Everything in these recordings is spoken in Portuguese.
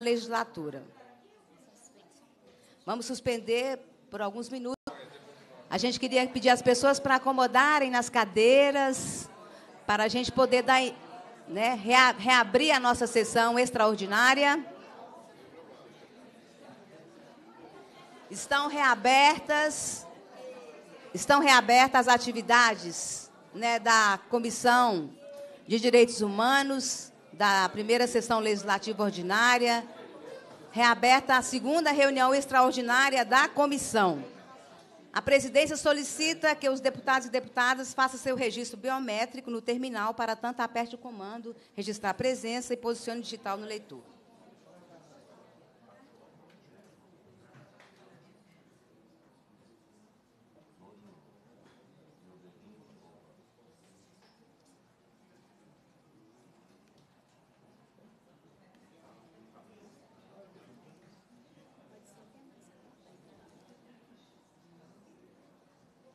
legislatura. Vamos suspender por alguns minutos. A gente queria pedir às pessoas para acomodarem nas cadeiras, para a gente poder dar, né, reabrir a nossa sessão extraordinária. Estão reabertas, estão reabertas as atividades né, da Comissão de Direitos Humanos, da primeira sessão legislativa ordinária, reaberta a segunda reunião extraordinária da comissão. A presidência solicita que os deputados e deputadas façam seu registro biométrico no terminal para tanto aperte o comando, registrar presença e posicione digital no leitor.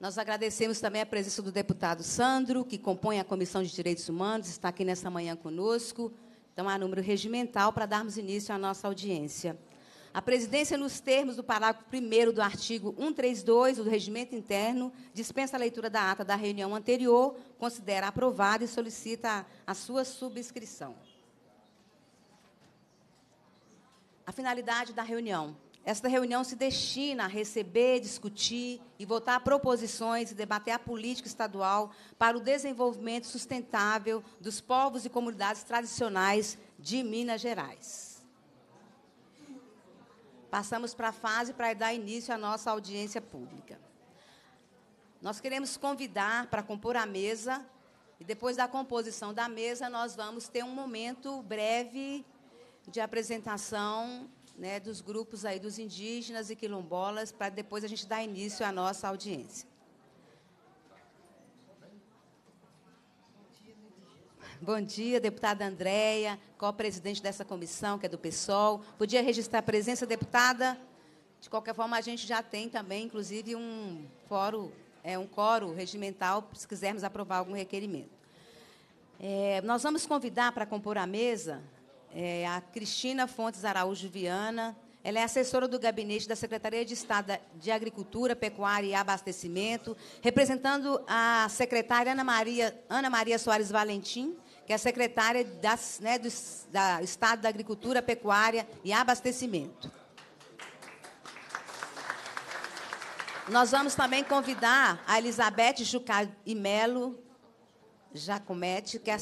Nós agradecemos também a presença do deputado Sandro, que compõe a Comissão de Direitos Humanos, está aqui nessa manhã conosco. Então, há número regimental para darmos início à nossa audiência. A presidência, nos termos do parágrafo 1 do artigo 132 do Regimento Interno, dispensa a leitura da ata da reunião anterior, considera aprovada e solicita a sua subscrição. A finalidade da reunião esta reunião se destina a receber, discutir e votar proposições e debater a política estadual para o desenvolvimento sustentável dos povos e comunidades tradicionais de Minas Gerais. Passamos para a fase para dar início à nossa audiência pública. Nós queremos convidar para compor a mesa e depois da composição da mesa nós vamos ter um momento breve de apresentação né, dos grupos aí dos indígenas e quilombolas, para depois a gente dar início à nossa audiência. Bom dia, deputada Andréia, co-presidente dessa comissão, que é do PSOL. Podia registrar a presença, deputada? De qualquer forma, a gente já tem também, inclusive, um fórum, é, um coro regimental, se quisermos aprovar algum requerimento. É, nós vamos convidar para compor a mesa é a Cristina Fontes Araújo Viana. Ela é assessora do gabinete da Secretaria de Estado de Agricultura, Pecuária e Abastecimento, representando a secretária Ana Maria, Ana Maria Soares Valentim, que é a secretária das, né, do da Estado da Agricultura, Pecuária e Abastecimento. Nós vamos também convidar a Elizabeth Jucá e Melo, Jacomete, que é a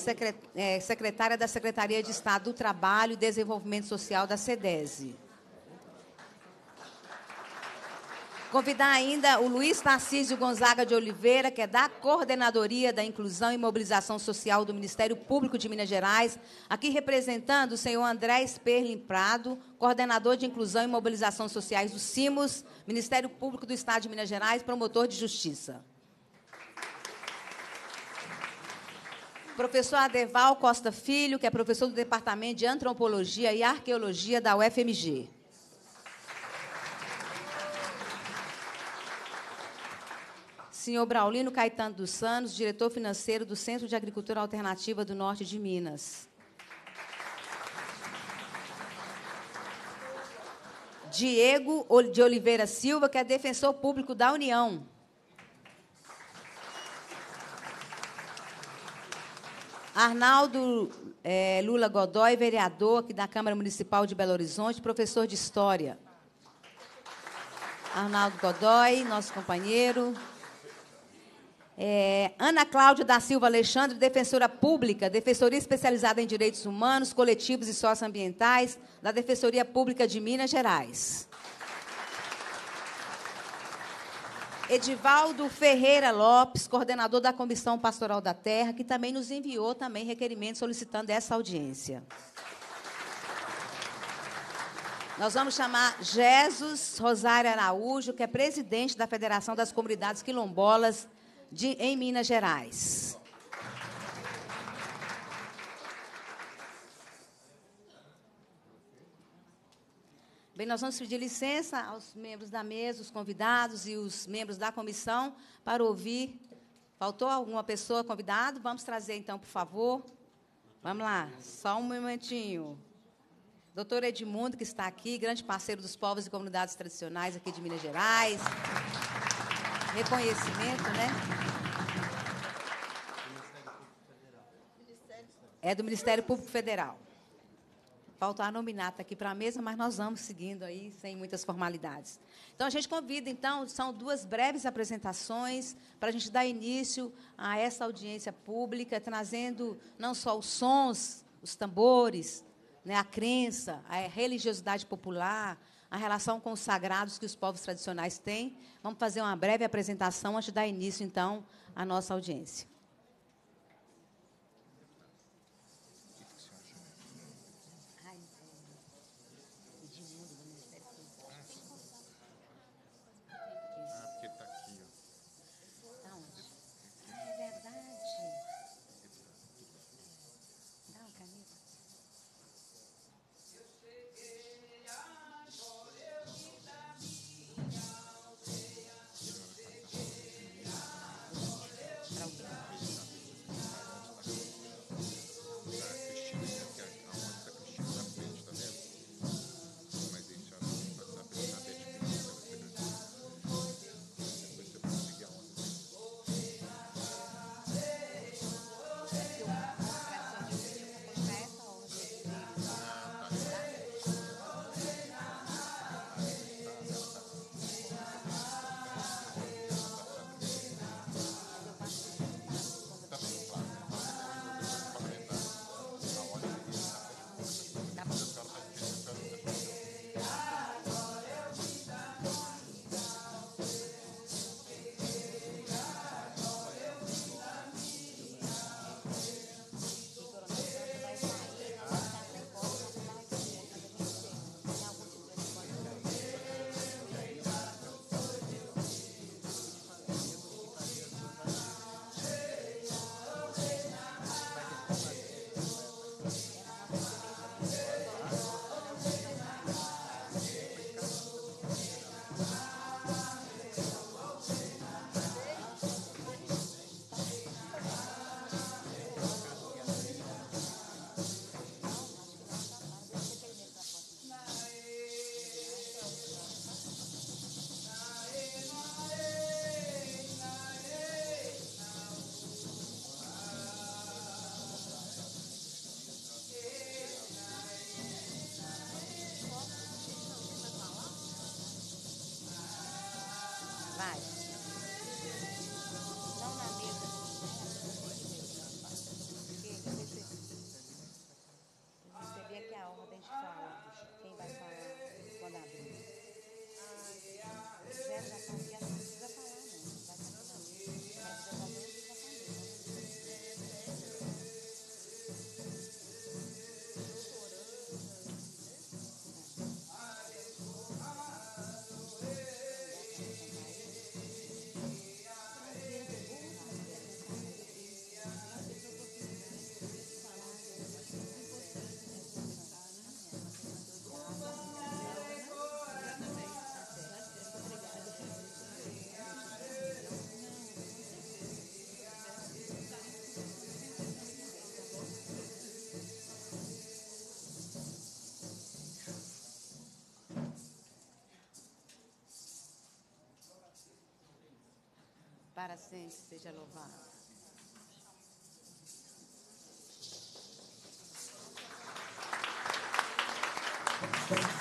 é, secretária da Secretaria de Estado do Trabalho e Desenvolvimento Social da SEDESE. Convidar ainda o Luiz Tarcísio Gonzaga de Oliveira, que é da Coordenadoria da Inclusão e Mobilização Social do Ministério Público de Minas Gerais, aqui representando o senhor André Sperlin Prado, coordenador de Inclusão e Mobilização Sociais do CIMOS, Ministério Público do Estado de Minas Gerais, promotor de justiça. Professor Adeval Costa Filho, que é professor do Departamento de Antropologia e Arqueologia da UFMG. Senhor Braulino Caetano dos Santos, diretor financeiro do Centro de Agricultura Alternativa do Norte de Minas. Diego de Oliveira Silva, que é defensor público da União. Arnaldo é, Lula Godoy, vereador aqui da Câmara Municipal de Belo Horizonte, professor de História. Arnaldo Godoy, nosso companheiro. É, Ana Cláudia da Silva Alexandre, defensora pública, defensoria especializada em direitos humanos, coletivos e socioambientais, da Defensoria Pública de Minas Gerais. Edivaldo Ferreira Lopes, coordenador da Comissão Pastoral da Terra, que também nos enviou também requerimento solicitando essa audiência. Nós vamos chamar Jesus Rosário Araújo, que é presidente da Federação das Comunidades Quilombolas de, em Minas Gerais. Bem, nós vamos pedir licença aos membros da mesa, os convidados e os membros da comissão para ouvir. Faltou alguma pessoa convidada? Vamos trazer então, por favor. Vamos lá, só um momentinho. Doutor Edmundo, que está aqui, grande parceiro dos povos e comunidades tradicionais aqui de Minas Gerais. Reconhecimento, né? É do Ministério Público Federal falta a nominata aqui para a mesa, mas nós vamos seguindo aí, sem muitas formalidades. Então, a gente convida, então, são duas breves apresentações para a gente dar início a essa audiência pública, trazendo não só os sons, os tambores, né, a crença, a religiosidade popular, a relação com os sagrados que os povos tradicionais têm. Vamos fazer uma breve apresentação antes de dar início, então, à nossa audiência. para sempre seja louvado. Thank you.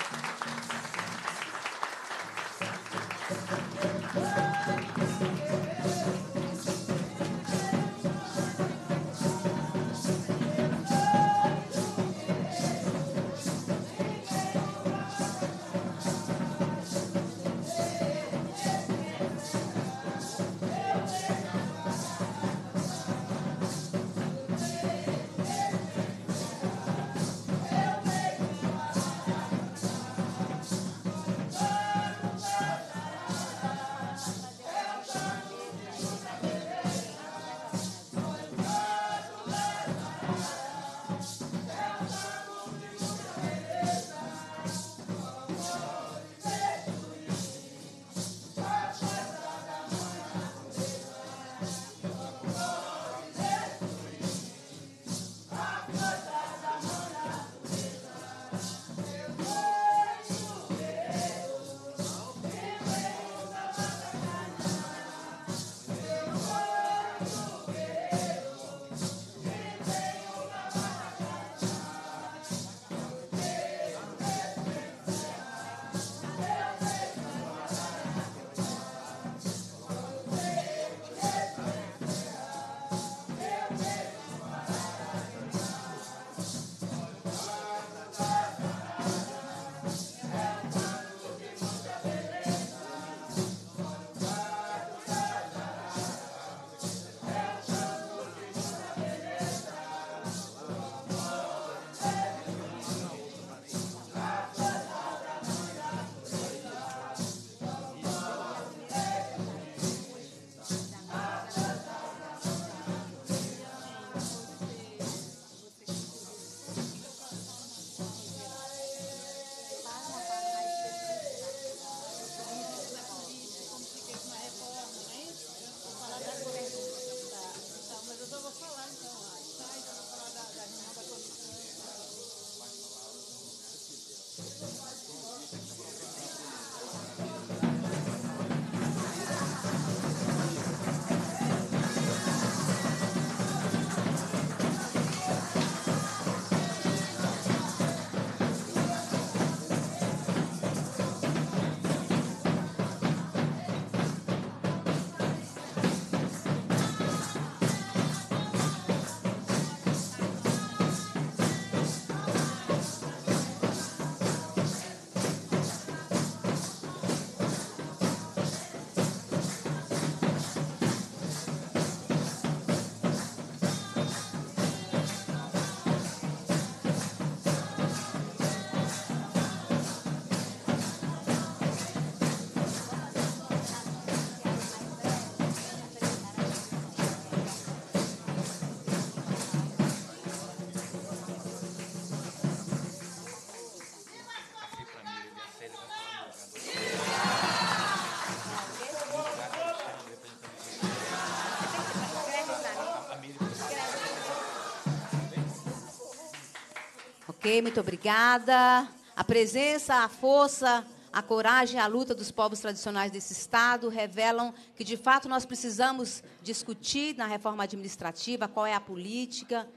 muito obrigada. A presença, a força, a coragem, a luta dos povos tradicionais desse Estado revelam que, de fato, nós precisamos discutir na reforma administrativa qual é a política.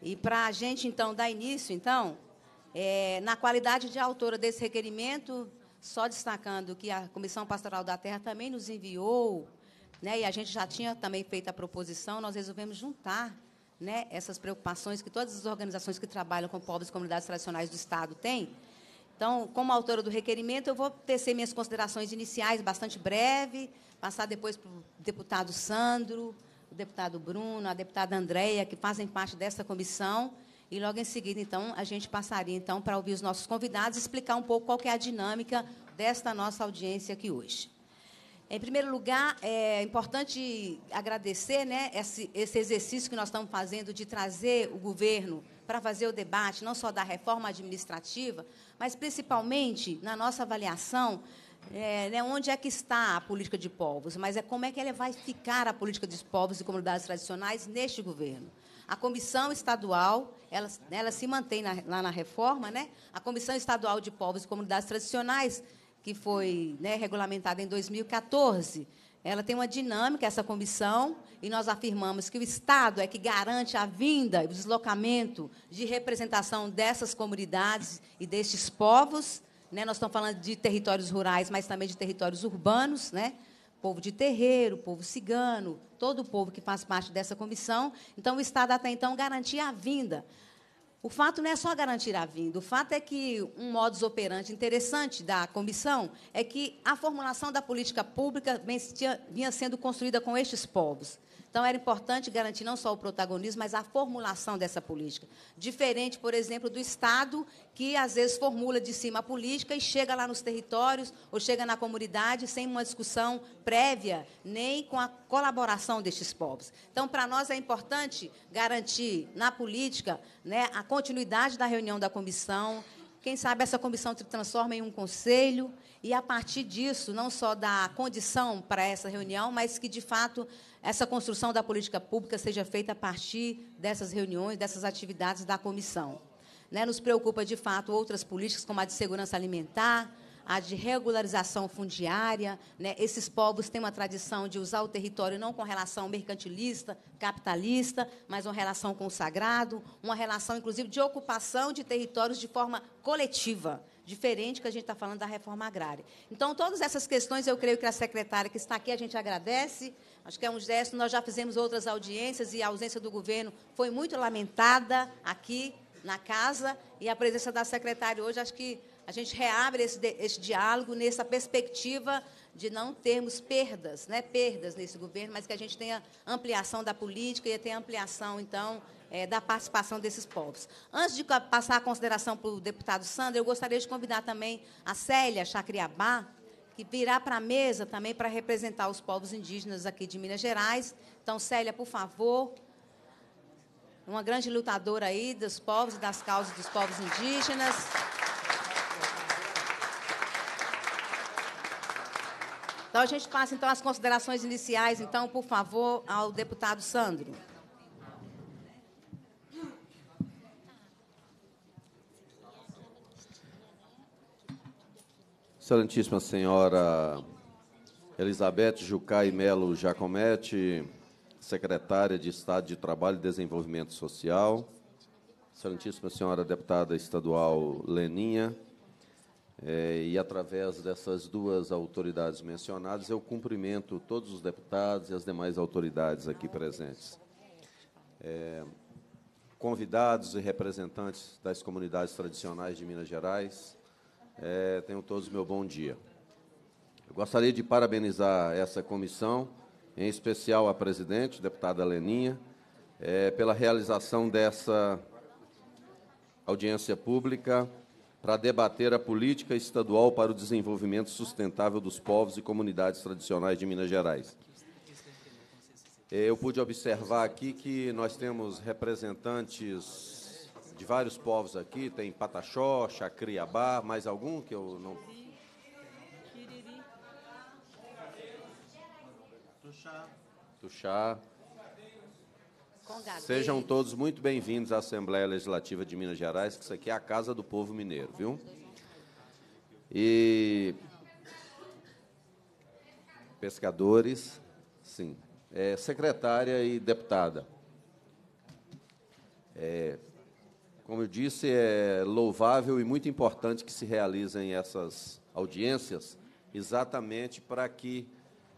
E para a gente, então, dar início, então, é, na qualidade de autora desse requerimento, só destacando que a Comissão Pastoral da Terra também nos enviou, né, e a gente já tinha também feito a proposição, nós resolvemos juntar né, essas preocupações que todas as organizações que trabalham com povos e comunidades tradicionais do Estado têm. Então, como autora do requerimento, eu vou tecer minhas considerações iniciais, bastante breve, passar depois para o deputado Sandro, o deputado Bruno, a deputada Andréia, que fazem parte dessa comissão, e logo em seguida, então, a gente passaria então para ouvir os nossos convidados explicar um pouco qual é a dinâmica desta nossa audiência aqui hoje. Em primeiro lugar, é importante agradecer né, esse, esse exercício que nós estamos fazendo de trazer o governo para fazer o debate, não só da reforma administrativa, mas principalmente na nossa avaliação é, né, onde é que está a política de povos, mas é como é que ela vai ficar a política dos povos e comunidades tradicionais neste governo. A comissão estadual, ela, ela se mantém na, lá na reforma, né? A comissão estadual de povos e comunidades tradicionais que foi né, regulamentada em 2014, ela tem uma dinâmica, essa comissão, e nós afirmamos que o Estado é que garante a vinda e o deslocamento de representação dessas comunidades e destes povos. Né? Nós estamos falando de territórios rurais, mas também de territórios urbanos, né? povo de terreiro, povo cigano, todo o povo que faz parte dessa comissão. Então, o Estado até então garantia a vinda o fato não é só garantir a vinda, o fato é que um modus operandi interessante da comissão é que a formulação da política pública vinha sendo construída com estes povos. Então, era importante garantir não só o protagonismo, mas a formulação dessa política. Diferente, por exemplo, do Estado, que às vezes formula de cima a política e chega lá nos territórios ou chega na comunidade sem uma discussão prévia, nem com a colaboração destes povos. Então, para nós é importante garantir na política né, a continuidade da reunião da comissão. Quem sabe essa comissão se transforma em um conselho e, a partir disso, não só dá condição para essa reunião, mas que, de fato, essa construção da política pública seja feita a partir dessas reuniões, dessas atividades da comissão. Né? Nos preocupa, de fato, outras políticas, como a de segurança alimentar, a de regularização fundiária. Né? Esses povos têm uma tradição de usar o território não com relação mercantilista, capitalista, mas uma relação com o sagrado, uma relação, inclusive, de ocupação de territórios de forma coletiva, diferente que a gente está falando da reforma agrária. Então, todas essas questões, eu creio que a secretária que está aqui, a gente agradece. Acho que é um gesto, nós já fizemos outras audiências e a ausência do governo foi muito lamentada aqui na casa e a presença da secretária hoje, acho que a gente reabre esse, esse diálogo nessa perspectiva de não termos perdas, né, perdas nesse governo, mas que a gente tenha ampliação da política e tenha ampliação, então, é, da participação desses povos. Antes de passar a consideração para o deputado Sandro, eu gostaria de convidar também a Célia Chacriabá, que virá para a mesa também para representar os povos indígenas aqui de Minas Gerais. Então, Célia, por favor, uma grande lutadora aí dos povos e das causas dos povos indígenas. Então, a gente passa então as considerações iniciais, então, por favor, ao deputado Sandro. Excelentíssima senhora Elizabeth Jucai Melo Jacomete, secretária de Estado de Trabalho e Desenvolvimento Social. Excelentíssima senhora deputada estadual Leninha, é, e através dessas duas autoridades mencionadas, eu cumprimento todos os deputados e as demais autoridades aqui presentes. É, convidados e representantes das comunidades tradicionais de Minas Gerais, é, tenham todos meu bom dia. Eu gostaria de parabenizar essa comissão, em especial a presidente, deputada Leninha, é, pela realização dessa audiência pública para debater a política estadual para o desenvolvimento sustentável dos povos e comunidades tradicionais de Minas Gerais. É, eu pude observar aqui que nós temos representantes de vários povos aqui, tem Pataxó, Chacriabá, mais algum que eu não... Tuxá. Tuxá. Sejam todos muito bem-vindos à Assembleia Legislativa de Minas Gerais, que isso aqui é a casa do povo mineiro, viu? E pescadores, sim. É, secretária e deputada. É, como eu disse, é louvável e muito importante que se realizem essas audiências, exatamente para que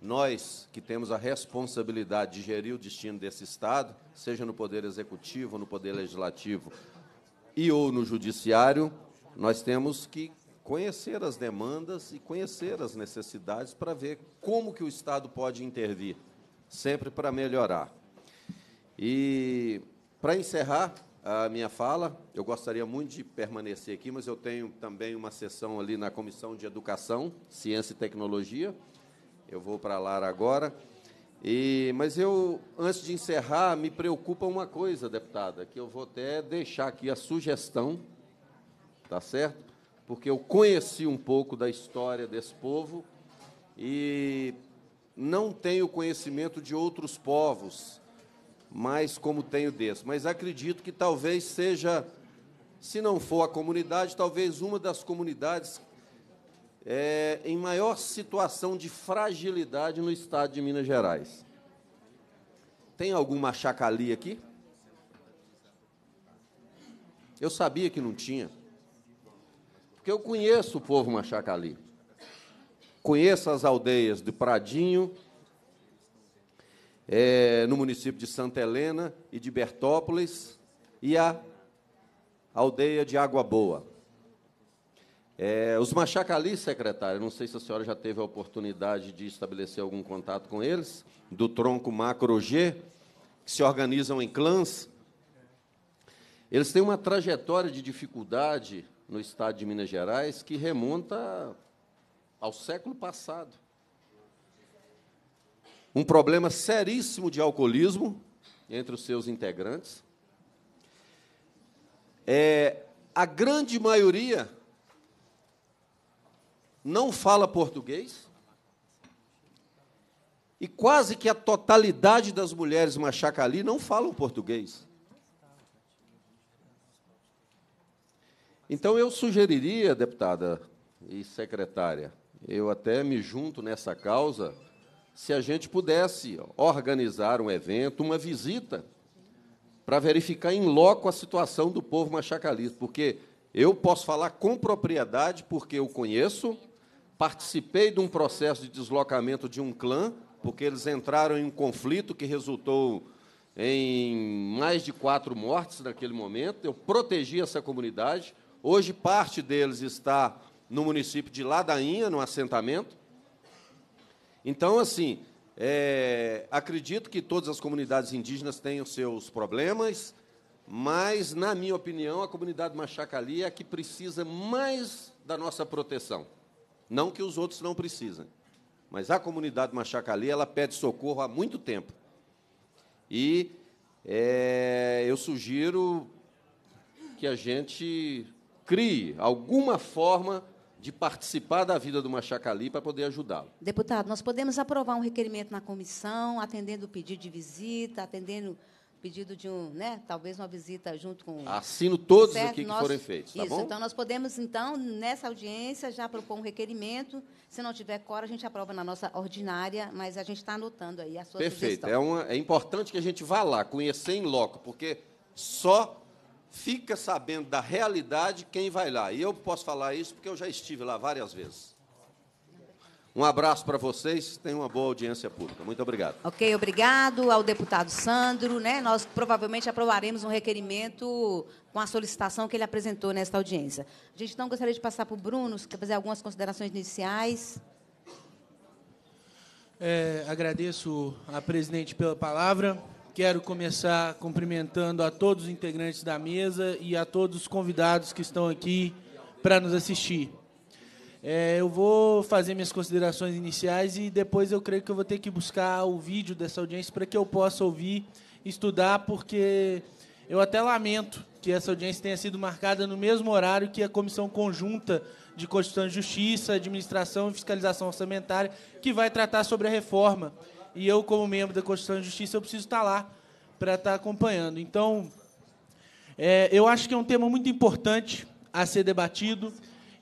nós, que temos a responsabilidade de gerir o destino desse Estado, seja no Poder Executivo, no Poder Legislativo e ou no Judiciário, nós temos que conhecer as demandas e conhecer as necessidades para ver como que o Estado pode intervir, sempre para melhorar. E, para encerrar, a minha fala. Eu gostaria muito de permanecer aqui, mas eu tenho também uma sessão ali na Comissão de Educação, Ciência e Tecnologia. Eu vou para lá agora. E, mas eu, antes de encerrar, me preocupa uma coisa, deputada, que eu vou até deixar aqui a sugestão, tá certo? Porque eu conheci um pouco da história desse povo e não tenho conhecimento de outros povos mais como tenho desse. Mas acredito que talvez seja, se não for a comunidade, talvez uma das comunidades é, em maior situação de fragilidade no estado de Minas Gerais. Tem alguma machacali aqui? Eu sabia que não tinha. Porque eu conheço o povo machacali. Conheço as aldeias de Pradinho, é, no município de Santa Helena e de Bertópolis, e a aldeia de Água Boa. É, os machacalis, secretário, não sei se a senhora já teve a oportunidade de estabelecer algum contato com eles, do tronco macro G, que se organizam em clãs. Eles têm uma trajetória de dificuldade no estado de Minas Gerais que remonta ao século passado um problema seríssimo de alcoolismo entre os seus integrantes. É, a grande maioria não fala português. E quase que a totalidade das mulheres machacali não falam português. Então eu sugeriria, deputada e secretária, eu até me junto nessa causa se a gente pudesse organizar um evento, uma visita, para verificar em loco a situação do povo machacalista, porque eu posso falar com propriedade, porque eu conheço, participei de um processo de deslocamento de um clã, porque eles entraram em um conflito que resultou em mais de quatro mortes naquele momento. Eu protegi essa comunidade. Hoje, parte deles está no município de Ladainha, no assentamento. Então, assim, é, acredito que todas as comunidades indígenas têm os seus problemas, mas, na minha opinião, a comunidade Machacali é a que precisa mais da nossa proteção. Não que os outros não precisem, mas a comunidade Machacali ela pede socorro há muito tempo. E é, eu sugiro que a gente crie alguma forma de participar da vida do Machacali para poder ajudá-lo. Deputado, nós podemos aprovar um requerimento na comissão, atendendo o pedido de visita, atendendo pedido de um, né, talvez uma visita junto com Assino todos certo? aqui que nós, forem feitos, tá isso, bom? então nós podemos então nessa audiência já propor um requerimento, se não tiver cor, a gente aprova na nossa ordinária, mas a gente está anotando aí a sua Perfeito. sugestão. Perfeito. É, uma, é importante que a gente vá lá, conhecer em loco, porque só fica sabendo da realidade quem vai lá. E eu posso falar isso porque eu já estive lá várias vezes. Um abraço para vocês, tenham uma boa audiência pública. Muito obrigado. Ok, obrigado ao deputado Sandro. Né? Nós provavelmente aprovaremos um requerimento com a solicitação que ele apresentou nesta audiência. A gente então gostaria de passar para o Bruno, que quer fazer algumas considerações iniciais. É, agradeço à presidente pela palavra. Quero começar cumprimentando a todos os integrantes da mesa e a todos os convidados que estão aqui para nos assistir. É, eu vou fazer minhas considerações iniciais e depois eu creio que eu vou ter que buscar o vídeo dessa audiência para que eu possa ouvir, estudar, porque eu até lamento que essa audiência tenha sido marcada no mesmo horário que a Comissão Conjunta de Constituição e Justiça, Administração e Fiscalização Orçamentária, que vai tratar sobre a reforma e eu, como membro da Constituição de Justiça, eu preciso estar lá para estar acompanhando. Então, é, eu acho que é um tema muito importante a ser debatido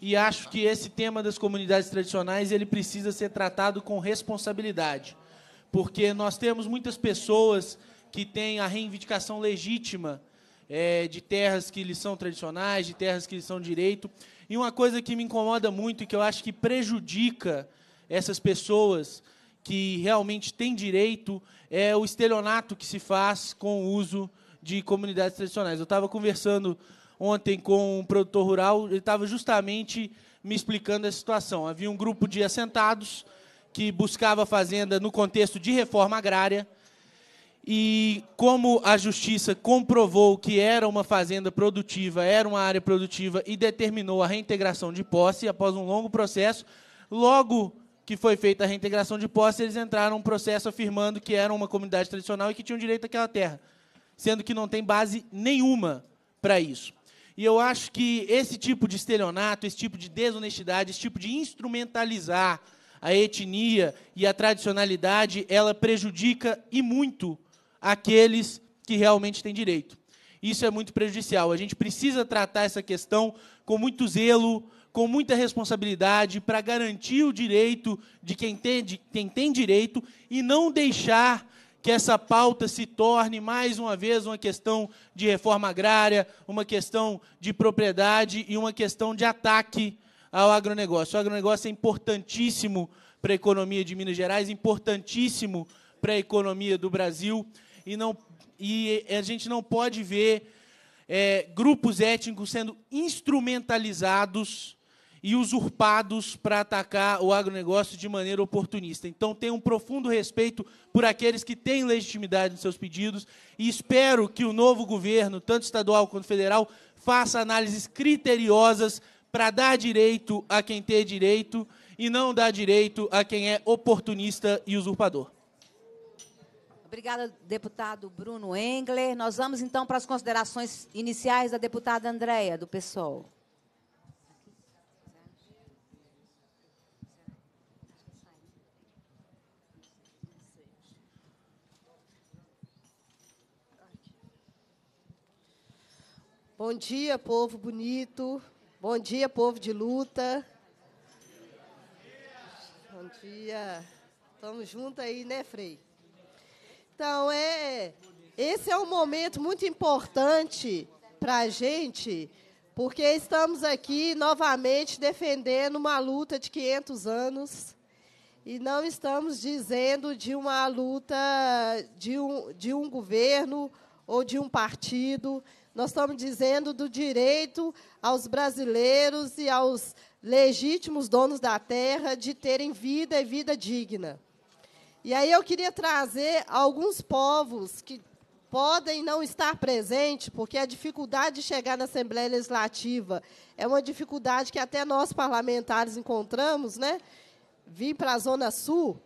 e acho que esse tema das comunidades tradicionais ele precisa ser tratado com responsabilidade, porque nós temos muitas pessoas que têm a reivindicação legítima é, de terras que lhes são tradicionais, de terras que lhes são direito. E uma coisa que me incomoda muito e que eu acho que prejudica essas pessoas que realmente tem direito é o estelionato que se faz com o uso de comunidades tradicionais. Eu estava conversando ontem com um produtor rural, ele estava justamente me explicando a situação. Havia um grupo de assentados que buscava fazenda no contexto de reforma agrária. E como a justiça comprovou que era uma fazenda produtiva, era uma área produtiva e determinou a reintegração de posse após um longo processo, logo que foi feita a reintegração de posse, eles entraram num processo afirmando que eram uma comunidade tradicional e que tinham direito àquela terra, sendo que não tem base nenhuma para isso. E eu acho que esse tipo de estelionato, esse tipo de desonestidade, esse tipo de instrumentalizar a etnia e a tradicionalidade, ela prejudica e muito aqueles que realmente têm direito. Isso é muito prejudicial. A gente precisa tratar essa questão com muito zelo, com muita responsabilidade para garantir o direito de quem tem, de quem tem direito e não deixar que essa pauta se torne mais uma vez uma questão de reforma agrária, uma questão de propriedade e uma questão de ataque ao agronegócio. O agronegócio é importantíssimo para a economia de Minas Gerais, importantíssimo para a economia do Brasil e não e a gente não pode ver é, grupos étnicos sendo instrumentalizados e usurpados para atacar o agronegócio de maneira oportunista. Então, tenho um profundo respeito por aqueles que têm legitimidade nos seus pedidos e espero que o novo governo, tanto estadual quanto federal, faça análises criteriosas para dar direito a quem tem direito e não dar direito a quem é oportunista e usurpador. Obrigada, deputado Bruno Engler. Nós vamos então para as considerações iniciais da deputada Andréia, do PSOL. Bom dia, povo bonito. Bom dia, povo de luta. Bom dia. Estamos juntos aí, né, Frei? Então, é, esse é um momento muito importante para a gente, porque estamos aqui novamente defendendo uma luta de 500 anos e não estamos dizendo de uma luta de um, de um governo ou de um partido nós estamos dizendo do direito aos brasileiros e aos legítimos donos da terra de terem vida e vida digna. E aí eu queria trazer alguns povos que podem não estar presentes, porque a dificuldade de chegar na Assembleia Legislativa é uma dificuldade que até nós parlamentares encontramos, né? Vim para a Zona Sul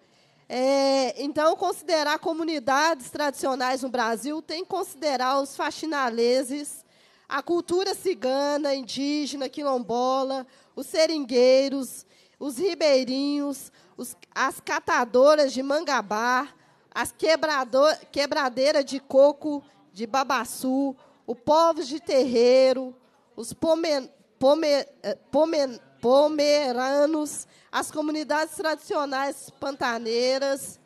é, então, considerar comunidades tradicionais no Brasil tem que considerar os faxinaleses, a cultura cigana, indígena, quilombola, os seringueiros, os ribeirinhos, os, as catadoras de mangabá, as quebradeiras de coco de babaçu, o povo de terreiro, os pomen, pomen, eh, pomen, pomeranos, as comunidades tradicionais pantaneiras.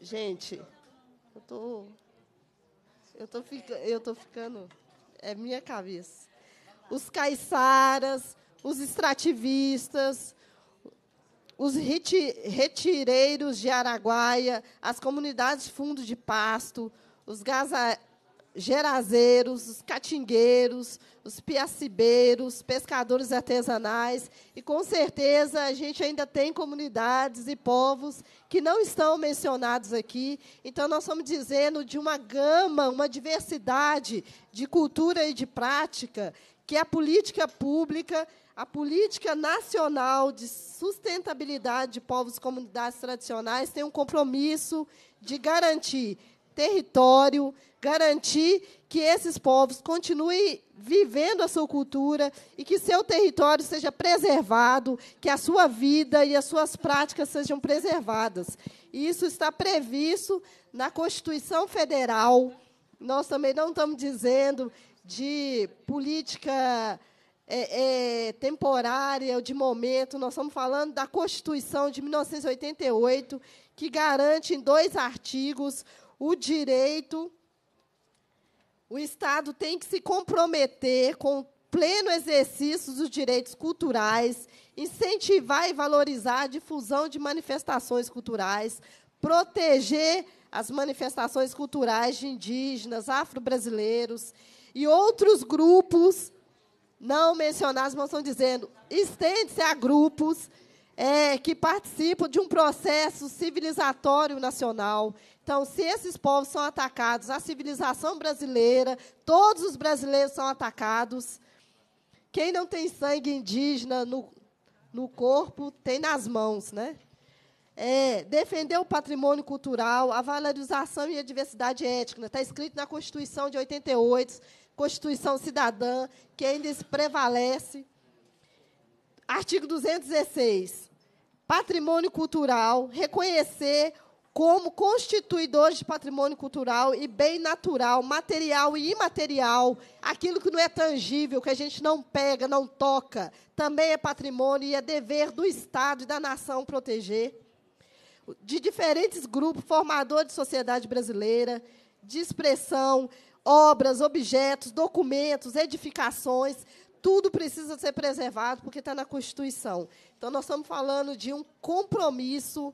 Gente, eu tô, eu tô, fica, eu tô ficando, é minha cabeça. Os caiçaras, os extrativistas, os reti, retireiros de Araguaia, as comunidades de fundo de pasto, os gaza, gerazeiros, os catingueiros, os piacibeiros, pescadores artesanais, e com certeza a gente ainda tem comunidades e povos que não estão mencionados aqui. Então nós estamos dizendo de uma gama, uma diversidade de cultura e de prática que é a política pública, a política nacional de sustentabilidade de povos e comunidades tradicionais tem um compromisso de garantir território, garantir que esses povos continuem vivendo a sua cultura e que seu território seja preservado, que a sua vida e as suas práticas sejam preservadas. E isso está previsto na Constituição Federal. Nós também não estamos dizendo de política é, é, temporária ou de momento, nós estamos falando da Constituição de 1988, que garante em dois artigos o direito o Estado tem que se comprometer com o pleno exercício dos direitos culturais, incentivar e valorizar a difusão de manifestações culturais, proteger as manifestações culturais de indígenas, afro-brasileiros e outros grupos não mencionados, mas estão dizendo, estende-se a grupos é, que participam de um processo civilizatório nacional então, se esses povos são atacados, a civilização brasileira, todos os brasileiros são atacados. Quem não tem sangue indígena no, no corpo, tem nas mãos, né? É, defender o patrimônio cultural, a valorização e a diversidade étnica. Está escrito na Constituição de 88, Constituição Cidadã, que ainda prevalece. Artigo 216. Patrimônio cultural, reconhecer como constituidores de patrimônio cultural e bem natural, material e imaterial, aquilo que não é tangível, que a gente não pega, não toca, também é patrimônio e é dever do Estado e da nação proteger. De diferentes grupos formadores de sociedade brasileira, de expressão, obras, objetos, documentos, edificações, tudo precisa ser preservado porque está na Constituição. Então, nós estamos falando de um compromisso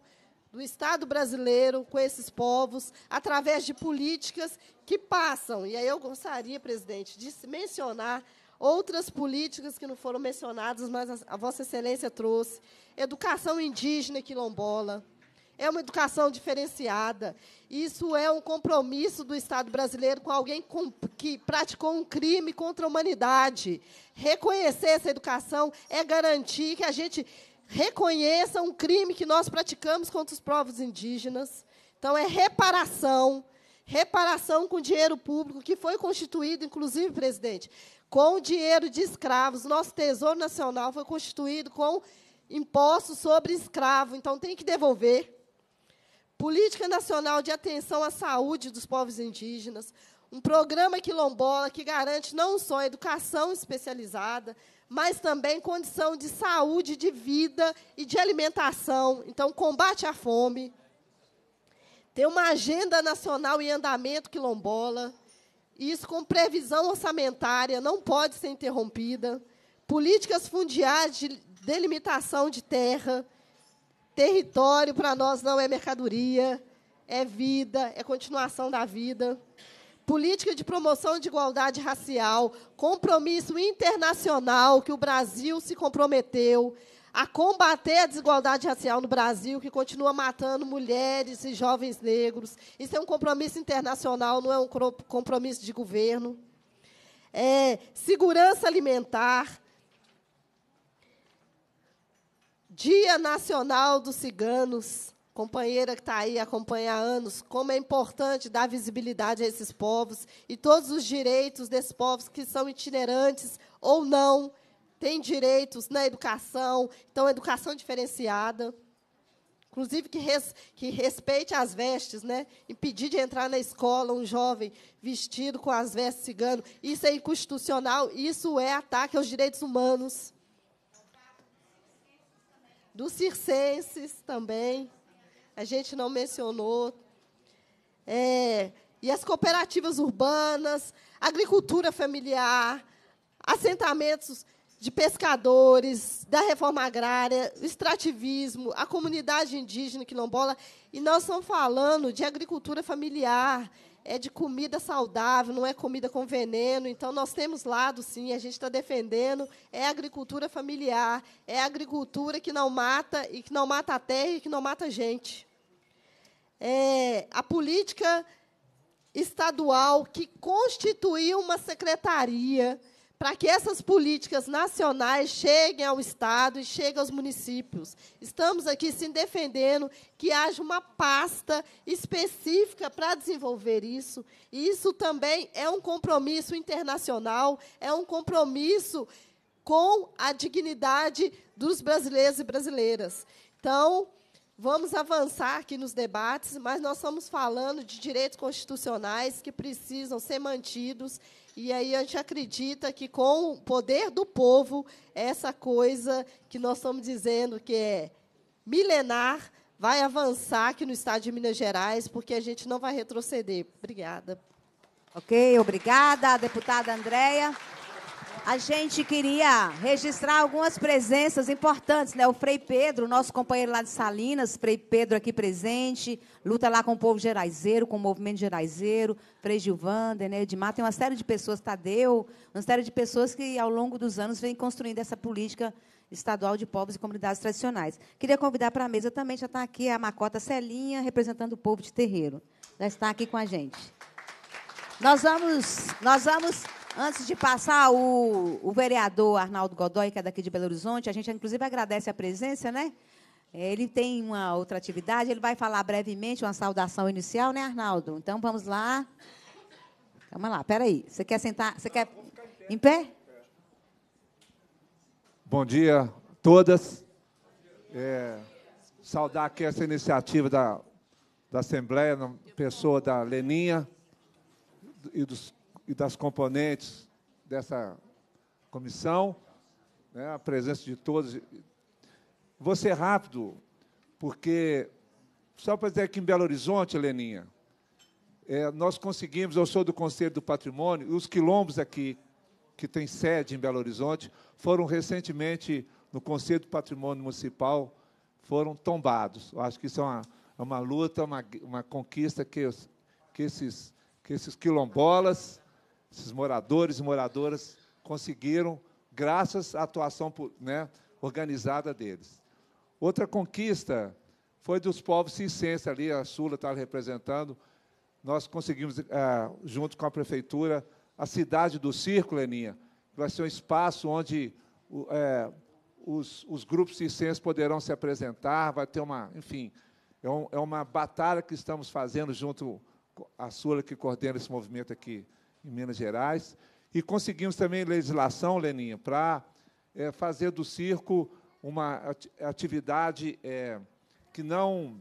do Estado brasileiro com esses povos através de políticas que passam. E aí eu gostaria, presidente, de mencionar outras políticas que não foram mencionadas, mas a Vossa Excelência trouxe. Educação indígena quilombola. É uma educação diferenciada. Isso é um compromisso do Estado brasileiro com alguém que praticou um crime contra a humanidade. Reconhecer essa educação é garantir que a gente reconheça um crime que nós praticamos contra os povos indígenas. Então, é reparação, reparação com dinheiro público, que foi constituído, inclusive, presidente, com dinheiro de escravos. Nosso Tesouro Nacional foi constituído com impostos sobre escravo, então tem que devolver. Política Nacional de Atenção à Saúde dos Povos Indígenas, um programa quilombola que garante não só educação especializada, mas também condição de saúde, de vida e de alimentação. Então, combate à fome. Tem uma agenda nacional em andamento quilombola. Isso com previsão orçamentária, não pode ser interrompida. Políticas fundiárias de delimitação de terra. Território para nós não é mercadoria, é vida, é continuação da vida política de promoção de igualdade racial, compromisso internacional que o Brasil se comprometeu a combater a desigualdade racial no Brasil, que continua matando mulheres e jovens negros. Isso é um compromisso internacional, não é um compromisso de governo. É, segurança alimentar. Dia Nacional dos Ciganos companheira que está aí, acompanha há anos, como é importante dar visibilidade a esses povos e todos os direitos desses povos que são itinerantes ou não, têm direitos na educação, então, educação diferenciada, inclusive que, res, que respeite as vestes, né? impedir de entrar na escola um jovem vestido com as vestes cigano, isso é inconstitucional, isso é ataque aos direitos humanos. Dos circenses também a gente não mencionou. É, e as cooperativas urbanas, agricultura familiar, assentamentos de pescadores, da reforma agrária, extrativismo, a comunidade indígena quilombola. E nós estamos falando de agricultura familiar, é de comida saudável, não é comida com veneno. Então, nós temos lado, sim, a gente está defendendo, é agricultura familiar, é agricultura que não mata, e que não mata a terra e que não mata a gente é, a política estadual que constituiu uma secretaria para que essas políticas nacionais cheguem ao Estado e cheguem aos municípios. Estamos aqui se defendendo que haja uma pasta específica para desenvolver isso. E isso também é um compromisso internacional, é um compromisso com a dignidade dos brasileiros e brasileiras. Então, Vamos avançar aqui nos debates, mas nós estamos falando de direitos constitucionais que precisam ser mantidos. E aí a gente acredita que, com o poder do povo, essa coisa que nós estamos dizendo que é milenar vai avançar aqui no estado de Minas Gerais, porque a gente não vai retroceder. Obrigada. Ok, obrigada, deputada Andréia. A gente queria registrar algumas presenças importantes, né? O Frei Pedro, nosso companheiro lá de Salinas, Frei Pedro aqui presente, luta lá com o povo geraizeiro, com o movimento geraizeiro, Frei Gilvander, né? Edmar, tem uma série de pessoas, Tadeu, uma série de pessoas que ao longo dos anos vem construindo essa política estadual de povos e comunidades tradicionais. Queria convidar para a mesa também, já está aqui a Macota Celinha, representando o povo de terreiro. Já está aqui com a gente. Nós vamos, nós vamos Antes de passar o, o, vereador Arnaldo Godoy, que é daqui de Belo Horizonte, a gente inclusive agradece a presença, né? Ele tem uma outra atividade, ele vai falar brevemente uma saudação inicial, né, Arnaldo? Então vamos lá. Calma lá, peraí. Você quer sentar? Você quer em pé? Bom dia a todas. É, saudar aqui essa iniciativa da, da Assembleia, na pessoa da Leninha e dos e das componentes dessa comissão, né, a presença de todos. Vou ser rápido, porque, só para dizer que em Belo Horizonte, Heleninha, é, nós conseguimos, eu sou do Conselho do Patrimônio, os quilombos aqui, que tem sede em Belo Horizonte, foram recentemente, no Conselho do Patrimônio Municipal, foram tombados. Eu acho que isso é uma, é uma luta, uma, uma conquista que, que, esses, que esses quilombolas esses moradores e moradoras conseguiram, graças à atuação né, organizada deles. Outra conquista foi dos povos cicenses, ali a Sula estava tá representando. Nós conseguimos, ah, junto com a prefeitura, a cidade do Círculo, Leninha, que vai ser um espaço onde é, os, os, grupos cicenses poderão se apresentar, vai ter uma, enfim, é, um, é uma batalha que estamos fazendo junto à Sula, que coordena esse movimento aqui em Minas Gerais, e conseguimos também legislação, Leninha, para é, fazer do circo uma atividade é, que não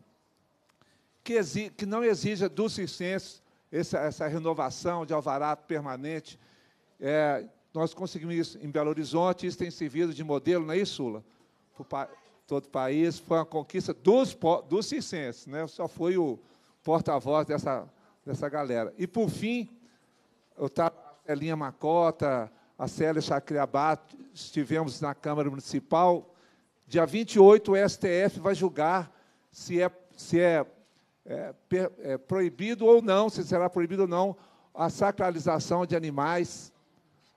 que, exi, que não exija dos circenses essa, essa renovação de alvará permanente. É, nós conseguimos isso em Belo Horizonte, isso tem servido de modelo, não é isso, Sula? Para todo o país, foi uma conquista dos, dos circenses, né? só foi o porta-voz dessa, dessa galera. E, por fim, eu estava a Celinha Macota, a Célia Chacriabá, estivemos na Câmara Municipal. Dia 28, o STF vai julgar se é, se é, é, é proibido ou não, se será proibido ou não, a sacralização de animais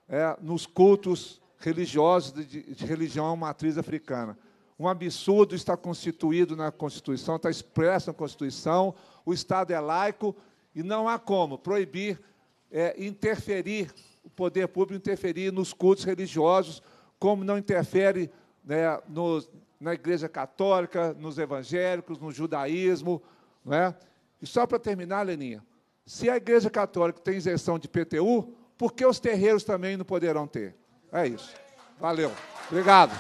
é, nos cultos religiosos de, de, de religião matriz africana. Um absurdo está constituído na Constituição, está expresso na Constituição, o Estado é laico e não há como proibir é, interferir, o poder público interferir nos cultos religiosos, como não interfere né, na Igreja Católica, nos evangélicos, no judaísmo. É? E só para terminar, Leninha, se a Igreja Católica tem isenção de PTU, por que os terreiros também não poderão ter? É isso. Valeu. Obrigado.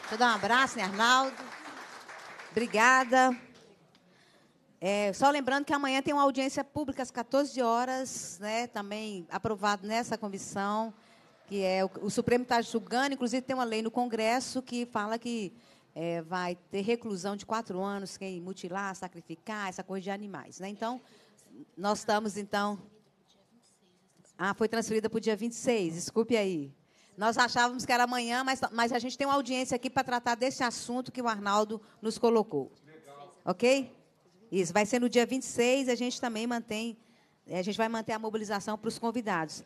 Deixa eu dar um abraço, né, Arnaldo? Obrigada. É, só lembrando que amanhã tem uma audiência pública às 14 horas, né, também aprovado nessa comissão, que é o, o Supremo está julgando, inclusive tem uma lei no Congresso que fala que é, vai ter reclusão de quatro anos quem mutilar, sacrificar, essa coisa de animais. Né? Então, nós estamos, então... Ah, foi transferida para o dia 26, desculpe aí. Nós achávamos que era amanhã, mas, mas a gente tem uma audiência aqui para tratar desse assunto que o Arnaldo nos colocou. Legal. Ok? Isso, vai ser no dia 26, a gente também mantém, eh, a gente vai manter a mobilização para os convidados.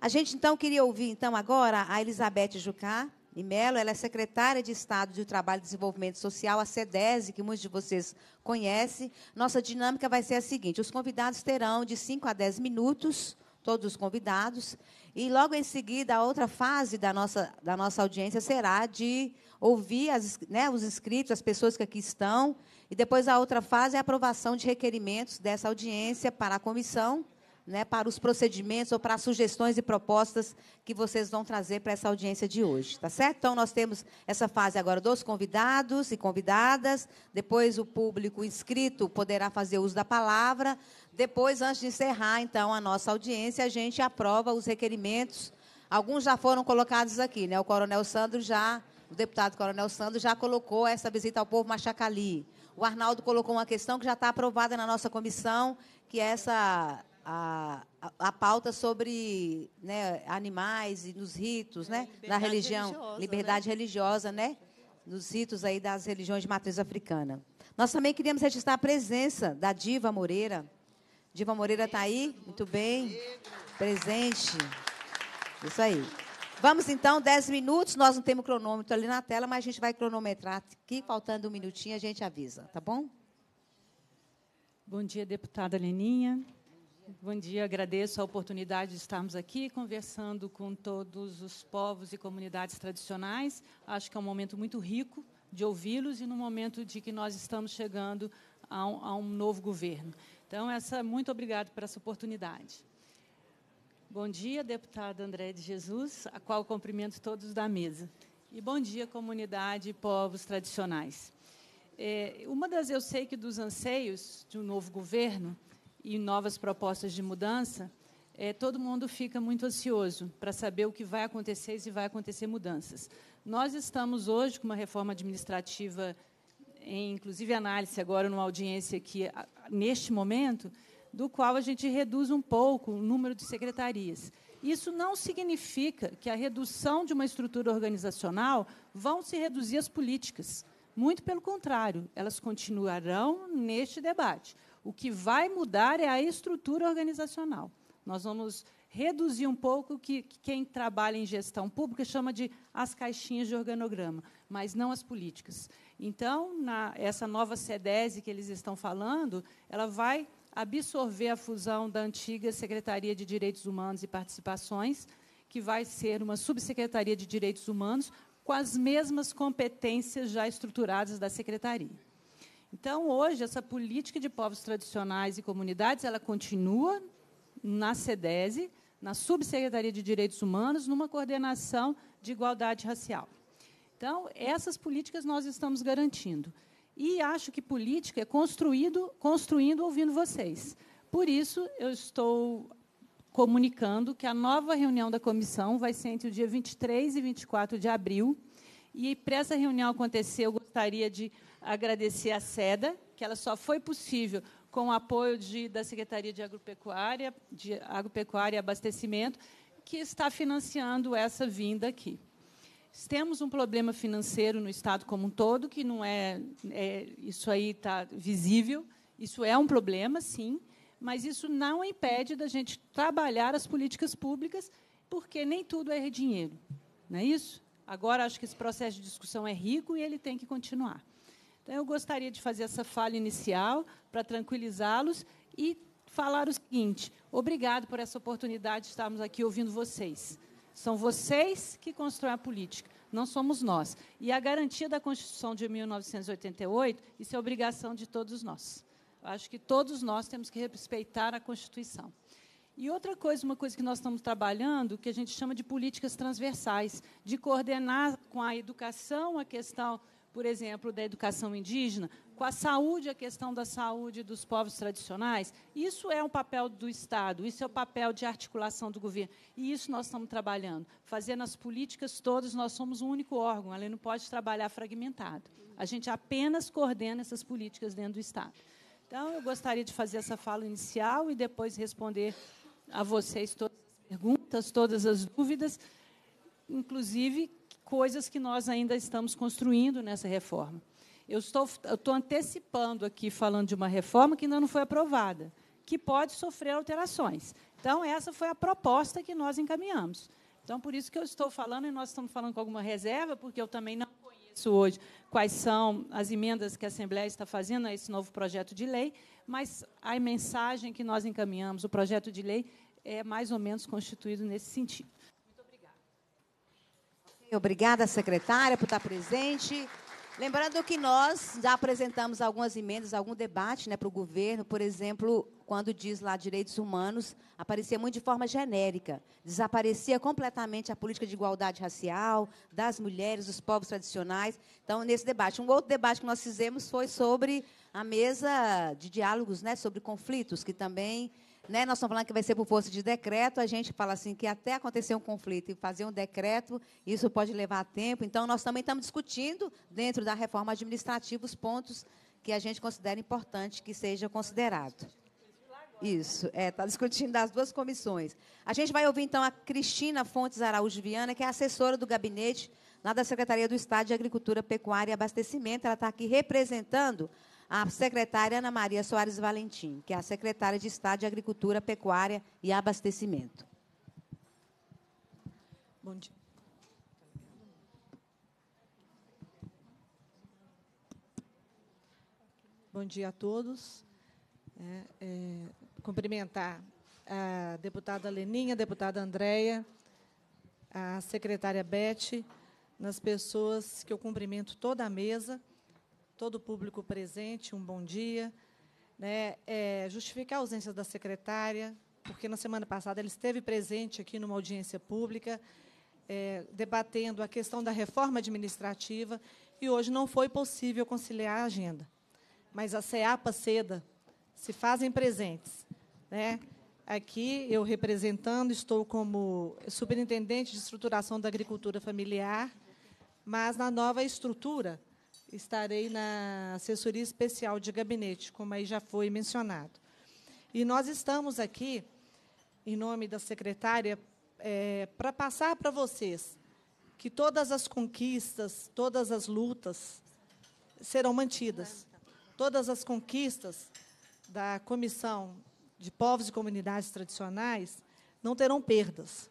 A gente, então, queria ouvir, então, agora, a Elizabeth Jucá e Mello, ela é secretária de Estado de Trabalho e Desenvolvimento Social, a CEDESE, que muitos de vocês conhecem. Nossa dinâmica vai ser a seguinte, os convidados terão de 5 a 10 minutos, todos os convidados, e logo em seguida, a outra fase da nossa, da nossa audiência será de ouvir as, né, os inscritos, as pessoas que aqui estão, e depois a outra fase é a aprovação de requerimentos dessa audiência para a comissão, né, para os procedimentos ou para as sugestões e propostas que vocês vão trazer para essa audiência de hoje, tá certo? Então nós temos essa fase agora dos convidados e convidadas, depois o público inscrito poderá fazer uso da palavra, depois antes de encerrar então a nossa audiência, a gente aprova os requerimentos. Alguns já foram colocados aqui, né? O Coronel Sandro já, o deputado Coronel Sandro já colocou essa visita ao povo Machacali. O Arnaldo colocou uma questão que já está aprovada na nossa comissão, que é essa a, a, a pauta sobre né, animais e nos ritos, né, é, na religião, religiosa, liberdade né? religiosa, né, nos ritos aí das religiões de matriz africana. Nós também queríamos registrar a presença da Diva Moreira. Diva Moreira está aí, muito bem, presente. Isso aí. Vamos então, 10 minutos. Nós não temos cronômetro ali na tela, mas a gente vai cronometrar aqui. Faltando um minutinho, a gente avisa, tá bom? Bom dia, deputada Leninha. Bom dia, agradeço a oportunidade de estarmos aqui conversando com todos os povos e comunidades tradicionais. Acho que é um momento muito rico de ouvi-los e no momento de que nós estamos chegando a um, a um novo governo. Então, essa, muito obrigado por essa oportunidade. Bom dia, deputada André de Jesus, a qual cumprimento todos da mesa. E bom dia, comunidade e povos tradicionais. É, uma das, eu sei que dos anseios de um novo governo e novas propostas de mudança, é, todo mundo fica muito ansioso para saber o que vai acontecer e se vai acontecer mudanças. Nós estamos hoje com uma reforma administrativa, em, inclusive análise agora numa audiência aqui, neste momento, do qual a gente reduz um pouco o número de secretarias. Isso não significa que a redução de uma estrutura organizacional vão se reduzir as políticas. Muito pelo contrário, elas continuarão neste debate. O que vai mudar é a estrutura organizacional. Nós vamos reduzir um pouco o que, quem trabalha em gestão pública chama de as caixinhas de organograma, mas não as políticas. Então, na, essa nova CEDESI que eles estão falando, ela vai absorver a fusão da antiga Secretaria de Direitos Humanos e Participações, que vai ser uma subsecretaria de Direitos Humanos, com as mesmas competências já estruturadas da secretaria. Então, hoje, essa política de povos tradicionais e comunidades, ela continua na SEDESE, na Subsecretaria de Direitos Humanos, numa coordenação de igualdade racial. Então, essas políticas nós estamos garantindo. E acho que política é construído, construindo ouvindo vocês. Por isso, eu estou comunicando que a nova reunião da comissão vai ser entre o dia 23 e 24 de abril. E para essa reunião acontecer, eu gostaria de agradecer à SEDA, que ela só foi possível com o apoio de, da Secretaria de Agropecuária, de Agropecuária e Abastecimento, que está financiando essa vinda aqui temos um problema financeiro no Estado como um todo, que não é, é isso aí está visível. Isso é um problema, sim, mas isso não impede da gente trabalhar as políticas públicas, porque nem tudo é dinheiro, não é isso? Agora acho que esse processo de discussão é rico e ele tem que continuar. Então eu gostaria de fazer essa fala inicial para tranquilizá-los e falar o seguinte: obrigado por essa oportunidade de estarmos aqui ouvindo vocês. São vocês que constroem a política, não somos nós. E a garantia da Constituição de 1988, isso é obrigação de todos nós. Eu acho que todos nós temos que respeitar a Constituição. E outra coisa, uma coisa que nós estamos trabalhando, que a gente chama de políticas transversais, de coordenar com a educação a questão por exemplo, da educação indígena, com a saúde, a questão da saúde dos povos tradicionais. Isso é um papel do Estado, isso é o um papel de articulação do governo. E isso nós estamos trabalhando. Fazendo as políticas todas, nós somos um único órgão, ela não pode trabalhar fragmentado. A gente apenas coordena essas políticas dentro do Estado. Então, eu gostaria de fazer essa fala inicial e depois responder a vocês todas as perguntas, todas as dúvidas, inclusive coisas que nós ainda estamos construindo nessa reforma. Eu estou, eu estou antecipando aqui, falando de uma reforma que ainda não foi aprovada, que pode sofrer alterações. Então, essa foi a proposta que nós encaminhamos. Então, por isso que eu estou falando, e nós estamos falando com alguma reserva, porque eu também não conheço hoje quais são as emendas que a Assembleia está fazendo a esse novo projeto de lei, mas a mensagem que nós encaminhamos, o projeto de lei, é mais ou menos constituído nesse sentido. Obrigada, secretária, por estar presente. Lembrando que nós já apresentamos algumas emendas, algum debate né, para o governo, por exemplo, quando diz lá direitos humanos, aparecia muito de forma genérica, desaparecia completamente a política de igualdade racial, das mulheres, dos povos tradicionais. Então, nesse debate. Um outro debate que nós fizemos foi sobre a mesa de diálogos né, sobre conflitos, que também né? Nós estamos falando que vai ser por força de decreto, a gente fala assim que até acontecer um conflito e fazer um decreto, isso pode levar tempo. Então, nós também estamos discutindo, dentro da reforma administrativa, os pontos que a gente considera importante que seja considerado. Isso, está é, tá discutindo das duas comissões. A gente vai ouvir, então, a Cristina Fontes Araújo Viana, que é assessora do gabinete lá da Secretaria do Estado de Agricultura, Pecuária e Abastecimento. Ela está aqui representando a secretária Ana Maria Soares Valentim, que é a secretária de Estado de Agricultura, Pecuária e Abastecimento. Bom dia. Bom dia a todos. É, é, cumprimentar a deputada Leninha, a deputada Andréia, a secretária Beth, nas pessoas que eu cumprimento toda a mesa todo o público presente, um bom dia. Né, é, justificar a ausência da secretária, porque na semana passada ele esteve presente aqui numa audiência pública, é, debatendo a questão da reforma administrativa, e hoje não foi possível conciliar a agenda. Mas a CEAPA Seda se fazem presentes. Né? Aqui, eu representando, estou como superintendente de estruturação da agricultura familiar, mas na nova estrutura, estarei na assessoria especial de gabinete, como aí já foi mencionado. E nós estamos aqui, em nome da secretária, é, para passar para vocês que todas as conquistas, todas as lutas serão mantidas. Todas as conquistas da Comissão de Povos e Comunidades Tradicionais não terão perdas.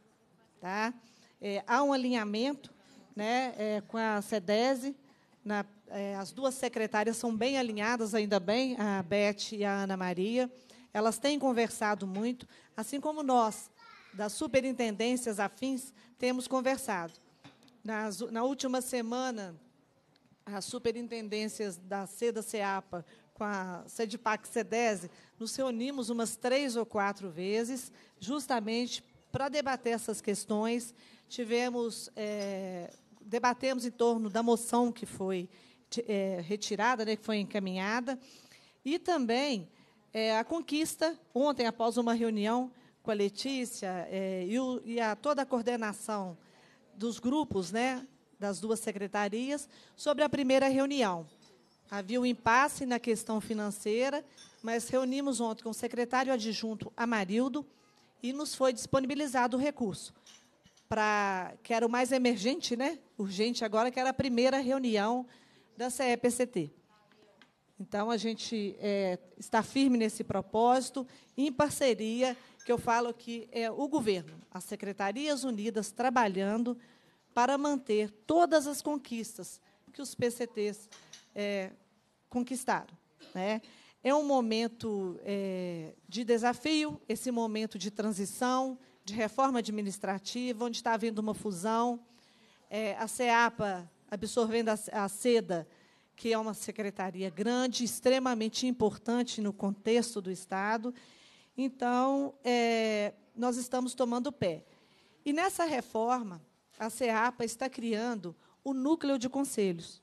Tá? É, há um alinhamento né, é, com a SEDESE na é, as duas secretárias são bem alinhadas, ainda bem, a Beth e a Ana Maria. Elas têm conversado muito, assim como nós, das superintendências afins, temos conversado. Nas, na última semana, as superintendências da SEDA Ceapa com a SEDPAC Cedese nos reunimos umas três ou quatro vezes, justamente para debater essas questões. Tivemos, é, debatemos em torno da moção que foi é, retirada, né, que foi encaminhada, e também é, a conquista, ontem, após uma reunião com a Letícia é, e, o, e a toda a coordenação dos grupos né, das duas secretarias, sobre a primeira reunião. Havia um impasse na questão financeira, mas reunimos ontem com o secretário adjunto Amarildo e nos foi disponibilizado o recurso para que era o mais emergente, né? Urgente agora, que era a primeira reunião da é CEPCT. Então, a gente é, está firme nesse propósito, em parceria, que eu falo que é o governo, as secretarias unidas trabalhando para manter todas as conquistas que os PCTs é, conquistaram. Né? É um momento é, de desafio, esse momento de transição, de reforma administrativa, onde está havendo uma fusão. É, a CEAPA absorvendo a, a seda, que é uma secretaria grande, extremamente importante no contexto do Estado. Então, é, nós estamos tomando pé. E nessa reforma, a CEAPA está criando o núcleo de conselhos.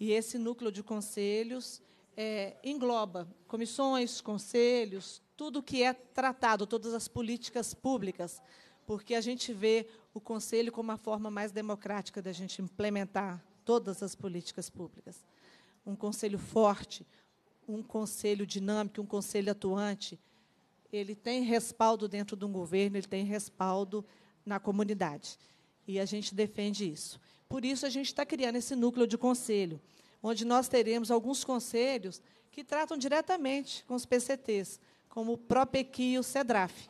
E esse núcleo de conselhos é, engloba comissões, conselhos, tudo que é tratado, todas as políticas públicas, porque a gente vê o conselho como a forma mais democrática da gente implementar todas as políticas públicas. Um conselho forte, um conselho dinâmico, um conselho atuante, ele tem respaldo dentro de um governo, ele tem respaldo na comunidade. E a gente defende isso. Por isso, a gente está criando esse núcleo de conselho, onde nós teremos alguns conselhos que tratam diretamente com os PCTs, como o PROPEQUI e o CEDRAF.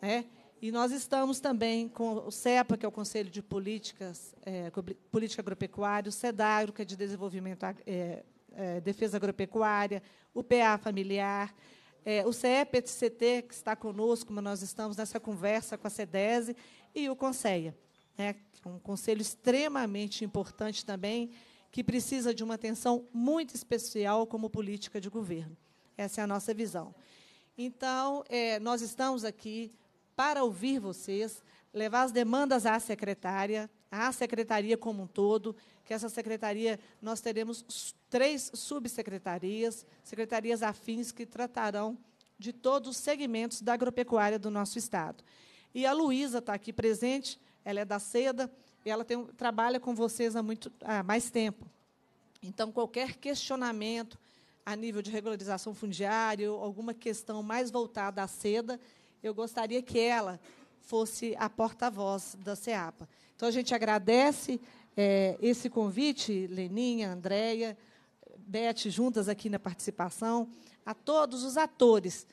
Né? E nós estamos também com o CEPA, que é o Conselho de Políticas, é, Política Agropecuária, o CEDAGRO, que é de Desenvolvimento, é, é, Defesa Agropecuária, o PA Familiar, é, o CEPETCT, que está conosco, mas nós estamos nessa conversa com a CEDESE, e o CONSEIA, né, é um conselho extremamente importante também, que precisa de uma atenção muito especial como política de governo. Essa é a nossa visão. Então, é, nós estamos aqui para ouvir vocês, levar as demandas à secretária, à secretaria como um todo, que essa secretaria nós teremos três subsecretarias, secretarias afins que tratarão de todos os segmentos da agropecuária do nosso estado. E a Luísa está aqui presente, ela é da Seda, e ela tem, trabalha com vocês há muito há mais tempo. Então, qualquer questionamento a nível de regularização fundiária, alguma questão mais voltada à seda, eu gostaria que ela fosse a porta-voz da SEAPA. Então, a gente agradece é, esse convite, Leninha, Andréia, Beth, juntas aqui na participação, a todos os atores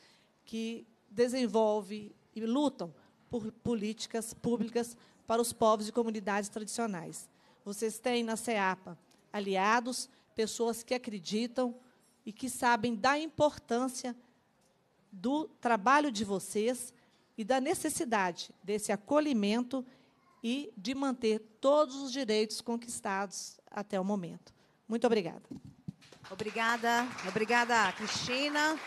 que desenvolvem e lutam por políticas públicas para os povos e comunidades tradicionais. Vocês têm na SEAPA aliados, pessoas que acreditam e que sabem da importância do trabalho de vocês e da necessidade desse acolhimento e de manter todos os direitos conquistados até o momento. Muito obrigada. Obrigada, obrigada, Cristina.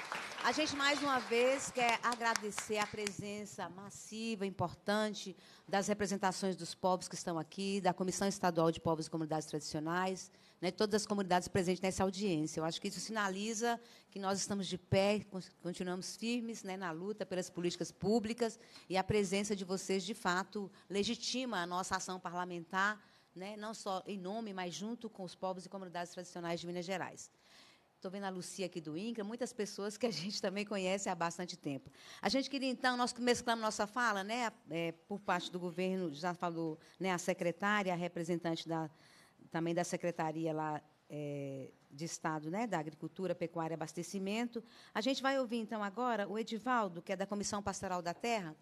A gente mais uma vez quer agradecer a presença massiva, importante das representações dos povos que estão aqui, da Comissão Estadual de Povos e Comunidades Tradicionais, né, todas as comunidades presentes nessa audiência. Eu acho que isso sinaliza que nós estamos de pé, continuamos firmes né, na luta pelas políticas públicas e a presença de vocês, de fato, legitima a nossa ação parlamentar, né, não só em nome, mas junto com os povos e comunidades tradicionais de Minas Gerais. Estou vendo a Lucia aqui do INCRA, muitas pessoas que a gente também conhece há bastante tempo. A gente queria, então, nós mesclamos nossa fala, né, é, por parte do governo, já falou né, a secretária, a representante da, também da Secretaria lá é, de Estado né, da Agricultura, Pecuária e Abastecimento. A gente vai ouvir, então, agora o Edivaldo, que é da Comissão Pastoral da Terra,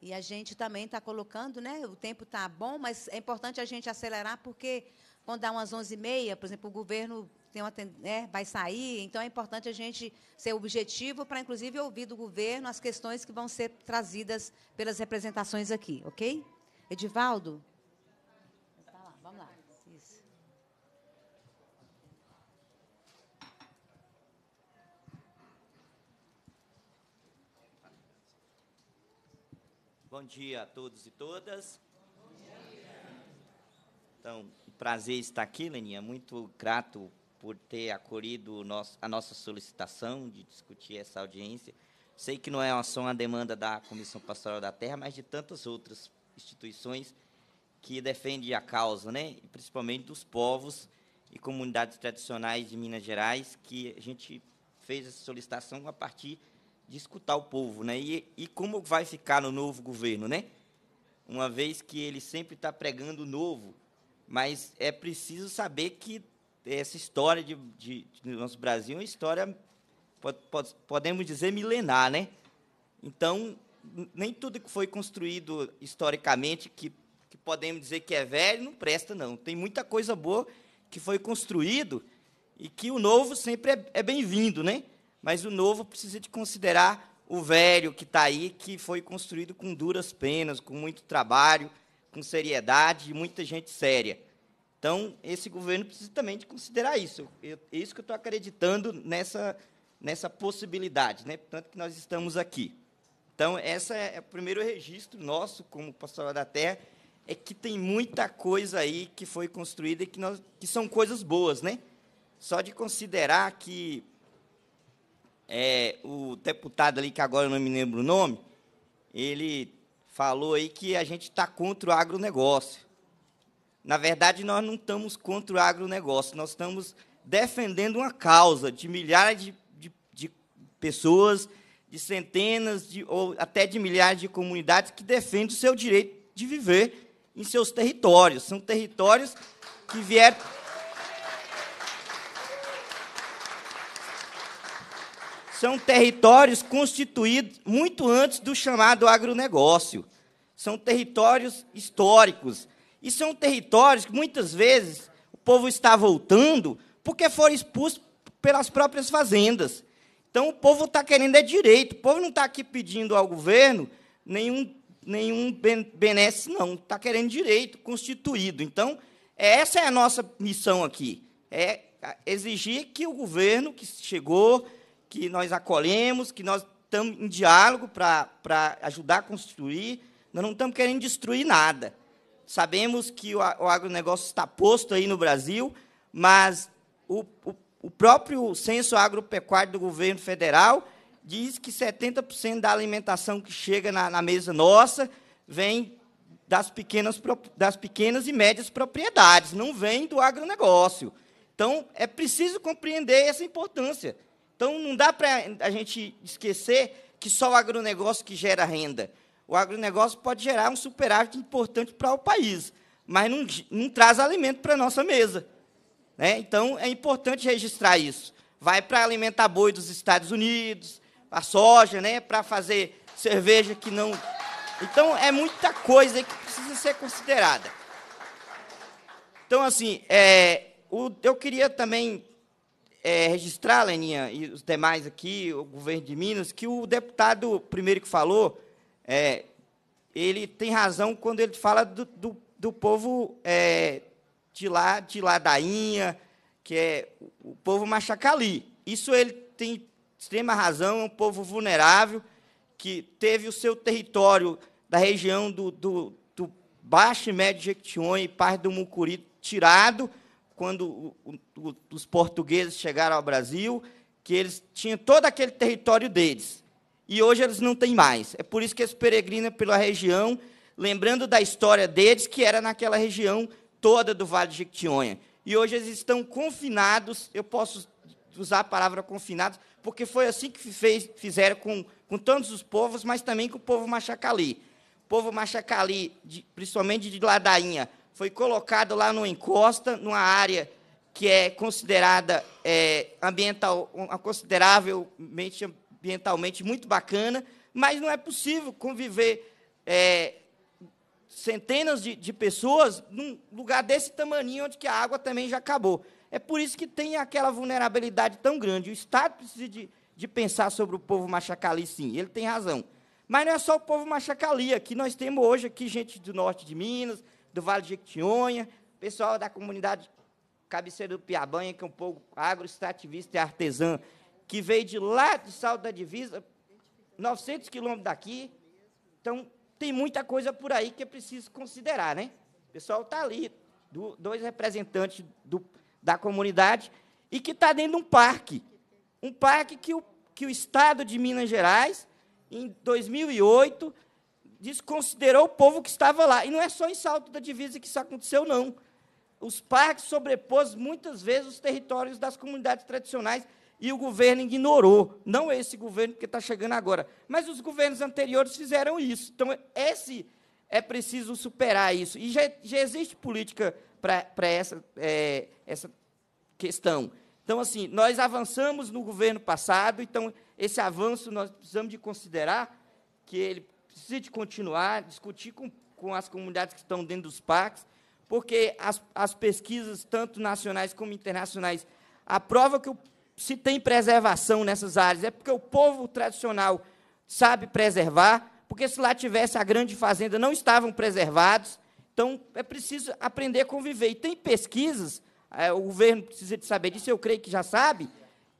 e a gente também está colocando, né, o tempo está bom, mas é importante a gente acelerar, porque quando dá umas 11h30, por exemplo, o governo tem uma, né, vai sair, então é importante a gente ser objetivo para, inclusive, ouvir do governo as questões que vão ser trazidas pelas representações aqui, ok? Edivaldo? Bom dia a todos e todas. Então, prazer estar aqui, Leninha. Muito grato por ter acolhido nosso, a nossa solicitação de discutir essa audiência. Sei que não é só uma demanda da Comissão Pastoral da Terra, mas de tantas outras instituições que defendem a causa, né? E principalmente dos povos e comunidades tradicionais de Minas Gerais, que a gente fez essa solicitação a partir de de escutar o povo, né? E, e como vai ficar no novo governo, né? Uma vez que ele sempre está pregando o novo, mas é preciso saber que essa história de, de, de nosso Brasil é uma história, pode, pode, podemos dizer, milenar, né? Então, nem tudo que foi construído historicamente, que, que podemos dizer que é velho, não presta, não. Tem muita coisa boa que foi construído e que o novo sempre é, é bem-vindo, né? mas o novo precisa de considerar o velho que está aí, que foi construído com duras penas, com muito trabalho, com seriedade e muita gente séria. Então, esse governo precisa também de considerar isso. Eu, é isso que eu estou acreditando nessa, nessa possibilidade, né? tanto que nós estamos aqui. Então, esse é, é o primeiro registro nosso, como pastoral da terra, é que tem muita coisa aí que foi construída e que, nós, que são coisas boas. Né? Só de considerar que é, o deputado ali, que agora eu não me lembro o nome, ele falou aí que a gente está contra o agronegócio. Na verdade, nós não estamos contra o agronegócio, nós estamos defendendo uma causa de milhares de, de, de pessoas, de centenas de, ou até de milhares de comunidades que defendem o seu direito de viver em seus territórios. São territórios que vieram são territórios constituídos muito antes do chamado agronegócio. São territórios históricos. E são territórios que muitas vezes o povo está voltando porque foram expulsos pelas próprias fazendas. Então o povo está querendo é direito. O povo não está aqui pedindo ao governo nenhum, nenhum benesse, não. Está querendo direito constituído. Então, essa é a nossa missão aqui. É exigir que o governo que chegou que nós acolhemos, que nós estamos em diálogo para ajudar a construir. Nós não estamos querendo destruir nada. Sabemos que o, o agronegócio está posto aí no Brasil, mas o, o, o próprio censo agropecuário do governo federal diz que 70% da alimentação que chega na, na mesa nossa vem das pequenas, das pequenas e médias propriedades, não vem do agronegócio. Então, é preciso compreender essa importância. Então, não dá para a gente esquecer que só o agronegócio que gera renda. O agronegócio pode gerar um superávit importante para o país, mas não, não traz alimento para a nossa mesa. Né? Então, é importante registrar isso. Vai para alimentar boi dos Estados Unidos, a soja, né? para fazer cerveja que não. Então, é muita coisa que precisa ser considerada. Então, assim, é, o, eu queria também é, registrar, Leninha, e os demais aqui, o governo de Minas, que o deputado primeiro que falou, é, ele tem razão quando ele fala do, do, do povo é, de lá, de Ladainha, que é o povo machacali. Isso ele tem extrema razão, é um povo vulnerável, que teve o seu território da região do, do, do Baixo e Médio Jequitinhonha e parte do Mucuri tirado, quando o, dos portugueses chegaram ao Brasil, que eles tinham todo aquele território deles. E hoje eles não têm mais. É por isso que eles peregrinam pela região, lembrando da história deles, que era naquela região toda do Vale de Jequitinhonha. E hoje eles estão confinados, eu posso usar a palavra confinados, porque foi assim que fez, fizeram com, com todos os povos, mas também com o povo machacali. O povo machacali, de, principalmente de Ladainha, foi colocado lá numa encosta, numa área que é considerada é, ambiental, consideravelmente ambientalmente muito bacana, mas não é possível conviver é, centenas de, de, pessoas num lugar desse tamaninho onde que a água também já acabou. É por isso que tem aquela vulnerabilidade tão grande. O Estado precisa de, de pensar sobre o povo machacali, sim, ele tem razão. Mas não é só o povo machacali, aqui nós temos hoje aqui gente do norte de Minas, do Vale de Jequitinhonha, pessoal da comunidade cabeceira do Piabanha, que é um povo agroestativista e artesã, que veio de lá de Salto da Divisa, 900 quilômetros daqui. Então, tem muita coisa por aí que é preciso considerar, né? O pessoal está ali, do, dois representantes do, da comunidade, e que está dentro de um parque. Um parque que o, que o Estado de Minas Gerais, em 2008, desconsiderou o povo que estava lá. E não é só em Salto da Divisa que isso aconteceu, não os parques sobrepôs muitas vezes os territórios das comunidades tradicionais e o governo ignorou. Não é esse governo que está chegando agora, mas os governos anteriores fizeram isso. Então, esse é preciso superar isso. E já, já existe política para essa, é, essa questão. Então, assim, nós avançamos no governo passado, então, esse avanço nós precisamos de considerar que ele precisa de continuar, discutir com, com as comunidades que estão dentro dos parques, porque as, as pesquisas, tanto nacionais como internacionais, a prova que o, se tem preservação nessas áreas é porque o povo tradicional sabe preservar, porque se lá tivesse a grande fazenda, não estavam preservados. Então, é preciso aprender a conviver. E tem pesquisas, é, o governo precisa de saber disso, eu creio que já sabe,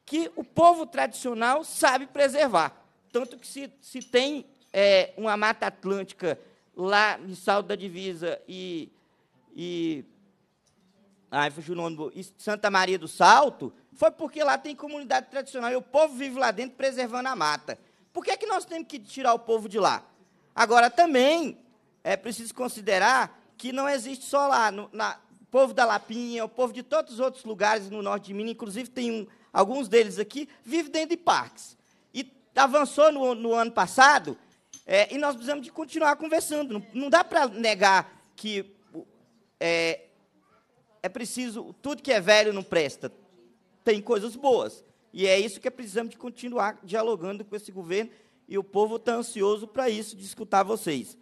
que o povo tradicional sabe preservar. Tanto que se, se tem é, uma Mata Atlântica lá em Salto da Divisa e e ai, fugiu o nome, Santa Maria do Salto, foi porque lá tem comunidade tradicional e o povo vive lá dentro preservando a mata. Por que é que nós temos que tirar o povo de lá? Agora, também é preciso considerar que não existe só lá, no, na, o povo da Lapinha, o povo de todos os outros lugares no norte de Minas, inclusive tem um, alguns deles aqui, vive dentro de parques. E avançou no, no ano passado, é, e nós precisamos de continuar conversando. Não, não dá para negar que é, é preciso, tudo que é velho não presta. Tem coisas boas. E é isso que precisamos de continuar dialogando com esse governo e o povo está ansioso para isso, de escutar vocês.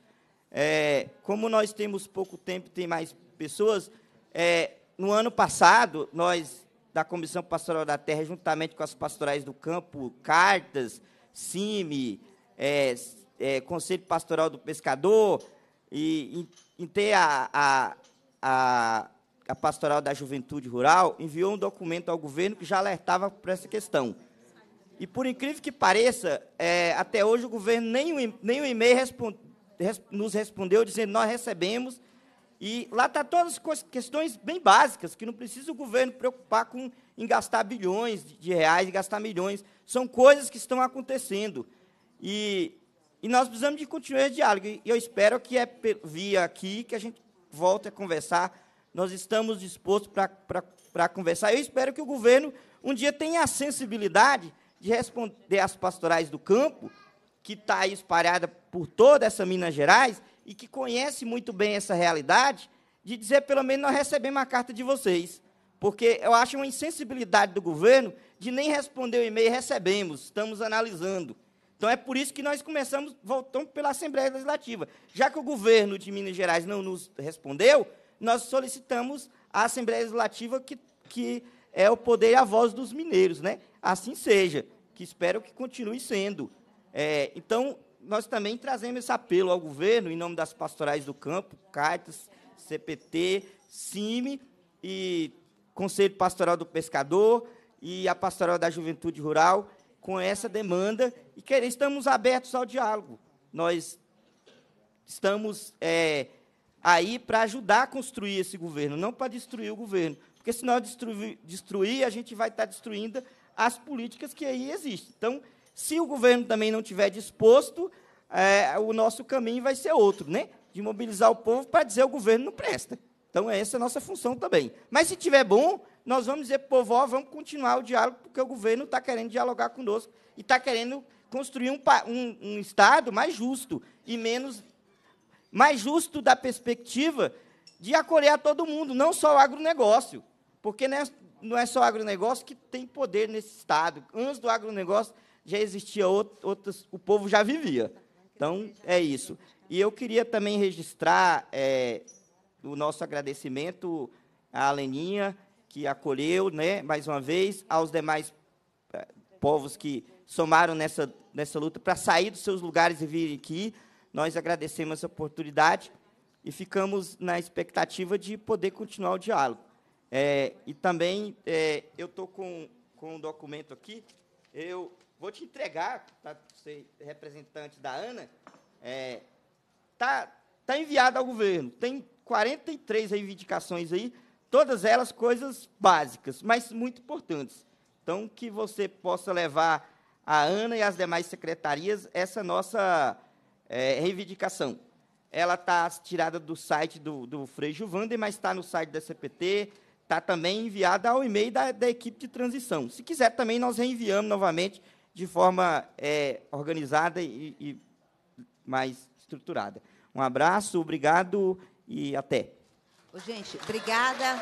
É, como nós temos pouco tempo, tem mais pessoas, é, no ano passado, nós, da Comissão Pastoral da Terra, juntamente com as pastorais do campo, Cartas, CIMI, é, é, Conselho Pastoral do Pescador, e, e, e ter a, a a, a Pastoral da Juventude Rural enviou um documento ao governo que já alertava para essa questão. E, por incrível que pareça, é, até hoje o governo nem um, nem um e-mail responde, res, nos respondeu dizendo nós recebemos. E lá está todas as questões bem básicas, que não precisa o governo preocupar com, em gastar bilhões de reais, em gastar milhões. São coisas que estão acontecendo. E, e nós precisamos de continuar esse diálogo. E eu espero que é via aqui que a gente volte a conversar. Nós estamos dispostos para conversar. Eu espero que o governo um dia tenha a sensibilidade de responder às pastorais do campo, que está aí espalhada por toda essa Minas Gerais e que conhece muito bem essa realidade, de dizer, pelo menos, nós recebemos a carta de vocês. Porque eu acho uma insensibilidade do governo de nem responder o e-mail, recebemos, estamos analisando. Então é por isso que nós começamos, voltamos pela Assembleia Legislativa. Já que o governo de Minas Gerais não nos respondeu, nós solicitamos a Assembleia Legislativa que, que é o poder e a voz dos mineiros, né? Assim seja, que espero que continue sendo. É, então, nós também trazemos esse apelo ao governo, em nome das pastorais do campo, Cartas, CPT, CIMI e Conselho Pastoral do Pescador e a Pastoral da Juventude Rural, com essa demanda e queremos, estamos abertos ao diálogo. Nós estamos é, aí para ajudar a construir esse governo, não para destruir o governo. Porque se nós destruir, destruir, a gente vai estar destruindo as políticas que aí existem. Então, se o governo também não tiver disposto, é, o nosso caminho vai ser outro, né? De mobilizar o povo para dizer que o governo não presta. Então, essa é a nossa função também. Mas se tiver bom, nós vamos dizer povo, vamos continuar o diálogo, porque o governo está querendo dialogar conosco e está querendo construir um, um, um, Estado mais justo e menos. mais justo da perspectiva de acolher a todo mundo, não só o agronegócio. Porque não é, não é só o agronegócio que tem poder nesse Estado. Antes do agronegócio já existia outro, outros. o povo já vivia. Então, é isso. E eu queria também registrar é, o nosso agradecimento à Leninha que acolheu, né, mais uma vez, aos demais eh, povos que somaram nessa, nessa luta para sair dos seus lugares e vir aqui. Nós agradecemos essa oportunidade e ficamos na expectativa de poder continuar o diálogo. É, e também, é, eu estou com, com um documento aqui, eu vou te entregar, tá, ser representante da ANA, é, tá, tá enviado ao governo, tem 43 reivindicações aí, Todas elas coisas básicas, mas muito importantes. Então, que você possa levar a Ana e as demais secretarias essa nossa é, reivindicação. Ela está tirada do site do, do Frei Juvander, mas está no site da CPT, está também enviada ao e-mail da, da, equipe de transição. Se quiser, também nós reenviamos novamente de forma é, organizada e, e mais estruturada. Um abraço, obrigado e até gente, obrigada.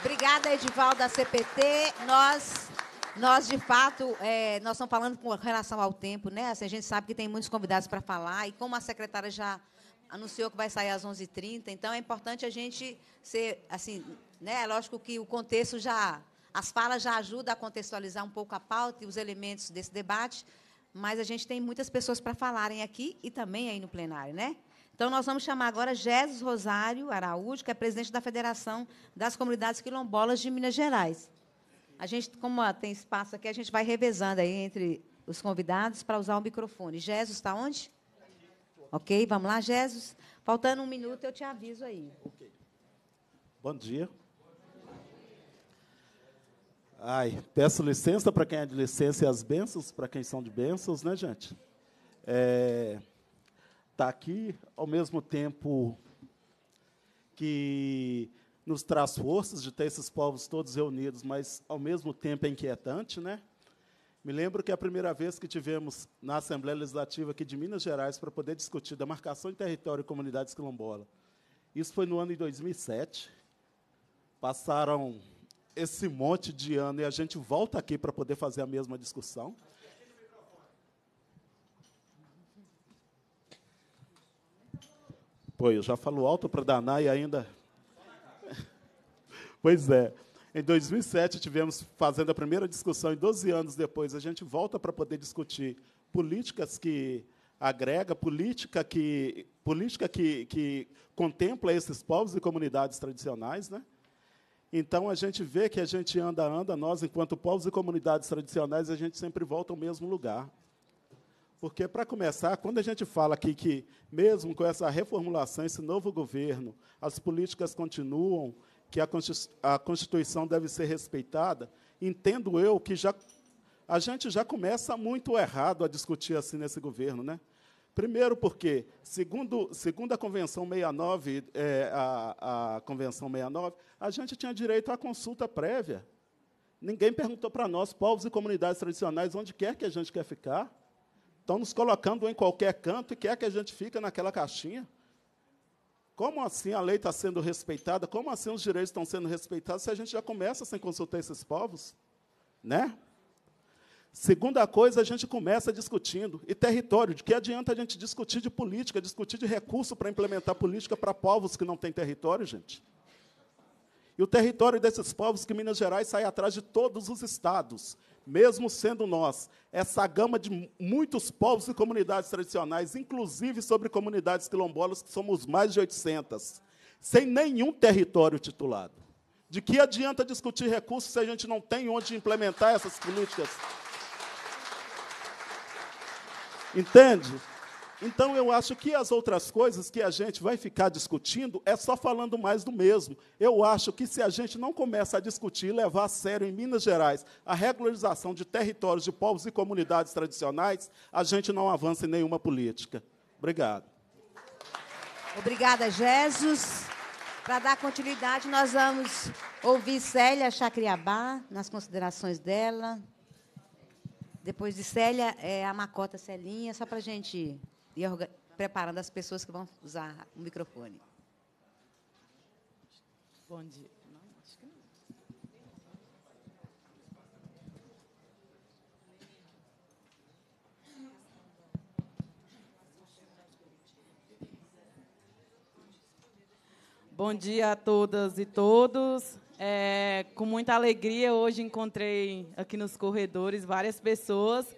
Obrigada, Edival da CPT. Nós, nós de fato, é, nós estamos falando com relação ao tempo, né? Assim, a gente sabe que tem muitos convidados para falar e como a secretária já anunciou que vai sair às 11h30, então é importante a gente ser, assim, né? É lógico que o contexto já, as falas já ajudam a contextualizar um pouco a pauta e os elementos desse debate, mas a gente tem muitas pessoas para falarem aqui e também aí no plenário, né? Então, nós vamos chamar agora Jesus Rosário Araújo, que é presidente da Federação das Comunidades Quilombolas de Minas Gerais. A gente, como tem espaço aqui, a gente vai revezando aí entre os convidados para usar o microfone. Jesus está onde? Ok, vamos lá, Jesus. Faltando um minuto, eu te aviso aí. Bom dia. Ai, peço licença para quem é de licença e as bênçãos para quem são de bênçãos, né, gente? É está aqui, ao mesmo tempo que nos traz forças de ter esses povos todos reunidos, mas ao mesmo tempo é inquietante, né? Me lembro que é a primeira vez que tivemos na Assembleia Legislativa aqui de Minas Gerais para poder discutir da marcação de território e comunidades quilombola. Isso foi no ano de 2007. Passaram esse monte de ano e a gente volta aqui para poder fazer a mesma discussão. Pô, eu já falo alto para Danai ainda. pois é. Em 2007 tivemos fazendo a primeira discussão e 12 anos depois a gente volta para poder discutir políticas que agrega política que política que, que contempla esses povos e comunidades tradicionais, né? Então a gente vê que a gente anda anda nós enquanto povos e comunidades tradicionais a gente sempre volta ao mesmo lugar. Porque, para começar, quando a gente fala aqui que, mesmo com essa reformulação, esse novo governo, as políticas continuam, que a Constituição deve ser respeitada, entendo eu que já, a gente já começa muito errado a discutir assim nesse governo. Né? Primeiro, porque, segundo, segundo a Convenção 69, é, a, a Convenção 69, a gente tinha direito à consulta prévia. Ninguém perguntou para nós, povos e comunidades tradicionais, onde quer que a gente quer ficar. Estão nos colocando em qualquer canto e quer que a gente fique naquela caixinha. Como assim a lei está sendo respeitada? Como assim os direitos estão sendo respeitados se a gente já começa sem consultar esses povos? Né? Segunda coisa, a gente começa discutindo. E território, de que adianta a gente discutir de política, discutir de recurso para implementar política para povos que não têm território, gente? E o território desses povos que Minas Gerais sai atrás de todos os estados mesmo sendo nós, essa gama de muitos povos e comunidades tradicionais, inclusive sobre comunidades quilombolas, que somos mais de 800, sem nenhum território titulado. De que adianta discutir recursos se a gente não tem onde implementar essas políticas? Entende? Então eu acho que as outras coisas que a gente vai ficar discutindo é só falando mais do mesmo. Eu acho que se a gente não começa a discutir e levar a sério em Minas Gerais a regularização de territórios de povos e comunidades tradicionais, a gente não avança em nenhuma política. Obrigado. Obrigada, Jesus. Para dar continuidade, nós vamos ouvir Célia Chacriabá nas considerações dela. Depois de Célia, é, a Macota Celinha, só para a gente e preparando as pessoas que vão usar o microfone. Bom dia. Bom dia a todas e todos. É, com muita alegria, hoje encontrei aqui nos corredores várias pessoas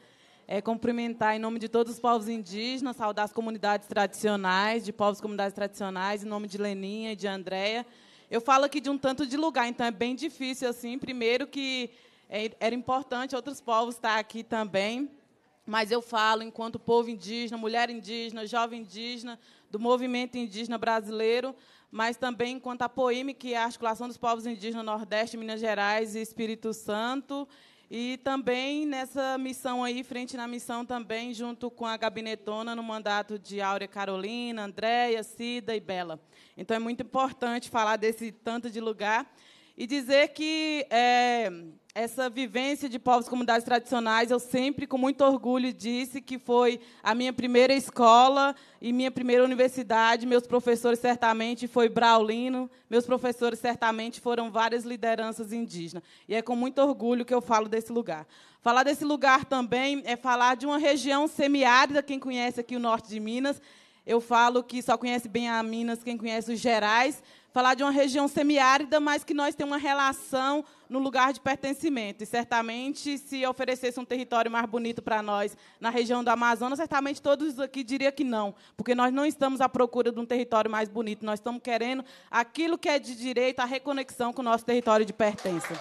é, cumprimentar em nome de todos os povos indígenas, saudar as comunidades tradicionais, de povos e comunidades tradicionais, em nome de Leninha e de Andréia. Eu falo aqui de um tanto de lugar, então é bem difícil, assim, primeiro que é, era importante outros povos estar aqui também, mas eu falo enquanto povo indígena, mulher indígena, jovem indígena, do movimento indígena brasileiro, mas também enquanto a POIME, que é a Articulação dos Povos Indígenas Nordeste, Minas Gerais e Espírito Santo, e também nessa missão aí, frente na missão também, junto com a gabinetona, no mandato de Áurea Carolina, Andréia, Cida e Bela. Então é muito importante falar desse tanto de lugar e dizer que é, essa vivência de povos e comunidades tradicionais, eu sempre, com muito orgulho, disse que foi a minha primeira escola e minha primeira universidade. Meus professores, certamente, foi Braulino. Meus professores, certamente, foram várias lideranças indígenas. E é com muito orgulho que eu falo desse lugar. Falar desse lugar também é falar de uma região semiárida, quem conhece aqui o norte de Minas. Eu falo que só conhece bem a Minas quem conhece os Gerais. Falar de uma região semiárida, mas que nós temos uma relação no lugar de pertencimento. E certamente, se oferecesse um território mais bonito para nós na região do Amazonas, certamente todos aqui diriam que não, porque nós não estamos à procura de um território mais bonito, nós estamos querendo aquilo que é de direito à reconexão com o nosso território de pertença.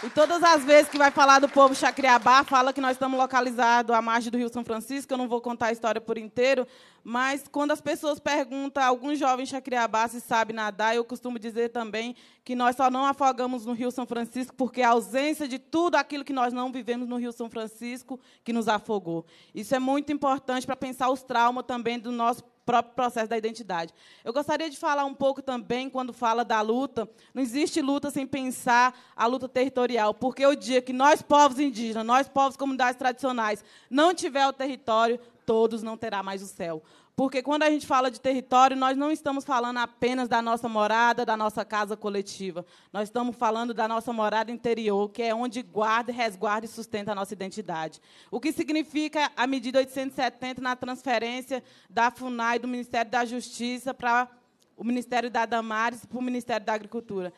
E todas as vezes que vai falar do povo Chacriabá, fala que nós estamos localizados à margem do Rio São Francisco. Eu não vou contar a história por inteiro, mas quando as pessoas perguntam a algum jovem Chacriabá se sabe nadar, eu costumo dizer também que nós só não afogamos no Rio São Francisco porque a ausência de tudo aquilo que nós não vivemos no Rio São Francisco que nos afogou. Isso é muito importante para pensar os traumas também do nosso próprio processo da identidade. Eu gostaria de falar um pouco também, quando fala da luta, não existe luta sem pensar a luta territorial, porque o dia que nós, povos indígenas, nós, povos comunidades tradicionais, não tiver o território, todos não terá mais o céu. Porque quando a gente fala de território, nós não estamos falando apenas da nossa morada, da nossa casa coletiva. Nós estamos falando da nossa morada interior, que é onde guarda, resguarda e sustenta a nossa identidade. O que significa a medida 870 na transferência da FUNAI do Ministério da Justiça para o Ministério da Damares para o Ministério da Agricultura.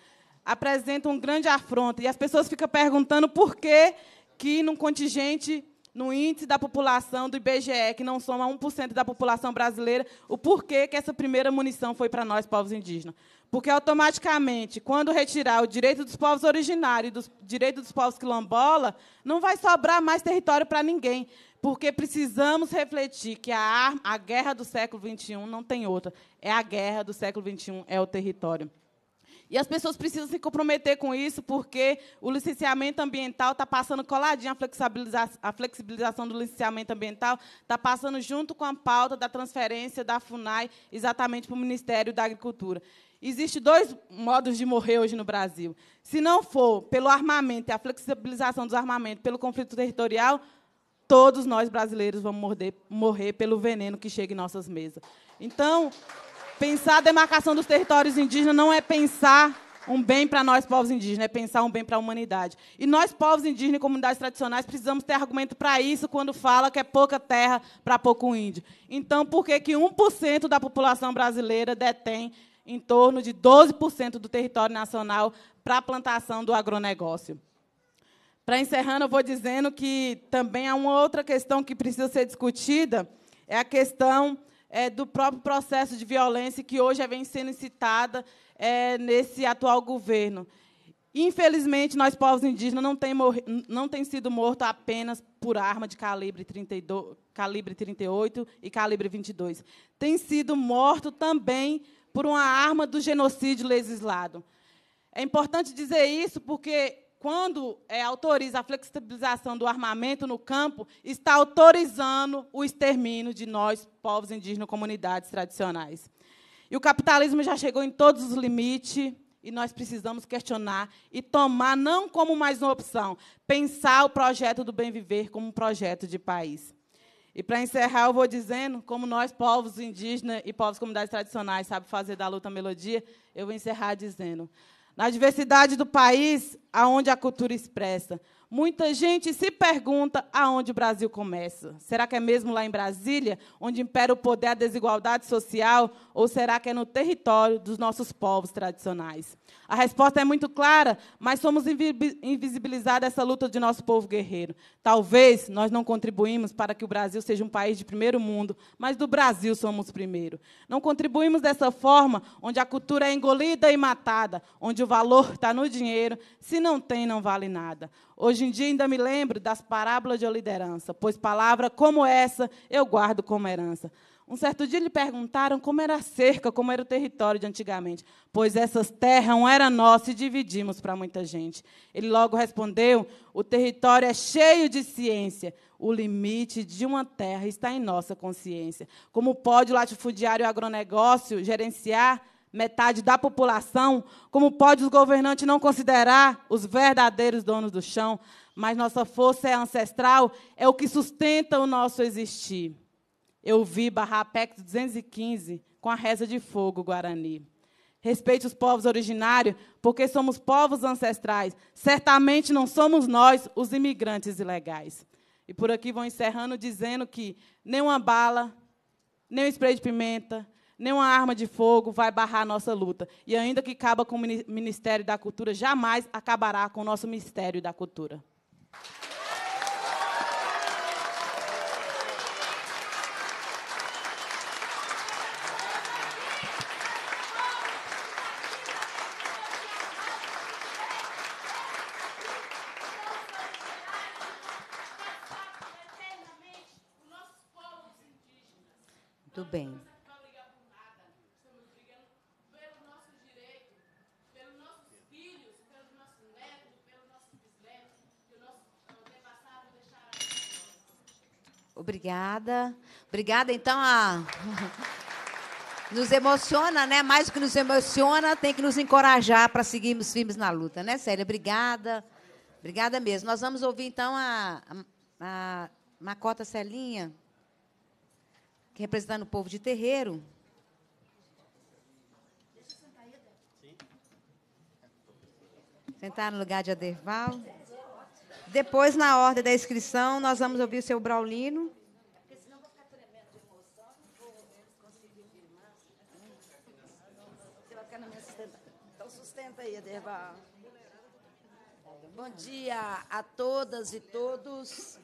Apresenta um grande afronto. E as pessoas ficam perguntando por que, que num contingente no índice da população do IBGE, que não soma 1% da população brasileira, o porquê que essa primeira munição foi para nós, povos indígenas. Porque, automaticamente, quando retirar o direito dos povos originários e o direito dos povos quilombola, não vai sobrar mais território para ninguém, porque precisamos refletir que a, a guerra do século XXI não tem outra, é a guerra do século XXI, é o território. E as pessoas precisam se comprometer com isso, porque o licenciamento ambiental está passando coladinho, a flexibilização, a flexibilização do licenciamento ambiental está passando junto com a pauta da transferência da FUNAI exatamente para o Ministério da Agricultura. Existem dois modos de morrer hoje no Brasil. Se não for pelo armamento e a flexibilização dos armamentos, pelo conflito territorial, todos nós brasileiros vamos morder, morrer pelo veneno que chega em nossas mesas. Então, Pensar a demarcação dos territórios indígenas não é pensar um bem para nós, povos indígenas, é pensar um bem para a humanidade. E nós, povos indígenas e comunidades tradicionais, precisamos ter argumento para isso quando fala que é pouca terra para pouco índio. Então, por que, que 1% da população brasileira detém em torno de 12% do território nacional para a plantação do agronegócio? Para encerrando, eu vou dizendo que também há uma outra questão que precisa ser discutida, é a questão é, do próprio processo de violência que hoje vem sendo incitada é, nesse atual governo. Infelizmente, nós, povos indígenas, não tem, não tem sido morto apenas por arma de calibre, 32, calibre 38 e calibre 22. Tem sido morto também por uma arma do genocídio legislado. É importante dizer isso porque quando é, autoriza a flexibilização do armamento no campo, está autorizando o extermínio de nós, povos indígenas, comunidades tradicionais. E o capitalismo já chegou em todos os limites e nós precisamos questionar e tomar, não como mais uma opção, pensar o projeto do bem viver como um projeto de país. E, para encerrar, eu vou dizendo, como nós, povos indígenas e povos comunidades tradicionais, sabemos fazer da luta melodia, eu vou encerrar dizendo na diversidade do país, aonde a cultura expressa. Muita gente se pergunta aonde o Brasil começa. Será que é mesmo lá em Brasília, onde impera o poder da desigualdade social, ou será que é no território dos nossos povos tradicionais? A resposta é muito clara, mas somos invisibilizados essa luta de nosso povo guerreiro. Talvez nós não contribuímos para que o Brasil seja um país de primeiro mundo, mas do Brasil somos primeiro. Não contribuímos dessa forma, onde a cultura é engolida e matada, onde o valor está no dinheiro, se não tem, não vale nada. Hoje em dia ainda me lembro das parábolas de liderança, pois palavra como essa eu guardo como herança. Um certo dia lhe perguntaram como era a cerca, como era o território de antigamente, pois essas terras não eram nossas e dividimos para muita gente. Ele logo respondeu: o território é cheio de ciência. O limite de uma terra está em nossa consciência. Como pode o latifundiário e o agronegócio gerenciar metade da população? Como pode os governantes não considerar os verdadeiros donos do chão? Mas nossa força é ancestral, é o que sustenta o nosso existir eu vi barrar a PEC 215 com a reza de fogo guarani. Respeite os povos originários, porque somos povos ancestrais. Certamente não somos nós os imigrantes ilegais. E por aqui vão encerrando dizendo que nem uma bala, nem um spray de pimenta, nem uma arma de fogo vai barrar a nossa luta. E ainda que acaba com o Ministério da Cultura, jamais acabará com o nosso Ministério da Cultura. Muito bem. Obrigada. Obrigada, então, a... Nos emociona, né? Mais do que nos emociona, tem que nos encorajar para seguirmos firmes na luta, né, Célia? Obrigada. Obrigada mesmo. Nós vamos ouvir, então, a, a Macota Celinha que representando o povo de terreiro. Sentar no lugar de Aderval. Depois, na ordem da inscrição, nós vamos ouvir o seu Braulino. Então, sustenta aí, Aderval. Bom dia a todas e todos.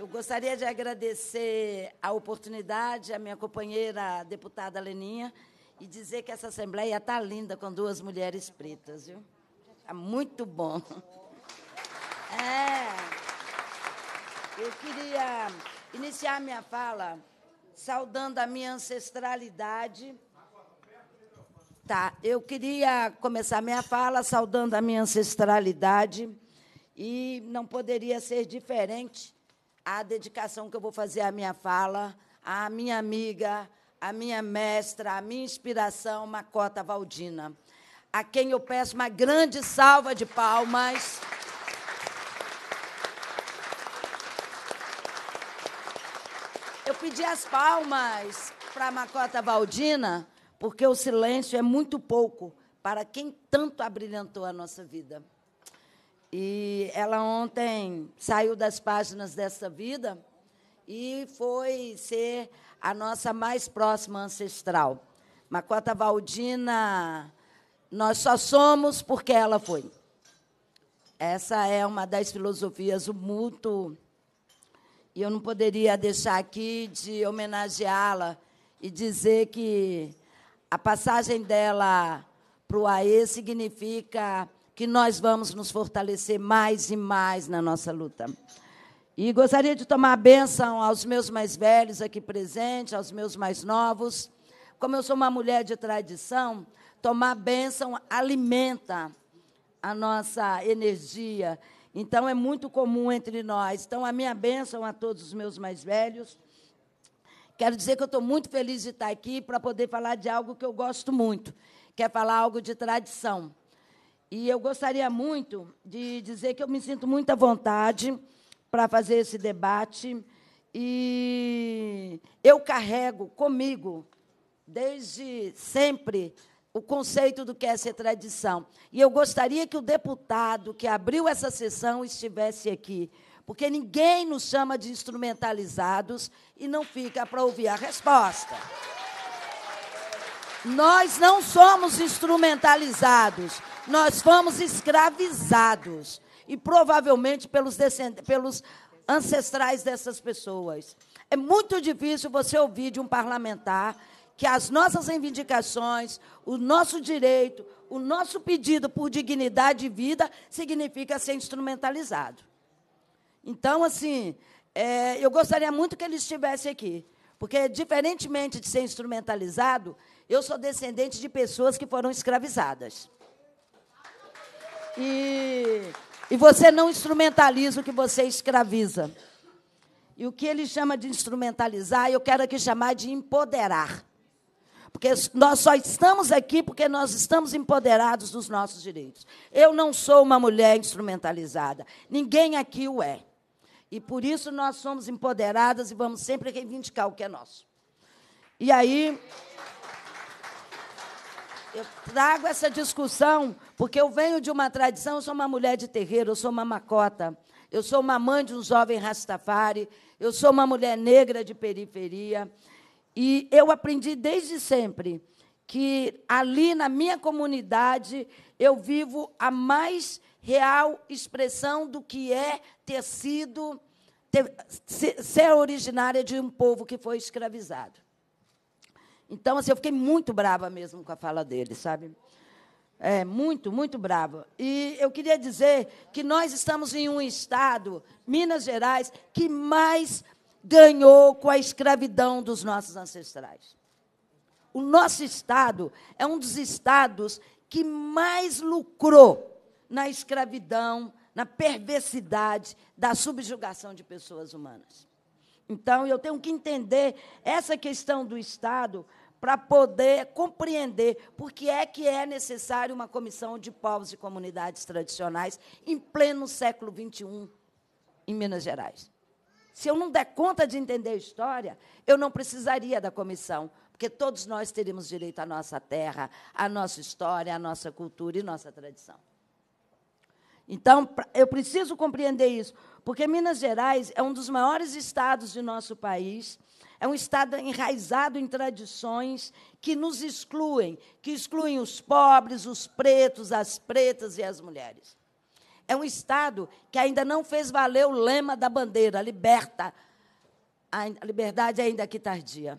Eu gostaria de agradecer a oportunidade à minha companheira a deputada Leninha e dizer que essa Assembleia está linda com duas mulheres pretas, viu? Está muito bom. É. Eu queria iniciar minha fala saudando a minha ancestralidade. Tá, eu queria começar minha fala saudando a minha ancestralidade e não poderia ser diferente a dedicação que eu vou fazer à minha fala, à minha amiga, à minha mestra, à minha inspiração, Macota Valdina, a quem eu peço uma grande salva de palmas. Eu pedi as palmas para Macota Valdina, porque o silêncio é muito pouco para quem tanto abrilhantou a nossa vida. E ela ontem saiu das páginas dessa vida e foi ser a nossa mais próxima ancestral. Macota Valdina, nós só somos porque ela foi. Essa é uma das filosofias muito. E eu não poderia deixar aqui de homenageá-la e dizer que a passagem dela para o AE significa que nós vamos nos fortalecer mais e mais na nossa luta. E gostaria de tomar a bênção aos meus mais velhos aqui presentes, aos meus mais novos. Como eu sou uma mulher de tradição, tomar a bênção alimenta a nossa energia. Então, é muito comum entre nós. Então, a minha bênção a todos os meus mais velhos. Quero dizer que eu estou muito feliz de estar aqui para poder falar de algo que eu gosto muito, que é falar algo de tradição. E eu gostaria muito de dizer que eu me sinto muita vontade para fazer esse debate. E eu carrego comigo, desde sempre, o conceito do que é ser tradição. E eu gostaria que o deputado que abriu essa sessão estivesse aqui, porque ninguém nos chama de instrumentalizados e não fica para ouvir a resposta. Nós não somos instrumentalizados, nós fomos escravizados. E provavelmente pelos, pelos ancestrais dessas pessoas. É muito difícil você ouvir de um parlamentar que as nossas reivindicações, o nosso direito, o nosso pedido por dignidade de vida significa ser instrumentalizado. Então, assim, é, eu gostaria muito que ele estivesse aqui, porque, diferentemente de ser instrumentalizado, eu sou descendente de pessoas que foram escravizadas. E, e você não instrumentaliza o que você escraviza. E o que ele chama de instrumentalizar, eu quero aqui chamar de empoderar. Porque nós só estamos aqui porque nós estamos empoderados dos nossos direitos. Eu não sou uma mulher instrumentalizada. Ninguém aqui o é. E por isso nós somos empoderadas e vamos sempre reivindicar o que é nosso. E aí, eu trago essa discussão porque eu venho de uma tradição, eu sou uma mulher de terreiro, eu sou uma macota, eu sou uma mãe de um jovem Rastafari, eu sou uma mulher negra de periferia. E eu aprendi desde sempre que ali na minha comunidade eu vivo a mais real expressão do que é ter sido ter, ser originária de um povo que foi escravizado. Então, assim, eu fiquei muito brava mesmo com a fala dele, sabe? É, muito, muito brava. E eu queria dizer que nós estamos em um estado, Minas Gerais, que mais ganhou com a escravidão dos nossos ancestrais. O nosso estado é um dos estados que mais lucrou na escravidão, na perversidade da subjugação de pessoas humanas. Então, eu tenho que entender essa questão do Estado para poder compreender por que é que é necessário uma comissão de povos e comunidades tradicionais em pleno século XXI em Minas Gerais. Se eu não der conta de entender a história, eu não precisaria da comissão, porque todos nós teríamos direito à nossa terra, à nossa história, à nossa cultura e nossa tradição. Então, eu preciso compreender isso, porque Minas Gerais é um dos maiores estados de nosso país é um Estado enraizado em tradições que nos excluem, que excluem os pobres, os pretos, as pretas e as mulheres. É um Estado que ainda não fez valer o lema da bandeira, liberta. A liberdade ainda que tardia.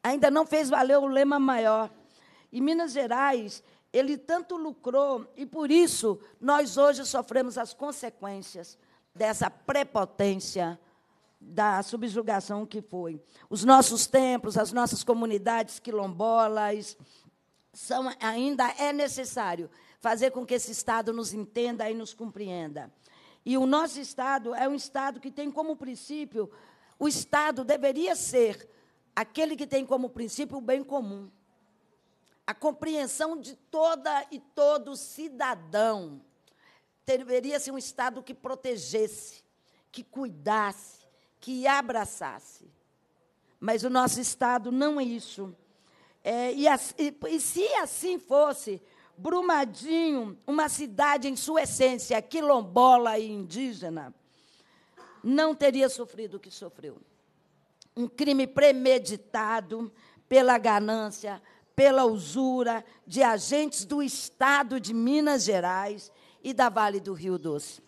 Ainda não fez valer o lema maior. E Minas Gerais, ele tanto lucrou, e por isso nós hoje sofremos as consequências dessa prepotência da subjugação que foi. Os nossos templos, as nossas comunidades quilombolas, são, ainda é necessário fazer com que esse Estado nos entenda e nos compreenda. E o nosso Estado é um Estado que tem como princípio, o Estado deveria ser aquele que tem como princípio o bem comum, a compreensão de toda e todo cidadão. Deveria ser um Estado que protegesse, que cuidasse, que abraçasse. Mas o nosso Estado não é isso. É, e, e, e se assim fosse, Brumadinho, uma cidade em sua essência quilombola e indígena, não teria sofrido o que sofreu. Um crime premeditado pela ganância, pela usura de agentes do Estado de Minas Gerais e da Vale do Rio Doce.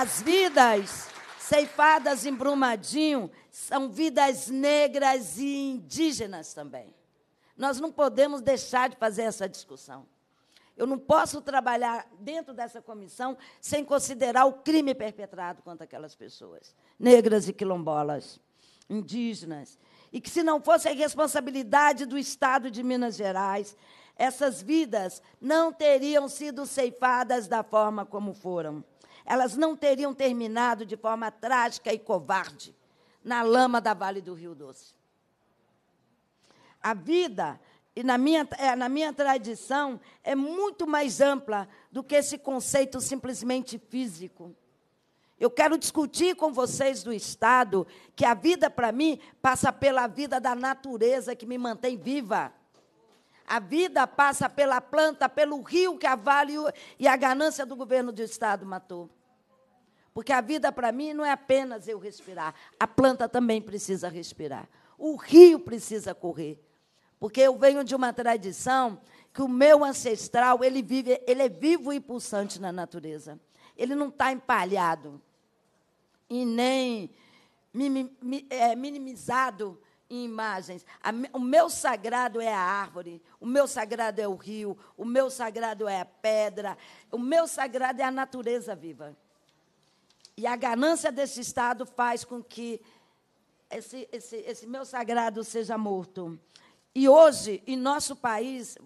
As vidas ceifadas em Brumadinho são vidas negras e indígenas também. Nós não podemos deixar de fazer essa discussão. Eu não posso trabalhar dentro dessa comissão sem considerar o crime perpetrado contra aquelas pessoas, negras e quilombolas, indígenas. E que, se não fosse a responsabilidade do Estado de Minas Gerais, essas vidas não teriam sido ceifadas da forma como foram elas não teriam terminado de forma trágica e covarde na lama da Vale do Rio Doce. A vida, e na minha, é, na minha tradição, é muito mais ampla do que esse conceito simplesmente físico. Eu quero discutir com vocês do Estado que a vida, para mim, passa pela vida da natureza que me mantém viva. A vida passa pela planta, pelo rio que a vale e a ganância do governo do Estado matou. Porque a vida para mim não é apenas eu respirar, a planta também precisa respirar. O rio precisa correr. Porque eu venho de uma tradição que o meu ancestral, ele vive, ele é vivo e pulsante na natureza. Ele não está empalhado e nem é, minimizado em imagens. O meu sagrado é a árvore, o meu sagrado é o rio, o meu sagrado é a pedra, o meu sagrado é a natureza viva. E a ganância desse Estado faz com que esse, esse, esse meu sagrado seja morto. E hoje, em nosso país,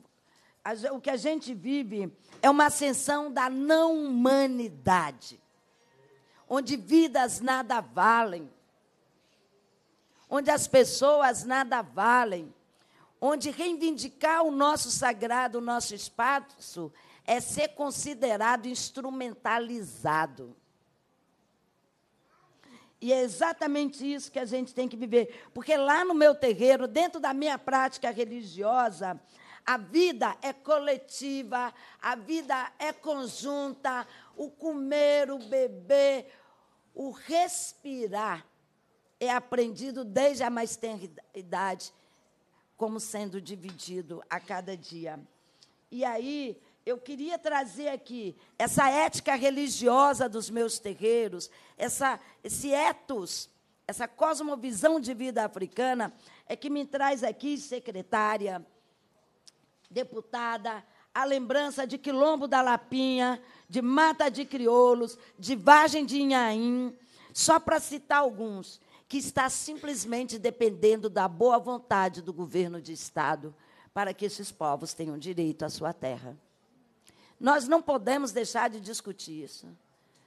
o que a gente vive é uma ascensão da não-humanidade, onde vidas nada valem, onde as pessoas nada valem, onde reivindicar o nosso sagrado, o nosso espaço, é ser considerado instrumentalizado. E é exatamente isso que a gente tem que viver. Porque lá no meu terreiro, dentro da minha prática religiosa, a vida é coletiva, a vida é conjunta, o comer, o beber, o respirar é aprendido desde a mais tenra idade, como sendo dividido a cada dia. E aí, eu queria trazer aqui essa ética religiosa dos meus terreiros, essa, esse etos, essa cosmovisão de vida africana, é que me traz aqui, secretária, deputada, a lembrança de Quilombo da Lapinha, de Mata de Crioulos, de Vargem de Inhaim, só para citar alguns, que está simplesmente dependendo da boa vontade do governo de Estado para que esses povos tenham direito à sua terra. Nós não podemos deixar de discutir isso.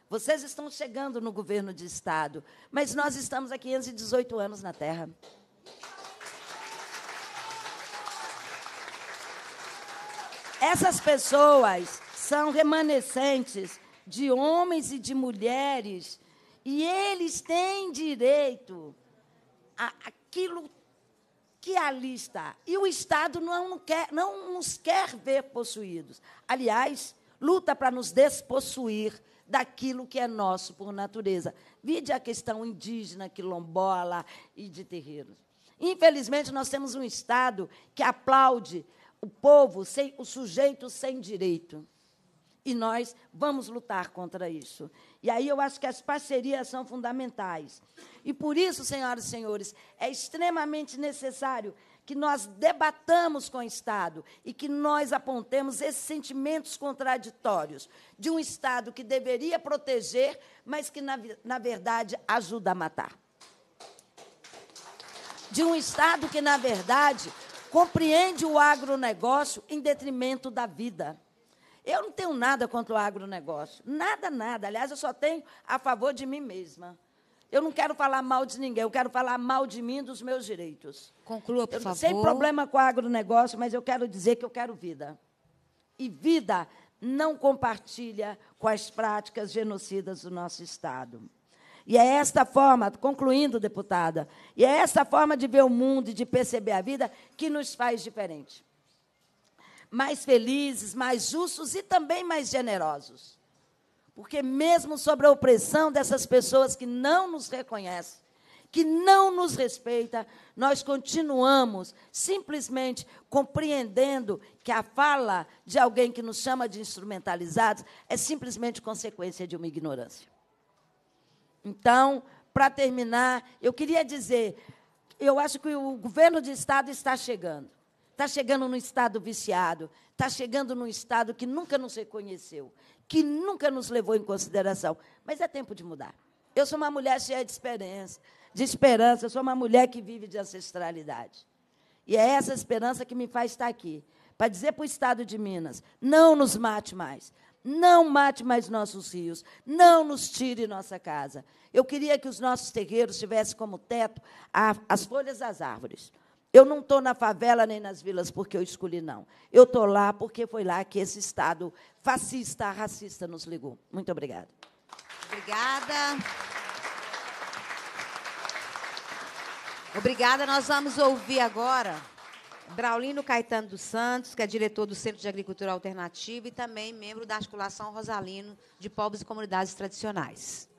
Vocês estão chegando no governo de Estado, mas nós estamos há 518 anos na Terra. Essas pessoas são remanescentes de homens e de mulheres, e eles têm direito a aquilo que é ali está. E o Estado não, quer, não nos quer ver possuídos. Aliás, luta para nos despossuir daquilo que é nosso por natureza. Vide a questão indígena, quilombola e de terreiros. Infelizmente, nós temos um Estado que aplaude o povo, sem, o sujeito sem direito e nós vamos lutar contra isso. E aí eu acho que as parcerias são fundamentais. E por isso, senhoras e senhores, é extremamente necessário que nós debatamos com o Estado e que nós apontemos esses sentimentos contraditórios de um Estado que deveria proteger, mas que, na, na verdade, ajuda a matar. De um Estado que, na verdade, compreende o agronegócio em detrimento da vida eu não tenho nada contra o agronegócio. Nada, nada. Aliás, eu só tenho a favor de mim mesma. Eu não quero falar mal de ninguém, eu quero falar mal de mim e dos meus direitos. Conclua, por eu, favor. Sem problema com o agronegócio, mas eu quero dizer que eu quero vida. E vida não compartilha com as práticas genocidas do nosso Estado. E é esta forma, concluindo, deputada, e é esta forma de ver o mundo e de perceber a vida que nos faz diferente mais felizes, mais justos e também mais generosos. Porque, mesmo sobre a opressão dessas pessoas que não nos reconhecem, que não nos respeita, nós continuamos simplesmente compreendendo que a fala de alguém que nos chama de instrumentalizados é simplesmente consequência de uma ignorância. Então, para terminar, eu queria dizer, eu acho que o governo de estado está chegando está chegando num estado viciado, está chegando num estado que nunca nos reconheceu, que nunca nos levou em consideração. Mas é tempo de mudar. Eu sou uma mulher cheia de esperança, de esperança, eu sou uma mulher que vive de ancestralidade. E é essa esperança que me faz estar aqui, para dizer para o estado de Minas: não nos mate mais, não mate mais nossos rios, não nos tire nossa casa. Eu queria que os nossos terreiros tivessem como teto as folhas das árvores. Eu não estou na favela nem nas vilas porque eu escolhi, não. Eu estou lá porque foi lá que esse Estado fascista, racista nos ligou. Muito obrigada. Obrigada. Obrigada. Nós vamos ouvir agora Braulino Caetano dos Santos, que é diretor do Centro de Agricultura Alternativa e também membro da articulação Rosalino de Povos e Comunidades Tradicionais.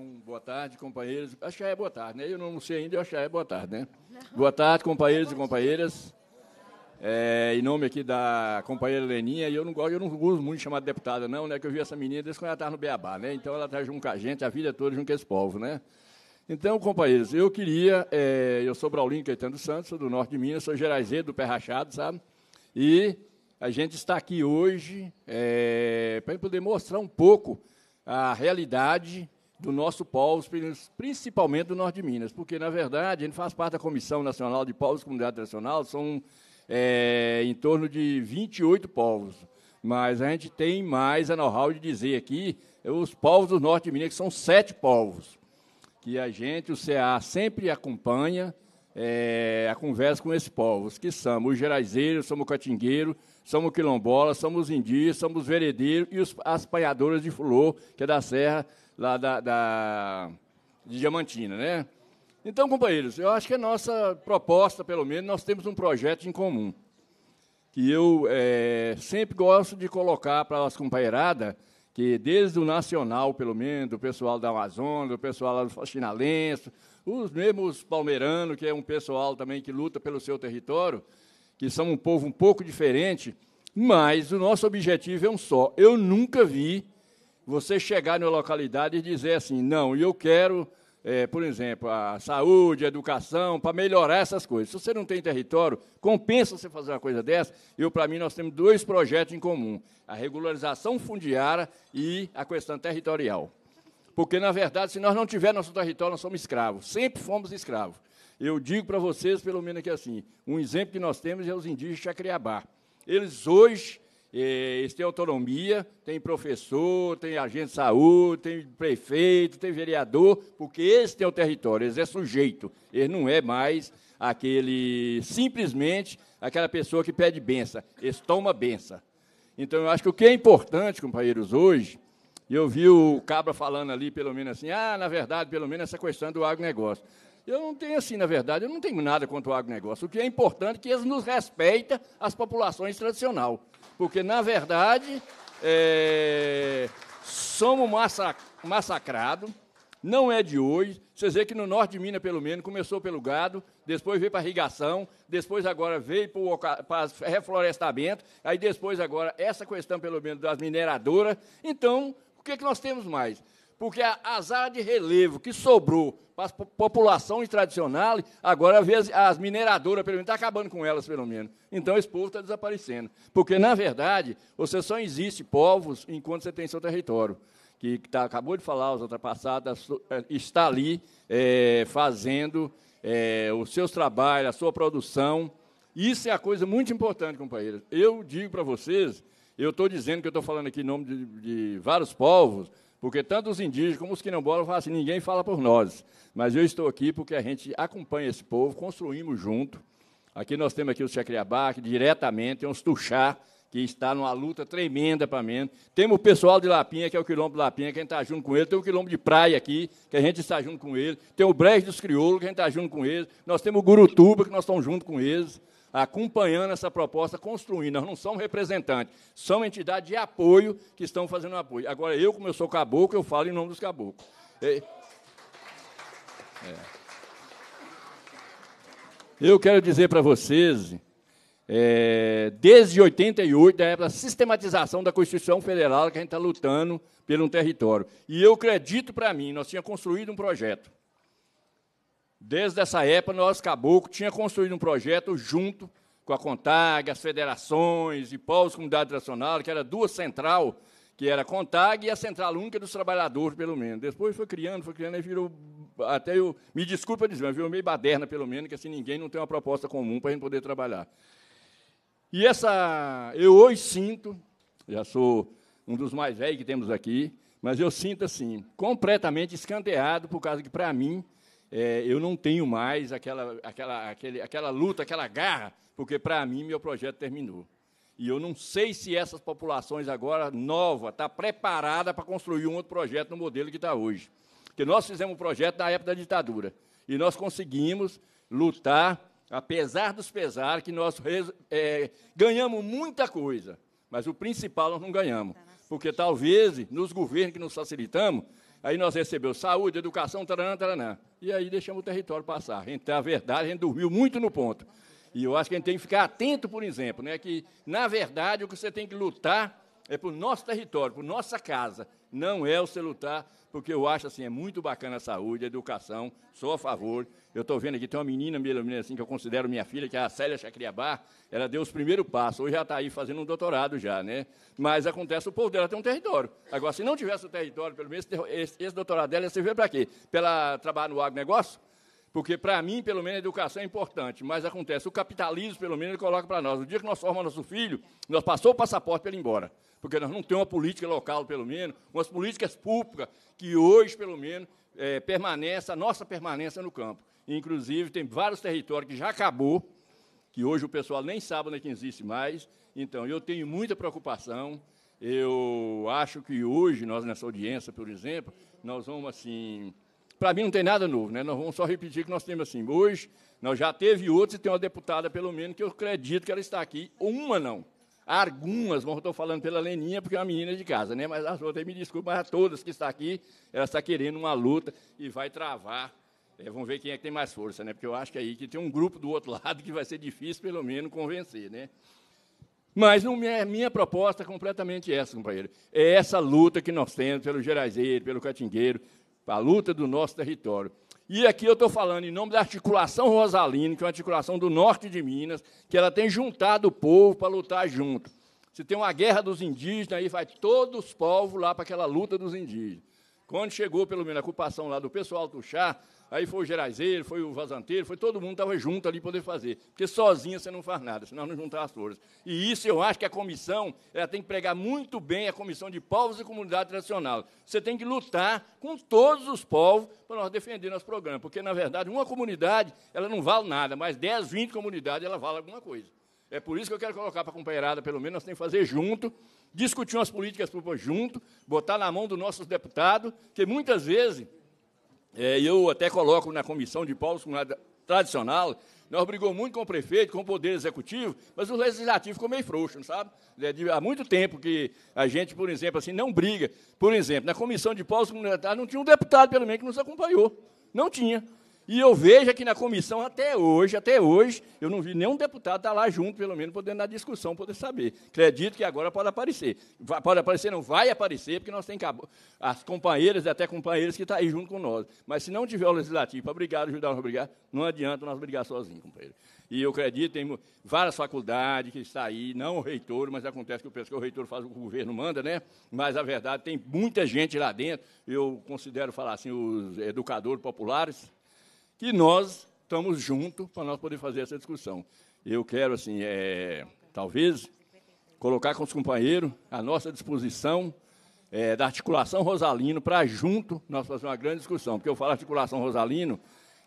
Então, boa tarde, companheiros. Acho que é boa tarde, né? Eu não sei ainda, eu acho que é boa tarde, né? Boa tarde, companheiros e é companheiras. É, em nome aqui da companheira Leninha, e eu não gosto, eu não uso muito de chamar de deputada, não, né? Que eu vi essa menina desde quando ela estava no Beabá, né? Então ela está junto com a gente, a vida toda junto com esse povo, né? Então, companheiros, eu queria. É, eu sou Braulinho Caetano Santos, sou do norte de Minas, sou geraizeiro do Pé Rachado, sabe? E a gente está aqui hoje é, para poder mostrar um pouco a realidade do nosso povo, principalmente do norte de Minas, porque, na verdade, ele faz parte da Comissão Nacional de Povos e Comunidade Tradicional, são é, em torno de 28 povos. Mas a gente tem mais a know-how de dizer aqui os povos do norte de Minas, que são sete povos, que a gente, o CA, sempre acompanha é, a conversa com esses povos, que somos os geraizeiros, somos o catingueiro, somos quilombola, somos os indígenas, somos os veredeiros e os, as apanhadoras de fulô, que é da Serra lá da, da, de Diamantina, né? Então, companheiros, eu acho que a nossa proposta, pelo menos, nós temos um projeto em comum, que eu é, sempre gosto de colocar para as companheiradas, que desde o nacional, pelo menos, do pessoal da Amazônia, do pessoal lá do Lenço, os mesmos palmeiranos, que é um pessoal também que luta pelo seu território, que são um povo um pouco diferente, mas o nosso objetivo é um só. Eu nunca vi você chegar na localidade e dizer assim, não, eu quero, é, por exemplo, a saúde, a educação, para melhorar essas coisas. Se você não tem território, compensa você fazer uma coisa dessa. Eu, para mim, nós temos dois projetos em comum, a regularização fundiária e a questão territorial. Porque, na verdade, se nós não tivermos nosso território, nós somos escravos. Sempre fomos escravos. Eu digo para vocês, pelo menos aqui assim, um exemplo que nós temos é os indígenas de Chacriabá. Eles hoje eles têm autonomia, tem professor, tem agente de saúde, tem prefeito, tem vereador, porque esse têm o território, eles é sujeito. Ele não é mais aquele simplesmente aquela pessoa que pede benção. Eles toma benção. Então eu acho que o que é importante, companheiros, hoje, e eu vi o Cabra falando ali, pelo menos assim, ah, na verdade, pelo menos essa questão do agronegócio. Eu não tenho assim, na verdade, eu não tenho nada contra o agronegócio. O que é importante é que eles nos respeitem as populações tradicionais porque, na verdade, é, somos massacrados, não é de hoje. Vocês vê que no norte de Minas, pelo menos, começou pelo gado, depois veio para irrigação, depois agora veio para, para reflorestamento, aí depois agora essa questão, pelo menos, das mineradoras. Então, o que, é que nós temos mais? porque as áreas de relevo que sobrou para as populações tradicionais, agora as, as mineradoras, pelo menos, está acabando com elas, pelo menos. Então, esse povo está desaparecendo. Porque, na verdade, você só existe povos enquanto você tem seu território. Que tá, acabou de falar, os ultrapassados, eh, está ali é, fazendo é, os seus trabalhos, a sua produção. Isso é a coisa muito importante, companheiros. Eu digo para vocês, eu estou dizendo que eu estou falando aqui em nome de, de vários povos, porque tanto os indígenas como os quilombolas falam assim, ninguém fala por nós. Mas eu estou aqui porque a gente acompanha esse povo, construímos junto. Aqui nós temos aqui o Chacriabá, que diretamente, tem os Tuxá, que está numa luta tremenda para mim. Temos o pessoal de Lapinha, que é o quilombo de Lapinha, que a gente está junto com ele. Tem o quilombo de Praia aqui, que a gente está junto com ele. Tem o Brejo dos Crioulos, que a gente está junto com eles. Nós temos o Gurutuba, que nós estamos junto com eles acompanhando essa proposta, construindo. Nós não somos representantes, são entidades de apoio que estão fazendo apoio. Agora, eu, como eu sou caboclo, eu falo em nome dos caboclos. É. Eu quero dizer para vocês, é, desde 88, da época da sistematização da Constituição Federal, que a gente está lutando pelo um território. E eu acredito para mim, nós tínhamos construído um projeto Desde essa época, nós, Caboclo, tinha construído um projeto junto com a CONTAG, as federações e povos comunidade nacional, que era duas central, que era a CONTAG e a Central Única dos Trabalhadores, pelo menos. Depois foi criando, foi criando, e virou, até eu, me desculpa dizer, mas virou meio baderna, pelo menos, que assim ninguém não tem uma proposta comum para a gente poder trabalhar. E essa, eu hoje sinto, já sou um dos mais velhos que temos aqui, mas eu sinto, assim, completamente escanteado, por causa que, para mim, é, eu não tenho mais aquela, aquela, aquele, aquela luta, aquela garra, porque para mim meu projeto terminou. E eu não sei se essas populações agora nova está preparada para construir um outro projeto no modelo que está hoje. Porque nós fizemos um projeto na época da ditadura e nós conseguimos lutar, apesar dos pesares, que nós é, ganhamos muita coisa, mas o principal nós não ganhamos. Tá porque talvez nos governos que nos facilitamos, aí nós recebemos saúde, educação, taranã, taranã e aí deixamos o território passar. Então, a verdade, a gente dormiu muito no ponto. E eu acho que a gente tem que ficar atento, por exemplo, né, que, na verdade, o que você tem que lutar é para o nosso território, para nossa casa, não é o você lutar, porque eu acho assim, é muito bacana a saúde, a educação, sou a favor, eu estou vendo aqui, tem uma menina, minha menina assim, que eu considero minha filha, que é a Célia Chacriabá. Ela deu os primeiros passos. Hoje já está aí fazendo um doutorado já, né? Mas acontece, o povo dela tem um território. Agora, se não tivesse o território, pelo menos esse, esse doutorado dela ia servir para quê? Para trabalhar no agronegócio? Porque, para mim, pelo menos, a educação é importante, mas acontece, o capitalismo, pelo menos, ele coloca para nós. O dia que nós formamos nosso filho, nós passou o passaporte para ele ir embora. Porque nós não temos uma política local, pelo menos, umas políticas públicas que hoje, pelo menos, é, permaneça, a nossa permanência no campo. Inclusive, tem vários territórios que já acabou, que hoje o pessoal nem sabe onde é que existe mais. Então, eu tenho muita preocupação. Eu acho que hoje, nós nessa audiência, por exemplo, nós vamos assim. Para mim não tem nada novo, né? Nós vamos só repetir que nós temos assim. Hoje, nós já teve outros e tem uma deputada, pelo menos, que eu acredito que ela está aqui. Uma não. Algumas, bom, estou falando pela Leninha, porque é uma menina de casa, né? Mas as outras, me desculpem, mas a todas que estão aqui, ela está querendo uma luta e vai travar é, vamos ver quem é que tem mais força, né? Porque eu acho que aí que tem um grupo do outro lado que vai ser difícil, pelo menos, convencer, né? Mas a minha proposta é completamente essa, companheiro. É essa luta que nós temos pelo Geraizeiro, pelo Catingueiro, a luta do nosso território. E aqui eu estou falando em nome da articulação Rosalina, que é uma articulação do norte de Minas, que ela tem juntado o povo para lutar junto. Se tem uma guerra dos indígenas, aí vai todos os povos lá para aquela luta dos indígenas. Quando chegou, pelo menos, a ocupação lá do pessoal do Chá, aí foi o geraizeiro, foi o vazanteiro, foi todo mundo estava junto ali poder fazer. Porque sozinha você não faz nada, senão não juntar as flores. E isso eu acho que a comissão ela tem que pregar muito bem a comissão de povos e comunidade tradicional. Você tem que lutar com todos os povos para nós defender nosso programa. Porque, na verdade, uma comunidade ela não vale nada, mas 10, 20 comunidades ela vale alguma coisa. É por isso que eu quero colocar para a companheirada, pelo menos, nós temos que fazer junto, discutir umas políticas públicas junto, botar na mão dos nossos deputados, que muitas vezes é, eu até coloco na comissão de pautas tradicional, nós brigamos muito com o prefeito, com o Poder Executivo, mas o Legislativo ficou meio frouxo, não sabe? É de, há muito tempo que a gente, por exemplo, assim, não briga. Por exemplo, na Comissão de Pautas Comunitárias não tinha um deputado, pelo menos, que nos acompanhou. Não tinha. E eu vejo aqui na comissão até hoje, até hoje, eu não vi nenhum deputado estar tá lá junto, pelo menos, podendo na discussão, poder saber. Acredito que agora pode aparecer. Vai, pode aparecer, não vai aparecer, porque nós temos as companheiras e até companheiros que estão tá aí junto com nós. Mas se não tiver o legislativo para brigar, ajudar nós a brigar, não adianta nós brigar sozinhos, companheiro. E eu acredito, tem várias faculdades que estão aí, não o reitor, mas acontece que eu penso que o reitor faz o que o governo manda, né? Mas a verdade tem muita gente lá dentro. Eu considero falar assim, os educadores populares que nós estamos juntos para nós poder fazer essa discussão. Eu quero, assim, é, talvez, colocar com os companheiros à nossa disposição é, da articulação Rosalino para junto nós fazer uma grande discussão. Porque eu falo articulação Rosalino,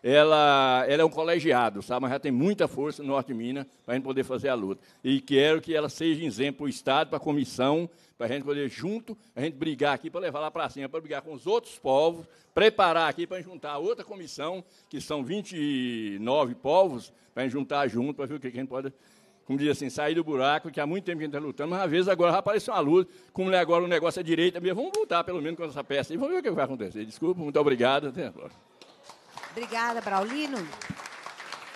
ela, ela é um colegiado, sabe? Mas já tem muita força no norte de Minas para a gente poder fazer a luta. E quero que ela seja exemplo para o Estado, para a comissão, para a gente poder, junto, a gente brigar aqui para levar lá para cima, para brigar com os outros povos, preparar aqui para juntar outra comissão, que são 29 povos, para gente juntar junto, para ver o que a gente pode como diz assim, sair do buraco, que há muito tempo que a gente está lutando, mas às vezes agora apareceu uma luz, como é agora o negócio é direita mesmo, vamos voltar pelo menos com essa peça e vamos ver o que vai acontecer. Desculpa, muito obrigado, até agora. Obrigada, Braulino.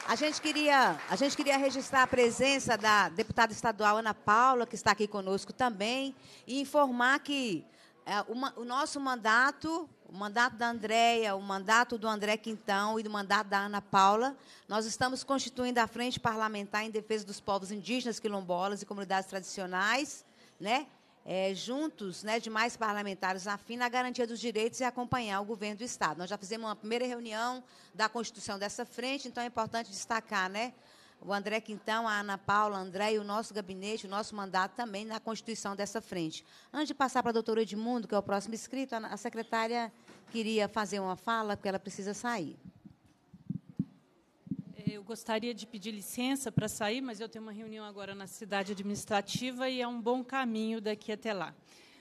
A gente, queria, a gente queria registrar a presença da deputada estadual Ana Paula, que está aqui conosco também, e informar que é, uma, o nosso mandato, o mandato da Andréia, o mandato do André Quintão e do mandato da Ana Paula, nós estamos constituindo a Frente Parlamentar em Defesa dos Povos Indígenas, Quilombolas e Comunidades Tradicionais, né? é, juntos, né, demais parlamentares na FINA, a garantia dos direitos e acompanhar o governo do Estado. Nós já fizemos uma primeira reunião da Constituição dessa frente, então é importante destacar, né? O André Quintão, a Ana Paula, André e o nosso gabinete, o nosso mandato também na constituição dessa frente. Antes de passar para a doutora Edmundo, que é o próximo inscrito, a secretária queria fazer uma fala, porque ela precisa sair. Eu gostaria de pedir licença para sair, mas eu tenho uma reunião agora na cidade administrativa e é um bom caminho daqui até lá.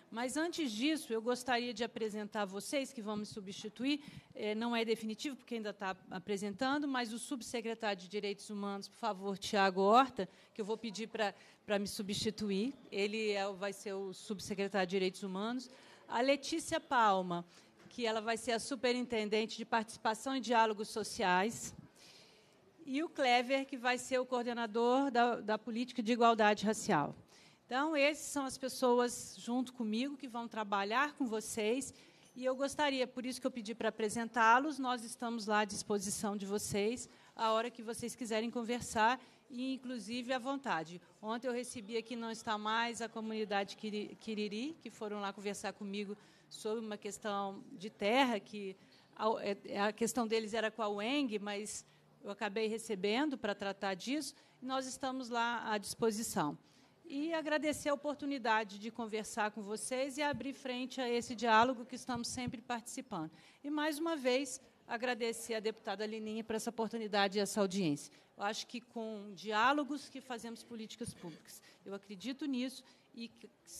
Mas antes disso, eu gostaria de apresentar a vocês que vão me substituir. É, não é definitivo, porque ainda está apresentando, mas o subsecretário de Direitos Humanos, por favor, Tiago Horta, que eu vou pedir para, para me substituir. Ele é, vai ser o subsecretário de Direitos Humanos. A Letícia Palma, que ela vai ser a superintendente de participação e diálogos sociais e o Clever, que vai ser o coordenador da, da política de igualdade racial. Então, essas são as pessoas, junto comigo, que vão trabalhar com vocês. E eu gostaria, por isso que eu pedi para apresentá-los, nós estamos lá à disposição de vocês, a hora que vocês quiserem conversar, e inclusive à vontade. Ontem eu recebi aqui, não está mais, a comunidade Quiriri, que foram lá conversar comigo sobre uma questão de terra, que a, é, a questão deles era com a UENG, mas eu acabei recebendo para tratar disso, e nós estamos lá à disposição. E agradecer a oportunidade de conversar com vocês e abrir frente a esse diálogo que estamos sempre participando. E, mais uma vez, agradecer à deputada Lininha por essa oportunidade e essa audiência. Eu acho que com diálogos que fazemos políticas públicas. Eu acredito nisso e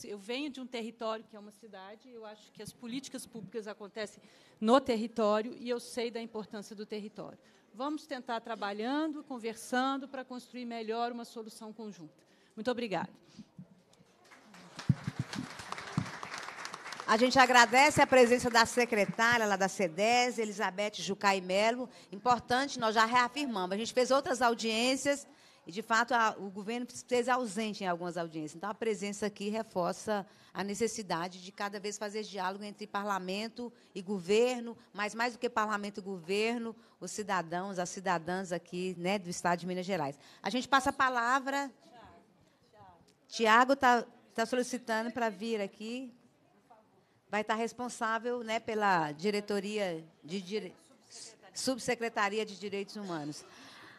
eu venho de um território que é uma cidade, eu acho que as políticas públicas acontecem no território e eu sei da importância do território. Vamos tentar trabalhando, conversando para construir melhor uma solução conjunta. Muito obrigada. A gente agradece a presença da secretária lá da CEDES, Elizabeth Jucai Melo. Importante, nós já reafirmamos. A gente fez outras audiências e, de fato, a, o governo esteve ausente em algumas audiências. Então, a presença aqui reforça a necessidade de cada vez fazer diálogo entre parlamento e governo, mas mais do que parlamento e governo, os cidadãos, as cidadãs aqui né, do Estado de Minas Gerais. A gente passa a palavra. Tiago está tá solicitando para vir aqui. Vai estar tá responsável né, pela diretoria de dire... subsecretaria de direitos humanos.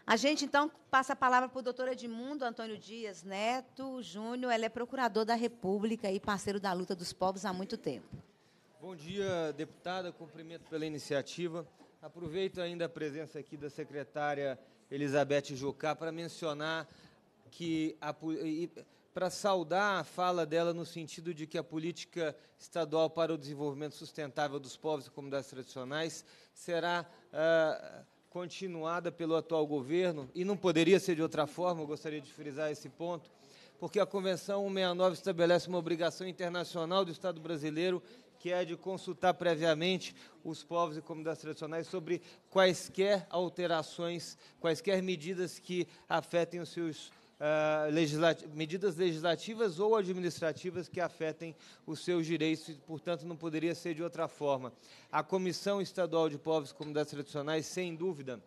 A gente, então, passa a palavra para o doutor Edmundo Antônio Dias Neto Júnior. Ele é procurador da República e parceiro da luta dos povos há muito tempo. Bom dia, deputada. Cumprimento pela iniciativa. Aproveito ainda a presença aqui da secretária Elizabeth Jocá para mencionar que a, para saudar a fala dela no sentido de que a política estadual para o desenvolvimento sustentável dos povos e comunidades tradicionais será uh, continuada pelo atual governo, e não poderia ser de outra forma, eu gostaria de frisar esse ponto, porque a Convenção 169 estabelece uma obrigação internacional do Estado brasileiro, que é a de consultar previamente os povos e comunidades tradicionais sobre quaisquer alterações, quaisquer medidas que afetem os seus ah, medidas legislativas ou administrativas que afetem os seus direitos, e, portanto, não poderia ser de outra forma. A Comissão Estadual de Povos e Comunidades Tradicionais, sem dúvida,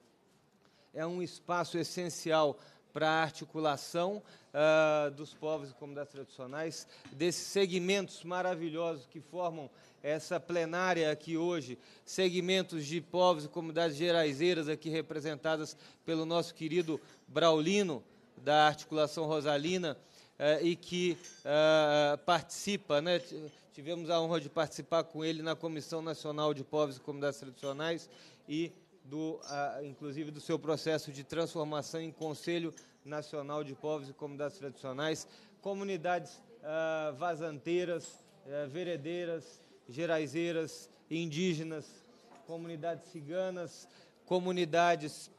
é um espaço essencial para a articulação uh, dos povos e comunidades tradicionais, desses segmentos maravilhosos que formam essa plenária aqui hoje, segmentos de povos e comunidades geraizeiras aqui representadas pelo nosso querido Braulino, da articulação rosalina eh, e que eh, participa, né? tivemos a honra de participar com ele na Comissão Nacional de Povos e Comunidades Tradicionais e, do, ah, inclusive, do seu processo de transformação em Conselho Nacional de Povos e Comunidades Tradicionais, comunidades ah, vazanteiras, ah, veredeiras, geraizeiras, indígenas, comunidades ciganas, comunidades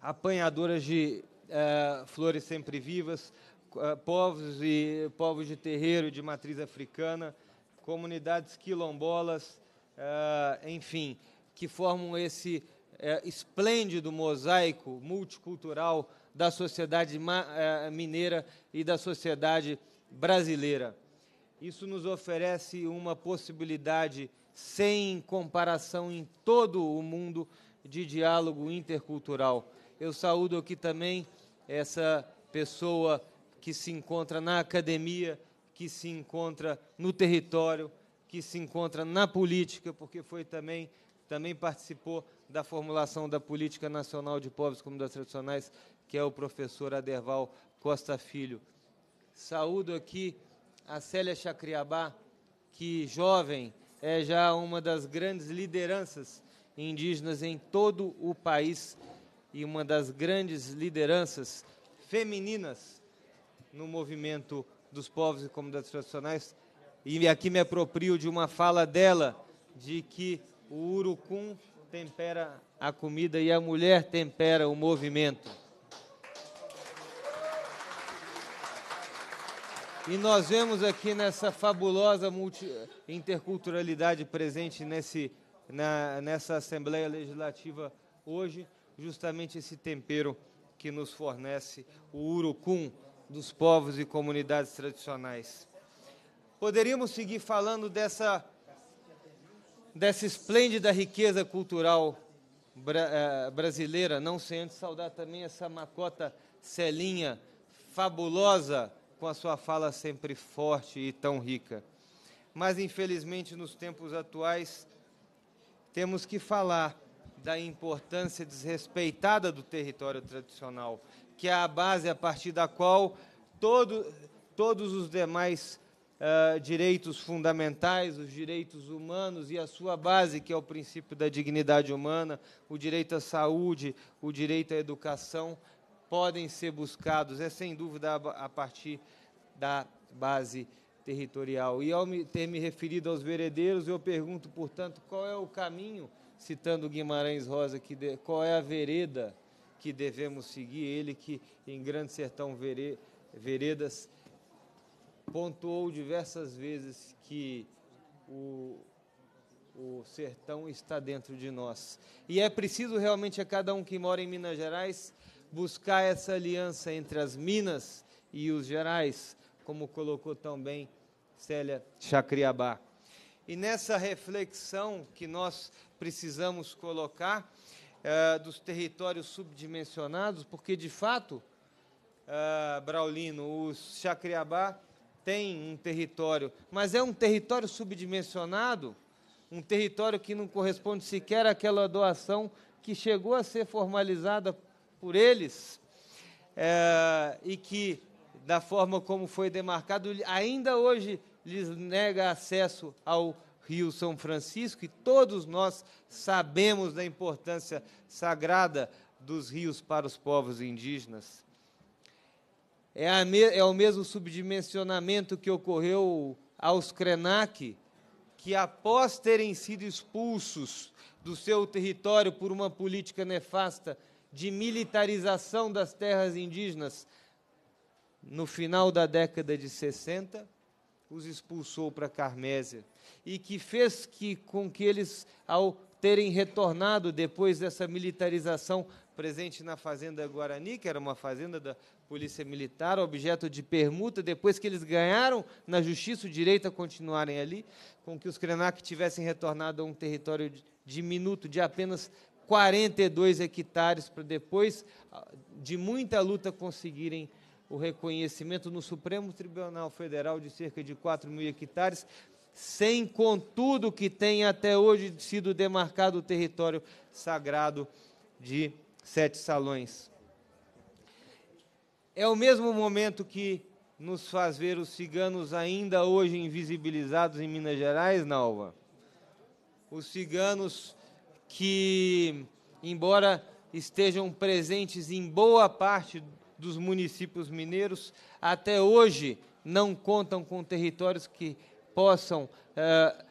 apanhadoras de uh, flores sempre vivas, uh, povos, e, povos de terreiro de matriz africana, comunidades quilombolas, uh, enfim, que formam esse eh, esplêndido mosaico multicultural da sociedade eh, mineira e da sociedade brasileira. Isso nos oferece uma possibilidade sem comparação em todo o mundo de diálogo intercultural. Eu saúdo aqui também essa pessoa que se encontra na academia, que se encontra no território, que se encontra na política, porque foi também também participou da formulação da política nacional de povos como tradicionais, que é o professor Aderval Costa Filho. Saúdo aqui a Célia Chacriabá, que jovem é já uma das grandes lideranças indígenas em todo o país e uma das grandes lideranças femininas no movimento dos povos e comunidades tradicionais. E aqui me aproprio de uma fala dela de que o urucum tempera a comida e a mulher tempera o movimento. E nós vemos aqui nessa fabulosa multi, interculturalidade presente nesse, na, nessa Assembleia Legislativa hoje justamente esse tempero que nos fornece o urucum dos povos e comunidades tradicionais. Poderíamos seguir falando dessa, dessa esplêndida riqueza cultural bra eh, brasileira, não sem antes saudar também essa macota Celinha, fabulosa, com a sua fala sempre forte e tão rica. Mas, infelizmente, nos tempos atuais, temos que falar da importância desrespeitada do território tradicional, que é a base a partir da qual todo, todos os demais uh, direitos fundamentais, os direitos humanos e a sua base, que é o princípio da dignidade humana, o direito à saúde, o direito à educação, podem ser buscados, é sem dúvida a partir da base territorial. E ao me, ter me referido aos veredeiros, eu pergunto, portanto, qual é o caminho citando Guimarães Rosa, que de, qual é a vereda que devemos seguir, ele que em Grande Sertão Vere, Veredas pontuou diversas vezes que o, o sertão está dentro de nós. E é preciso realmente a cada um que mora em Minas Gerais buscar essa aliança entre as Minas e os Gerais, como colocou também Célia Chacriabá. E nessa reflexão que nós precisamos colocar eh, dos territórios subdimensionados, porque de fato, eh, Braulino, os Chacriabá tem um território, mas é um território subdimensionado, um território que não corresponde sequer àquela doação que chegou a ser formalizada por eles eh, e que, da forma como foi demarcado, ainda hoje lhes nega acesso ao Rio São Francisco, e todos nós sabemos da importância sagrada dos rios para os povos indígenas. É, me, é o mesmo subdimensionamento que ocorreu aos Krenak, que após terem sido expulsos do seu território por uma política nefasta de militarização das terras indígenas no final da década de 60, os expulsou para Carmésia, e que fez que, com que eles, ao terem retornado depois dessa militarização presente na fazenda Guarani, que era uma fazenda da Polícia Militar, objeto de permuta, depois que eles ganharam na justiça o direito a continuarem ali, com que os Krenak tivessem retornado a um território diminuto de apenas 42 hectares, para depois ah, de muita luta conseguirem o reconhecimento no Supremo Tribunal Federal de cerca de 4 mil hectares, sem contudo que tenha até hoje sido demarcado o território sagrado de Sete Salões. É o mesmo momento que nos faz ver os ciganos ainda hoje invisibilizados em Minas Gerais, Nalva. Os ciganos que, embora estejam presentes em boa parte dos municípios mineiros até hoje não contam com territórios que possam é,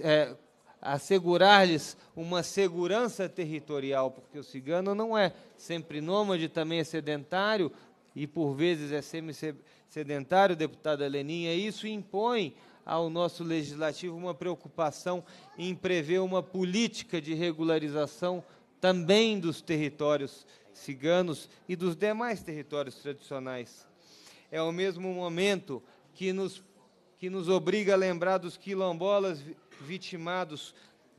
é, assegurar-lhes uma segurança territorial, porque o cigano não é sempre nômade, também é sedentário e por vezes é semi-sedentário, deputada Leninha, isso impõe ao nosso legislativo uma preocupação em prever uma política de regularização também dos territórios ciganos e dos demais territórios tradicionais. É o mesmo momento que nos, que nos obriga a lembrar dos quilombolas vitimados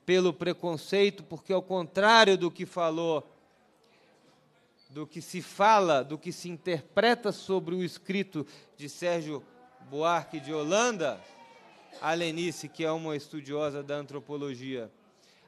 pelo preconceito, porque ao contrário do que falou, do que se fala, do que se interpreta sobre o escrito de Sérgio Buarque de Holanda, a Lenice, que é uma estudiosa da antropologia,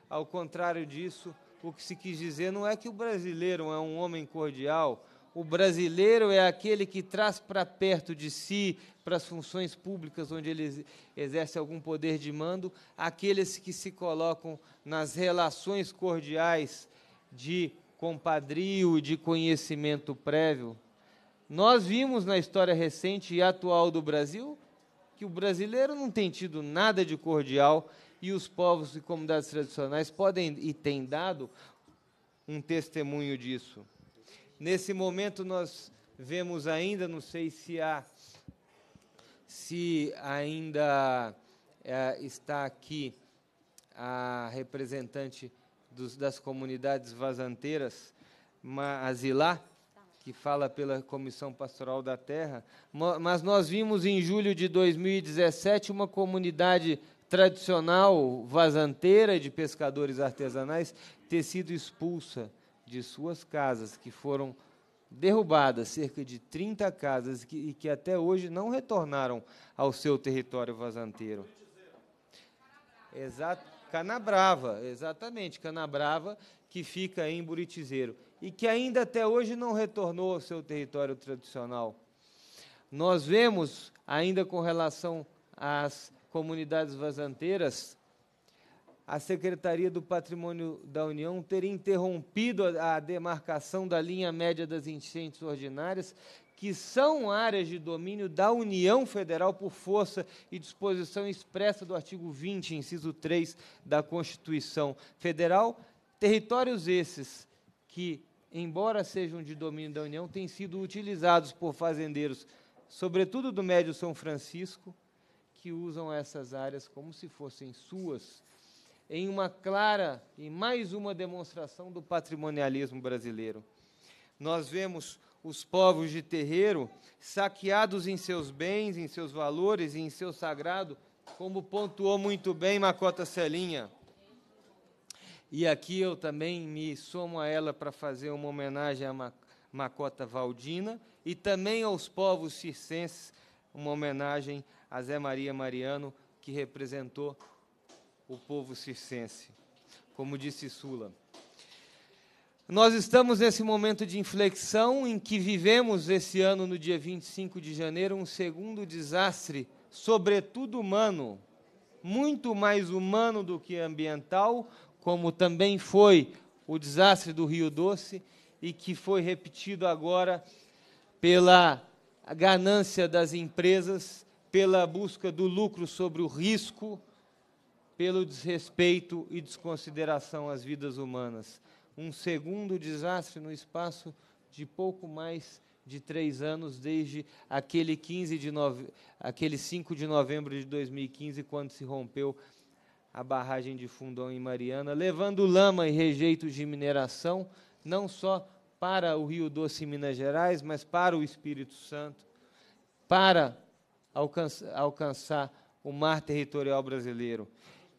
ao contrário disso, o que se quis dizer não é que o brasileiro é um homem cordial. O brasileiro é aquele que traz para perto de si, para as funções públicas onde ele exerce algum poder de mando, aqueles que se colocam nas relações cordiais de compadrio, de conhecimento prévio. Nós vimos na história recente e atual do Brasil que o brasileiro não tem tido nada de cordial e os povos e comunidades tradicionais podem e têm dado um testemunho disso. Nesse momento nós vemos ainda, não sei se há, se ainda é, está aqui a representante dos, das comunidades vazanteiras, Azilá, que fala pela Comissão Pastoral da Terra, mas nós vimos em julho de 2017 uma comunidade tradicional vazanteira de pescadores artesanais ter sido expulsa de suas casas, que foram derrubadas, cerca de 30 casas, que, e que até hoje não retornaram ao seu território vazanteiro. Exato, Canabrava, exatamente, Canabrava, que fica em Buritizeiro, e que ainda até hoje não retornou ao seu território tradicional. Nós vemos, ainda com relação às comunidades vazanteiras, a Secretaria do Patrimônio da União ter interrompido a demarcação da linha média das enchentes ordinárias, que são áreas de domínio da União Federal por força e disposição expressa do artigo 20, inciso 3 da Constituição Federal, territórios esses que, embora sejam de domínio da União, têm sido utilizados por fazendeiros, sobretudo do Médio São Francisco, que usam essas áreas como se fossem suas, em uma clara e mais uma demonstração do patrimonialismo brasileiro. Nós vemos os povos de terreiro saqueados em seus bens, em seus valores e em seu sagrado, como pontuou muito bem Macota Celinha. E aqui eu também me somo a ela para fazer uma homenagem a Macota Valdina e também aos povos circenses uma homenagem a Zé Maria Mariano, que representou o povo circense, como disse Sula. Nós estamos nesse momento de inflexão em que vivemos esse ano, no dia 25 de janeiro, um segundo desastre, sobretudo humano, muito mais humano do que ambiental, como também foi o desastre do Rio Doce e que foi repetido agora pela a ganância das empresas pela busca do lucro sobre o risco, pelo desrespeito e desconsideração às vidas humanas. Um segundo desastre no espaço de pouco mais de três anos, desde aquele, 15 de nove... aquele 5 de novembro de 2015, quando se rompeu a barragem de Fundão em Mariana, levando lama e rejeitos de mineração, não só para o Rio Doce, Minas Gerais, mas para o Espírito Santo, para alcançar, alcançar o mar territorial brasileiro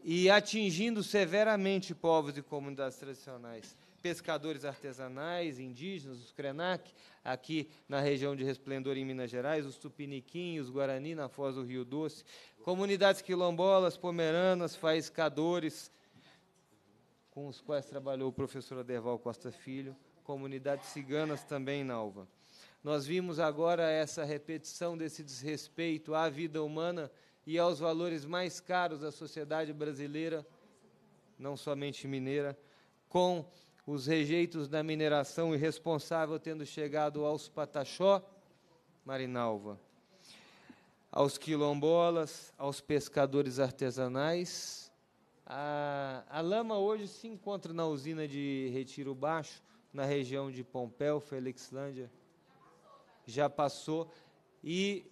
e atingindo severamente povos e comunidades tradicionais, pescadores artesanais, indígenas, os Krenak, aqui na região de Resplendor, em Minas Gerais, os Tupiniquim, os Guarani, na foz do Rio Doce, comunidades quilombolas, pomeranas, faiscadores, com os quais trabalhou o professor Aderval Costa Filho, comunidades ciganas também em Alva. Nós vimos agora essa repetição desse desrespeito à vida humana e aos valores mais caros da sociedade brasileira, não somente mineira, com os rejeitos da mineração irresponsável tendo chegado aos Pataxó, Marinalva, aos quilombolas, aos pescadores artesanais. A, a lama hoje se encontra na usina de Retiro Baixo na região de Pompéu, Felixlândia, já passou e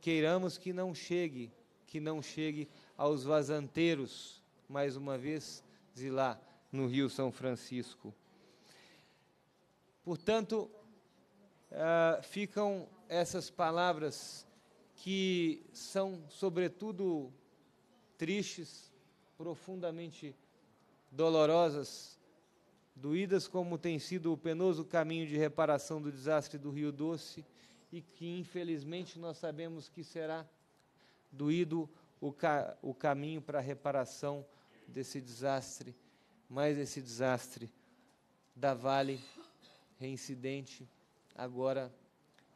queiramos que não chegue, que não chegue aos vazanteiros, mais uma vez, de lá no Rio São Francisco. Portanto, uh, ficam essas palavras que são, sobretudo, tristes, profundamente dolorosas doídas como tem sido o penoso caminho de reparação do desastre do Rio Doce, e que infelizmente nós sabemos que será doído o, ca o caminho para a reparação desse desastre, mais esse desastre da Vale reincidente, agora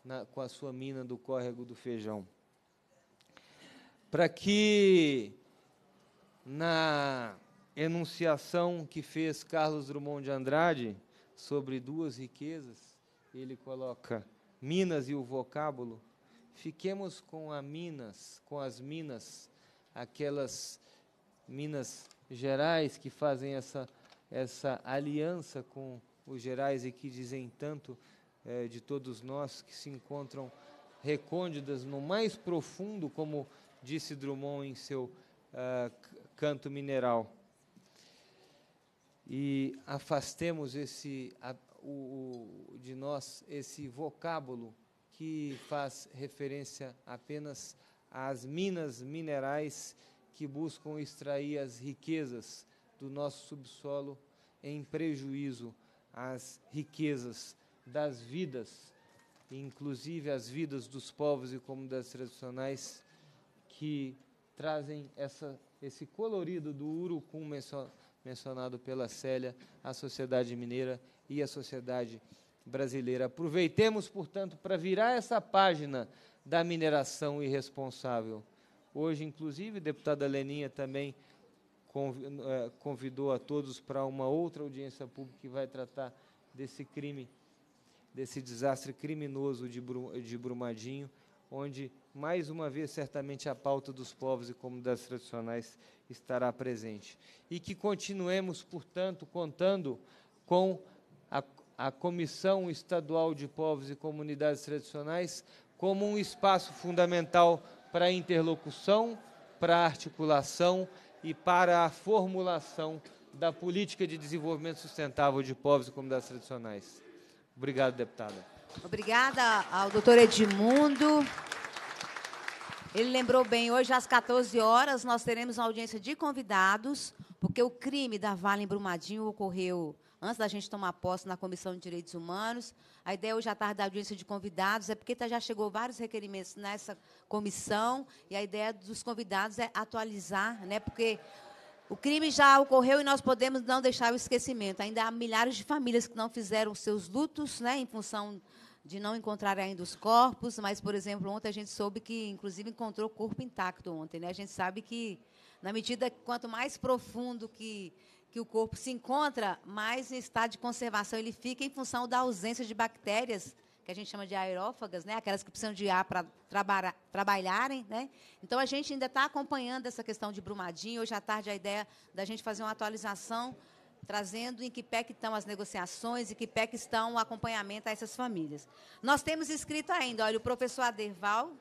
na, com a sua mina do córrego do feijão. Para que na enunciação que fez Carlos Drummond de Andrade sobre duas riquezas, ele coloca Minas e o vocábulo. Fiquemos com a Minas, com as Minas, aquelas Minas Gerais que fazem essa, essa aliança com os Gerais e que dizem tanto é, de todos nós que se encontram recôndidas no mais profundo, como disse Drummond em seu uh, canto mineral e afastemos esse, a, o, o, de nós esse vocábulo que faz referência apenas às minas minerais que buscam extrair as riquezas do nosso subsolo em prejuízo às riquezas das vidas, inclusive as vidas dos povos e comunidades tradicionais que trazem essa, esse colorido do urucum mencionado mencionado pela Célia, a Sociedade Mineira e a Sociedade Brasileira. Aproveitemos, portanto, para virar essa página da mineração irresponsável. Hoje, inclusive, a deputada Leninha também eh, convidou a todos para uma outra audiência pública que vai tratar desse crime, desse desastre criminoso de Brumadinho, onde mais uma vez, certamente a pauta dos povos e comunidades tradicionais estará presente. E que continuemos, portanto, contando com a, a Comissão Estadual de Povos e Comunidades Tradicionais como um espaço fundamental para a interlocução, para a articulação e para a formulação da política de desenvolvimento sustentável de povos e comunidades tradicionais. Obrigado, deputada. Obrigada ao doutor Edmundo. Ele lembrou bem, hoje às 14 horas nós teremos uma audiência de convidados, porque o crime da Vale em Brumadinho ocorreu antes da gente tomar posse na Comissão de Direitos Humanos. A ideia hoje à tarde da audiência de convidados é porque tá, já chegou vários requerimentos nessa comissão e a ideia dos convidados é atualizar, né? Porque o crime já ocorreu e nós podemos não deixar o esquecimento. Ainda há milhares de famílias que não fizeram seus lutos, né, em função de não encontrar ainda os corpos, mas, por exemplo, ontem a gente soube que, inclusive, encontrou o corpo intacto ontem. Né? A gente sabe que, na medida quanto mais profundo que, que o corpo se encontra, mais em estado de conservação ele fica em função da ausência de bactérias, que a gente chama de aerófagas, né? aquelas que precisam de ar para traba trabalharem. Né? Então, a gente ainda está acompanhando essa questão de Brumadinho. Hoje à tarde, a ideia da gente fazer uma atualização trazendo em que pé que estão as negociações e que pé que estão o acompanhamento a essas famílias. Nós temos escrito ainda, olha, o professor Aderval,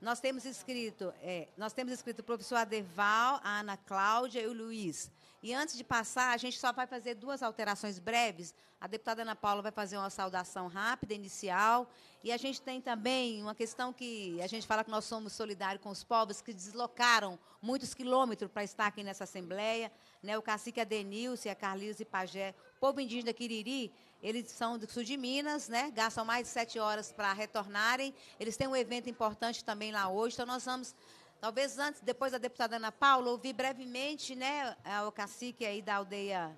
nós temos escrito, é, nós temos escrito o professor Aderval, a Ana Cláudia e o Luiz. E antes de passar, a gente só vai fazer duas alterações breves. A deputada Ana Paula vai fazer uma saudação rápida, inicial. E a gente tem também uma questão que a gente fala que nós somos solidários com os povos que deslocaram muitos quilômetros para estar aqui nessa Assembleia. Né? O cacique Adenilce, a Carlinhos e Pajé, o povo indígena Quiriri, eles são do sul de Minas, né? gastam mais de sete horas para retornarem. Eles têm um evento importante também lá hoje, então nós vamos Talvez antes, depois da deputada Ana Paula, ouvir brevemente né, o cacique aí da aldeia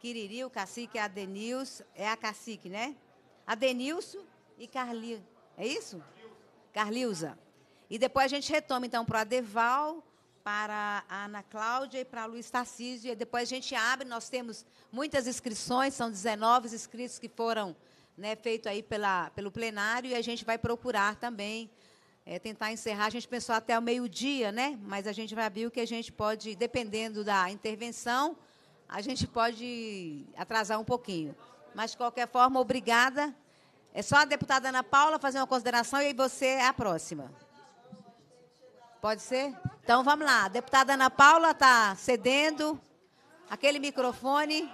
Quiriri, o cacique Adenilson, é a cacique, né? Adenilson e Carli, é isso? Carlilza. E depois a gente retoma, então, para o Adeval, para a Ana Cláudia e para Luiz Tarcísio. E depois a gente abre, nós temos muitas inscrições, são 19 inscritos que foram né, feitos aí pela, pelo plenário, e a gente vai procurar também é, tentar encerrar. A gente pensou até o meio-dia, né? Mas a gente vai abrir o que a gente pode, dependendo da intervenção, a gente pode atrasar um pouquinho. Mas, de qualquer forma, obrigada. É só a deputada Ana Paula fazer uma consideração e aí você é a próxima. Pode ser? Então vamos lá. A deputada Ana Paula está cedendo aquele microfone.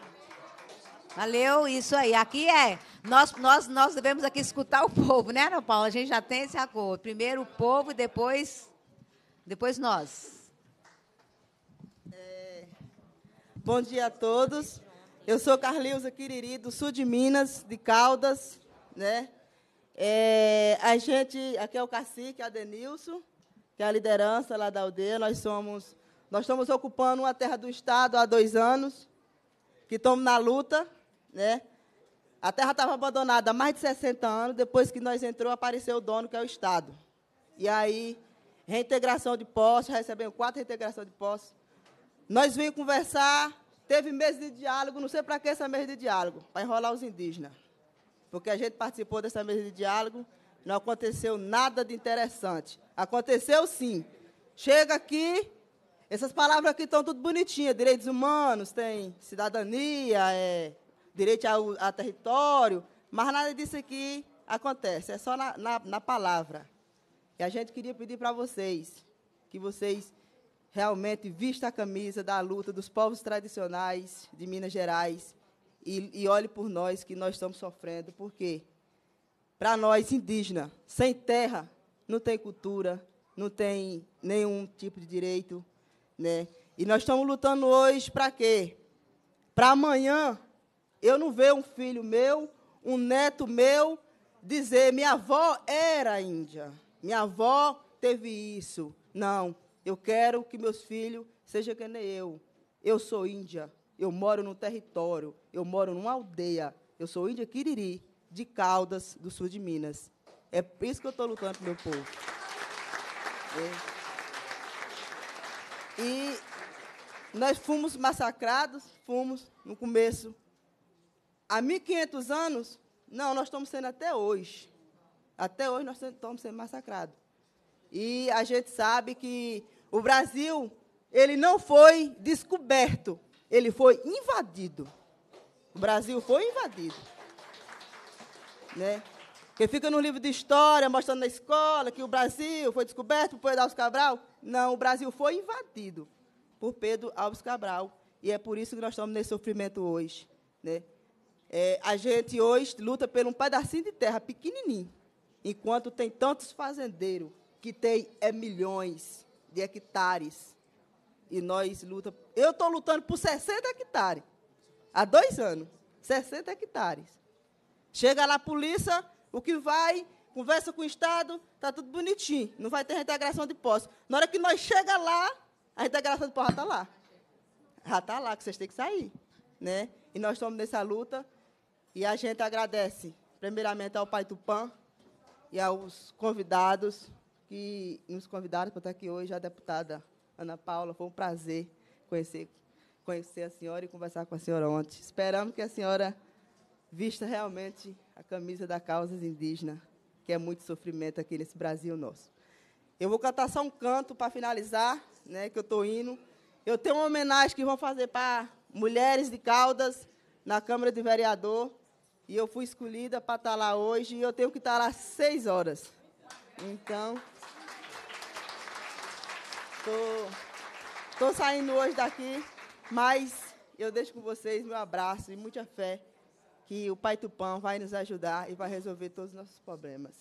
Valeu, isso aí. Aqui é nós, nós, nós devemos aqui escutar o povo, né, Ana Paula? A gente já tem esse acordo. Primeiro o povo e depois, depois nós. É, bom dia a todos. Eu sou Carlinhos Quiriri, do sul de Minas, de Caldas. Né? É, a gente, aqui é o cacique que é a liderança lá da aldeia. Nós somos, nós estamos ocupando uma terra do Estado há dois anos, que estamos na luta, né? A terra estava abandonada há mais de 60 anos, depois que nós entrou, apareceu o dono, que é o Estado. E aí, reintegração de posse, recebemos quatro reintegração de posse. Nós vimos conversar, teve mesa de diálogo, não sei para que essa mesa de diálogo, para enrolar os indígenas. Porque a gente participou dessa mesa de diálogo, não aconteceu nada de interessante. Aconteceu sim. Chega aqui, essas palavras aqui estão tudo bonitinhas, direitos humanos, tem cidadania, é, direito ao, a território, mas nada disso aqui acontece, é só na, na, na palavra. E a gente queria pedir para vocês que vocês realmente vistam a camisa da luta dos povos tradicionais de Minas Gerais e, e olhe por nós que nós estamos sofrendo, porque para nós indígena, sem terra, não tem cultura, não tem nenhum tipo de direito, né? E nós estamos lutando hoje para quê? Para amanhã eu não vejo um filho meu, um neto meu, dizer: minha avó era índia, minha avó teve isso. Não, eu quero que meus filhos sejam que nem eu. Eu sou índia, eu moro no território, eu moro numa aldeia. Eu sou índia Quiriri, de Caldas, do sul de Minas. É por isso que eu estou lutando pelo meu povo. É. E nós fomos massacrados, fomos no começo há 1.500 anos, não, nós estamos sendo até hoje. Até hoje nós estamos sendo massacrados. E a gente sabe que o Brasil, ele não foi descoberto, ele foi invadido. O Brasil foi invadido. Né? Que fica no livro de história, mostrando na escola que o Brasil foi descoberto por Pedro Alves Cabral. Não, o Brasil foi invadido por Pedro Alves Cabral. E é por isso que nós estamos nesse sofrimento hoje. Né? É, a gente hoje luta por um pedacinho de terra pequenininho, enquanto tem tantos fazendeiros que tem é, milhões de hectares. E nós luta. Eu estou lutando por 60 hectares. Há dois anos. 60 hectares. Chega lá a polícia, o que vai, conversa com o Estado, está tudo bonitinho. Não vai ter reintegração de posse. Na hora que nós chega lá, a reintegração de posse está lá. Já está lá, que vocês têm que sair. Né? E nós estamos nessa luta e a gente agradece, primeiramente, ao Pai Tupã e aos convidados que nos convidaram para estar aqui hoje, a deputada Ana Paula. Foi um prazer conhecer, conhecer a senhora e conversar com a senhora ontem. Esperamos que a senhora vista realmente a camisa da causa indígena, que é muito sofrimento aqui nesse Brasil nosso. Eu vou cantar só um canto para finalizar, né, que eu estou indo. Eu tenho uma homenagem que vão fazer para mulheres de Caldas na Câmara de Vereador. E eu fui escolhida para estar tá lá hoje e eu tenho que estar tá lá seis horas. Então, estou saindo hoje daqui, mas eu deixo com vocês meu abraço e muita fé que o Pai Tupã vai nos ajudar e vai resolver todos os nossos problemas.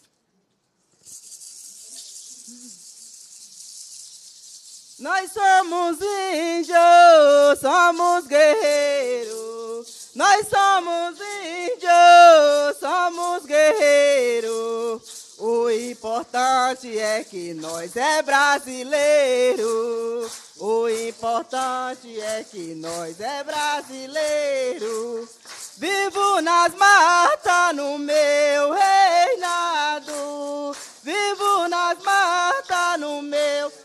Nós somos índios, somos guerreiros. Nós somos índios, somos guerreiros. O importante é que nós é brasileiro. O importante é que nós é brasileiro. Vivo nas matas no meu reinado. Vivo nas matas no meu reinado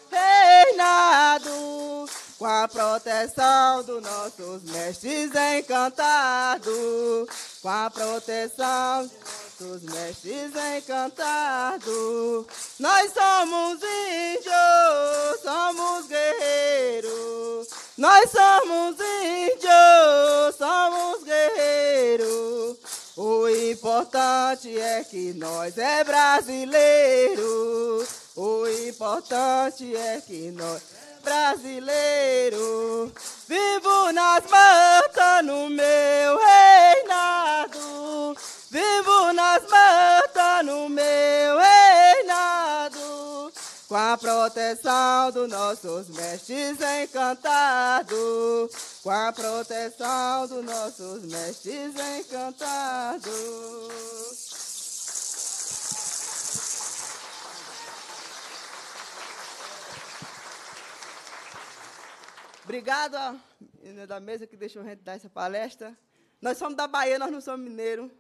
cuidado com a proteção dos nossos mestres encantados, com a proteção dos nossos mestres encantados. Nós somos índios, somos guerreiros. Nós somos índios, somos guerreiros. O importante é que nós é brasileiros. O importante é que nós, brasileiros, vivo nas matas no meu reinado. Vivo nas matas no meu reinado. Com a proteção dos nossos mestres encantados. Com a proteção dos nossos mestres encantados. Obrigado à menina da mesa que deixou a gente dar essa palestra. Nós somos da Bahia, nós não somos mineiros.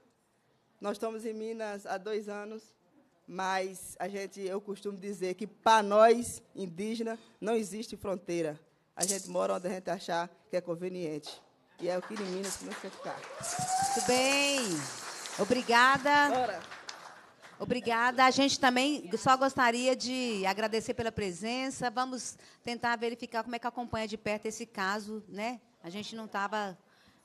Nós estamos em Minas há dois anos, mas a gente, eu costumo dizer que para nós, indígena, não existe fronteira. A gente mora onde a gente achar que é conveniente. E é o que em Minas que não quer ficar. Muito bem. Obrigada. Bora. Obrigada. A gente também só gostaria de agradecer pela presença. Vamos tentar verificar como é que acompanha de perto esse caso, né? A gente não tava,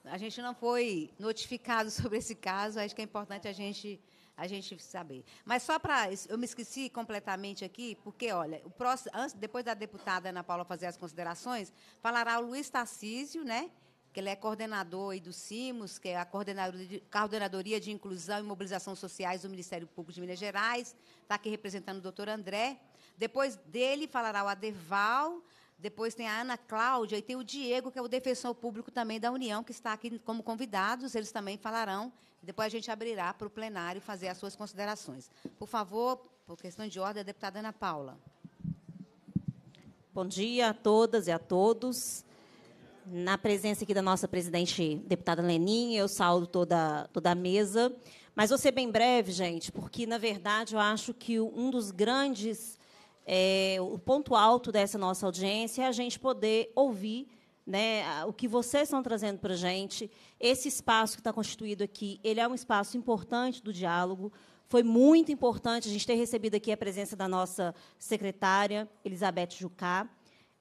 a gente não foi notificado sobre esse caso. Acho que é importante a gente a gente saber. Mas só para eu me esqueci completamente aqui, porque olha, o próximo, antes, depois da deputada Ana Paula fazer as considerações, falará o Luiz Tarcísio, né? que ele é coordenador do CIMOS, que é a Coordenadoria de Inclusão e Mobilização Sociais do Ministério Público de Minas Gerais, está aqui representando o doutor André. Depois dele falará o Adeval, depois tem a Ana Cláudia e tem o Diego, que é o defensor público também da União, que está aqui como convidados, eles também falarão. Depois a gente abrirá para o plenário fazer as suas considerações. Por favor, por questão de ordem, a deputada Ana Paula. Bom dia a todas e a todos na presença aqui da nossa presidente, deputada Lenin, eu saúdo toda, toda a mesa. Mas vou ser bem breve, gente, porque, na verdade, eu acho que um dos grandes... É, o ponto alto dessa nossa audiência é a gente poder ouvir né, o que vocês estão trazendo para a gente. Esse espaço que está constituído aqui, ele é um espaço importante do diálogo, foi muito importante a gente ter recebido aqui a presença da nossa secretária, Elizabeth Jucá,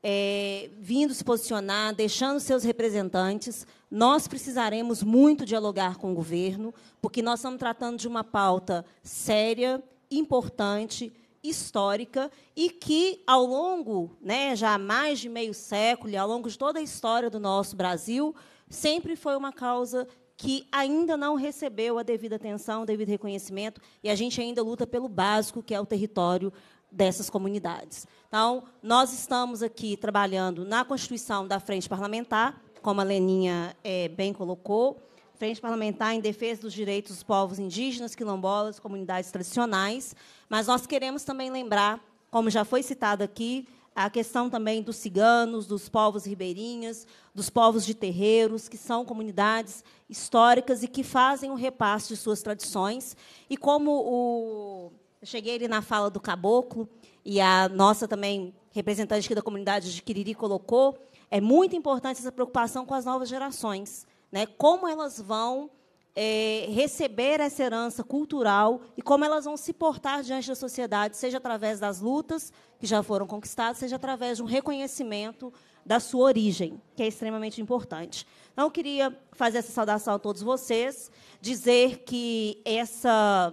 é, vindo se posicionar, deixando seus representantes. Nós precisaremos muito dialogar com o governo, porque nós estamos tratando de uma pauta séria, importante, histórica e que, ao longo, né, já há mais de meio século, e ao longo de toda a história do nosso Brasil, sempre foi uma causa que ainda não recebeu a devida atenção, o devido reconhecimento, e a gente ainda luta pelo básico, que é o território dessas comunidades. Então, nós estamos aqui trabalhando na constituição da frente parlamentar, como a Leninha é, bem colocou, frente parlamentar em defesa dos direitos dos povos indígenas, quilombolas, comunidades tradicionais, mas nós queremos também lembrar, como já foi citado aqui, a questão também dos ciganos, dos povos ribeirinhos, dos povos de terreiros, que são comunidades históricas e que fazem o um repasse de suas tradições. E como o eu cheguei ali na fala do caboclo, e a nossa também representante aqui da comunidade de Quiriri colocou, é muito importante essa preocupação com as novas gerações. Né? Como elas vão é, receber essa herança cultural e como elas vão se portar diante da sociedade, seja através das lutas que já foram conquistadas, seja através de um reconhecimento da sua origem, que é extremamente importante. Então, eu queria fazer essa saudação a todos vocês, dizer que essa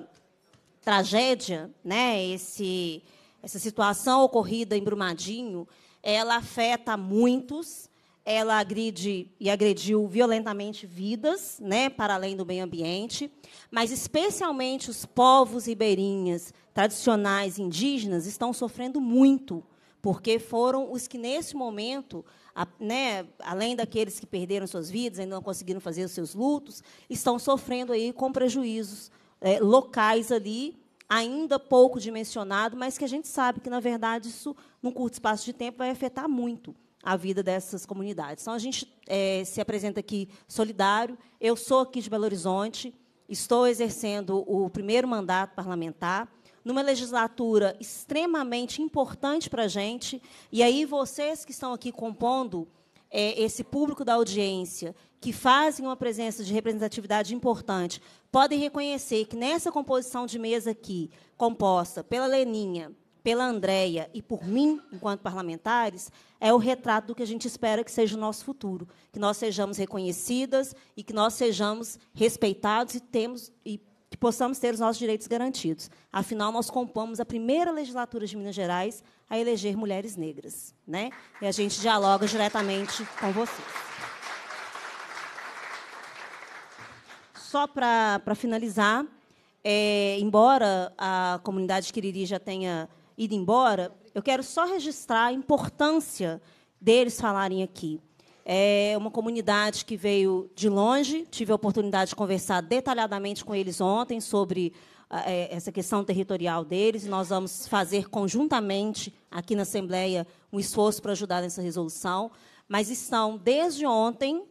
tragédia, né, esse, essa situação ocorrida em Brumadinho, ela afeta muitos, ela agride e agrediu violentamente vidas, né, para além do meio ambiente, mas especialmente os povos ribeirinhas, tradicionais, indígenas, estão sofrendo muito, porque foram os que, nesse momento, a, né, além daqueles que perderam suas vidas, ainda não conseguiram fazer os seus lutos, estão sofrendo aí com prejuízos é, locais ali, ainda pouco dimensionado, mas que a gente sabe que, na verdade, isso, num curto espaço de tempo, vai afetar muito a vida dessas comunidades. Então, a gente é, se apresenta aqui solidário. Eu sou aqui de Belo Horizonte, estou exercendo o primeiro mandato parlamentar, numa legislatura extremamente importante para a gente. E aí, vocês que estão aqui compondo é, esse público da audiência, que fazem uma presença de representatividade importante, podem reconhecer que nessa composição de mesa aqui, composta pela Leninha, pela Andréia e por mim, enquanto parlamentares, é o retrato do que a gente espera que seja o nosso futuro, que nós sejamos reconhecidas e que nós sejamos respeitados e temos e possamos ter os nossos direitos garantidos. Afinal, nós compomos a primeira legislatura de Minas Gerais a eleger mulheres negras. Né? E a gente dialoga diretamente com vocês. Só para finalizar, é, embora a comunidade Quiriri já tenha ido embora, eu quero só registrar a importância deles falarem aqui. É uma comunidade que veio de longe. Tive a oportunidade de conversar detalhadamente com eles ontem sobre ah, é, essa questão territorial deles. Nós vamos fazer conjuntamente aqui na Assembleia um esforço para ajudar nessa resolução. Mas estão, desde ontem,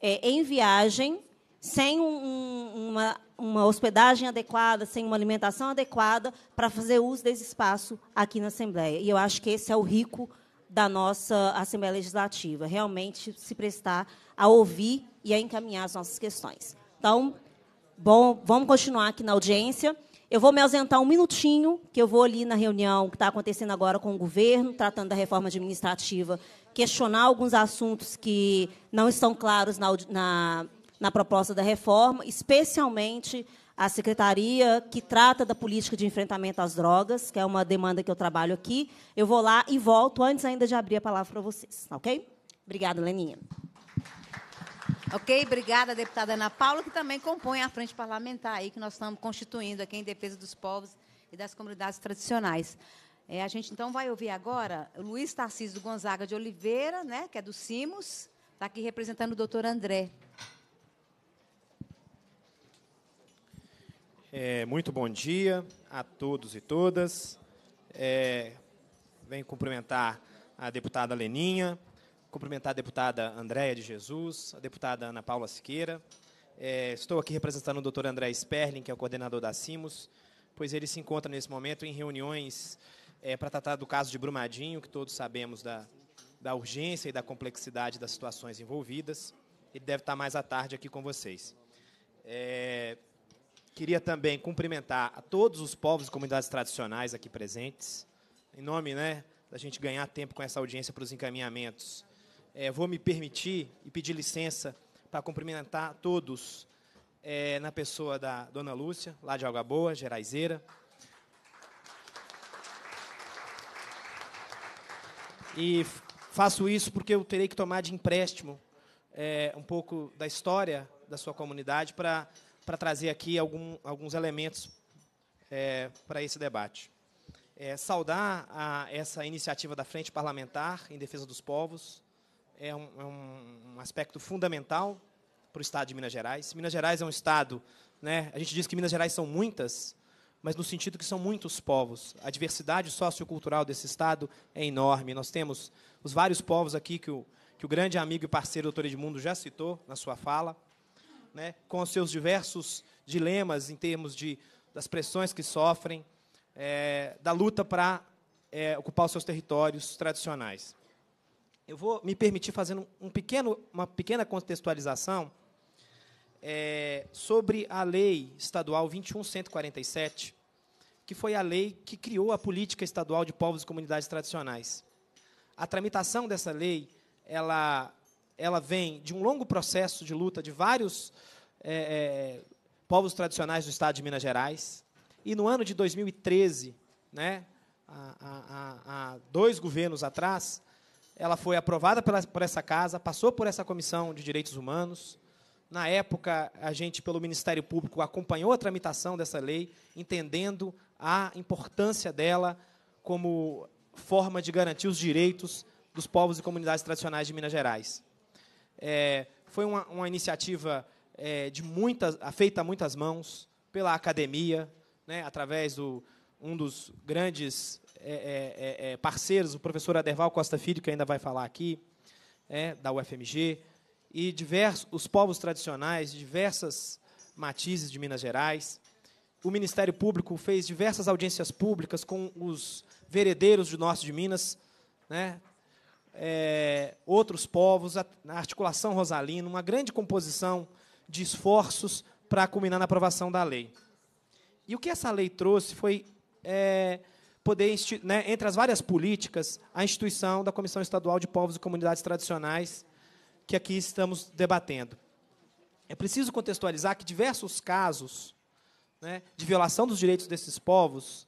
é, em viagem, sem um, uma, uma hospedagem adequada, sem uma alimentação adequada, para fazer uso desse espaço aqui na Assembleia. E eu acho que esse é o rico da nossa Assembleia Legislativa, realmente se prestar a ouvir e a encaminhar as nossas questões. Então, bom, vamos continuar aqui na audiência. Eu vou me ausentar um minutinho, que eu vou ali na reunião que está acontecendo agora com o governo, tratando da reforma administrativa, questionar alguns assuntos que não estão claros na, na, na proposta da reforma, especialmente a secretaria que trata da política de enfrentamento às drogas, que é uma demanda que eu trabalho aqui. Eu vou lá e volto antes ainda de abrir a palavra para vocês, tá ok? Obrigada, Leninha. Ok, obrigada, deputada Ana Paula, que também compõe a frente parlamentar aí que nós estamos constituindo aqui em defesa dos povos e das comunidades tradicionais. É, a gente então vai ouvir agora o Luiz Tarcísio Gonzaga de Oliveira, né, que é do CIMOS, está aqui representando o doutor André. É, muito bom dia a todos e todas. É, venho cumprimentar a deputada Leninha, cumprimentar a deputada Andréia de Jesus, a deputada Ana Paula Siqueira. É, estou aqui representando o doutor André Sperling, que é o coordenador da CIMOS, pois ele se encontra nesse momento em reuniões é, para tratar do caso de Brumadinho, que todos sabemos da, da urgência e da complexidade das situações envolvidas. Ele deve estar mais à tarde aqui com vocês. É, Queria também cumprimentar a todos os povos e comunidades tradicionais aqui presentes, em nome né, da gente ganhar tempo com essa audiência para os encaminhamentos. É, vou me permitir e pedir licença para cumprimentar todos, é, na pessoa da Dona Lúcia, lá de Algaboa, Geraizeira. E faço isso porque eu terei que tomar de empréstimo é, um pouco da história da sua comunidade para para trazer aqui algum, alguns elementos é, para esse debate. É, saudar a, essa iniciativa da Frente Parlamentar em Defesa dos Povos é um, é um aspecto fundamental para o Estado de Minas Gerais. Minas Gerais é um Estado, né, a gente diz que Minas Gerais são muitas, mas no sentido que são muitos povos. A diversidade sociocultural desse Estado é enorme. Nós temos os vários povos aqui que o, que o grande amigo e parceiro doutor Edmundo já citou na sua fala né, com seus diversos dilemas em termos de, das pressões que sofrem, é, da luta para é, ocupar os seus territórios tradicionais. Eu vou me permitir fazendo um pequeno, uma pequena contextualização é, sobre a Lei Estadual 21147, que foi a lei que criou a Política Estadual de Povos e Comunidades Tradicionais. A tramitação dessa lei ela ela vem de um longo processo de luta de vários é, é, povos tradicionais do estado de Minas Gerais. E no ano de 2013, né, há, dois governos atrás, ela foi aprovada pela, por essa casa, passou por essa comissão de direitos humanos. Na época, a gente, pelo Ministério Público, acompanhou a tramitação dessa lei, entendendo a importância dela como forma de garantir os direitos dos povos e comunidades tradicionais de Minas Gerais. É, foi uma, uma iniciativa é, de muitas, feita a muitas mãos pela academia, né, através do um dos grandes é, é, é, é parceiros, o professor Aderval Costa Filho, que ainda vai falar aqui, da UFMG, e diversos, os povos tradicionais, diversas matizes de Minas Gerais. O Ministério Público fez diversas audiências públicas com os veredeiros do norte de Minas, né, é, outros povos, a, articulação Rosalina, uma grande composição de esforços para culminar na aprovação da lei. E o que essa lei trouxe foi é, poder, né, entre as várias políticas, a instituição da Comissão Estadual de Povos e Comunidades Tradicionais, que aqui estamos debatendo. É preciso contextualizar que diversos casos né, de violação dos direitos desses povos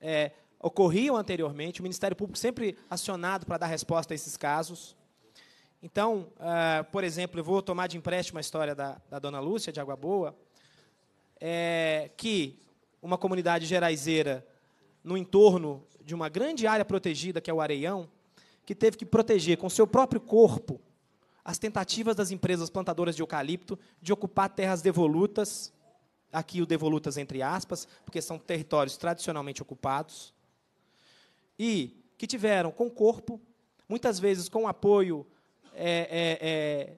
é, ocorriam anteriormente, o Ministério Público sempre acionado para dar resposta a esses casos. Então, uh, por exemplo, eu vou tomar de empréstimo a história da, da dona Lúcia de Água Boa, é, que uma comunidade geraizeira no entorno de uma grande área protegida, que é o Areião, que teve que proteger com seu próprio corpo as tentativas das empresas plantadoras de eucalipto de ocupar terras devolutas, aqui o devolutas entre aspas, porque são territórios tradicionalmente ocupados, e que tiveram com o corpo, muitas vezes com apoio é, é, é,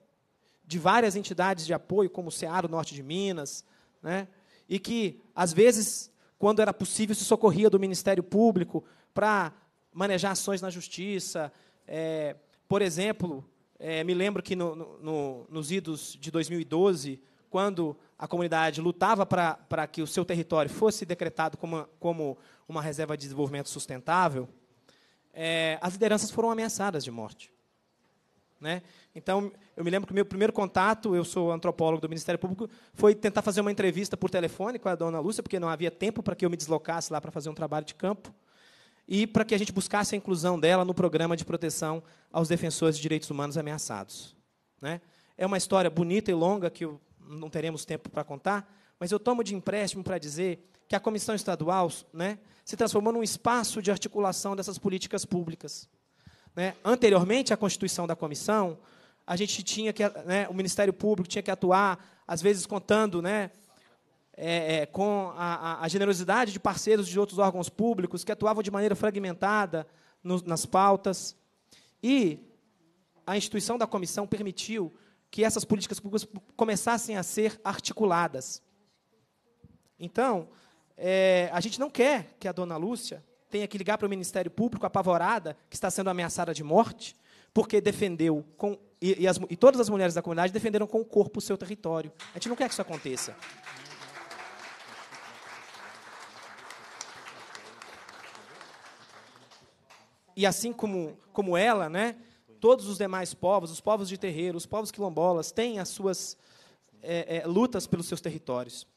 de várias entidades de apoio, como o Cearo Norte de Minas, né? e que, às vezes, quando era possível, se socorria do Ministério Público para manejar ações na justiça. É, por exemplo, é, me lembro que no, no, nos idos de 2012, quando a comunidade lutava para que o seu território fosse decretado como uma, como uma reserva de desenvolvimento sustentável, é, as lideranças foram ameaçadas de morte. Né? Então, eu me lembro que o meu primeiro contato, eu sou antropólogo do Ministério Público, foi tentar fazer uma entrevista por telefone com a dona Lúcia, porque não havia tempo para que eu me deslocasse lá para fazer um trabalho de campo, e para que a gente buscasse a inclusão dela no programa de proteção aos defensores de direitos humanos ameaçados. Né? É uma história bonita e longa que eu não teremos tempo para contar, mas eu tomo de empréstimo para dizer que a comissão estadual né, se transformou num espaço de articulação dessas políticas públicas. Né? Anteriormente à constituição da comissão, a gente tinha que, né, o Ministério Público tinha que atuar, às vezes contando né, é, é, com a, a, generosidade de parceiros de outros órgãos públicos que atuavam de maneira fragmentada no, nas pautas. E a instituição da comissão permitiu que essas políticas públicas começassem a ser articuladas. Então, é, a gente não quer que a dona Lúcia tenha que ligar para o Ministério Público apavorada, que está sendo ameaçada de morte, porque defendeu com e, e, as, e, todas as mulheres da comunidade defenderam com o corpo o seu território. A gente não quer que isso aconteça. E assim como, como ela, né, todos os demais povos, os povos de terreiro, os povos quilombolas, têm as suas é, é, lutas pelos seus territórios.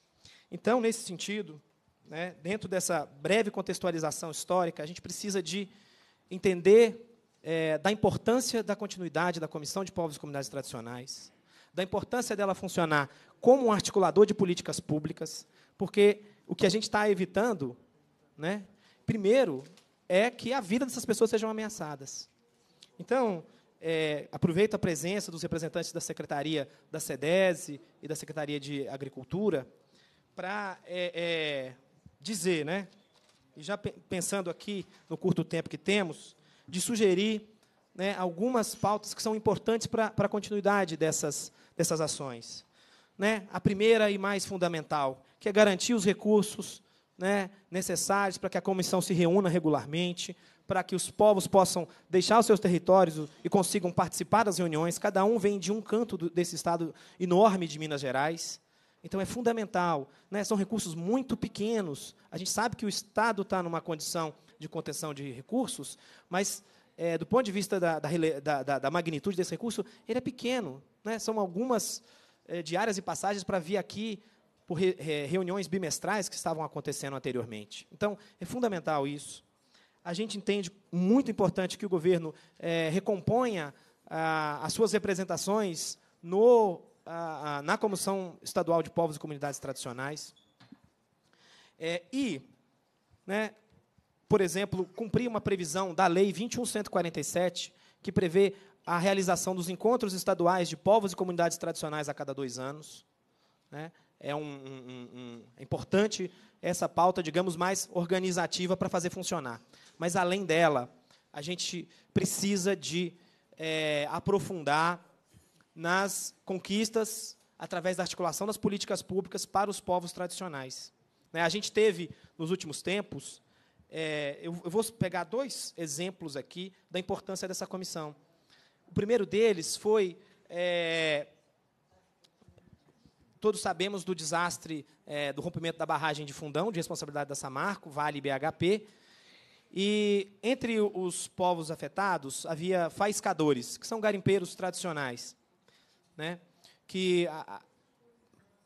Então, nesse sentido, né, dentro dessa breve contextualização histórica, a gente precisa de entender é, da importância da continuidade da Comissão de Povos e Comunidades Tradicionais, da importância dela funcionar como um articulador de políticas públicas, porque o que a gente está evitando, né, primeiro, é que a vida dessas pessoas sejam ameaçadas. Então, é, aproveito a presença dos representantes da Secretaria da SEDESE e da Secretaria de Agricultura para é, é, dizer, né, e já pensando aqui no curto tempo que temos, de sugerir né, algumas pautas que são importantes para a continuidade dessas, dessas ações. Né? A primeira e mais fundamental, que é garantir os recursos né, necessários para que a comissão se reúna regularmente, para que os povos possam deixar os seus territórios e consigam participar das reuniões. Cada um vem de um canto do, desse estado enorme de Minas Gerais. Então é fundamental. Né? São recursos muito pequenos. A gente sabe que o Estado está numa condição de contenção de recursos, mas é, do ponto de vista da, da, da, da, magnitude desse recurso, ele é pequeno. Né? São algumas é, diárias e passagens para vir aqui por re, reuniões bimestrais que estavam acontecendo anteriormente. Então, é fundamental isso. A gente entende muito importante que o governo é, recomponha as suas representações no, na Comissão Estadual de Povos e Comunidades Tradicionais. É, e, né, por exemplo, cumprir uma previsão da Lei 21.147, que prevê a realização dos encontros estaduais de povos e comunidades tradicionais a cada dois anos. Né? é, um, um, um, é importante essa pauta, digamos, mais organizativa para fazer funcionar. Mas, além dela, a gente precisa de é, aprofundar nas conquistas através da articulação das políticas públicas para os povos tradicionais. Né, a gente teve, nos últimos tempos, é, eu, eu vou pegar dois exemplos aqui da importância dessa comissão. O primeiro deles foi é, Todos sabemos do desastre é, do rompimento da barragem de Fundão, de responsabilidade da Samarco, Vale e BHP. E entre os povos afetados havia faiscadores, que são garimpeiros tradicionais, né? que a,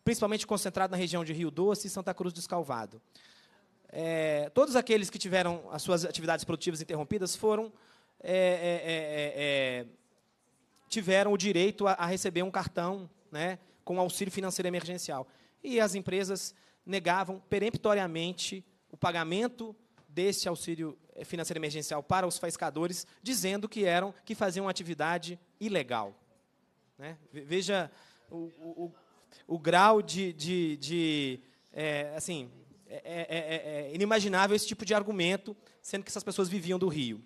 principalmente concentrado na região de Rio Doce e Santa Cruz do Escalvado. É, todos aqueles que tiveram as suas atividades produtivas interrompidas foram é, é, é, é, é tiveram o direito a, a receber um cartão, né? com auxílio financeiro emergencial. E as empresas negavam peremptoriamente o pagamento desse auxílio eh, financeiro emergencial para os faiscadores, dizendo que eram que faziam atividade ilegal. Né? Veja o, o, o, grau de, de, de eh, assim, é, assim é, é, é, inimaginável esse tipo de argumento, sendo que essas pessoas viviam do Rio.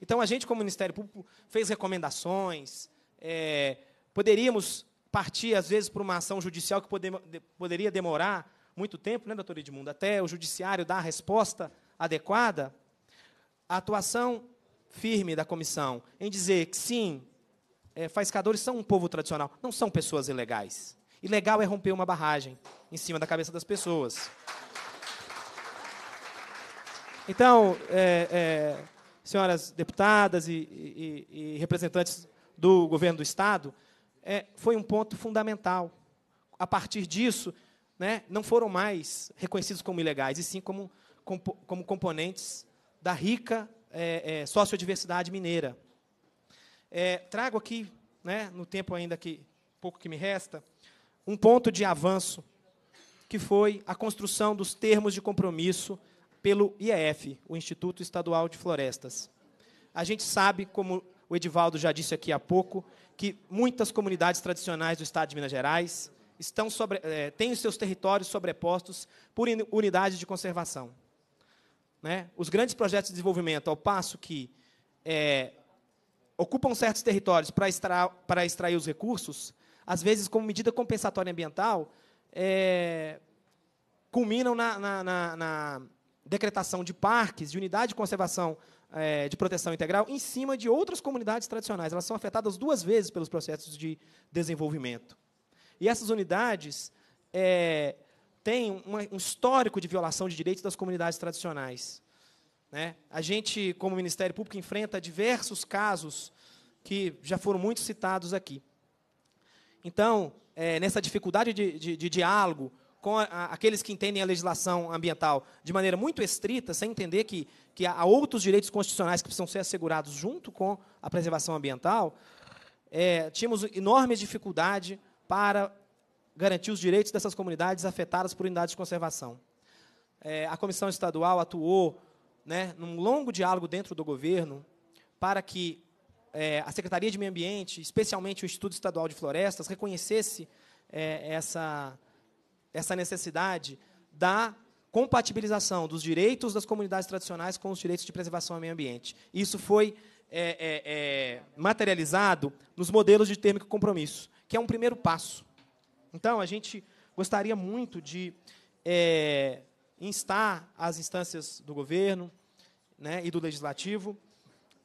Então a gente, como Ministério Público, fez recomendações. Eh, poderíamos partir, às vezes, para uma ação judicial que poderia demorar muito tempo, né, doutor Edmundo? Até o judiciário dar a resposta adequada. A atuação firme da comissão em dizer que, sim, é, faiscadores são um povo tradicional, não são pessoas ilegais. Ilegal é romper uma barragem em cima da cabeça das pessoas. Então, é, é, senhoras deputadas e, e, e representantes do governo do Estado, é, foi um ponto fundamental. A partir disso, né, não foram mais reconhecidos como ilegais, e sim como, como, como componentes da rica é, é, sociodiversidade mineira. É, trago aqui, né, no tempo ainda que pouco que me resta, um ponto de avanço que foi a construção dos termos de compromisso pelo IEF, o Instituto Estadual de Florestas. A gente sabe, como o Edivaldo já disse aqui há pouco que muitas comunidades tradicionais do estado de Minas Gerais estão sobre, é, têm os seus territórios sobrepostos por unidades de conservação. Né? Os grandes projetos de desenvolvimento, ao passo que é, ocupam certos territórios para extrair, para extrair os recursos, às vezes, como medida compensatória ambiental, é, culminam na, na, na, na decretação de parques, de unidade de conservação é, de proteção integral em cima de outras comunidades tradicionais. Elas são afetadas duas vezes pelos processos de desenvolvimento. E essas unidades é, têm uma, um histórico de violação de direitos das comunidades tradicionais. Né? A gente, como Ministério Público, enfrenta diversos casos que já foram muito citados aqui. Então, é, nessa dificuldade de, de, de diálogo com a, a, aqueles que entendem a legislação ambiental de maneira muito estrita, sem entender que, que há outros direitos constitucionais que precisam ser assegurados junto com a preservação ambiental, é, tínhamos enorme dificuldade para garantir os direitos dessas comunidades afetadas por unidades de conservação. É, a comissão estadual atuou né, num longo diálogo dentro do governo para que é, a Secretaria de Meio Ambiente, especialmente o Instituto Estadual de Florestas, reconhecesse é, essa essa necessidade da compatibilização dos direitos das comunidades tradicionais com os direitos de preservação ao meio ambiente. Isso foi é, é, é materializado nos modelos de térmico compromisso, que é um primeiro passo. Então, a gente gostaria muito de é, instar as instâncias do governo né, e do legislativo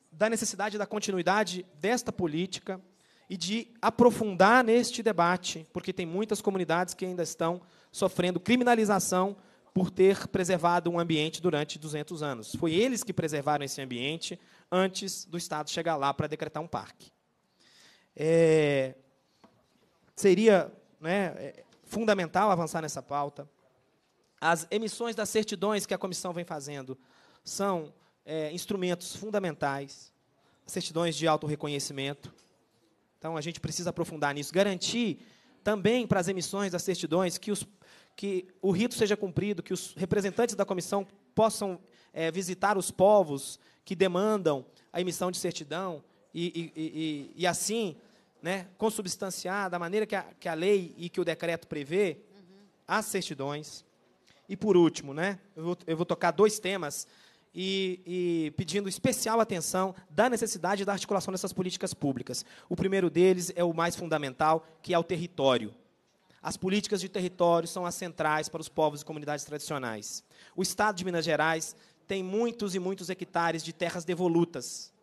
da necessidade da continuidade desta política e de aprofundar neste debate, porque tem muitas comunidades que ainda estão sofrendo criminalização por ter preservado um ambiente durante 200 anos. Foi eles que preservaram esse ambiente antes do Estado chegar lá para decretar um parque. É, seria né, é, fundamental avançar nessa pauta. As emissões das certidões que a comissão vem fazendo são é, instrumentos fundamentais, certidões de autorreconhecimento, então a gente precisa aprofundar nisso, garantir também para as emissões das certidões que, os, que o rito seja cumprido, que os representantes da comissão possam é, visitar os povos que demandam a emissão de certidão e, e, e, e assim, né, consubstanciar da maneira que a, que a lei e que o decreto prevê uhum. as certidões. E por último, né, eu vou, eu vou tocar dois temas e, e, pedindo especial atenção da necessidade da articulação dessas políticas públicas. O primeiro deles é o mais fundamental, que é o território. As políticas de território são as centrais para os povos e comunidades tradicionais. O Estado de Minas Gerais tem muitos e muitos hectares de terras devolutas.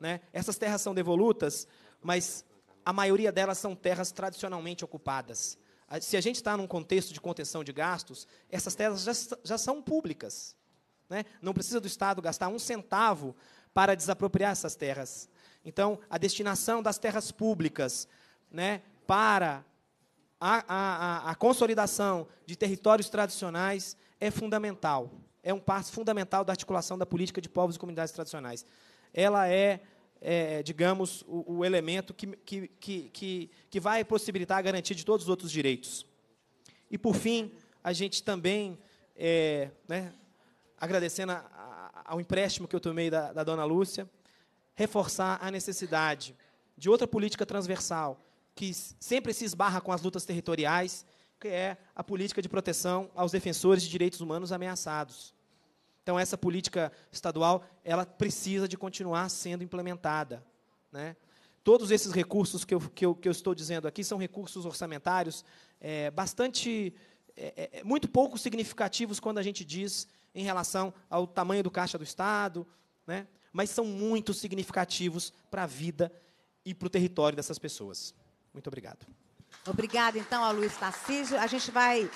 Né? Essas terras são devolutas, mas a maioria delas são terras tradicionalmente ocupadas. Se a gente está num contexto de contenção de gastos, essas terras já, já são públicas. Né? Não precisa do Estado gastar um centavo para desapropriar essas terras. Então, a destinação das terras públicas né, para a, a, a consolidação de territórios tradicionais é fundamental. É um passo fundamental da articulação da política de povos e comunidades tradicionais. Ela é é, digamos, o, o elemento que, que, que, que, vai possibilitar a garantia de todos os outros direitos. E, por fim, a gente também, é, né, agradecendo a, a, ao empréstimo que eu tomei da, da dona Lúcia, reforçar a necessidade de outra política transversal, que sempre se esbarra com as lutas territoriais, que é a política de proteção aos defensores de direitos humanos ameaçados. Então, essa política estadual ela precisa de continuar sendo implementada. Né? Todos esses recursos que eu, que eu, que eu estou dizendo aqui são recursos orçamentários é, bastante, é, é, muito pouco significativos quando a gente diz em relação ao tamanho do caixa do Estado, né? mas são muito significativos para a vida e para o território dessas pessoas. Muito obrigado. Obrigada, então, ao Luiz Tarcísio. A gente vai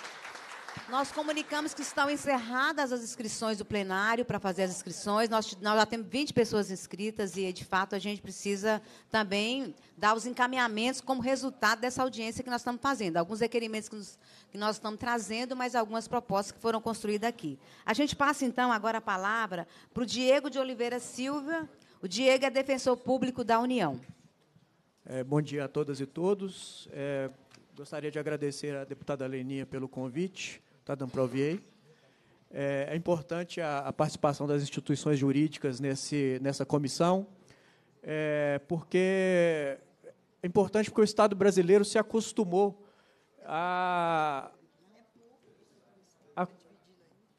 nós comunicamos que estão encerradas as inscrições do plenário para fazer as inscrições. Nós, nós, já temos 20 pessoas inscritas e, de fato, a gente precisa também dar os encaminhamentos como resultado dessa audiência que nós estamos fazendo. Alguns requerimentos que, nos, que nós estamos trazendo, mas algumas propostas que foram construídas aqui. A gente passa, então, agora a palavra para o Diego de Oliveira Silva. O Diego é defensor público da União. É, bom dia a todas e todos. É, gostaria de agradecer à deputada Leninha pelo convite. Está dando para ouvir aí? É, é importante a, a, participação das instituições jurídicas nesse, nessa comissão, é, porque é importante porque o Estado brasileiro se acostumou a, a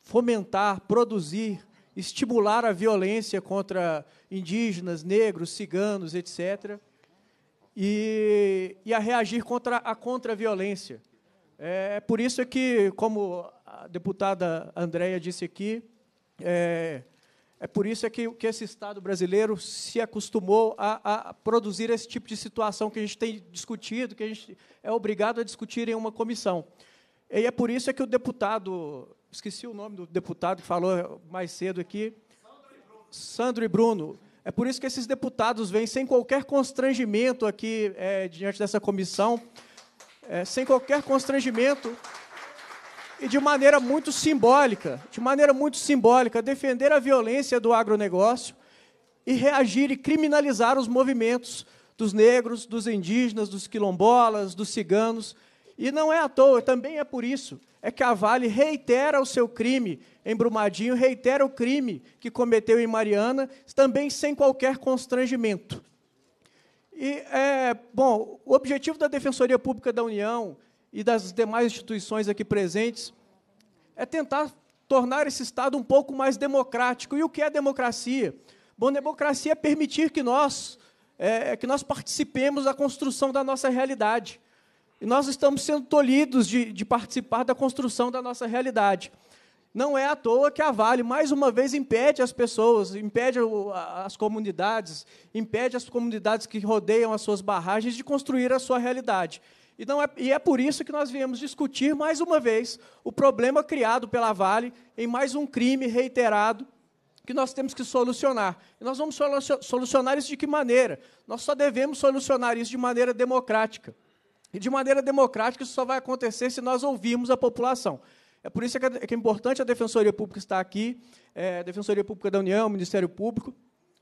fomentar, produzir, estimular a violência contra indígenas, negros, ciganos, etc., e, e a reagir contra a contra-violência. É, é por isso que, como a deputada Andréia disse aqui, é, é por isso é que, que esse Estado brasileiro se acostumou a, a, produzir esse tipo de situação que a gente tem discutido, que a gente é obrigado a discutir em uma comissão. E é por isso é que o deputado, esqueci o nome do deputado que falou mais cedo aqui, Sandro e Bruno. É por isso que esses deputados vêm sem qualquer constrangimento aqui é, diante dessa comissão é, sem qualquer constrangimento e de maneira muito simbólica, de maneira muito simbólica, defender a violência do agronegócio e reagir e criminalizar os movimentos dos negros, dos indígenas, dos quilombolas, dos ciganos. E não é à toa, também é por isso, é que a Vale reitera o seu crime em Brumadinho, reitera o crime que cometeu em Mariana, também sem qualquer constrangimento. E, é, bom, o objetivo da Defensoria Pública da União e das demais instituições aqui presentes é tentar tornar esse Estado um pouco mais democrático. E o que é democracia? Bom, democracia é permitir que nós, é, que nós participemos da construção da nossa realidade. E nós estamos sendo tolhidos de, de participar da construção da nossa realidade. Não é à toa que a Vale, mais uma vez, impede as pessoas, impede as comunidades, impede as comunidades que rodeiam as suas barragens de construir a sua realidade. E, não é, e é por isso que nós viemos discutir, mais uma vez, o problema criado pela Vale em mais um crime reiterado que nós temos que solucionar. E nós vamos solucionar isso de que maneira? Nós só devemos solucionar isso de maneira democrática. E de maneira democrática, isso só vai acontecer se nós ouvirmos a população. É por isso é que é importante a Defensoria Pública estar aqui, é, Defensoria Pública da União, Ministério Público.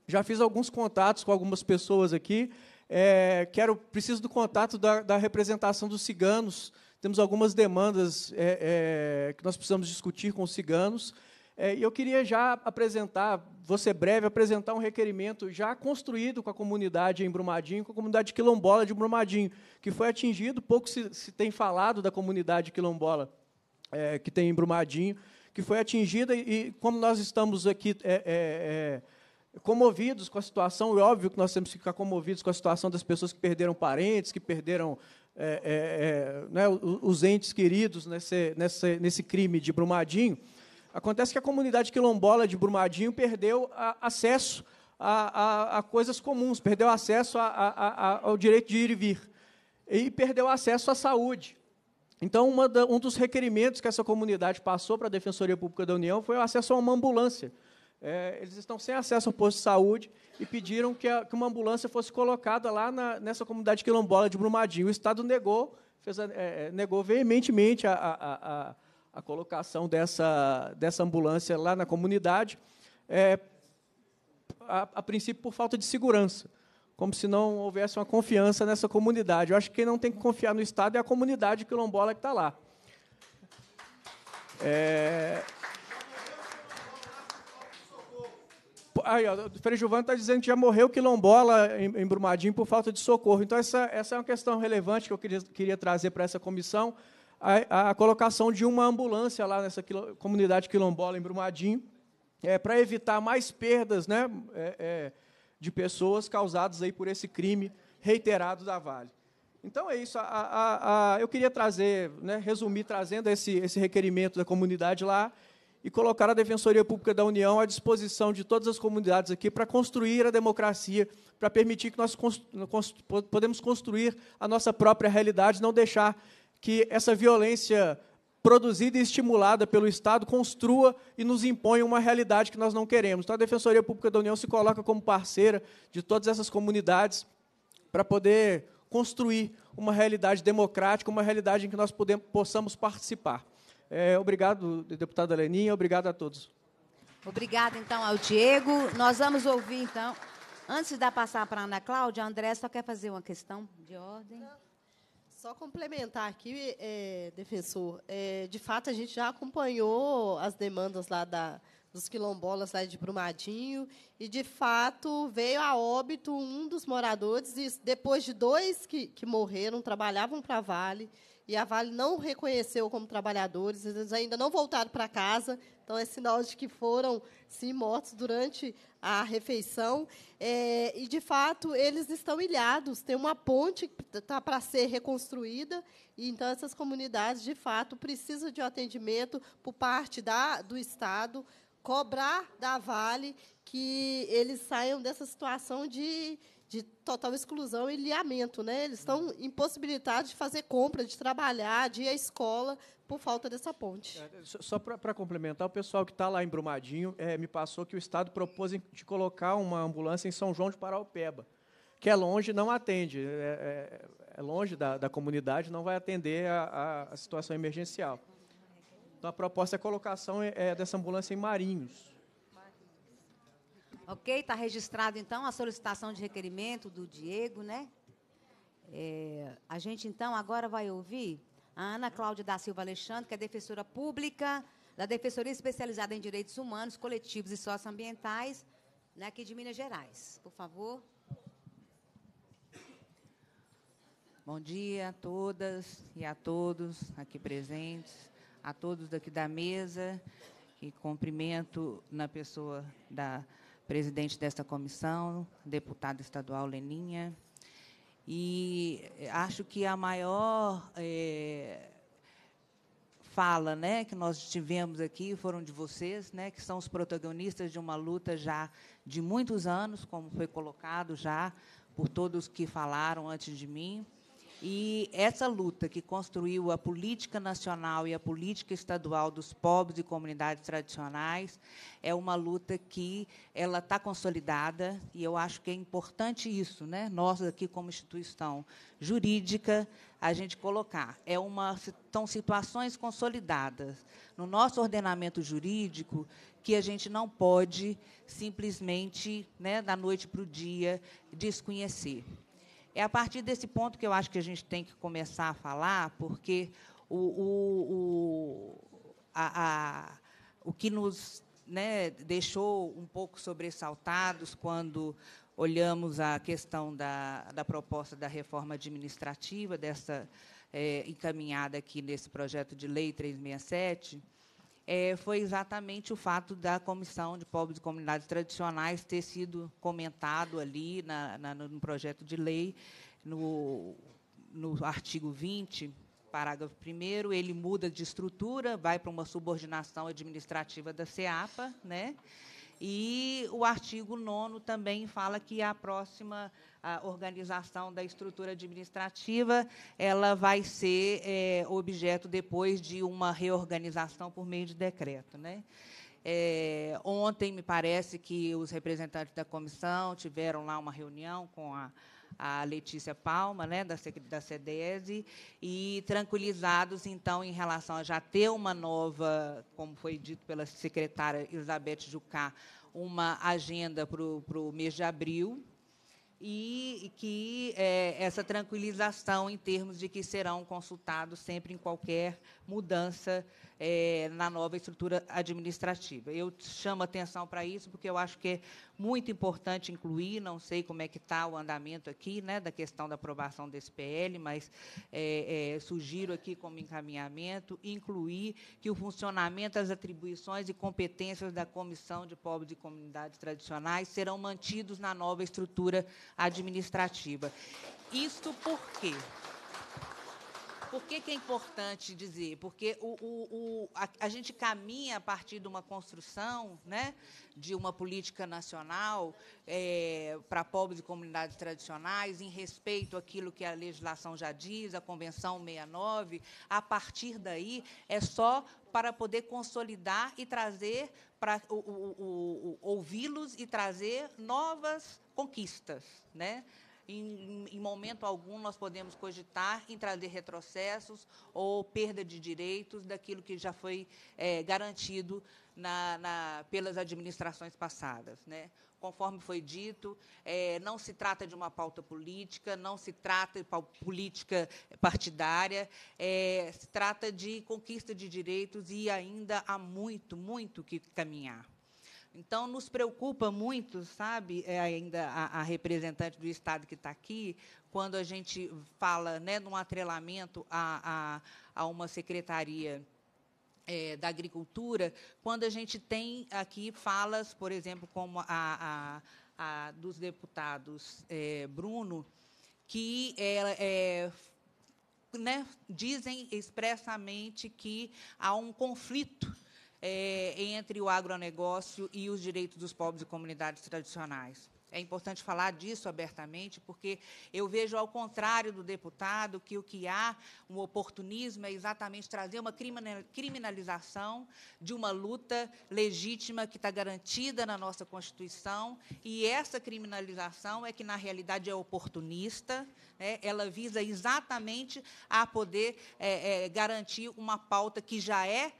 Já fiz alguns contatos com algumas pessoas aqui. É, quero preciso do contato da, da, representação dos ciganos. Temos algumas demandas é, é que nós precisamos discutir com os ciganos. É, e eu queria já apresentar, vou ser breve, apresentar um requerimento já construído com a comunidade em Brumadinho, com a comunidade quilombola de Brumadinho, que foi atingido, pouco se, se tem falado da comunidade quilombola é, que tem em Brumadinho, que foi atingida, e, como nós estamos aqui é, é, é comovidos com a situação, é óbvio que nós temos que ficar comovidos com a situação das pessoas que perderam parentes, que perderam é, é, né, os entes queridos nesse, nesse, nesse crime de Brumadinho, acontece que a comunidade quilombola de Brumadinho perdeu a, acesso a, a, a, coisas comuns, perdeu acesso ao direito de ir e vir, e perdeu acesso à saúde. Então, da, um dos requerimentos que essa comunidade passou para a Defensoria Pública da União foi o acesso a uma ambulância. É, eles estão sem acesso ao posto de saúde e pediram que, a, que uma ambulância fosse colocada lá na, nessa comunidade quilombola de Brumadinho. O Estado negou, fez, é, é, negou veementemente a, a, a, a, colocação dessa, dessa ambulância lá na comunidade, é, a princípio por falta de segurança como se não houvesse uma confiança nessa comunidade. Eu acho que quem não tem que confiar no Estado é a comunidade quilombola que está lá. É... Aí, ó, o Frei Giovanni está dizendo que já morreu quilombola em, em Brumadinho por falta de socorro. Então, essa, essa é uma questão relevante que eu queria, queria trazer para essa comissão, a, a, colocação de uma ambulância lá nessa comunidade quilombola em Brumadinho, é, para evitar mais perdas, né? É, é, de pessoas causados aí por esse crime reiterado da Vale. Então é isso. A, a, a, eu queria trazer, né, resumir trazendo esse, esse requerimento da comunidade lá e colocar a Defensoria Pública da União à disposição de todas as comunidades aqui para construir a democracia, para permitir que nós constru, constru, podemos construir a nossa própria realidade, não deixar que essa violência produzida e estimulada pelo Estado, construa e nos impõe uma realidade que nós não queremos. Então, a Defensoria Pública da União se coloca como parceira de todas essas comunidades para poder construir uma realidade democrática, uma realidade em que nós podemos, possamos participar. É, obrigado, deputada Leninha, obrigado a todos. Obrigada, então, ao Diego. Nós vamos ouvir, então, antes de dar passar para a Ana Cláudia, a André só quer fazer uma questão de ordem. Só complementar aqui, é, defensor, é, de fato a gente já acompanhou as demandas lá da, dos quilombolas lá de Brumadinho e de fato veio a óbito um dos moradores e depois de dois que, que morreram trabalhavam para a Vale e a Vale não reconheceu como trabalhadores, eles ainda não voltaram para casa, então é sinal de que foram sim mortos durante a refeição. É, e, de fato, eles estão ilhados. Tem uma ponte que está tá, para ser reconstruída. E, então, essas comunidades, de fato, precisam de um atendimento por parte da, do Estado, cobrar da Vale que eles saiam dessa situação de, de total exclusão e liamento Né? Eles estão impossibilitados de fazer compra, de trabalhar, de ir à escola, por falta dessa ponte. É, só para complementar, o pessoal que está lá em Brumadinho é, me passou que o Estado propôs de colocar uma ambulância em São João de Paraupeba, que é longe não atende, é, é, é longe da, da, comunidade, não vai atender a, a, situação emergencial. Então, a proposta é a colocação é, é, dessa ambulância em Marinhos. Ok, está registrado, então, a solicitação de requerimento do Diego, né? a gente, então, agora vai ouvir a Ana Cláudia da Silva Alexandre, que é defensora pública da Defensoria Especializada em Direitos Humanos, Coletivos e Socioambientais, né, aqui de Minas Gerais. Por favor. Bom dia a todas e a todos aqui presentes, a todos daqui da mesa, e cumprimento na pessoa da presidente desta comissão, deputada estadual Leninha, e eh, acho que a maior é, fala né, que nós tivemos aqui foram de vocês, né, que são os protagonistas de uma luta já de muitos anos, como foi colocado já por todos que falaram antes de mim. E essa luta que construiu a política nacional e a política estadual dos povos e comunidades tradicionais é uma luta que ela está consolidada e eu acho que é importante isso, né? Nós aqui como instituição jurídica a gente colocar é uma são situações consolidadas no nosso ordenamento jurídico que a gente não pode simplesmente, né, da noite para o dia desconhecer. É a partir desse ponto que eu acho que a gente tem que começar a falar, porque o, o, o, a, a, o que nos né, deixou um pouco sobressaltados quando olhamos a questão da, da proposta da reforma administrativa, dessa é, encaminhada aqui nesse projeto de lei 367, é, foi exatamente o fato da Comissão de Povos e Comunidades Tradicionais ter sido comentado ali na, na, no projeto de lei, no, no artigo 20, parágrafo 1, ele muda de estrutura, vai para uma subordinação administrativa da CEAPA, né? E o artigo 9 também fala que a próxima a organização da estrutura administrativa, ela vai ser é, objeto depois de uma reorganização por meio de decreto. Né? É, ontem, me parece que os representantes da comissão tiveram lá uma reunião com a, a Letícia Palma, né, da, da CEDESI, e tranquilizados, então, em relação a já ter uma nova, como foi dito pela secretária Elizabeth Jucá, uma agenda para o mês de abril, e que é, essa tranquilização em termos de que serão consultados sempre em qualquer mudança é, na nova estrutura administrativa. Eu chamo atenção para isso porque eu acho que é muito importante incluir, não sei como é que está o andamento aqui, né, da questão da aprovação desse PL, mas é, é, sugiro aqui como encaminhamento incluir que o funcionamento, as atribuições e competências da Comissão de Povos e Comunidades Tradicionais serão mantidos na nova estrutura administrativa. Isto por quê? Por que, que é importante dizer? Porque o, o, o a, a, gente caminha a partir de uma construção né, de uma política nacional é, para povos e comunidades tradicionais, em respeito àquilo que a legislação já diz, a Convenção 69. A partir daí, é só para poder consolidar e trazer para ouvi-los e trazer novas conquistas, né? Em, em momento algum, nós podemos cogitar em trazer retrocessos ou perda de direitos daquilo que já foi é, garantido na, na, pelas administrações passadas. Né? Conforme foi dito, é, não se trata de uma pauta política, não se trata de política partidária, é, se trata de conquista de direitos e ainda há muito, muito que caminhar. Então, nos preocupa muito, sabe, é ainda a, a, representante do Estado que está aqui, quando a gente fala né, num atrelamento a, a, a uma secretaria é, da agricultura, quando a gente tem aqui falas, por exemplo, como a, a, a dos deputados é, Bruno, que é, é né, dizem expressamente que há um conflito é, entre o agronegócio e os direitos dos povos e comunidades tradicionais. É importante falar disso abertamente, porque eu vejo, ao contrário do deputado, que o que há, um oportunismo, é exatamente trazer uma criminalização de uma luta legítima que está garantida na nossa Constituição, e essa criminalização é que, na realidade, é oportunista, né? ela visa exatamente a poder é, é, garantir uma pauta que já é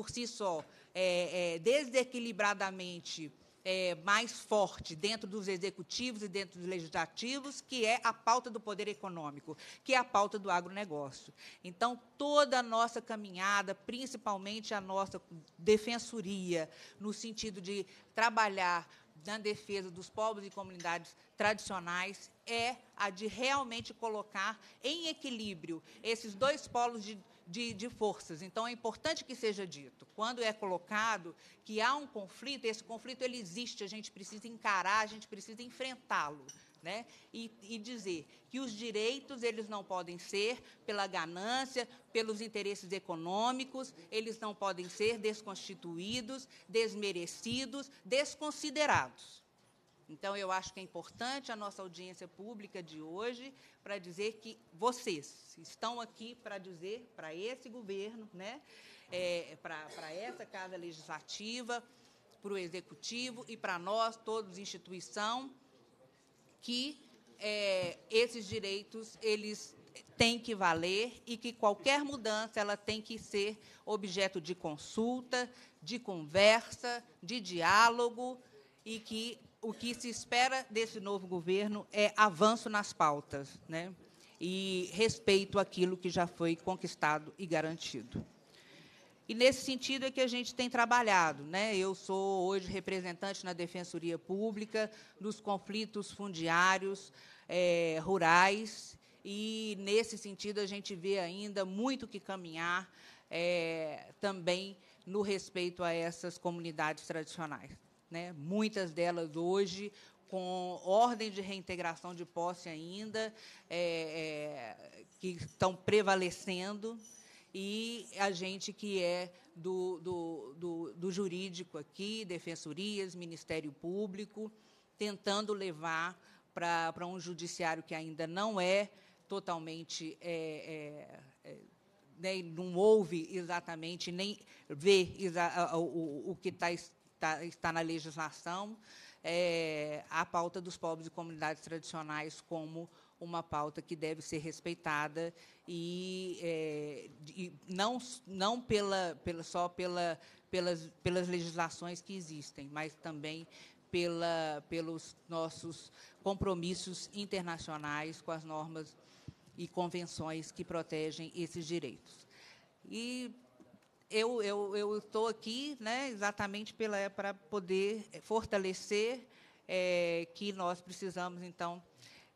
por si só, é, é, desequilibradamente é, mais forte dentro dos executivos e dentro dos legislativos, que é a pauta do poder econômico, que é a pauta do agronegócio. Então, toda a nossa caminhada, principalmente a nossa defensoria, no sentido de trabalhar na defesa dos povos e comunidades tradicionais é a de realmente colocar em equilíbrio esses dois polos de de, de, forças. Então, é importante que seja dito. Quando é colocado que há um conflito, esse conflito ele existe, a gente precisa encarar, a gente precisa enfrentá-lo. Né? E, e dizer que os direitos eles não podem ser pela ganância, pelos interesses econômicos, eles não podem ser desconstituídos, desmerecidos, desconsiderados. Então, eu acho que é importante a nossa audiência pública de hoje para dizer que vocês estão aqui para dizer para esse governo, né, é, para essa Casa Legislativa, para o Executivo e para nós, todos, instituição, que é, esses direitos eles têm que valer e que qualquer mudança ela tem que ser objeto de consulta, de conversa, de diálogo e que o que se espera desse novo governo é avanço nas pautas né? e respeito àquilo que já foi conquistado e garantido. E nesse sentido é que a gente tem trabalhado. Né? Eu sou hoje representante na Defensoria Pública dos conflitos fundiários é, rurais, e nesse sentido a gente vê ainda muito que caminhar é, também no respeito a essas comunidades tradicionais né? muitas delas hoje com ordem de reintegração de posse ainda, é, é, que estão prevalecendo, e a gente que é do, do, do, do jurídico aqui, defensorias, Ministério Público, tentando levar para um judiciário que ainda não é totalmente. É, é, é né, não ouve exatamente, nem vê o, o que está Tá, está na legislação, é, a pauta dos povos e comunidades tradicionais como uma pauta que deve ser respeitada e, é, e não, não pela, pela, só pela, pelas, pelas legislações que existem, mas também pela, pelos nossos compromissos internacionais com as normas e convenções que protegem esses direitos. E eu eu eu estou aqui, né, exatamente pela para poder fortalecer é, que nós precisamos então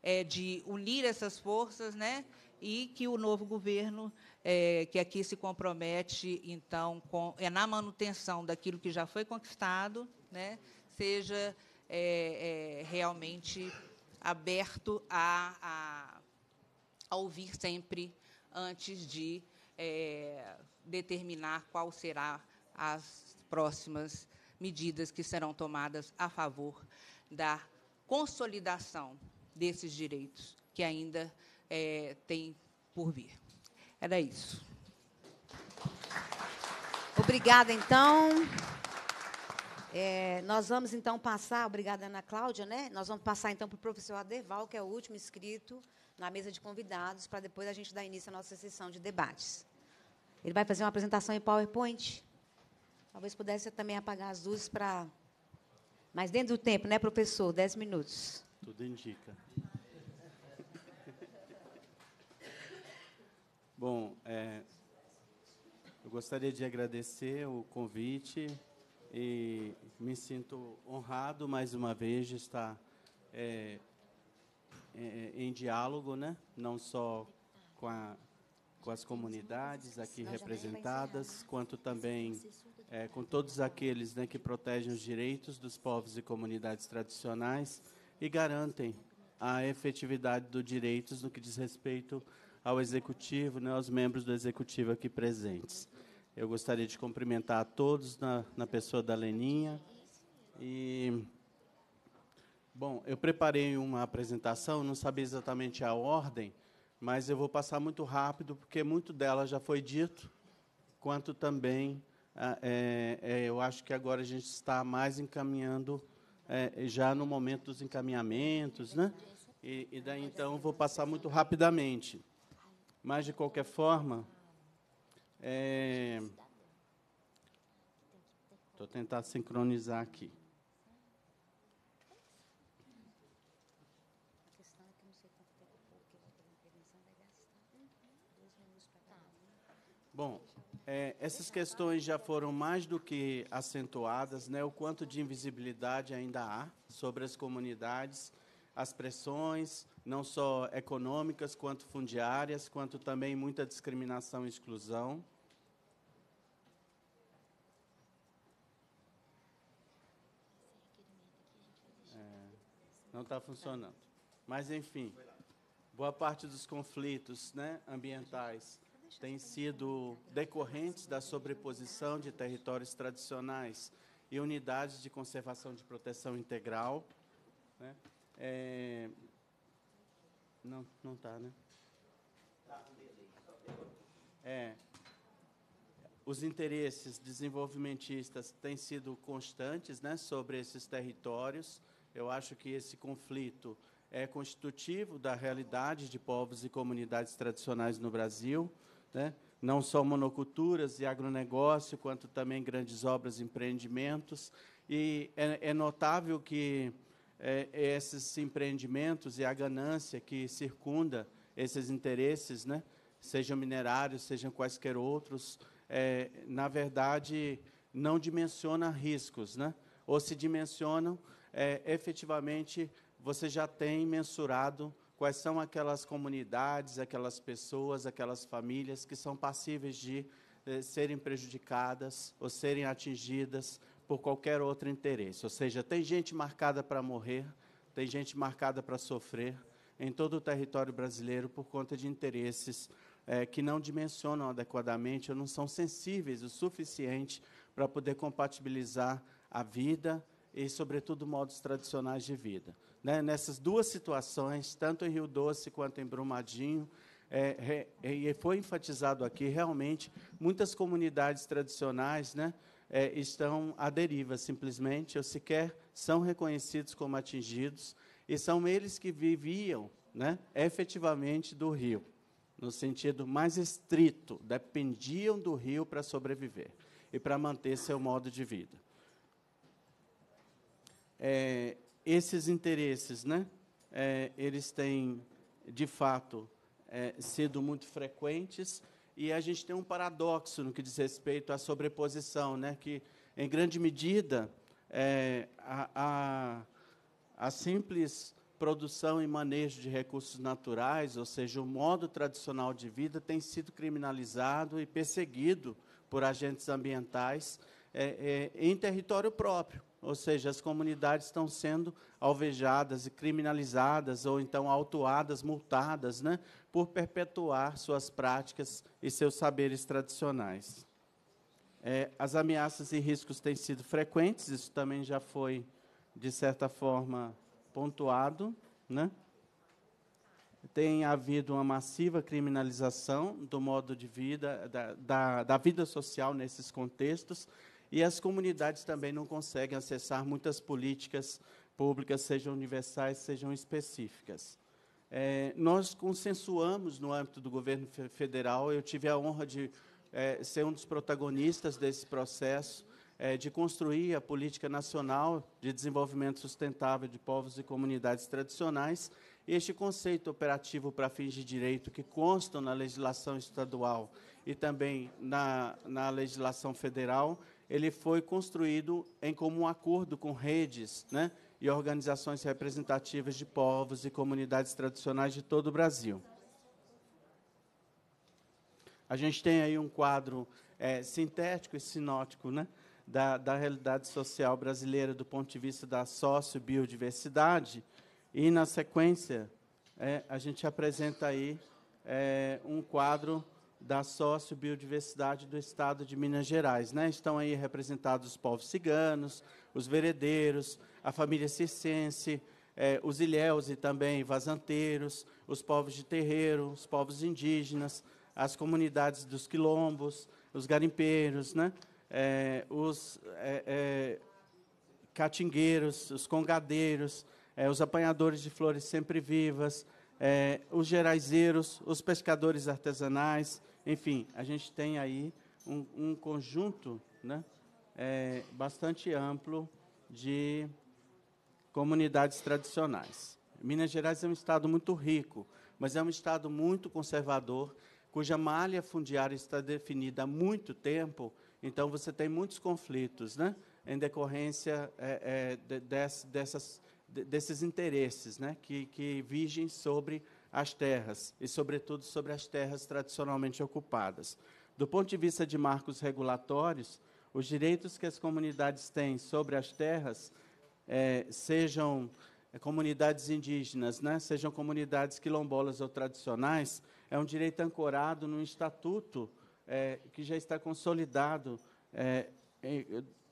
é, de unir essas forças, né, e que o novo governo é, que aqui se compromete então com é na manutenção daquilo que já foi conquistado, né, seja é, é, realmente aberto a, a, a, ouvir sempre antes de é, determinar qual será as próximas medidas que serão tomadas a favor da consolidação desses direitos que ainda é, tem por vir. Era isso. Obrigada, então. É, nós vamos então passar, obrigada Ana Cláudia, né? Nós vamos passar então para o professor Aderval, que é o último inscrito na mesa de convidados, para depois a gente dar início à nossa sessão de debates. Ele vai fazer uma apresentação em PowerPoint. Talvez pudesse também apagar as luzes para. Mas dentro do tempo, né, professor? Dez minutos. Tudo indica. Bom, é, eu gostaria de agradecer o convite e me sinto honrado mais uma vez de estar é, é, em diálogo, né? não só com a com as comunidades aqui representadas, quanto também é, com todos aqueles né, que protegem os direitos dos povos e comunidades tradicionais e garantem a efetividade dos direitos no que diz respeito ao executivo, né, aos membros do executivo aqui presentes. Eu gostaria de cumprimentar a todos na, na pessoa da Leninha e Bom, eu preparei uma apresentação, não sabia exatamente a ordem, mas eu vou passar muito rápido, porque muito dela já foi dito, quanto também ah, é, é, eu acho que agora a gente está mais encaminhando, é, já no momento dos encaminhamentos, né? E, e daí então eu vou passar muito rapidamente. Mas, de qualquer forma, estou é... tentando sincronizar aqui. Bom, é, essas questões já foram mais do que acentuadas, né? O quanto de invisibilidade ainda há sobre as comunidades, as pressões, não só econômicas, quanto fundiárias, quanto também muita discriminação e exclusão. É, não está funcionando. Mas, enfim, boa parte dos conflitos né, ambientais têm sido decorrentes da sobreposição de territórios tradicionais e unidades de conservação de proteção integral. Né? É... Não, não está, né? É. Os interesses desenvolvimentistas têm sido constantes né, sobre esses territórios. Eu acho que esse conflito é constitutivo da realidade de povos e comunidades tradicionais no Brasil né? não só monoculturas e agronegócio, quanto também grandes obras e empreendimentos. E é, é notável que é, esses empreendimentos e a ganância que circunda esses interesses, né? sejam minerários, sejam quaisquer outros, é, na verdade, não dimensiona riscos. Né? Ou se dimensionam, é, efetivamente, você já tem mensurado Quais são aquelas comunidades, aquelas pessoas, aquelas famílias que são passíveis de eh, serem prejudicadas ou serem atingidas por qualquer outro interesse? Ou seja, tem gente marcada para morrer, tem gente marcada para sofrer em todo o território brasileiro por conta de interesses eh, que não dimensionam adequadamente ou não são sensíveis o suficiente para poder compatibilizar a vida, e, sobretudo, modos tradicionais de vida. Né? Nessas duas situações, tanto em Rio Doce quanto em Brumadinho, é, é, e foi enfatizado aqui, realmente, muitas comunidades tradicionais né, é, estão à deriva, simplesmente, ou sequer são reconhecidos como atingidos, e são eles que viviam né, efetivamente do rio, no sentido mais estrito, dependiam do rio para sobreviver e para manter seu modo de vida é, esses interesses, né, é, eles têm, de fato, é, sido muito frequentes e a gente tem um paradoxo no que diz respeito à sobreposição, né, que, em grande medida, é, a, a, a simples produção e manejo de recursos naturais, ou seja, o modo tradicional de vida, tem sido criminalizado e perseguido por agentes ambientais é, é, em território próprio ou seja, as comunidades estão sendo alvejadas e criminalizadas ou então autuadas, multadas, né, por perpetuar suas práticas e seus saberes tradicionais. É, as ameaças e riscos têm sido frequentes, isso também já foi, de certa forma, pontuado. Né? Tem havido uma massiva criminalização do modo de vida, da, da, da vida social nesses contextos, e as comunidades também não conseguem acessar muitas políticas públicas, sejam universais, sejam específicas. É, nós consensuamos no âmbito do governo federal, eu tive a honra de é, ser um dos protagonistas desse processo, é, de construir a Política Nacional de Desenvolvimento Sustentável de Povos e Comunidades Tradicionais, este conceito operativo para fins de direito que constam na legislação estadual e também na, na legislação federal, ele foi construído em comum acordo com redes né, e organizações representativas de povos e comunidades tradicionais de todo o Brasil. A gente tem aí um quadro é, sintético e sinótico né, da, da realidade social brasileira do ponto de vista da socio-biodiversidade. e, na sequência, é, a gente apresenta aí é, um quadro da Sócio-Biodiversidade do Estado de Minas Gerais. Né? Estão aí representados os povos ciganos, os veredeiros, a família circense, é, os ilhéus e também vazanteiros, os povos de terreiro, os povos indígenas, as comunidades dos quilombos, os garimpeiros, né? É, os é, catingueiros, os congadeiros, os apanhadores de flores sempre vivas, os geraizeiros, os pescadores artesanais, enfim, a gente tem aí um, um conjunto né, é, bastante amplo de comunidades tradicionais. Minas Gerais é um estado muito rico, mas é um estado muito conservador, cuja malha fundiária está definida há muito tempo, então você tem muitos conflitos né, em decorrência é, é, de, dessas, desses interesses né, que, que vigem sobre as terras, e sobretudo sobre as terras tradicionalmente ocupadas. Do ponto de vista de marcos regulatórios, os direitos que as comunidades têm sobre as terras, é, sejam é, comunidades indígenas, né, sejam comunidades quilombolas ou tradicionais, é um direito ancorado num estatuto é, que já está consolidado é, em,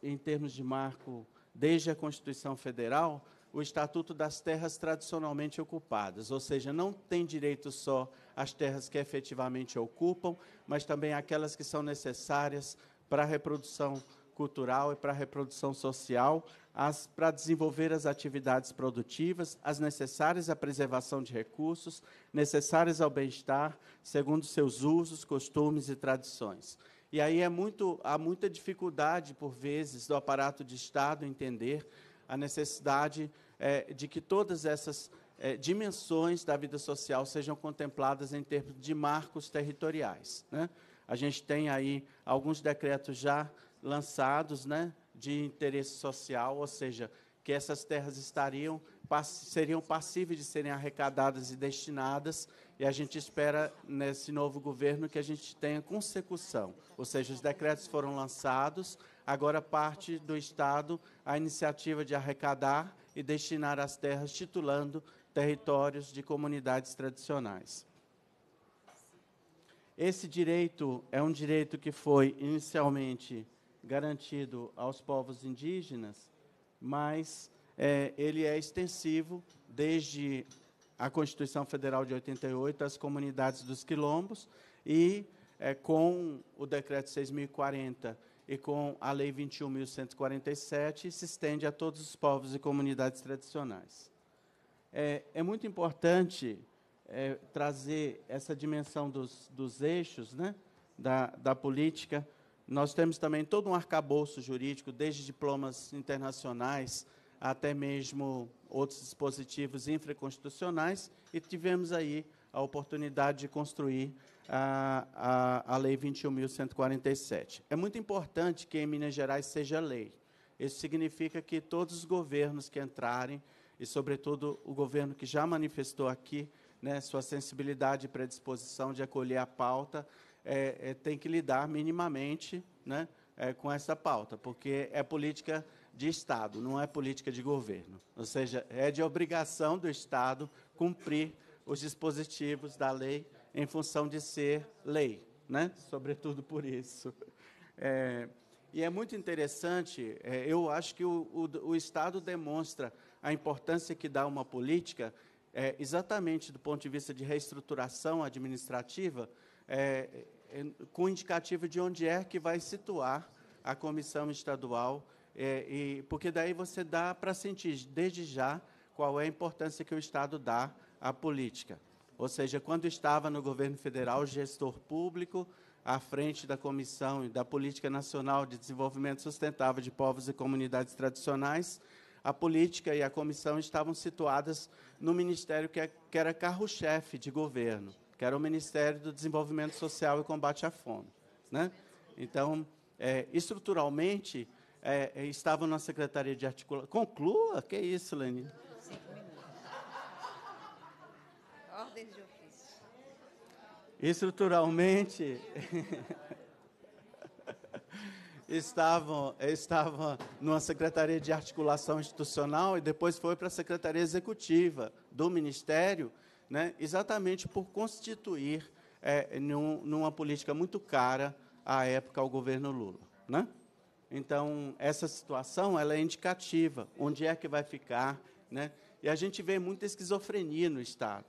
em termos de marco desde a Constituição Federal, o Estatuto das Terras Tradicionalmente Ocupadas, ou seja, não tem direito só às terras que efetivamente ocupam, mas também aquelas que são necessárias para a reprodução cultural e para a reprodução social, as, para desenvolver as atividades produtivas, as necessárias à preservação de recursos, necessárias ao bem-estar, segundo seus usos, costumes e tradições. E aí é muito, há muita dificuldade, por vezes, do aparato de Estado entender a necessidade é, de que todas essas é, dimensões da vida social sejam contempladas em termos de marcos territoriais. Né? A gente tem aí alguns decretos já lançados né, de interesse social, ou seja, que essas terras estariam seriam passíveis de serem arrecadadas e destinadas, e a gente espera nesse novo governo que a gente tenha consecução. Ou seja, os decretos foram lançados, agora parte do Estado a iniciativa de arrecadar e destinar as terras titulando territórios de comunidades tradicionais. Esse direito é um direito que foi inicialmente garantido aos povos indígenas, mas é, ele é extensivo desde a Constituição Federal de 88 às comunidades dos quilombos e é, com o decreto 6040 e com a Lei 21.147 se estende a todos os povos e comunidades tradicionais. É, é muito importante é, trazer essa dimensão dos, dos eixos né, da, da política. Nós temos também todo um arcabouço jurídico, desde diplomas internacionais até mesmo outros dispositivos infraconstitucionais, e tivemos aí a oportunidade de construir a, a, a Lei 21.147. É muito importante que em Minas Gerais seja lei. Isso significa que todos os governos que entrarem, e sobretudo o governo que já manifestou aqui né, sua sensibilidade e predisposição de acolher a pauta, é, é, tem que lidar minimamente né, é, com essa pauta, porque é política de Estado, não é política de governo. Ou seja, é de obrigação do Estado cumprir os dispositivos da lei em função de ser lei, né? sobretudo por isso. É, e é muito interessante, é, eu acho que o, o, o, Estado demonstra a importância que dá uma política, é, exatamente do ponto de vista de reestruturação administrativa, é, é, com indicativo de onde é que vai situar a comissão estadual, é, e, porque daí você dá para sentir desde já qual é a importância que o Estado dá a política. Ou seja, quando estava no governo federal, gestor público, à frente da Comissão e da Política Nacional de Desenvolvimento Sustentável de Povos e Comunidades Tradicionais, a política e a comissão estavam situadas no ministério que, é, era carro-chefe de governo, que era o Ministério do Desenvolvimento Social e Combate à Fome. Né? Então, é, estruturalmente, é, é estavam na Secretaria de Articulação. Conclua? Que isso, Lenin? estruturalmente estavam estava numa secretaria de articulação institucional e depois foi para a secretaria executiva do ministério, né, exatamente por constituir é, num, numa política muito cara à época ao governo Lula, né? Então essa situação ela é indicativa, onde é que vai ficar, né? E a gente vê muita esquizofrenia no estado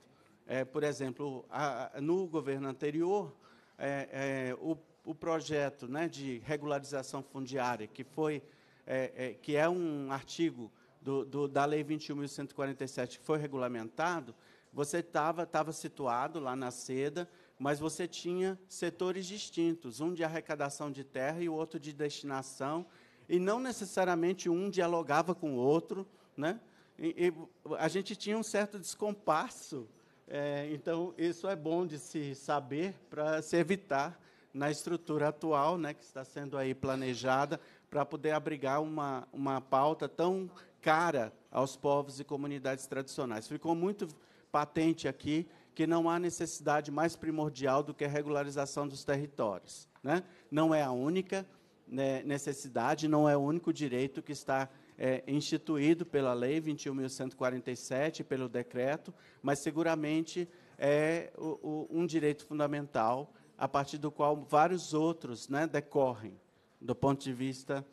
é, por exemplo, a, no governo anterior, é, é, o, o, projeto né, de regularização fundiária, que, foi, é, é, que é um artigo do, do, da Lei 21.147 que foi regulamentado, você estava tava situado lá na seda, mas você tinha setores distintos, um de arrecadação de terra e o outro de destinação, e não necessariamente um dialogava com o outro, né? E, e, a gente tinha um certo descompasso é, então, isso é bom de se saber para se evitar na estrutura atual, né, que está sendo aí planejada, para poder abrigar uma, uma pauta tão cara aos povos e comunidades tradicionais. Ficou muito patente aqui que não há necessidade mais primordial do que a regularização dos territórios. Né? Não é a única né, necessidade, não é o único direito que está é, instituído pela Lei 21.147, pelo decreto, mas seguramente é o, o, um direito fundamental a partir do qual vários outros né, decorrem do ponto de vista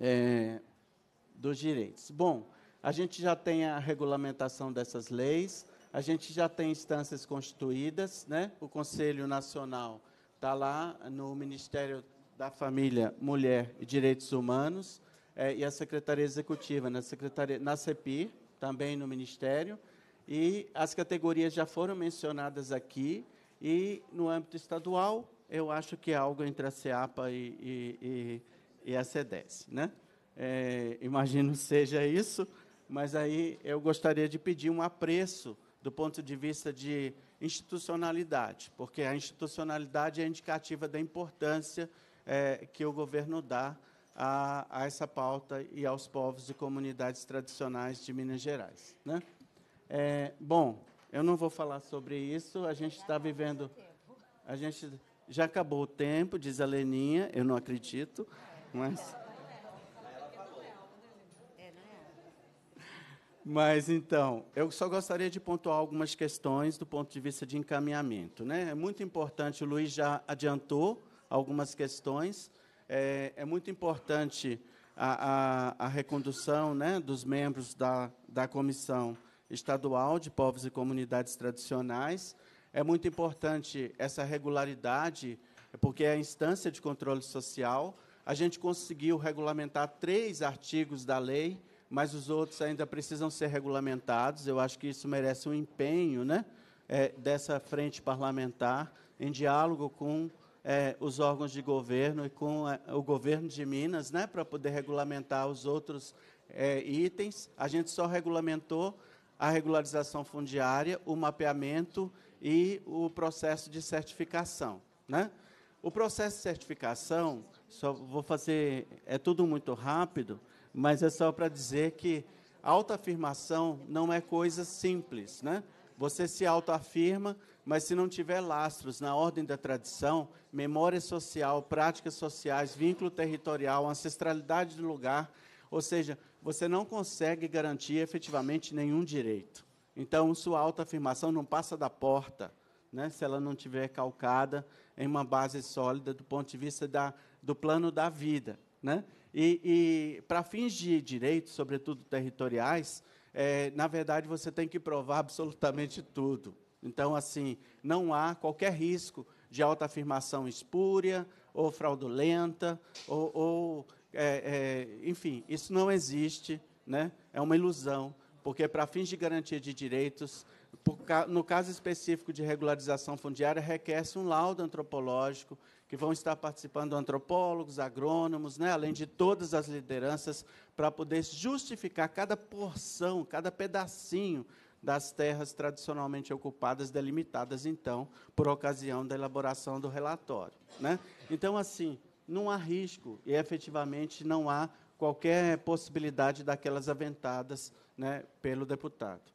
é, dos direitos. Bom, a gente já tem a regulamentação dessas leis, a gente já tem instâncias constituídas, né? o Conselho Nacional está lá no Ministério da Família, Mulher e Direitos Humanos, é, e a Secretaria Executiva, na, né? Secretaria, na CEPI, também no Ministério, e as categorias já foram mencionadas aqui, e no âmbito estadual, eu acho que é algo entre a CEAPA e, e, e, e a CEDES. Né? É, imagino seja isso, mas aí eu gostaria de pedir um apreço do ponto de vista de institucionalidade, porque a institucionalidade é indicativa da importância é, que o governo dá a, a essa pauta e aos povos e comunidades tradicionais de Minas Gerais. Né? É, bom, eu não vou falar sobre isso, a gente está vivendo. A gente já acabou o tempo, diz a Leninha, eu não acredito, mas. Mas então, eu só gostaria de pontuar algumas questões do ponto de vista de encaminhamento. Né? É muito importante, o Luiz já adiantou algumas questões, é, é muito importante a, a, a recondução né, dos membros da, da Comissão Estadual de Povos e Comunidades Tradicionais. É muito importante essa regularidade, porque é a instância de controle social. A gente conseguiu regulamentar três artigos da lei, mas os outros ainda precisam ser regulamentados. Eu acho que isso merece um empenho né, é, dessa frente parlamentar em diálogo com é, os órgãos de governo e com é, o governo de Minas, né, para poder regulamentar os outros é, itens. A gente só regulamentou a regularização fundiária, o mapeamento e o processo de certificação. Né? O processo de certificação, só vou fazer, é tudo muito rápido, mas é só para dizer que autoafirmação não é coisa simples. Né? Você se autoafirma, mas se não tiver lastros na ordem da tradição, memória social, práticas sociais, vínculo territorial, ancestralidade do lugar, ou seja, você não consegue garantir efetivamente nenhum direito. Então, sua autoafirmação não passa da porta, né, se ela não tiver calcada em uma base sólida do ponto de vista da, do plano da vida. Né? E, e para fins de direitos, sobretudo territoriais, é, na verdade, você tem que provar absolutamente tudo. Então, assim, não há qualquer risco de autoafirmação espúria ou fraudulenta, ou, ou é, é, enfim, isso não existe, né? é uma ilusão, porque para fins de garantia de direitos, por, no caso específico de regularização fundiária, requer-se um laudo antropológico, que vão estar participando antropólogos, agrônomos, né? além de todas as lideranças, para poder justificar cada porção, cada pedacinho das terras tradicionalmente ocupadas, delimitadas, então, por ocasião da elaboração do relatório. Né? Então, assim, não há risco e, efetivamente, não há qualquer possibilidade daquelas aventadas né, pelo deputado.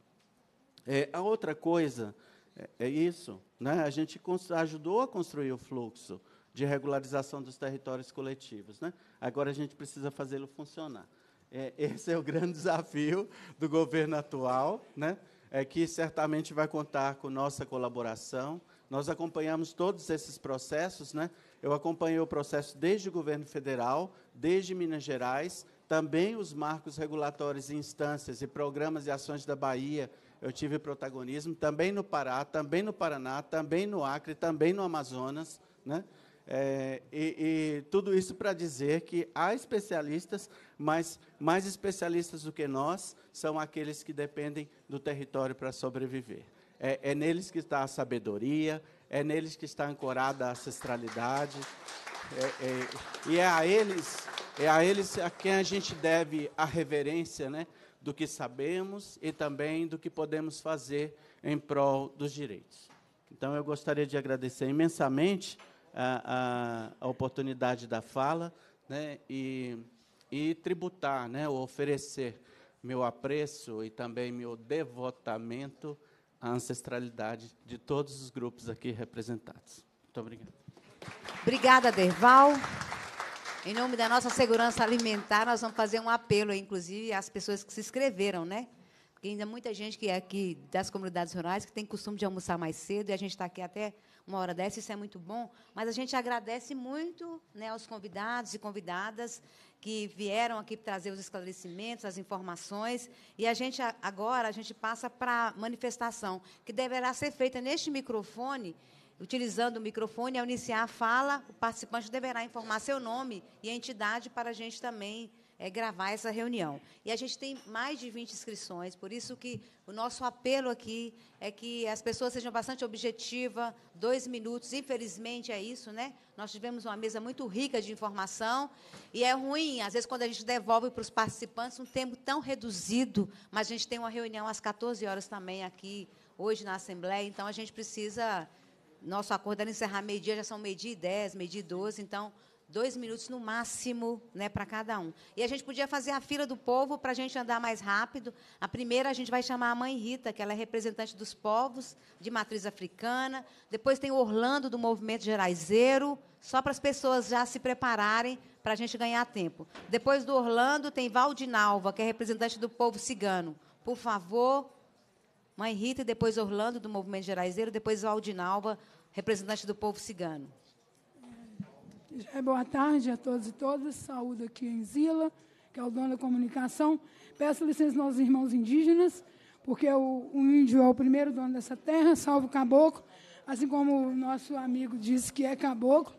É, a outra coisa é, é isso, né, a gente ajudou a construir o fluxo de regularização dos territórios coletivos. Né? Agora a gente precisa fazê-lo funcionar. É, esse é o grande desafio do governo atual, né? é, que certamente vai contar com nossa colaboração. Nós acompanhamos todos esses processos, né? Eu acompanhei o processo desde o governo federal, desde Minas Gerais, também os marcos regulatórios e instâncias e programas e ações da Bahia, eu tive protagonismo, também no Pará, também no Paraná, também no Acre, também no Amazonas, né? É, e, e, tudo isso para dizer que há especialistas, mas mais especialistas do que nós são aqueles que dependem do território para sobreviver. É, é, neles que está a sabedoria, é neles que está ancorada a ancestralidade, é, é, e é a eles, é a eles a quem a gente deve a reverência, né, do que sabemos e também do que podemos fazer em prol dos direitos. Então, eu gostaria de agradecer imensamente a, a, a oportunidade da fala né, e, e tributar, né, ou oferecer meu apreço e também meu devotamento à ancestralidade de todos os grupos aqui representados. Muito obrigado. Obrigada, Derval. Em nome da nossa segurança alimentar, nós vamos fazer um apelo, inclusive, às pessoas que se inscreveram, né? Porque ainda muita gente que é aqui das comunidades rurais que tem costume de almoçar mais cedo e a gente está aqui até uma hora dessa, isso é muito bom, mas a gente agradece muito né, aos convidados e convidadas que vieram aqui trazer os esclarecimentos, as informações, e a gente agora a gente passa para a manifestação, que deverá ser feita neste microfone, utilizando o microfone, ao iniciar a fala, o participante deverá informar seu nome e a entidade para a gente também é, gravar essa reunião. E a gente tem mais de 20 inscrições, por isso que o nosso apelo aqui é que as pessoas sejam bastante objetivas, dois minutos, infelizmente é isso, né? Nós tivemos uma mesa muito rica de informação e é ruim, às vezes, quando a gente devolve para os participantes um tempo tão reduzido, mas a gente tem uma reunião às 14 horas também aqui, hoje na Assembleia, então a gente precisa... Nosso acordo era encerrar meio-dia, já são meio-dia e 10, meio-dia e 12, então dois minutos no máximo né, para cada um. E a gente podia fazer a fila do povo para a gente andar mais rápido. A primeira a gente vai chamar a mãe Rita, que ela é representante dos povos de matriz africana. Depois tem o Orlando, do Movimento Geraizeiro, só para as pessoas já se prepararem para a gente ganhar tempo. Depois do Orlando tem Valdinalva, que é representante do povo cigano. Por favor, mãe Rita, e depois Orlando, do Movimento Geraizeiro, depois Valdinalva, representante do povo cigano. Já é boa tarde a todos e todas. Saúdo aqui em Zila, que é o dono da comunicação. Peço licença aos nossos irmãos indígenas, porque o, o índio é o primeiro dono dessa terra, salvo o caboclo, assim como o nosso amigo disse que é caboclo,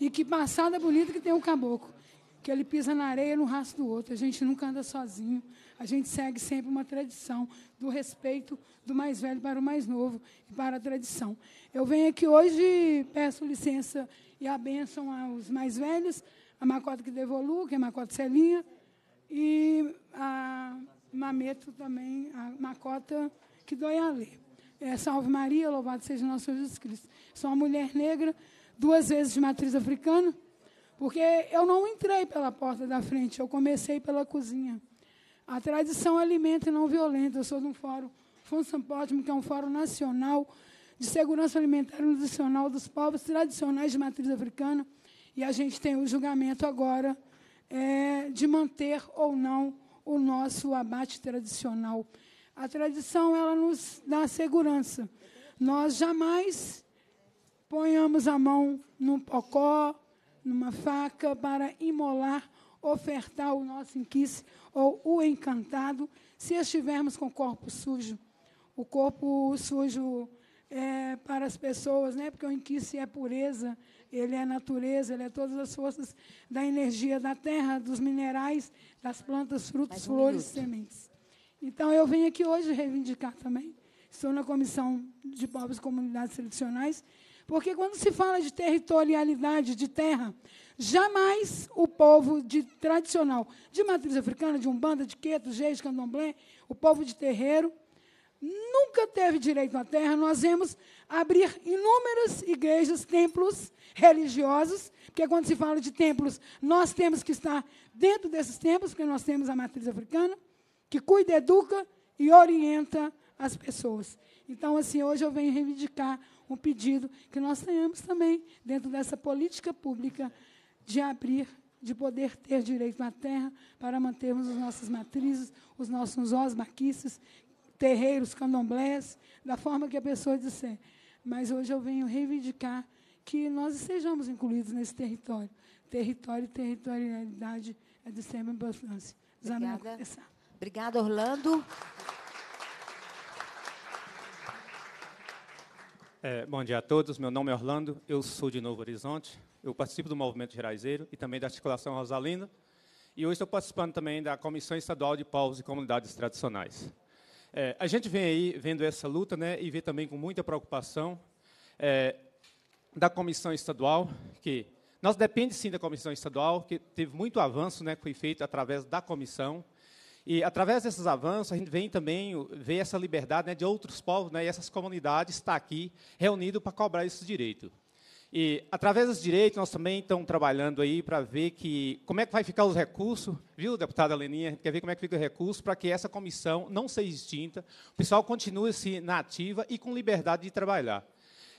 e que passada bonita que tem o caboclo, que ele pisa na areia no rastro do outro. A gente nunca anda sozinho, a gente segue sempre uma tradição do respeito do mais velho para o mais novo e para a tradição. Eu venho aqui hoje, peço licença e a bênção aos mais velhos, a Macota que devolu, que é a Macota Celinha, e a Mameto também, a Macota que doialê. É, salve Maria, louvado seja nosso Jesus Cristo. Sou uma mulher negra, duas vezes de matriz africana, porque eu não entrei pela porta da frente, eu comecei pela cozinha. A tradição alimenta e não violenta. Eu sou de um fórum, Fórum São Pótimo, que é um fórum nacional de segurança alimentar e nutricional dos povos tradicionais de matriz africana. E a gente tem o julgamento agora é, de manter ou não o nosso abate tradicional. A tradição ela nos dá segurança. Nós jamais ponhamos a mão num pocó, numa faca para imolar, ofertar o nosso inquis ou o encantado, se estivermos com o corpo sujo. O corpo sujo é, para as pessoas, né? porque o Inquice é pureza, ele é natureza, ele é todas as forças da energia da terra, dos minerais, das plantas, frutos, um flores, minuto. sementes. Então, eu venho aqui hoje reivindicar também. Estou na Comissão de Povos e Comunidades Tradicionais, porque quando se fala de territorialidade, de terra, jamais o povo de tradicional, de matriz africana, de umbanda, de queto, jeito, candomblé, o povo de terreiro, nunca teve direito na terra, nós vemos abrir inúmeras igrejas, templos religiosos, porque quando se fala de templos, nós temos que estar dentro desses templos, porque nós temos a matriz africana, que cuida, educa e orienta as pessoas. Então, assim, hoje eu venho reivindicar um pedido que nós tenhamos também dentro dessa política pública de abrir, de poder ter direito à terra para mantermos as nossas matrizes, os nossos osmaquices, terreiros, candomblés, da forma que a pessoa disser. Mas hoje eu venho reivindicar que nós estejamos incluídos nesse território. Território e territorialidade é de extrema importância. Obrigada. Obrigada, Orlando. É, bom dia a todos. Meu nome é Orlando. Eu sou de Novo Horizonte. Eu participo do Movimento Geraizeiro e também da Articulação Rosalina. E hoje estou participando também da Comissão Estadual de Povos e Comunidades Tradicionais. É, a gente vem aí vendo essa luta né, e vê também com muita preocupação é, da comissão estadual, que nós depende sim da comissão estadual, que teve muito avanço né, que foi feito através da comissão. E através desses avanços, a gente vem também ver essa liberdade né, de outros povos né, e essas comunidades estar aqui reunidas para cobrar esse direito. E através dos direitos nós também estamos trabalhando aí para ver que como é que vai ficar os recursos, viu, deputada Leninha? quer ver como é que fica o recurso para que essa comissão não seja extinta, o pessoal continue se na ativa e com liberdade de trabalhar.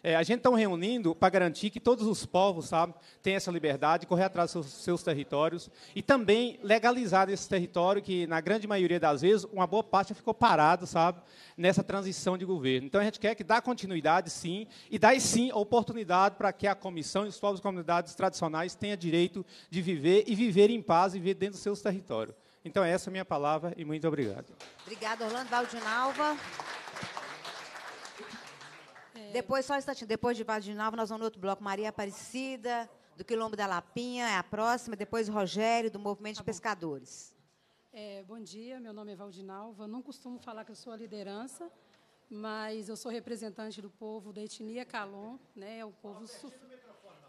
É, a gente está reunindo para garantir que todos os povos, sabe, têm essa liberdade, correr atrás dos seus, seus territórios e também legalizar esse território que, na grande maioria das vezes, uma boa parte ficou parado, sabe, nessa transição de governo. Então, a gente quer que dá continuidade, sim, e dá, sim, oportunidade para que a comissão e os povos e comunidades tradicionais tenham direito de viver e viver em paz e viver dentro dos seus territórios. Então, essa é a minha palavra e muito obrigado. Obrigada, Orlando Valdinalva. É. Depois, só um instantinho, depois de Vadinalva, nós vamos no outro bloco. Maria Aparecida, do Quilombo da Lapinha, é a próxima. Depois, Rogério, do Movimento tá de Pescadores. É, bom dia, meu nome é Valdinalva. não costumo falar que eu sou a liderança, mas eu sou representante do povo da etnia Calon, né? É um povo, suf...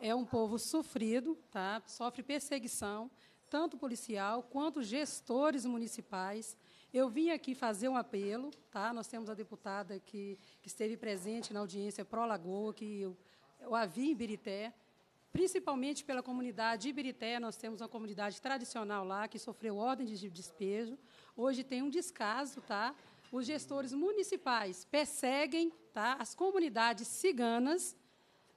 é um povo sofrido, tá? Sofre perseguição, tanto policial quanto gestores municipais. Eu vim aqui fazer um apelo, tá? Nós temos a deputada que, que esteve presente na audiência Pro Lagoa, que eu, eu a vi em Birité, principalmente pela comunidade de Ibirité, nós temos uma comunidade tradicional lá que sofreu ordem de despejo. Hoje tem um descaso, tá? Os gestores municipais perseguem, tá? As comunidades ciganas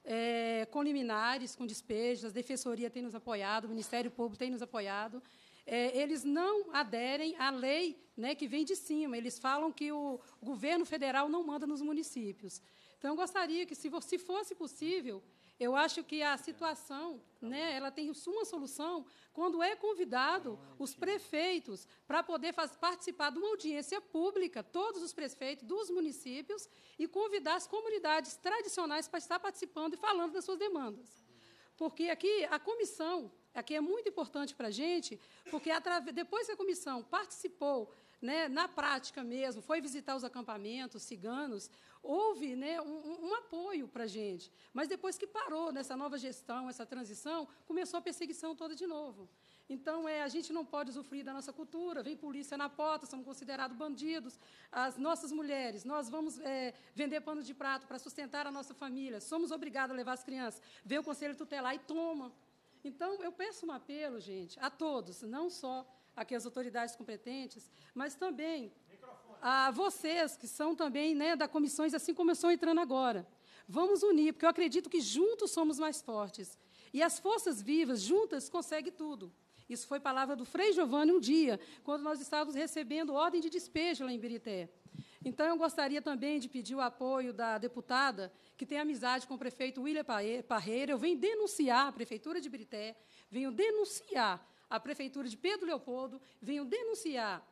é, com liminares, com despejos, a defensoria tem nos apoiado, o Ministério Público tem nos apoiado é, eles não aderem à lei né, que vem de cima. Eles falam que o governo federal não manda nos municípios. Então, eu gostaria que, se, fosse possível, eu acho que a situação, tá né, ela tem uma solução quando é convidado tá os prefeitos para poder faz, participar de uma audiência pública, todos os prefeitos dos municípios, e convidar as comunidades tradicionais para estar participando e falando das suas demandas. Porque aqui a comissão Aqui é muito importante para a gente, porque depois que a comissão participou né, na prática mesmo, foi visitar os acampamentos ciganos, houve né, um, um, apoio para a gente. Mas depois que parou nessa nova gestão, essa transição, começou a perseguição toda de novo. Então, é, a gente não pode usufruir da nossa cultura, vem polícia na porta, somos considerados bandidos. As nossas mulheres, nós vamos é, vender pano de prato para sustentar a nossa família, somos obrigados a levar as crianças, Vem o conselho tutelar e toma. Então, eu peço um apelo, gente, a todos, não só aqui as autoridades competentes, mas também Microfone. a vocês, que são também né, da comissões, assim como eu estou entrando agora. Vamos unir, porque eu acredito que juntos somos mais fortes. E as forças vivas, juntas, conseguem tudo. Isso foi palavra do Frei Giovanni um dia, quando nós estávamos recebendo ordem de despejo lá em Birité. Então, eu gostaria também de pedir o apoio da deputada, que tem amizade com o prefeito William Parreira. Eu venho denunciar a Prefeitura de Brité, venho denunciar a Prefeitura de Pedro Leopoldo, venho denunciar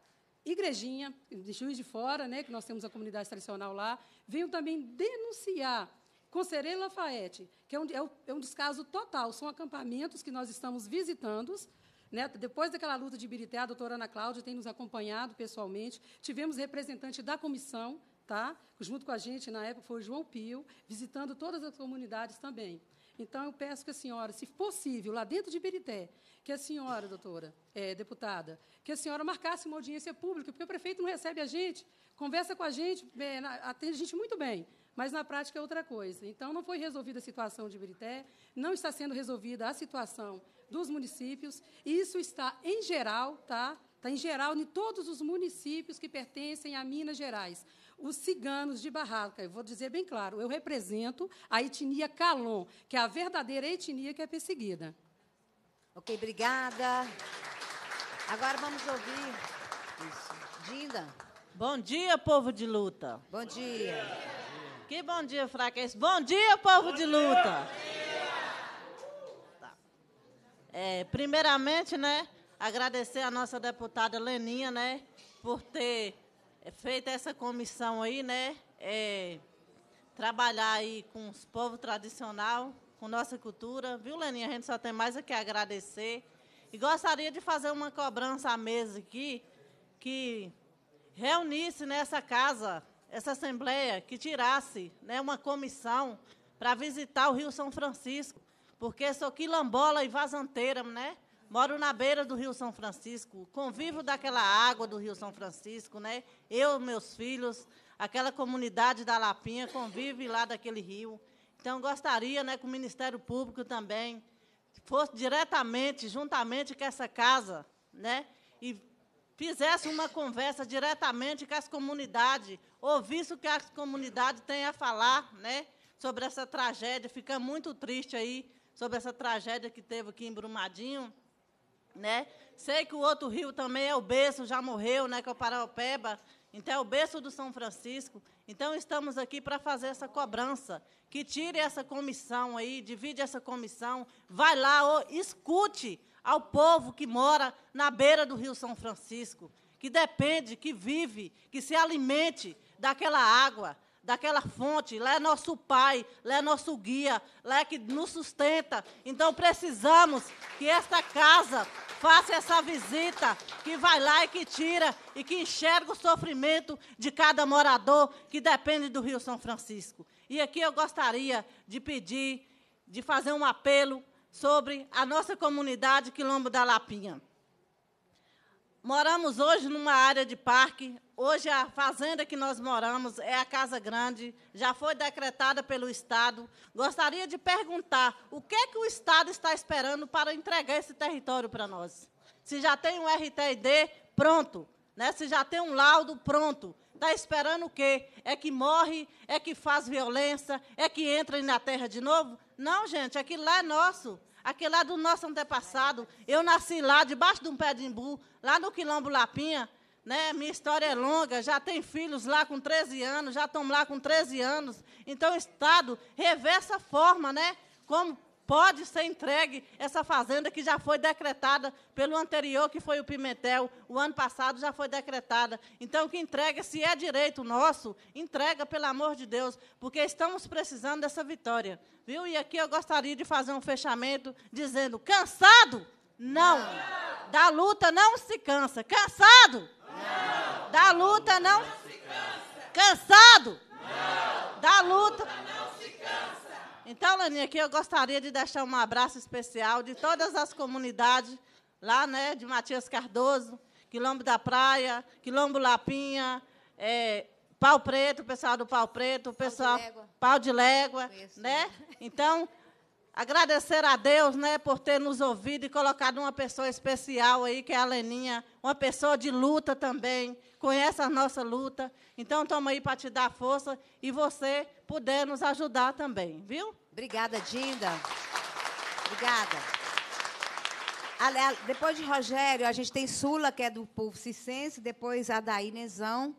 Igrejinha, de Juiz de Fora, né, que nós temos a comunidade tradicional lá, venho também denunciar Conselheiro Lafayette, que é um, é, é um descaso total. São acampamentos que nós estamos visitando, né? Depois daquela luta de Ibirité, a doutora Ana Cláudia tem nos acompanhado pessoalmente. Tivemos representante da comissão, tá? junto com a gente, na época, foi o João Pio, visitando todas as comunidades também. Então, eu peço que a senhora, se possível, lá dentro de Ibirité, que a senhora, doutora, é, deputada, que a senhora marcasse uma audiência pública, porque o prefeito não recebe a gente, conversa com a gente, é, atende a gente muito bem, mas na prática é outra coisa. Então, não foi resolvida a situação de Ibirité, não está sendo resolvida a situação dos municípios. Isso está em geral, tá? Está em geral em todos os municípios que pertencem a Minas Gerais. Os ciganos de Barraca, eu vou dizer bem claro, eu represento a etnia Calon, que é a verdadeira etnia que é perseguida. Ok, obrigada. Agora vamos ouvir. Isso. Dinda. Bom dia, povo de luta. Bom dia. Bom dia. Que bom dia, fraqueza. Bom dia, povo bom de luta. Dia. É, primeiramente, né, agradecer a nossa deputada Leninha, né, por ter feito essa comissão aí, né, é, trabalhar aí com os povos tradicional, com nossa cultura, viu, Leninha? A gente só tem mais a que agradecer. E gostaria de fazer uma cobrança à mesa aqui, que reunisse nessa casa, essa assembleia, que tirasse né, uma comissão para visitar o Rio São Francisco, porque sou quilambola e vazanteira, né? Moro na beira do Rio São Francisco, convivo daquela água do Rio São Francisco, né? Eu, meus filhos, aquela comunidade da Lapinha convive lá daquele rio. Então, gostaria né, que o Ministério Público também fosse diretamente, juntamente com essa casa, né? E fizesse uma conversa diretamente com as comunidades, ouvisse o que as comunidades têm a falar, né? Sobre essa tragédia. Fica muito triste aí sobre essa tragédia que teve aqui em Brumadinho. Né? Sei que o outro rio também é o berço, já morreu, né, que é o Paraopeba. Então, é o berço do São Francisco. Então, estamos aqui para fazer essa cobrança. Que tire essa comissão aí, divide essa comissão, vai lá, ou escute ao povo que mora na beira do Rio São Francisco, que depende, que vive, que se alimente daquela água, daquela fonte, lá é nosso Pai, lá é nosso guia, lá é que nos sustenta. Então precisamos que esta casa faça essa visita, que vai lá e que tira e que enxerga o sofrimento de cada morador que depende do Rio São Francisco. E aqui eu gostaria de pedir, de fazer um apelo sobre a nossa comunidade Quilombo da Lapinha. Moramos hoje numa área de parque. Hoje a fazenda que nós moramos é a Casa Grande, já foi decretada pelo Estado. Gostaria de perguntar o que é que o Estado está esperando para entregar esse território para nós. Se já tem um RTD, pronto. Né? Se já tem um laudo, pronto. Está esperando o quê? É que morre, é que faz violência, é que entra na terra de novo? Não, gente, aquilo lá é nosso aquele lá do nosso antepassado. Eu nasci lá, debaixo de um pé de imbu, lá no Quilombo Lapinha. Né? Minha história é longa, já tem filhos lá com 13 anos, já estão lá com 13 anos. Então, o Estado reversa a forma, né? Como pode ser entregue essa fazenda que já foi decretada pelo anterior, que foi o Pimentel, o ano passado já foi decretada. Então, que entrega, se é direito nosso, entrega, pelo amor de Deus, porque estamos precisando dessa vitória. Viu? E aqui eu gostaria de fazer um fechamento dizendo: cansado? Não. não. Da luta não se cansa. Cansado? Não. Da luta não, não se cansa. Cansado? Não. Da luta, da luta não se cansa. Então, Laninha, aqui eu gostaria de deixar um abraço especial de todas as comunidades lá, né, de Matias Cardoso, Quilombo da Praia, Quilombo Lapinha, é, Pau Preto, o pessoal do Pau Preto, o pessoal Pau de Légua, Pau de Légua né? né? Então, agradecer a Deus, né, por ter nos ouvido e colocado uma pessoa especial aí, que é a Leninha, uma pessoa de luta também, conhece a nossa luta. Então, estamos aí para te dar força e você puder nos ajudar também, viu? Obrigada, Dinda. Obrigada. Depois de Rogério, a gente tem Sula, que é do povo cicense, depois Daí Nezão,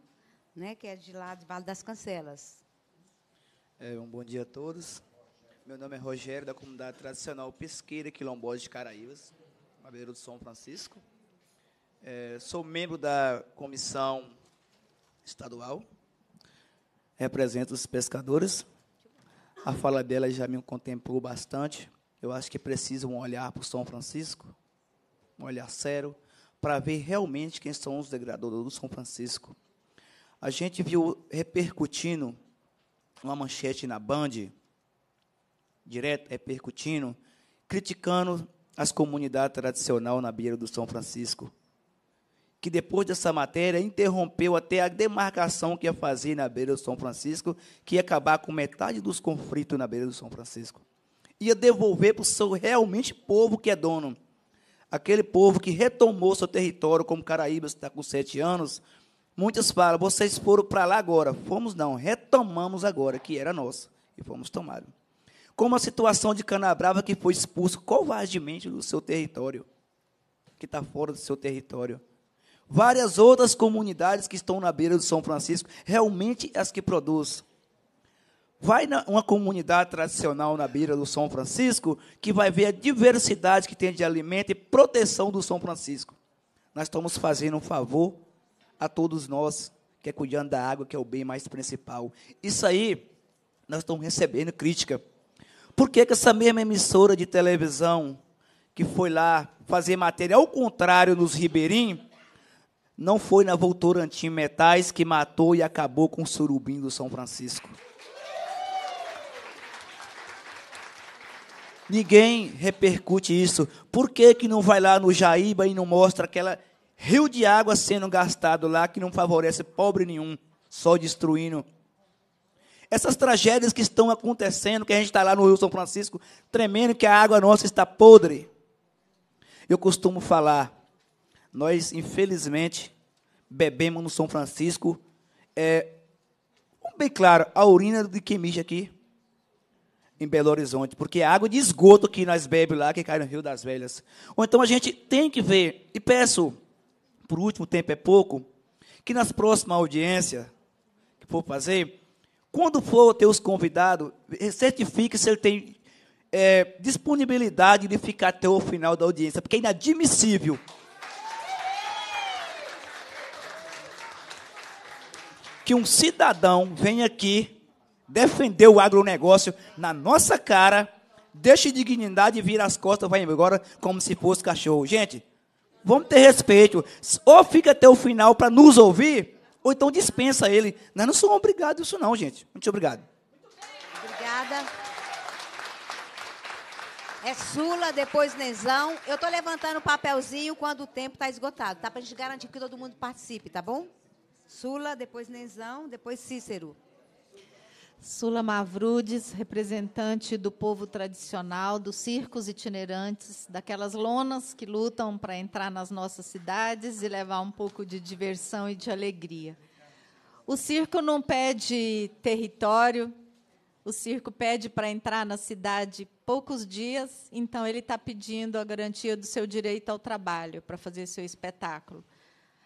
né, que é de lá do Vale das Cancelas. É, um bom dia a todos. Meu nome é Rogério, da comunidade tradicional Pesqueira Quilombola de Caraíbas, na beira do São Francisco. É, sou membro da comissão estadual, represento os pescadores a fala dela já me contemplou bastante. Eu acho que precisa um olhar para o São Francisco, um olhar sério, para ver realmente quem são os degradadores do São Francisco. A gente viu repercutindo uma manchete na Band, direto repercutindo, criticando as comunidades tradicionais na beira do São Francisco que depois dessa matéria interrompeu até a demarcação que ia fazer na beira do São Francisco, que ia acabar com metade dos conflitos na beira do São Francisco. Ia devolver para o seu realmente povo que é dono. Aquele povo que retomou seu território, como que está com sete anos. Muitos falam, vocês foram para lá agora. Fomos não, retomamos agora, que era nosso. E fomos tomados. Como a situação de Canabrava, que foi expulso covardemente do seu território, que está fora do seu território várias outras comunidades que estão na beira do São Francisco, realmente as que produzem. Vai uma comunidade tradicional na beira do São Francisco que vai ver a diversidade que tem de alimento e proteção do São Francisco. Nós estamos fazendo um favor a todos nós, que é cuidando da água, que é o bem mais principal. Isso aí, nós estamos recebendo crítica. Por que, que essa mesma emissora de televisão que foi lá fazer matéria ao contrário nos ribeirinhos, não foi na Voltorantim Metais que matou e acabou com o surubim do São Francisco. Ninguém repercute isso. Por que, que não vai lá no Jaíba e não mostra aquela rio de água sendo gastado lá que não favorece pobre nenhum, só destruindo? Essas tragédias que estão acontecendo, que a gente está lá no Rio São Francisco, tremendo que a água nossa está podre. Eu costumo falar, nós, infelizmente, bebemos no São Francisco. É, bem claro, a urina de quem mija aqui em Belo Horizonte, porque a é água de esgoto que nós bebemos lá, que cai no Rio das Velhas. Ou então a gente tem que ver, e peço, por último tempo é pouco, que nas próximas audiências que for fazer, quando for ter os convidados, certifique se ele tem é, disponibilidade de ficar até o final da audiência, porque é inadmissível que um cidadão venha aqui defender o agronegócio na nossa cara, deixe dignidade vira as costas, vai embora como se fosse cachorro. Gente, vamos ter respeito. Ou fica até o final para nos ouvir, ou então dispensa ele. Nós não somos obrigados isso não, gente. Muito obrigado. Obrigada. É Sula, depois Nezão. Eu estou levantando o papelzinho quando o tempo está esgotado, tá? Para a gente garantir que todo mundo participe, tá bom? Sula, depois Nenzão, depois Cícero. Sula Mavrudes, representante do povo tradicional, dos circos itinerantes, daquelas lonas que lutam para entrar nas nossas cidades e levar um pouco de diversão e de alegria. O circo não pede território, o circo pede para entrar na cidade poucos dias, então ele está pedindo a garantia do seu direito ao trabalho para fazer seu espetáculo.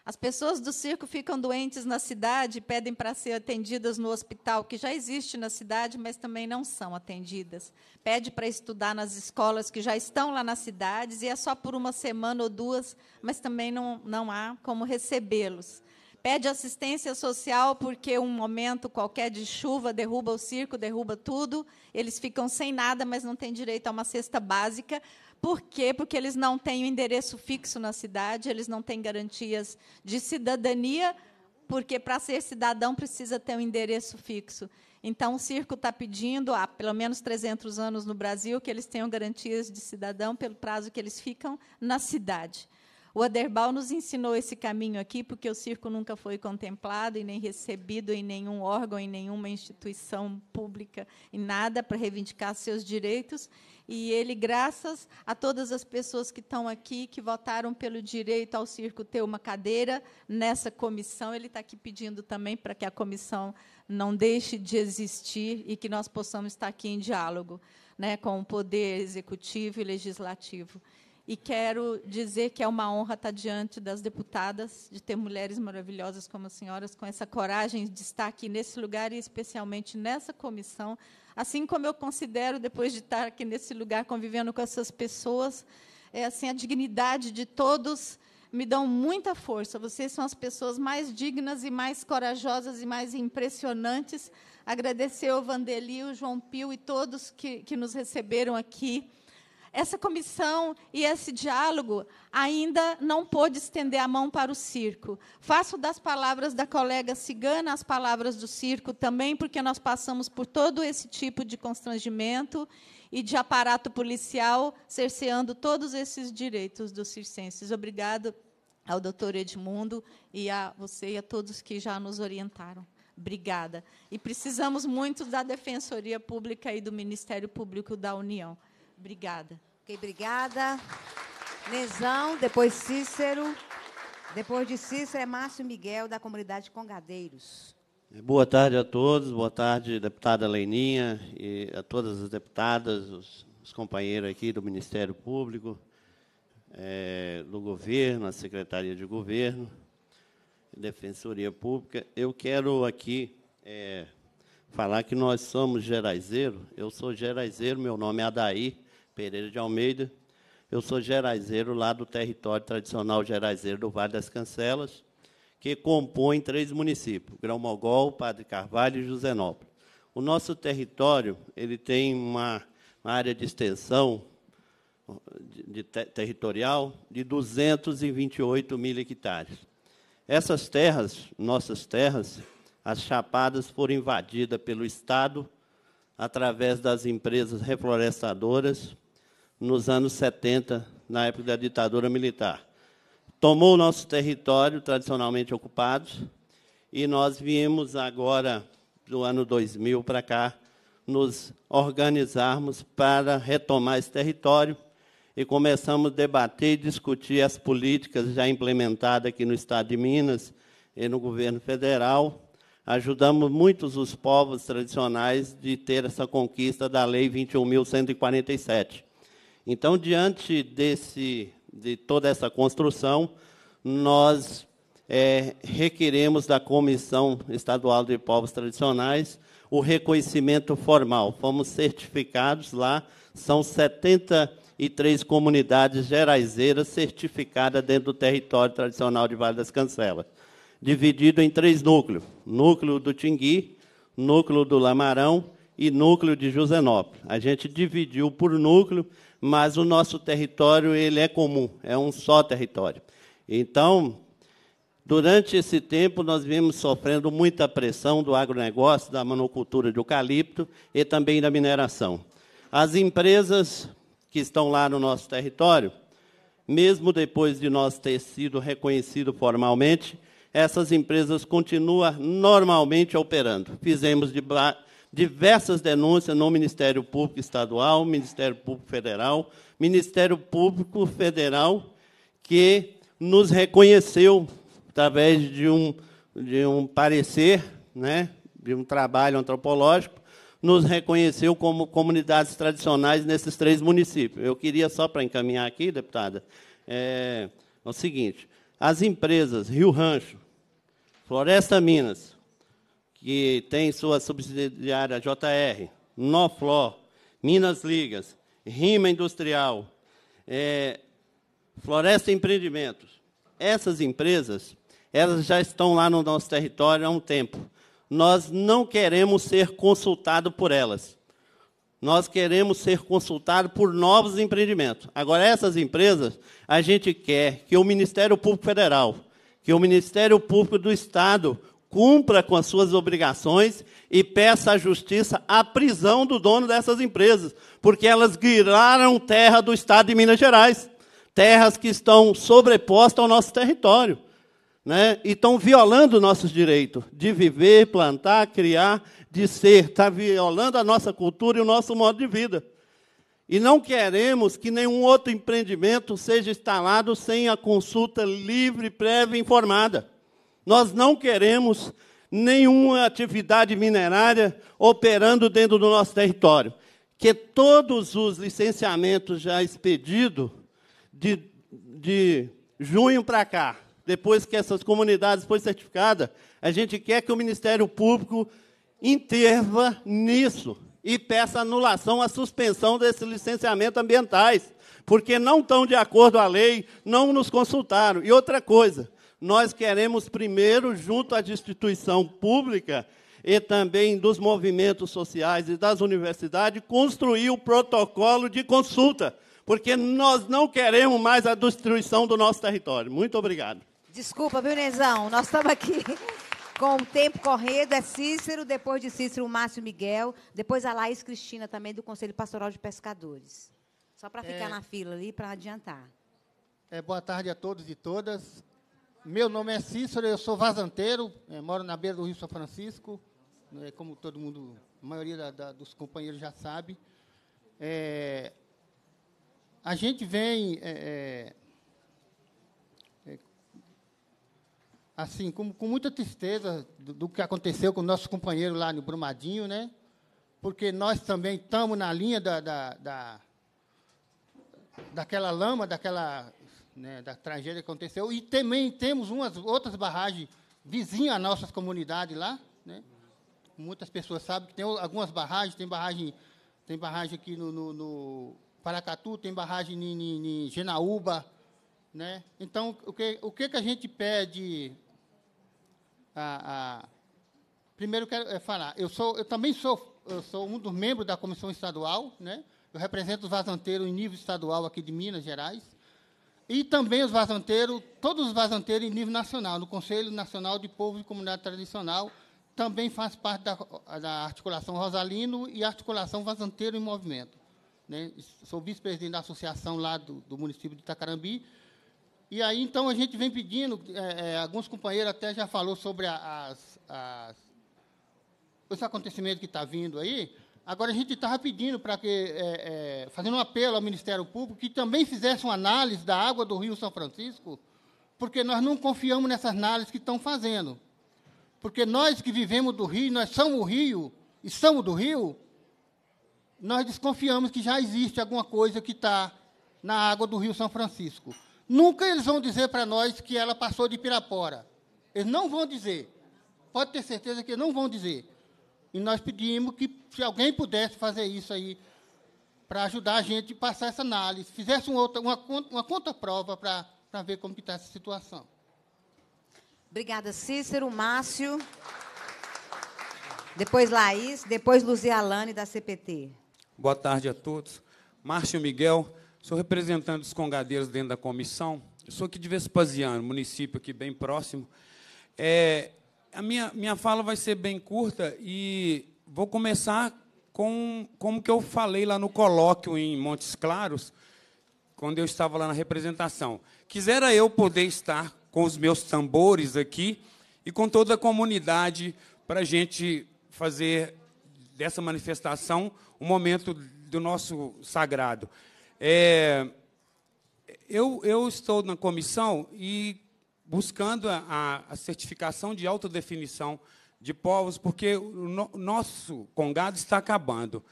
As pessoas do circo ficam doentes na cidade e pedem para ser atendidas no hospital, que já existe na cidade, mas também não são atendidas. Pede para estudar nas escolas que já estão lá nas cidades e é só por uma semana ou duas, mas também não, não há como recebê-los pede assistência social porque um momento qualquer de chuva derruba o circo, derruba tudo, eles ficam sem nada, mas não têm direito a uma cesta básica. Por quê? Porque eles não têm um endereço fixo na cidade, eles não têm garantias de cidadania, porque para ser cidadão precisa ter um endereço fixo. Então, o circo está pedindo, há pelo menos 300 anos no Brasil, que eles tenham garantias de cidadão pelo prazo que eles ficam na cidade. O Aderbal nos ensinou esse caminho aqui, porque o circo nunca foi contemplado e nem recebido em nenhum órgão, em nenhuma instituição pública, em nada para reivindicar seus direitos. E ele, graças a todas as pessoas que estão aqui, que votaram pelo direito ao circo ter uma cadeira nessa comissão, ele está aqui pedindo também para que a comissão não deixe de existir e que nós possamos estar aqui em diálogo né, com o poder executivo e legislativo e quero dizer que é uma honra estar diante das deputadas, de ter mulheres maravilhosas como as senhoras, com essa coragem de estar aqui nesse lugar e especialmente nessa comissão, assim como eu considero, depois de estar aqui nesse lugar convivendo com essas pessoas, é assim a dignidade de todos me dão muita força. Vocês são as pessoas mais dignas e mais corajosas e mais impressionantes. Agradecer ao Vandeli, o João Pio e todos que, que nos receberam aqui essa comissão e esse diálogo ainda não pôde estender a mão para o circo. Faço das palavras da colega cigana as palavras do circo também, porque nós passamos por todo esse tipo de constrangimento e de aparato policial cerceando todos esses direitos dos circenses. Obrigado ao doutor Edmundo e a você e a todos que já nos orientaram. Obrigada. E precisamos muito da Defensoria Pública e do Ministério Público da União. Obrigada. Ok, obrigada. Nezão, depois Cícero. Depois de Cícero é Márcio Miguel, da comunidade Congadeiros. É, boa tarde a todos, boa tarde, deputada Leininha, e a todas as deputadas, os, os companheiros aqui do Ministério Público, é, do governo, a Secretaria de Governo, Defensoria Pública. Eu quero aqui é, falar que nós somos geraizeiro, eu sou geraizeiro, meu nome é Adair, Pereira de Almeida. Eu sou geraizeiro lá do território tradicional geraizeiro do Vale das Cancelas, que compõe três municípios, Grão-Mogol, Padre Carvalho e Josenópolis. O nosso território ele tem uma, uma área de extensão de, de ter, territorial de 228 mil hectares. Essas terras, nossas terras, as chapadas foram invadidas pelo Estado através das empresas reflorestadoras nos anos 70, na época da ditadura militar. Tomou o nosso território, tradicionalmente ocupado, e nós viemos agora, do ano 2000 para cá, nos organizarmos para retomar esse território e começamos a debater e discutir as políticas já implementadas aqui no Estado de Minas e no governo federal. Ajudamos muitos os povos tradicionais de ter essa conquista da Lei 21.147. Então, diante desse, de toda essa construção, nós é, requeremos da Comissão Estadual de Povos Tradicionais o reconhecimento formal. Fomos certificados lá, são 73 comunidades geraizeiras certificadas dentro do território tradicional de Vale das Cancelas, dividido em três núcleos: núcleo do Tingui, núcleo do Lamarão e núcleo de Josenópolis. A gente dividiu por núcleo mas o nosso território ele é comum, é um só território. Então, durante esse tempo, nós vimos sofrendo muita pressão do agronegócio, da monocultura de eucalipto e também da mineração. As empresas que estão lá no nosso território, mesmo depois de nós ter sido reconhecido formalmente, essas empresas continuam normalmente operando. Fizemos de, diversas denúncias no Ministério Público Estadual, Ministério Público Federal, Ministério Público Federal, que nos reconheceu através de um, de um parecer, né, de um trabalho antropológico, nos reconheceu como comunidades tradicionais nesses três municípios. Eu queria, só para encaminhar aqui, deputada, é, é o seguinte: as empresas Rio Rancho, Floresta Minas, que tem sua subsidiária JR, Noflor, Minas Ligas, Rima Industrial, é, Floresta Empreendimentos. Essas empresas, elas já estão lá no nosso território há um tempo. Nós não queremos ser consultado por elas. Nós queremos ser consultado por novos empreendimentos. Agora, essas empresas, a gente quer que o Ministério Público Federal, que o Ministério Público do Estado cumpra com as suas obrigações e peça à justiça a prisão do dono dessas empresas, porque elas guiraram terra do estado de Minas Gerais, terras que estão sobrepostas ao nosso território. Né? E estão violando nossos direitos de viver, plantar, criar, de ser. Está violando a nossa cultura e o nosso modo de vida. E não queremos que nenhum outro empreendimento seja instalado sem a consulta livre, prévia e informada. Nós não queremos nenhuma atividade minerária operando dentro do nosso território. Que todos os licenciamentos já expedidos de, de junho para cá, depois que essas comunidades foram certificadas, a gente quer que o Ministério Público interva nisso e peça anulação, a suspensão desses licenciamentos ambientais, porque não estão de acordo com a lei, não nos consultaram. E outra coisa, nós queremos primeiro, junto à instituição pública e também dos movimentos sociais e das universidades, construir o protocolo de consulta, porque nós não queremos mais a destruição do nosso território. Muito obrigado. Desculpa, viu, Nós estamos aqui com o tempo correndo, é Cícero, depois de Cícero, o Márcio Miguel, depois a Laís Cristina, também do Conselho Pastoral de Pescadores. Só para ficar é... na fila ali, para adiantar. É, boa tarde a todos e todas. Meu nome é Cícero, eu sou vazanteiro, é, moro na beira do Rio São Francisco, é, como todo mundo, a maioria da, da, dos companheiros já sabe. É, a gente vem eh, assim, com, com, muita tristeza do, do, que aconteceu com o nosso companheiro lá no Brumadinho, né? Porque nós também estamos na linha da, da, da, daquela lama, daquela né, da tragédia que aconteceu. E também temos umas outras barragens vizinhas às nossas comunidades lá. Né? Muitas pessoas sabem que tem algumas barragens, tem barragem, tem barragem aqui no, no, no Paracatu, tem barragem em, em, em Genaúba. Né? Então, o que, o que, que a gente pede? A, a... Primeiro, quero é, falar, eu, sou, eu também sou, eu sou um dos membros da comissão estadual, né? eu represento os vazanteiros em nível estadual aqui de Minas Gerais. E também os vazanteiros, todos os vazanteiros em nível nacional, no Conselho Nacional de Povos e Comunidade Tradicional, também faz parte da, da articulação Rosalino e articulação Vazanteiro em Movimento. Né? Sou vice-presidente da associação lá do, do município de Itacarambi, e aí, então, a gente vem pedindo, é, é alguns companheiros até já falou sobre as, as, os acontecimentos que estão tá vindo aí, Agora, a gente estava pedindo para que, é, é, fazendo um apelo ao Ministério Público, que também fizesse uma análise da água do Rio São Francisco, porque nós não confiamos nessas análises que estão fazendo. Porque nós que vivemos do Rio, nós somos o Rio e somos do Rio, nós desconfiamos que já existe alguma coisa que está na água do Rio São Francisco. Nunca eles vão dizer para nós que ela passou de Pirapora. Eles não vão dizer. Pode ter certeza que não vão dizer. E nós pedimos que, se alguém pudesse fazer isso aí, para ajudar a gente a passar essa análise, fizesse uma, outra, uma, uma contraprova para, para ver como está essa situação. Obrigada, Cícero. Márcio. Depois Laís, depois Luzia Alane, da CPT. Boa tarde a todos. Márcio Miguel, sou representante dos congadeiros dentro da comissão. Eu sou aqui de Vespasiano, município aqui bem próximo. É, a minha, minha fala vai ser bem curta e vou começar com como que eu falei lá no colóquio em Montes Claros, quando eu estava lá na representação. Quisera eu poder estar com os meus tambores aqui e com toda a comunidade para a gente fazer dessa manifestação um momento do nosso sagrado. É, eu, eu estou na comissão e buscando a, a certificação de alta definição de povos, porque o no, nosso congado está acabando.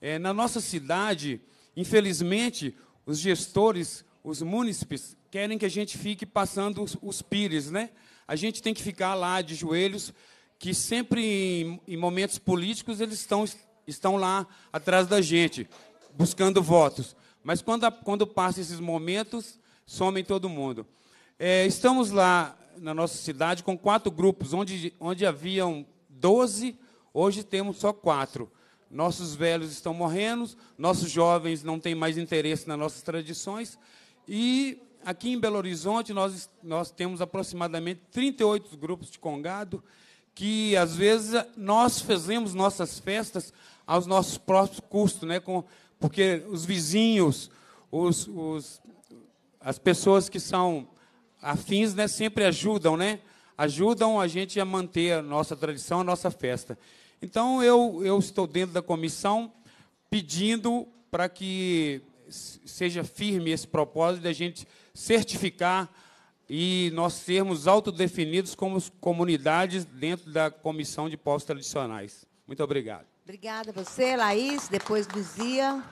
É, na nossa cidade, infelizmente, os gestores, os munícipes, querem que a gente fique passando os, os pires. Né? A gente tem que ficar lá de joelhos, que sempre em, em momentos políticos eles estão, estão lá atrás da gente, buscando votos. Mas quando, quando passa esses momentos, somem todo mundo. É, estamos lá na nossa cidade com quatro grupos, onde, onde haviam doze hoje temos só quatro. Nossos velhos estão morrendo, nossos jovens não têm mais interesse nas nossas tradições. E aqui em Belo Horizonte nós, nós temos aproximadamente 38 grupos de congado, que às vezes nós fazemos nossas festas aos nossos próprios custos, né? Com, porque os vizinhos, os, os, as pessoas que são afins né, sempre ajudam, né? Ajudam a gente a manter a nossa tradição, a nossa festa. Então, eu, eu estou dentro da comissão pedindo para que seja firme esse propósito da gente certificar e nós sermos autodefinidos como comunidades dentro da Comissão de Povos Tradicionais. Muito obrigado. Obrigada a você, Laís, depois Luzia.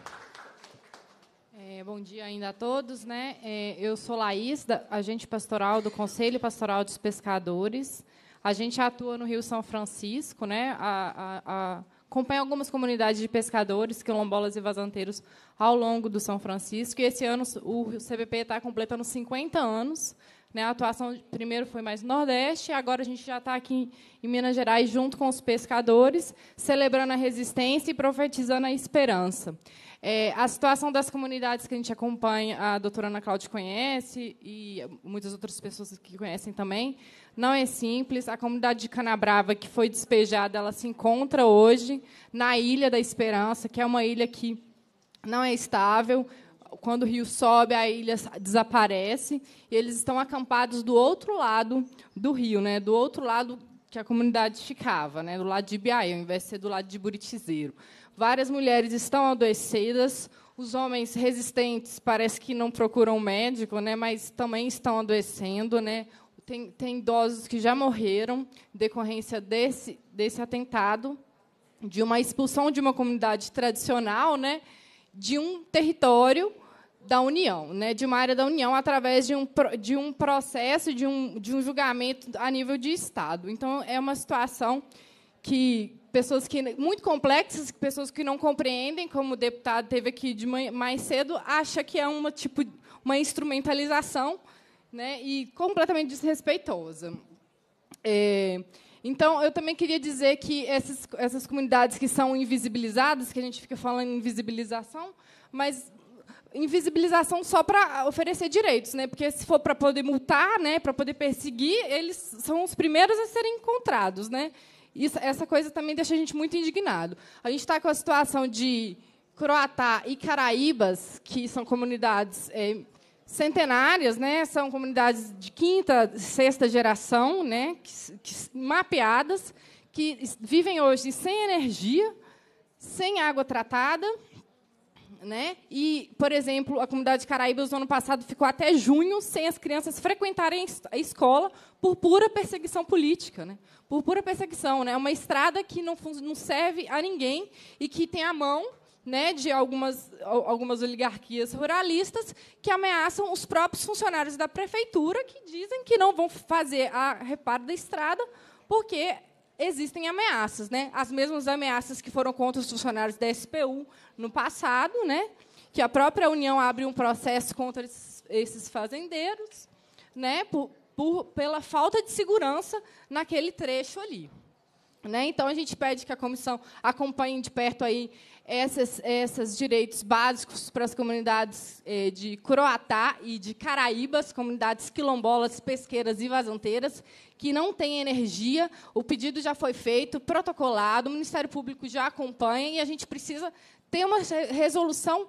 É, bom dia ainda a todos. Né? É, eu sou Laís, da, agente pastoral do Conselho Pastoral dos Pescadores. A gente atua no Rio São Francisco, né? A, a, a, acompanha algumas comunidades de pescadores, quilombolas e vazanteiros ao longo do São Francisco. E esse ano o CBP está completando 50 anos. Né? A atuação primeiro foi mais no Nordeste, agora a gente já está aqui em Minas Gerais, junto com os pescadores, celebrando a resistência e profetizando a esperança. É, a situação das comunidades que a gente acompanha, a doutora Ana Cláudia conhece, e muitas outras pessoas que conhecem também, não é simples. A comunidade de Canabrava, que foi despejada, ela se encontra hoje na Ilha da Esperança, que é uma ilha que não é estável. Quando o rio sobe, a ilha desaparece. E eles estão acampados do outro lado do rio, né? do outro lado que a comunidade ficava, né? do lado de Ibiaí, ao invés de ser do lado de Buritizeiro. Várias mulheres estão adoecidas, os homens resistentes parece que não procuram médico, né, mas também estão adoecendo, né? Tem, tem idosos que já morreram decorrência desse, desse atentado, de uma expulsão de uma comunidade tradicional, né, de um território da União, né, de uma área da União, através de um, de um processo, de um, de um julgamento a nível de Estado. Então, é uma situação que, pessoas que muito complexas, pessoas que não compreendem, como o deputado teve aqui de mais cedo, acha que é uma tipo uma instrumentalização, né, e completamente desrespeitosa. É, então, eu também queria dizer que essas, essas comunidades que são invisibilizadas, que a gente fica falando em invisibilização, mas invisibilização só para oferecer direitos, né? Porque se for para poder multar, né, para poder perseguir, eles são os primeiros a serem encontrados, né? Isso, essa coisa também deixa a gente muito indignado. A gente está com a situação de Croatá e Caraíbas, que são comunidades é, centenárias, né? são comunidades de quinta, sexta geração, né? Que, que, mapeadas, que vivem hoje sem energia, sem água tratada. Né? E, por exemplo, a comunidade de Caraíbas, no ano passado, ficou até junho sem as crianças frequentarem a escola por pura perseguição política. Né? por pura perseguição, né? É uma estrada que não, não serve a ninguém e que tem a mão né, de algumas, algumas oligarquias ruralistas que ameaçam os próprios funcionários da prefeitura que dizem que não vão fazer a reparo da estrada porque existem ameaças, né? As mesmas ameaças que foram contra os funcionários da SPU no passado, né? Que a própria União abre um processo contra esses, fazendeiros, né? Por, por, pela falta de segurança naquele trecho ali. Né? Então, a gente pede que a comissão acompanhe de perto aí esses, direitos básicos para as comunidades eh, de Croatá e de Caraíbas, comunidades quilombolas, pesqueiras e vazanteiras, que não têm energia. O pedido já foi feito, protocolado, o Ministério Público já acompanha e a gente precisa ter uma resolução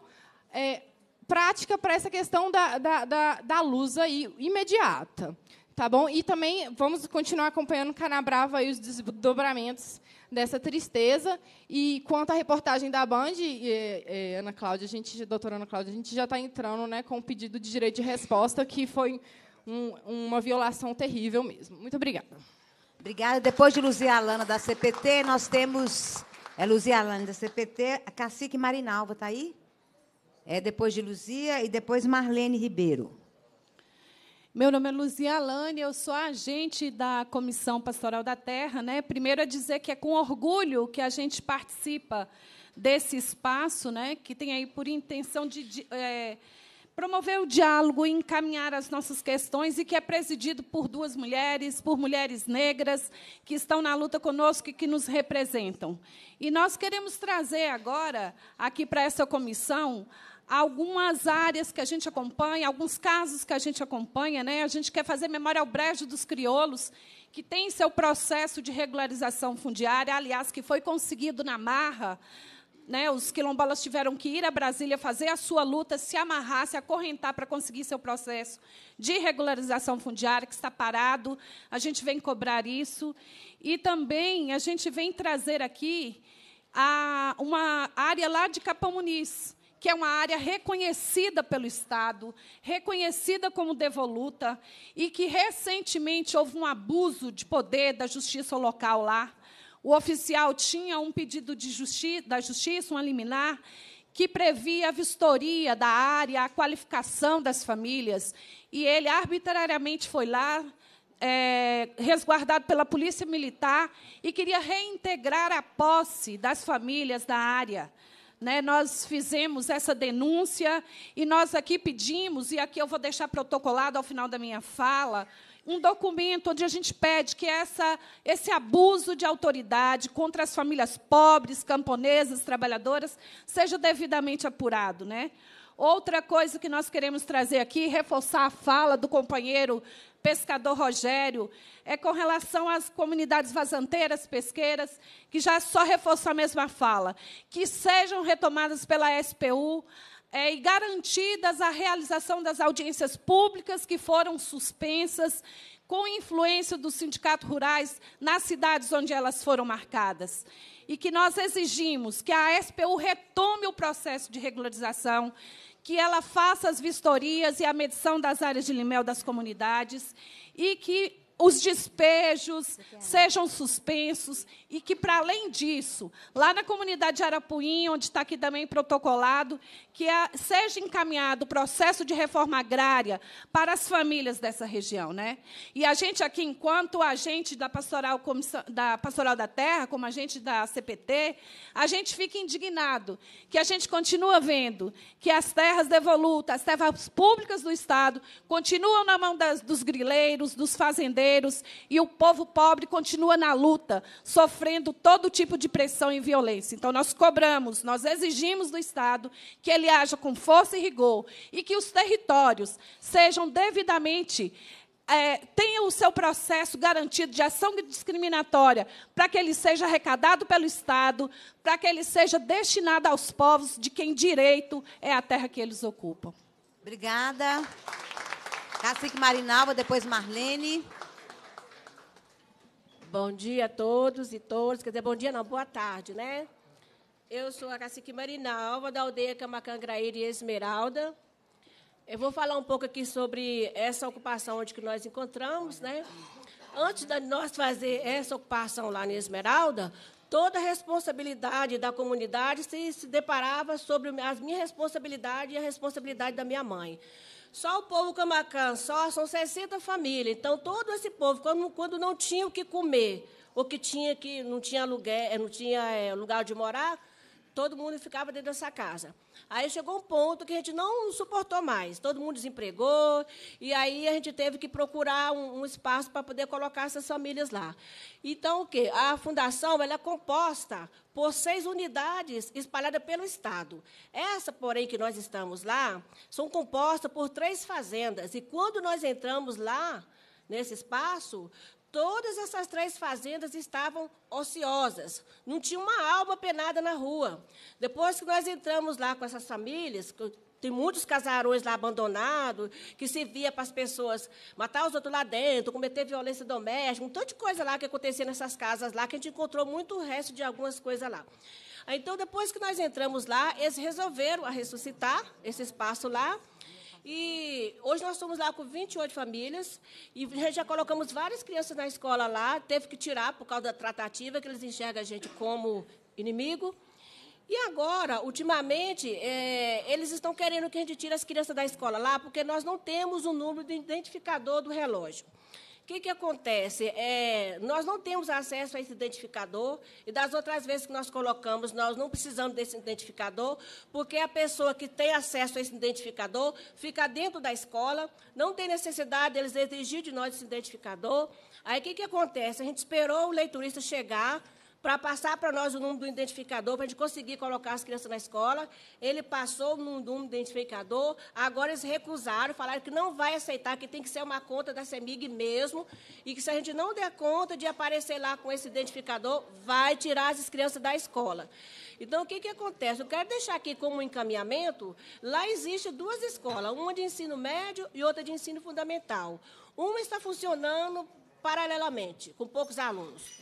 eh, prática para essa questão da, da, da, da luz aí, imediata. Tá bom? E também vamos continuar acompanhando Canabrava e os desdobramentos dessa tristeza. E quanto à reportagem da Band, e, e, Ana Cláudia, a gente, doutora Ana Cláudia, a gente já está entrando né, com o um pedido de direito de resposta, que foi um, uma violação terrível mesmo. Muito obrigada. Obrigada. Depois de Luzia Alana, da CPT, nós temos é Luzia Alana, da CPT, a Cacique Marinalva está aí? É depois de Luzia e depois Marlene Ribeiro. Meu nome é Luzia Alane, eu sou agente da Comissão Pastoral da Terra. Né? Primeiro, a é dizer que é com orgulho que a gente participa desse espaço, né? que tem aí por intenção de, de é, promover o diálogo, e encaminhar as nossas questões e que é presidido por duas mulheres, por mulheres negras que estão na luta conosco e que nos representam. E nós queremos trazer agora aqui para essa comissão algumas áreas que a gente acompanha, alguns casos que a gente acompanha, né? A gente quer fazer memória ao brejo dos crioulos, que tem seu processo de regularização fundiária, aliás, que foi conseguido na marra. Né, os quilombolas tiveram que ir a Brasília fazer a sua luta, se amarrar, se acorrentar para conseguir seu processo de regularização fundiária, que está parado. A gente vem cobrar isso. E também a gente vem trazer aqui a, uma área lá de Capão Muniz, que é uma área reconhecida pelo Estado, reconhecida como devoluta, e que recentemente houve um abuso de poder da justiça local lá. O oficial tinha um pedido justi da justiça, um liminar, que previa a vistoria da área, a qualificação das famílias, e ele arbitrariamente foi lá, é, resguardado pela polícia militar, e queria reintegrar a posse das famílias da área né, nós fizemos essa denúncia e nós aqui pedimos, e aqui eu vou deixar protocolado ao final da minha fala, um documento onde a gente pede que essa, esse abuso de autoridade contra as famílias pobres, camponesas, trabalhadoras, seja devidamente apurado. Né? Outra coisa que nós queremos trazer aqui, reforçar a fala do companheiro pescador Rogério, é com relação às comunidades vazanteiras, pesqueiras, que já só reforço a mesma fala, que sejam retomadas pela SPU é, e garantidas a realização das audiências públicas que foram suspensas com influência dos sindicatos rurais nas cidades onde elas foram marcadas. E que nós exigimos que a SPU retome o processo de regularização, que ela faça as vistorias e a medição das áreas de limel das comunidades e que os despejos sejam suspensos e que, para além disso, lá na comunidade de Arapuim, onde está aqui também protocolado, que a, seja encaminhado o processo de reforma agrária para as famílias dessa região. Né? E a gente aqui, enquanto agente da Pastoral, da Pastoral da Terra, como agente da CPT, a gente fica indignado que a gente continua vendo que as terras devolutas, as terras públicas do Estado, continuam na mão das, dos grileiros, dos fazendeiros, e o povo pobre continua na luta, sofrendo todo tipo de pressão e violência. Então, nós cobramos, nós exigimos do Estado que ele haja com força e rigor e que os territórios sejam devidamente é, tenha o seu processo garantido de ação discriminatória, para que ele seja arrecadado pelo Estado, para que ele seja destinado aos povos de quem direito é a terra que eles ocupam. Obrigada. Cacique Marinalva, depois Marlene. Bom dia a todos e todas. Quer dizer, bom dia não, boa tarde, né? Eu sou a Cacique Marinalva, da aldeia Camacangraíra e Esmeralda. Eu vou falar um pouco aqui sobre essa ocupação onde que nós encontramos, né? Antes de nós fazer essa ocupação lá na Esmeralda, toda a responsabilidade da comunidade se, se deparava sobre as minha responsabilidade e a responsabilidade da minha mãe. Só o povo camacã, só são 60 famílias. Então, todo esse povo, quando, quando não tinha o que comer, ou que tinha que não tinha aluguel, eh, não tinha é, lugar de morar, Todo mundo ficava dentro dessa casa. Aí chegou um ponto que a gente não suportou mais. Todo mundo desempregou, e aí a gente teve que procurar um, um espaço para poder colocar essas famílias lá. Então, o quê? A fundação ela é composta por seis unidades espalhadas pelo Estado. Essa, porém, que nós estamos lá, são compostas por três fazendas. E quando nós entramos lá, nesse espaço, Todas essas três fazendas estavam ociosas, não tinha uma alma penada na rua. Depois que nós entramos lá com essas famílias, tem muitos casarões lá abandonados, que servia para as pessoas matar os outros lá dentro, cometer violência doméstica, um tanto de coisa lá que acontecia nessas casas lá, que a gente encontrou muito o resto de algumas coisas lá. Então, depois que nós entramos lá, eles resolveram ressuscitar esse espaço lá e hoje nós estamos lá com 28 famílias e já colocamos várias crianças na escola lá, teve que tirar por causa da tratativa, que eles enxergam a gente como inimigo. E agora, ultimamente, é, eles estão querendo que a gente tire as crianças da escola lá, porque nós não temos o número de identificador do relógio que, que acontece? É, nós não temos acesso a esse identificador, e das outras vezes que nós colocamos, nós não precisamos desse identificador, porque a pessoa que tem acesso a esse identificador fica dentro da escola, não tem necessidade deles exigir de nós esse identificador. Aí o que, que acontece? A gente esperou o leiturista chegar para passar para nós o número do identificador, para a gente conseguir colocar as crianças na escola. Ele passou o número do identificador, agora eles recusaram, falaram que não vai aceitar, que tem que ser uma conta da CEMIG mesmo, e que se a gente não der conta de aparecer lá com esse identificador, vai tirar as crianças da escola. Então, o que, que acontece? Eu quero deixar aqui como encaminhamento, lá existe duas escolas, uma de ensino médio e outra de ensino fundamental. Uma está funcionando paralelamente, com poucos alunos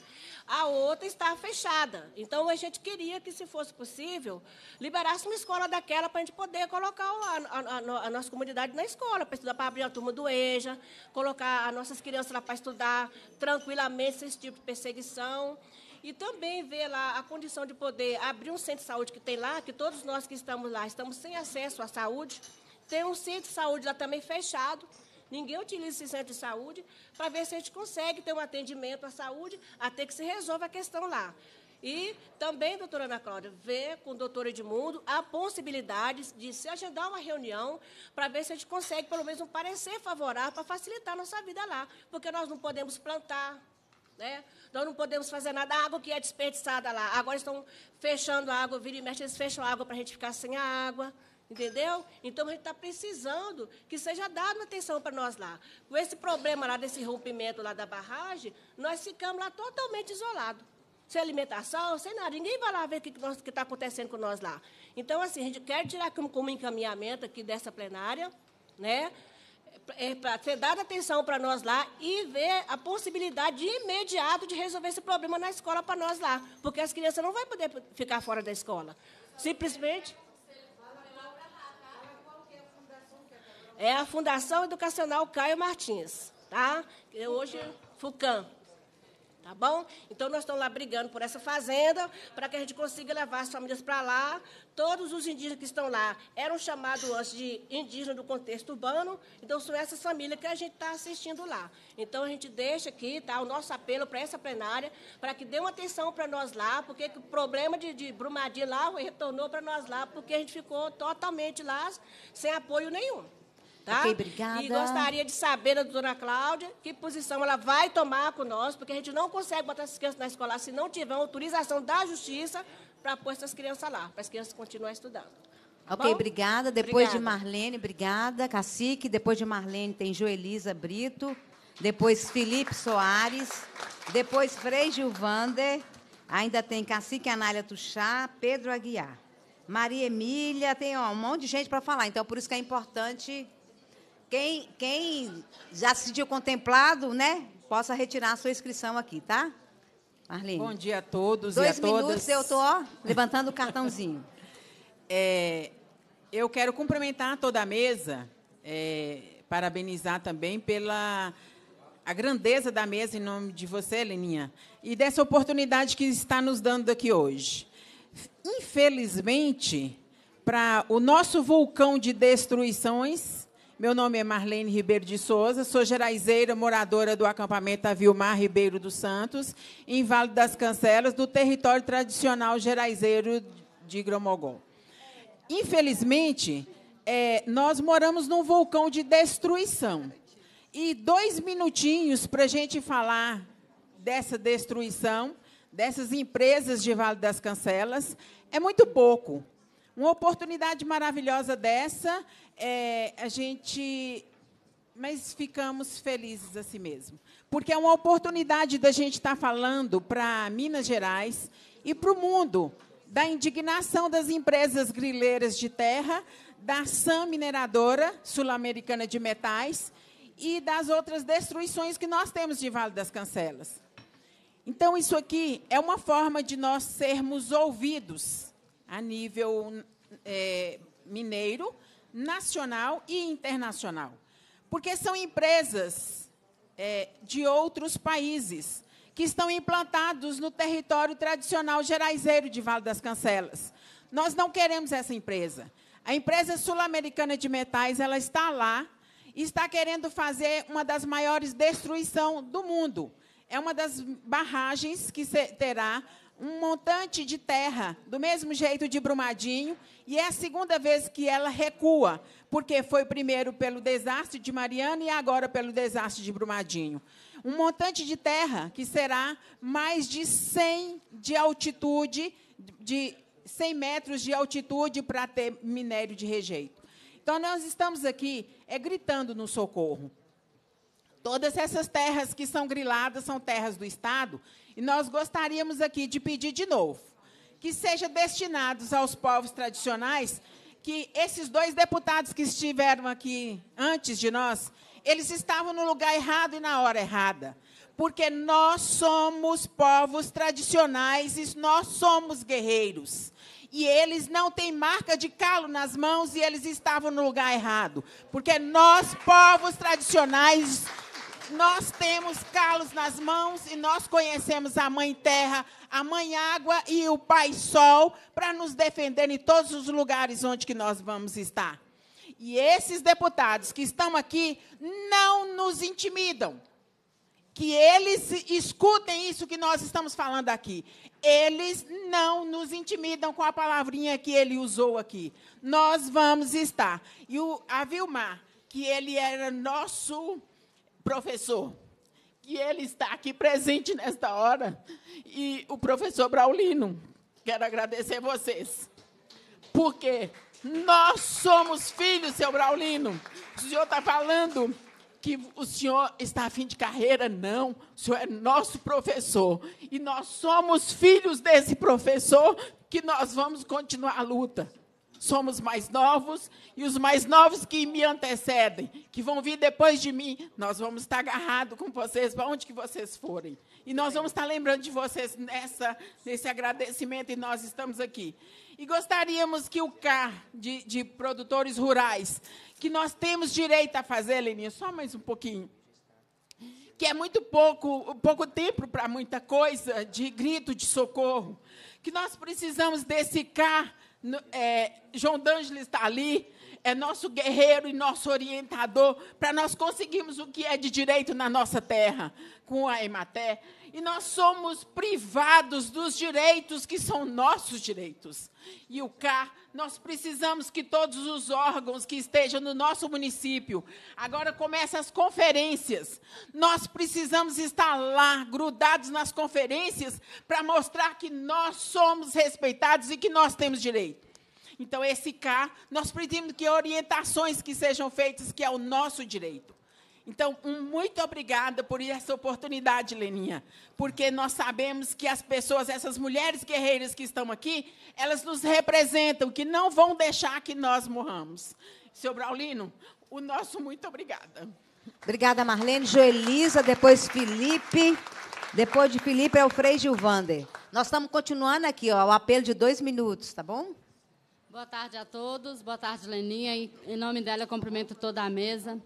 a outra está fechada. Então, a gente queria que, se fosse possível, liberasse uma escola daquela para a gente poder colocar a, a, a nossa comunidade na escola, para estudar, para abrir a turma do EJA, colocar as nossas crianças lá para estudar tranquilamente, sem esse tipo de perseguição e também ver lá a condição de poder abrir um centro de saúde que tem lá, que todos nós que estamos lá estamos sem acesso à saúde. Tem um centro de saúde lá também fechado, Ninguém utiliza esse centro de saúde para ver se a gente consegue ter um atendimento à saúde até que se resolva a questão lá. E também, doutora Ana Cláudia, ver com o doutor Edmundo a possibilidade de se agendar uma reunião para ver se a gente consegue, pelo menos, um parecer favorável para facilitar a nossa vida lá. Porque nós não podemos plantar, né? Nós não podemos fazer nada. A água que é desperdiçada lá. Agora estão fechando a água, vira e mexe, eles fecham a água para a gente ficar sem a água. Entendeu? Então a gente está precisando que seja dada atenção para nós lá. Com esse problema lá desse rompimento lá da barragem, nós ficamos lá totalmente isolados. Sem alimentação, sem nada. Ninguém vai lá ver o que está acontecendo com nós lá. Então, assim, a gente quer tirar como, como encaminhamento aqui dessa plenária, né? É, é para ser dada atenção para nós lá e ver a possibilidade de imediato de resolver esse problema na escola para nós lá. Porque as crianças não vão poder ficar fora da escola. Simplesmente. é a Fundação Educacional Caio Martins, tá? Que é hoje Fucam. Tá bom? Então nós estamos lá brigando por essa fazenda para que a gente consiga levar as famílias para lá. Todos os indígenas que estão lá eram chamados antes de indígenas do contexto urbano, então são essas famílias que a gente está assistindo lá. Então a gente deixa aqui tá, o nosso apelo para essa plenária, para que dê uma atenção para nós lá, porque o problema de, de Brumadinho lá retornou para nós lá, porque a gente ficou totalmente lá sem apoio nenhum. Tá? Ok, obrigada. E gostaria de saber da doutora Cláudia que posição ela vai tomar com nós, porque a gente não consegue botar essas crianças na escola se não tiver autorização da justiça para pôr essas crianças lá, para as crianças continuarem estudando. Tá ok, bom? obrigada. Depois obrigada. de Marlene, obrigada. Cacique, depois de Marlene tem Joelisa Brito, depois Felipe Soares, depois Frei Gilvander, ainda tem Cacique Anália Tuchá, Pedro Aguiar. Maria Emília, tem ó, um monte de gente para falar, então por isso que é importante quem, quem já se sentiu contemplado, né, possa retirar a sua inscrição aqui, tá? Marlene. Bom dia a todos Dois e a todas. minutos, eu estou levantando o cartãozinho. É, eu quero cumprimentar toda a mesa, é, parabenizar também pela a grandeza da mesa em nome de você, Leninha, e dessa oportunidade que está nos dando aqui hoje. Infelizmente, para o nosso vulcão de destruições, meu nome é Marlene Ribeiro de Souza, sou geraizeira, moradora do acampamento Avilmar Ribeiro dos Santos, em Vale das Cancelas, do território tradicional geraizeiro de Gromogol. Infelizmente, é, nós moramos num vulcão de destruição. E dois minutinhos para a gente falar dessa destruição, dessas empresas de Vale das Cancelas, é muito pouco. Uma oportunidade maravilhosa dessa é, a gente. Mas ficamos felizes assim mesmo. Porque é uma oportunidade da gente estar tá falando para Minas Gerais e para o mundo da indignação das empresas grileiras de terra, da SAM Mineradora Sul-Americana de Metais e das outras destruições que nós temos de Vale das Cancelas. Então, isso aqui é uma forma de nós sermos ouvidos a nível é, mineiro nacional e internacional, porque são empresas é, de outros países que estão implantados no território tradicional geraizeiro de Vale das Cancelas. Nós não queremos essa empresa. A empresa sul-americana de metais, ela está lá e está querendo fazer uma das maiores destruições do mundo. É uma das barragens que terá um montante de terra, do mesmo jeito de Brumadinho, e é a segunda vez que ela recua, porque foi primeiro pelo desastre de Mariana e agora pelo desastre de Brumadinho. Um montante de terra que será mais de 100 de altitude, de 100 metros de altitude para ter minério de rejeito. Então, nós estamos aqui é gritando no socorro. Todas essas terras que são griladas são terras do Estado, e nós gostaríamos aqui de pedir de novo que sejam destinados aos povos tradicionais, que esses dois deputados que estiveram aqui antes de nós, eles estavam no lugar errado e na hora errada. Porque nós somos povos tradicionais e nós somos guerreiros e eles não têm marca de calo nas mãos e eles estavam no lugar errado. Porque nós, povos tradicionais, nós temos calos nas mãos e nós conhecemos a Mãe Terra, a Mãe Água e o Pai Sol para nos defender em todos os lugares onde que nós vamos estar. E esses deputados que estão aqui não nos intimidam. Que eles escutem isso que nós estamos falando aqui. Eles não nos intimidam com a palavrinha que ele usou aqui. Nós vamos estar. E o, a Vilmar, que ele era nosso professor, que ele está aqui presente nesta hora, e o professor Braulino. Quero agradecer vocês, porque nós somos filhos, seu Braulino. O senhor está falando que o senhor está a fim de carreira, não. O senhor é nosso professor. E nós somos filhos desse professor que nós vamos continuar a luta somos mais novos e os mais novos que me antecedem, que vão vir depois de mim, nós vamos estar agarrados com vocês para onde que vocês forem. E nós vamos estar lembrando de vocês nessa, nesse agradecimento e nós estamos aqui. E gostaríamos que o CAR de, de produtores rurais, que nós temos direito a fazer, Leninha, só mais um pouquinho que é muito pouco, pouco tempo para muita coisa, de grito de socorro, que nós precisamos desse cá é, João D'Angelo está ali, é nosso guerreiro e nosso orientador para nós conseguirmos o que é de direito na nossa terra, com a Emater. E nós somos privados dos direitos que são nossos direitos. E o CAR, nós precisamos que todos os órgãos que estejam no nosso município, agora começam as conferências. Nós precisamos estar lá, grudados nas conferências, para mostrar que nós somos respeitados e que nós temos direito. Então, esse CAR, nós pedimos que orientações que sejam feitas, que é o nosso direito. Então, um muito obrigada por essa oportunidade, Leninha, porque nós sabemos que as pessoas, essas mulheres guerreiras que estão aqui, elas nos representam, que não vão deixar que nós morramos. Seu Braulino, o nosso muito obrigada. Obrigada, Marlene. Joelisa, depois Felipe. Depois de Felipe é o Frei Gilvander. Nós estamos continuando aqui, ó, o apelo de dois minutos, tá bom? Boa tarde a todos, boa tarde, Leninha. Em nome dela, eu cumprimento toda a mesa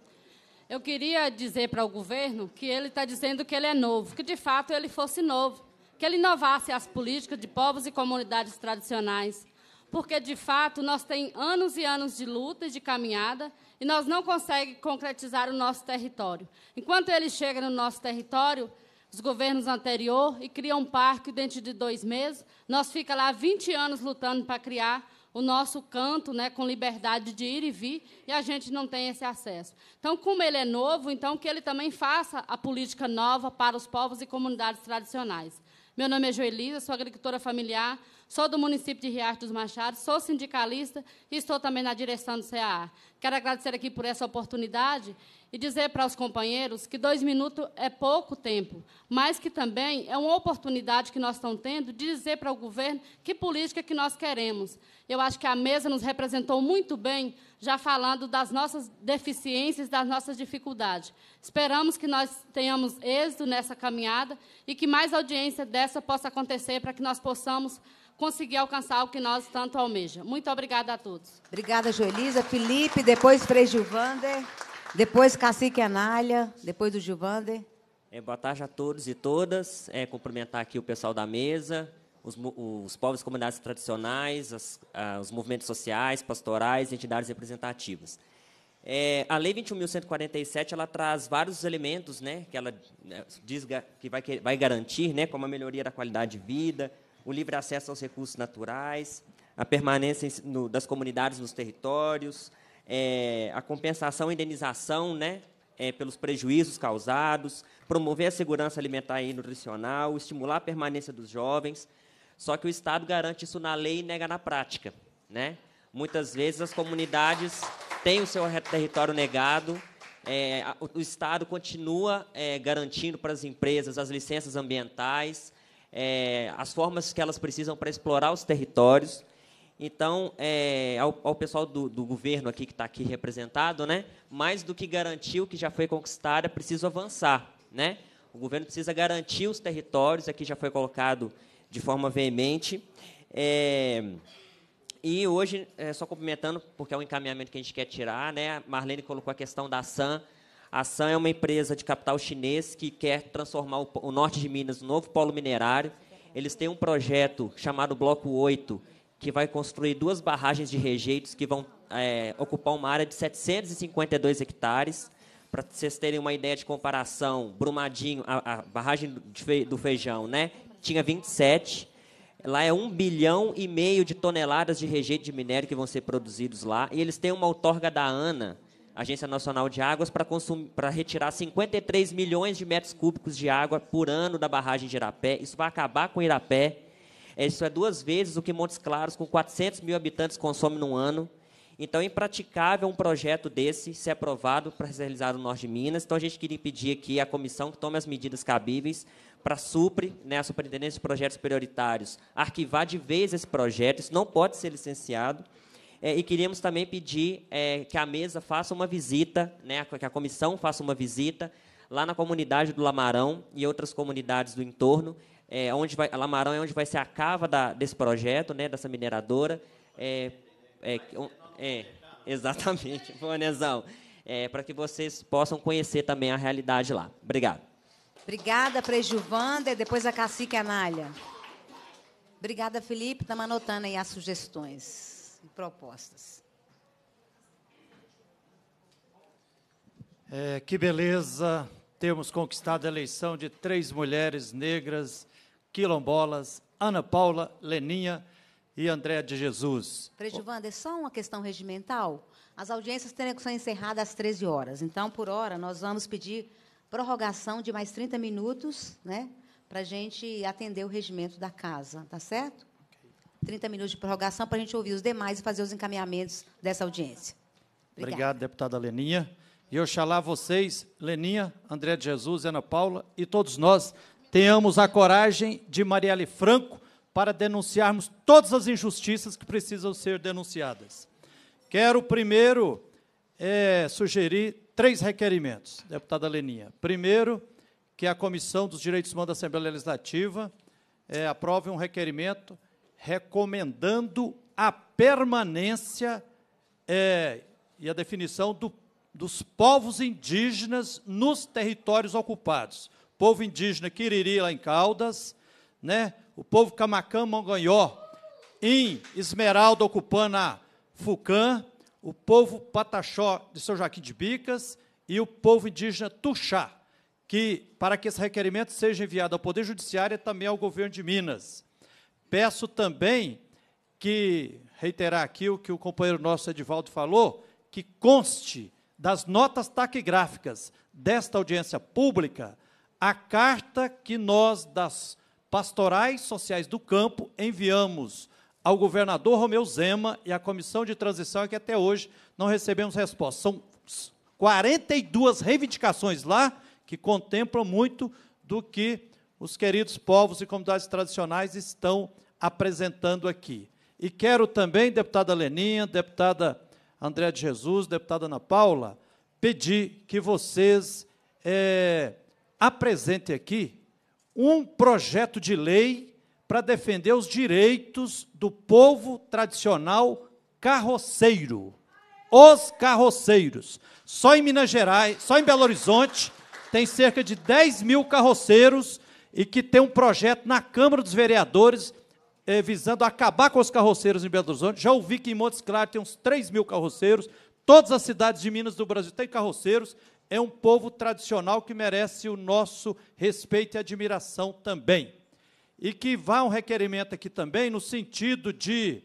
eu queria dizer para o governo que ele está dizendo que ele é novo, que de fato ele fosse novo, que ele inovasse as políticas de povos e comunidades tradicionais, porque de fato nós tem anos e anos de luta e de caminhada e nós não conseguimos concretizar o nosso território. Enquanto ele chega no nosso território, os governos anteriores e criam um parque dentro de dois meses, nós fica lá 20 anos lutando para criar o nosso canto, né, com liberdade de ir e vir, e a gente não tem esse acesso. Então, como ele é novo, então que ele também faça a política nova para os povos e comunidades tradicionais. Meu nome é Joelisa, sou agricultora familiar, Sou do município de Riacho dos Machados, sou sindicalista e estou também na direção do CAA. Quero agradecer aqui por essa oportunidade e dizer para os companheiros que dois minutos é pouco tempo, mas que também é uma oportunidade que nós estamos tendo de dizer para o governo que política que nós queremos. Eu acho que a mesa nos representou muito bem, já falando das nossas deficiências, das nossas dificuldades. Esperamos que nós tenhamos êxito nessa caminhada e que mais audiência dessa possa acontecer para que nós possamos conseguir alcançar o que nós tanto almejamos. Muito obrigada a todos. Obrigada, Joelisa. Felipe, depois Frei Gilvander, depois Cacique Anália, depois do Gilvander. É, boa tarde a todos e todas. É, cumprimentar aqui o pessoal da mesa, os, os povos e comunidades tradicionais, as, a, ah, os movimentos sociais, pastorais, entidades representativas. É, a Lei 21.147 ela traz vários elementos né, que ela né, diz que vai, vai garantir, né, como a melhoria da qualidade de vida, o livre acesso aos recursos naturais, a permanência no, das comunidades nos territórios, é, a compensação e indenização né, é, pelos prejuízos causados, promover a segurança alimentar e nutricional, estimular a permanência dos jovens. Só que o Estado garante isso na lei e nega na prática. Né? Muitas vezes as comunidades têm o seu território negado, é, o Estado continua é, garantindo para as empresas as licenças ambientais, é, as formas que elas precisam para explorar os territórios. Então, é, ao, ao, pessoal do, do, governo aqui que está aqui representado, né, mais do que garantir o que já foi conquistado, é preciso avançar. Né? O governo precisa garantir os territórios, aqui já foi colocado de forma veemente. É, e hoje, é, só complementando, porque é um encaminhamento que a gente quer tirar, né, a Marlene colocou a questão da SAM, a SAM é uma empresa de capital chinês que quer transformar o, o norte de Minas no novo polo minerário. Eles têm um projeto chamado Bloco 8, que vai construir duas barragens de rejeitos que vão é, ocupar uma área de 752 hectares. Para vocês terem uma ideia de comparação, Brumadinho, a, a barragem do feijão, né, tinha 27. Lá é um bilhão e meio de toneladas de rejeito de minério que vão ser produzidos lá. E eles têm uma outorga da ANA, Agência Nacional de Águas, para retirar 53 milhões de metros cúbicos de água por ano da barragem de Irapé. Isso vai acabar com Irapé. É, isso é duas vezes o que Montes Claros, com 400 mil habitantes, consome num ano. Então, é impraticável um projeto desse ser aprovado para ser realizado no norte de Minas. Então, a gente queria pedir aqui à comissão que tome as medidas cabíveis para supre né, a superintendência de projetos prioritários, arquivar de vez esse projeto. Isso não pode ser licenciado. É, e queríamos também pedir é, que a mesa faça uma visita, né, que a comissão faça uma visita lá na comunidade do Lamarão e outras comunidades do entorno. É, onde vai, Lamarão é onde vai ser a cava da, desse projeto, né, dessa mineradora. É, é, é exatamente, Vanezão. É, para que vocês possam conhecer também a realidade lá. Obrigado. Obrigada, Prejuvanda, e depois a cacique Anália. Obrigada, Felipe. Tá Estamos anotando aí as sugestões e propostas. É, que beleza termos conquistado a eleição de três mulheres negras quilombolas, Ana Paula, Leninha e Andréa de Jesus. é só uma questão regimental. As audiências terão que ser encerradas às 13 horas. Então, por hora, nós vamos pedir prorrogação de mais 30 minutos, né? Para a gente atender o regimento da casa, tá certo? 30 minutos de prorrogação para a gente ouvir os demais e fazer os encaminhamentos dessa audiência. Obrigada. Obrigado, deputada Leninha. E oxalá vocês, Leninha, André de Jesus, Ana Paula e todos nós, tenhamos a coragem de Marielle Franco para denunciarmos todas as injustiças que precisam ser denunciadas. Quero primeiro é, sugerir três requerimentos, deputada Leninha. Primeiro, que a Comissão dos Direitos Humanos da Assembleia Legislativa é, aprove um requerimento recomendando a permanência é, e a definição do, dos povos indígenas nos territórios ocupados. povo indígena Quiriri, lá em Caldas, né? o povo Camacã, Monganhó, em Esmeralda, ocupando a Fucã, o povo Pataxó, de São Joaquim de Bicas, e o povo indígena Tuxá, que, para que esse requerimento seja enviado ao Poder Judiciário e é também ao governo de Minas. Peço também que, reiterar aqui o que o companheiro nosso Edivaldo falou, que conste das notas taquigráficas desta audiência pública a carta que nós, das pastorais sociais do campo, enviamos ao governador Romeu Zema e à comissão de transição, que até hoje não recebemos resposta. São 42 reivindicações lá que contemplam muito do que os queridos povos e comunidades tradicionais estão apresentando aqui. E quero também, deputada Leninha, deputada André de Jesus, deputada Ana Paula, pedir que vocês é, apresentem aqui um projeto de lei para defender os direitos do povo tradicional carroceiro. Os carroceiros. Só em Minas Gerais, só em Belo Horizonte, tem cerca de 10 mil carroceiros e que tem um projeto na Câmara dos Vereadores é, visando acabar com os carroceiros em Belo Horizonte. Já ouvi que em Montes Claros tem uns 3 mil carroceiros. Todas as cidades de Minas do Brasil têm carroceiros. É um povo tradicional que merece o nosso respeito e admiração também. E que vá um requerimento aqui também no sentido de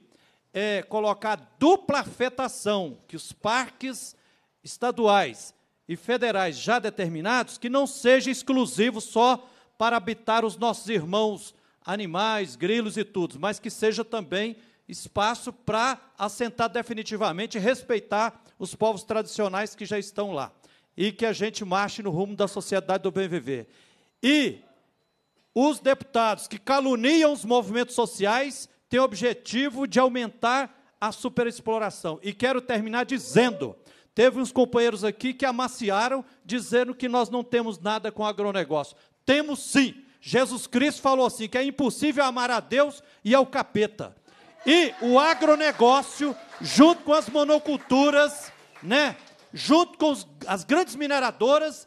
é, colocar dupla afetação, que os parques estaduais e federais já determinados, que não seja exclusivo só para habitar os nossos irmãos animais, grilos e tudo, mas que seja também espaço para assentar definitivamente e respeitar os povos tradicionais que já estão lá. E que a gente marche no rumo da sociedade do bem viver. E os deputados que caluniam os movimentos sociais têm o objetivo de aumentar a superexploração. E quero terminar dizendo. Teve uns companheiros aqui que amaciaram dizendo que nós não temos nada com agronegócio. Temos sim. Jesus Cristo falou assim: que é impossível amar a Deus e ao capeta. E o agronegócio, junto com as monoculturas, né, junto com os, as grandes mineradoras,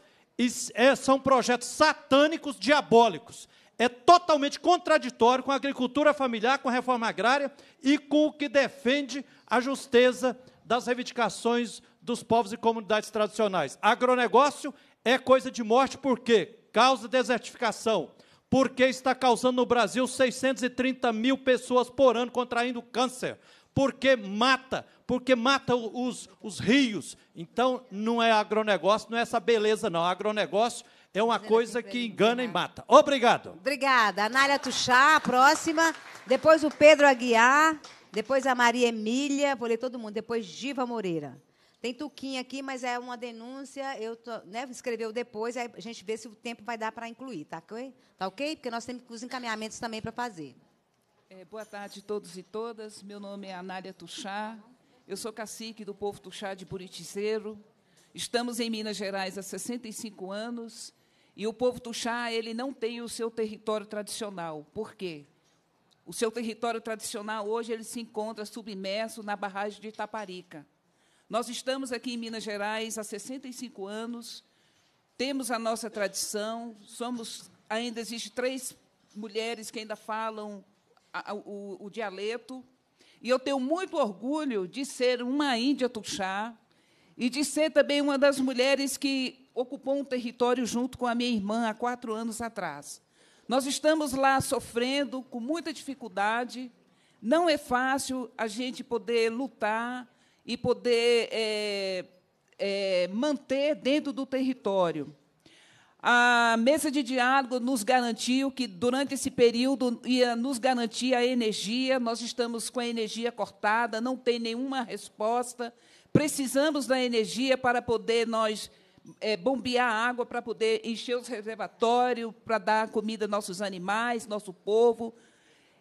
é, são projetos satânicos, diabólicos. É totalmente contraditório com a agricultura familiar, com a reforma agrária e com o que defende a justeza das reivindicações dos povos e comunidades tradicionais. Agronegócio é coisa de morte, por quê? causa desertificação, porque está causando no Brasil 630 mil pessoas por ano contraindo câncer, porque mata, porque mata os, os rios. Então, não é agronegócio, não é essa beleza, não. Agronegócio é uma coisa que engana e né? mata. Obrigado. Obrigada. Anália Tuxá, próxima. Depois o Pedro Aguiar, depois a Maria Emília, vou ler todo mundo. Depois Giva Moreira. Tem Tuquinha aqui, mas é uma denúncia. Eu tô, né, escreveu depois, aí a gente vê se o tempo vai dar para incluir, tá ok? Tá ok? Porque nós temos os encaminhamentos também para fazer. É, boa tarde a todos e todas. Meu nome é Anália Tuxá. Eu sou cacique do povo Tuxá de Buritizeiro. Estamos em Minas Gerais há 65 anos e o povo Tuxá ele não tem o seu território tradicional. Por quê? O seu território tradicional hoje ele se encontra submerso na barragem de Itaparica. Nós estamos aqui em Minas Gerais há 65 anos, temos a nossa tradição, somos ainda existe três mulheres que ainda falam a, o, o dialeto, e eu tenho muito orgulho de ser uma índia tuxá e de ser também uma das mulheres que ocupou um território junto com a minha irmã há quatro anos atrás. Nós estamos lá sofrendo com muita dificuldade. Não é fácil a gente poder lutar, e poder é, é, manter dentro do território. A mesa de diálogo nos garantiu que, durante esse período, ia nos garantir a energia. Nós estamos com a energia cortada, não tem nenhuma resposta. Precisamos da energia para poder nós é, bombear água, para poder encher os reservatórios, para dar comida aos nossos animais, nosso povo.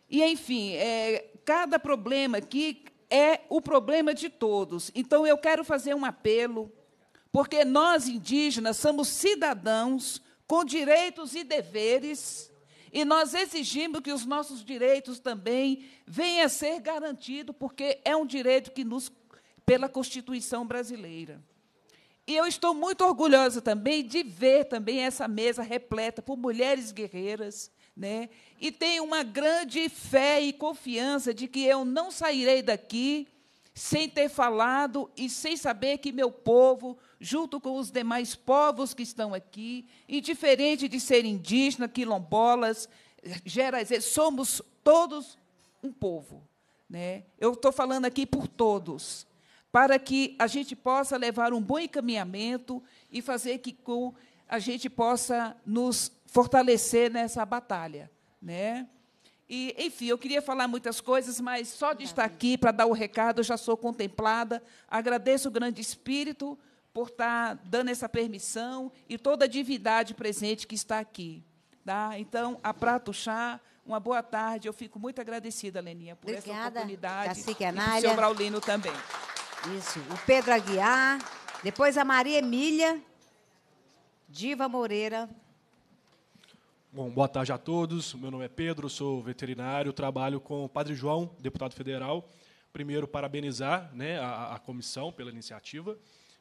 E, enfim, é, cada problema aqui é o problema de todos. Então, eu quero fazer um apelo, porque nós indígenas somos cidadãos com direitos e deveres, e nós exigimos que os nossos direitos também venham a ser garantidos, porque é um direito que nos pela Constituição brasileira. E eu estou muito orgulhosa também de ver também essa mesa repleta por mulheres guerreiras né? E tenho uma grande fé e confiança de que eu não sairei daqui sem ter falado e sem saber que meu povo, junto com os demais povos que estão aqui, indiferente de ser indígena, quilombolas, gerais, somos todos um povo. Né? Eu estou falando aqui por todos, para que a gente possa levar um bom encaminhamento e fazer que com a gente possa nos fortalecer nessa batalha, né? E, enfim, eu queria falar muitas coisas, mas só de estar aqui para dar o recado, eu já sou contemplada. Agradeço o grande espírito por estar tá dando essa permissão e toda a divindade presente que está aqui. Tá? Então, a Prato Chá, uma boa tarde. Eu fico muito agradecida, Leninha, por Obrigada, essa oportunidade. Obrigada, é E o Braulino também. Isso. O Pedro Aguiar, depois a Maria Emília, Diva Moreira. Bom, boa tarde a todos. Meu nome é Pedro, sou veterinário, trabalho com o Padre João, deputado federal. Primeiro, parabenizar né, a, a comissão pela iniciativa,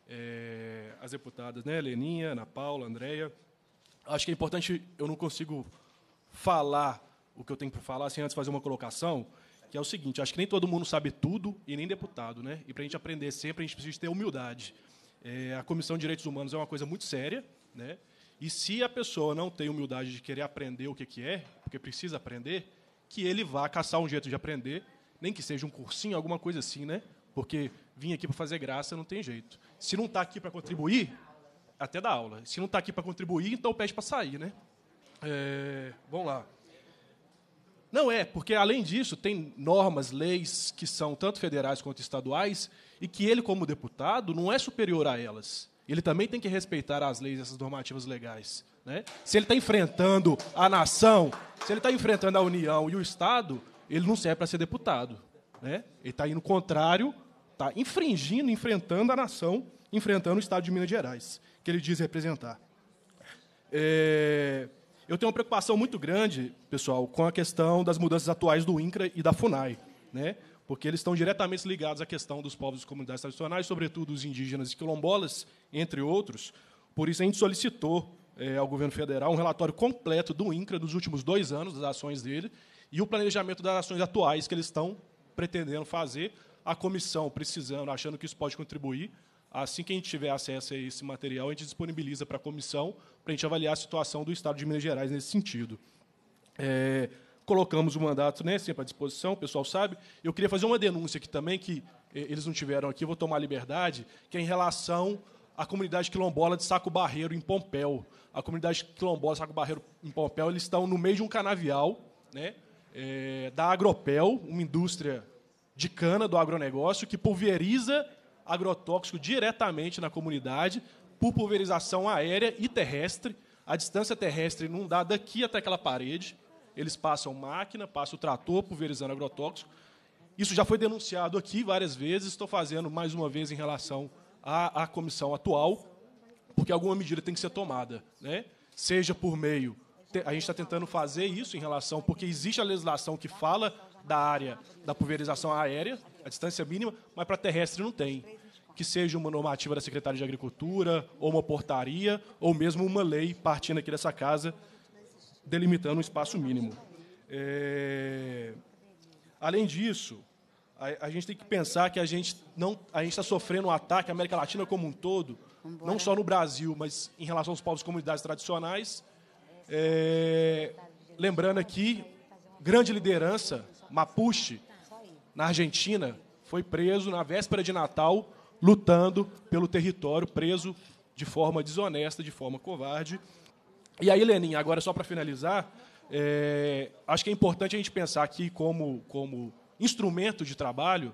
é, as deputadas, né, Leninha, Ana Paula, Andréia. Acho que é importante, eu não consigo falar o que eu tenho para falar sem antes fazer uma colocação, que é o seguinte: acho que nem todo mundo sabe tudo e nem deputado, né? E para a gente aprender sempre, a gente precisa ter humildade. É, a Comissão de Direitos Humanos é uma coisa muito séria, né? E se a pessoa não tem humildade de querer aprender o que, que é, porque precisa aprender, que ele vá caçar um jeito de aprender, nem que seja um cursinho, alguma coisa assim, né? Porque vim aqui para fazer graça não tem jeito. Se não está aqui para contribuir, até dá aula. Se não está aqui para contribuir, então pede para sair, né? É, vamos lá. Não é, porque além disso, tem normas, leis que são tanto federais quanto estaduais e que ele, como deputado, não é superior a elas ele também tem que respeitar as leis, essas normativas legais. Né? Se ele está enfrentando a nação, se ele está enfrentando a União e o Estado, ele não serve para ser deputado. Né? Ele está indo contrário, está infringindo, enfrentando a nação, enfrentando o Estado de Minas Gerais, que ele diz representar. É... Eu tenho uma preocupação muito grande, pessoal, com a questão das mudanças atuais do INCRA e da FUNAI. Né? porque eles estão diretamente ligados à questão dos povos e comunidades tradicionais, sobretudo os indígenas e quilombolas, entre outros. Por isso, a gente solicitou é, ao governo federal um relatório completo do INCRA dos últimos dois anos, das ações dele, e o planejamento das ações atuais que eles estão pretendendo fazer. A comissão, precisando, achando que isso pode contribuir, assim que a gente tiver acesso a esse material, a gente disponibiliza para a comissão para a gente avaliar a situação do Estado de Minas Gerais nesse sentido. É, colocamos o mandato né, sempre à disposição, o pessoal sabe. Eu queria fazer uma denúncia aqui também, que eh, eles não tiveram aqui, vou tomar liberdade, que é em relação à comunidade quilombola de Saco Barreiro, em Pompéu. A comunidade quilombola de Saco Barreiro, em Pompéu, eles estão no meio de um canavial né, é, da Agropel, uma indústria de cana do agronegócio, que pulveriza agrotóxico diretamente na comunidade, por pulverização aérea e terrestre. A distância terrestre não dá daqui até aquela parede, eles passam máquina, passam o trator pulverizando agrotóxico. Isso já foi denunciado aqui várias vezes, estou fazendo mais uma vez em relação à, à comissão atual, porque alguma medida tem que ser tomada. Né? Seja por meio. A gente está tentando fazer isso em relação, porque existe a legislação que fala da área da pulverização aérea, a distância mínima, mas para terrestre não tem que seja uma normativa da Secretaria de Agricultura, ou uma portaria, ou mesmo uma lei partindo aqui dessa casa delimitando um espaço mínimo. É... Além disso, a, a, gente tem que pensar que a gente não a gente está sofrendo um ataque à América Latina como um todo, não só no Brasil, mas em relação aos povos e comunidades tradicionais. É... Lembrando aqui, grande liderança, Mapuche, na Argentina, foi preso na véspera de Natal, lutando pelo território, preso de forma desonesta, de forma covarde. E aí, Lenin, agora só para finalizar, é, acho que é importante a gente pensar aqui como, como instrumento de trabalho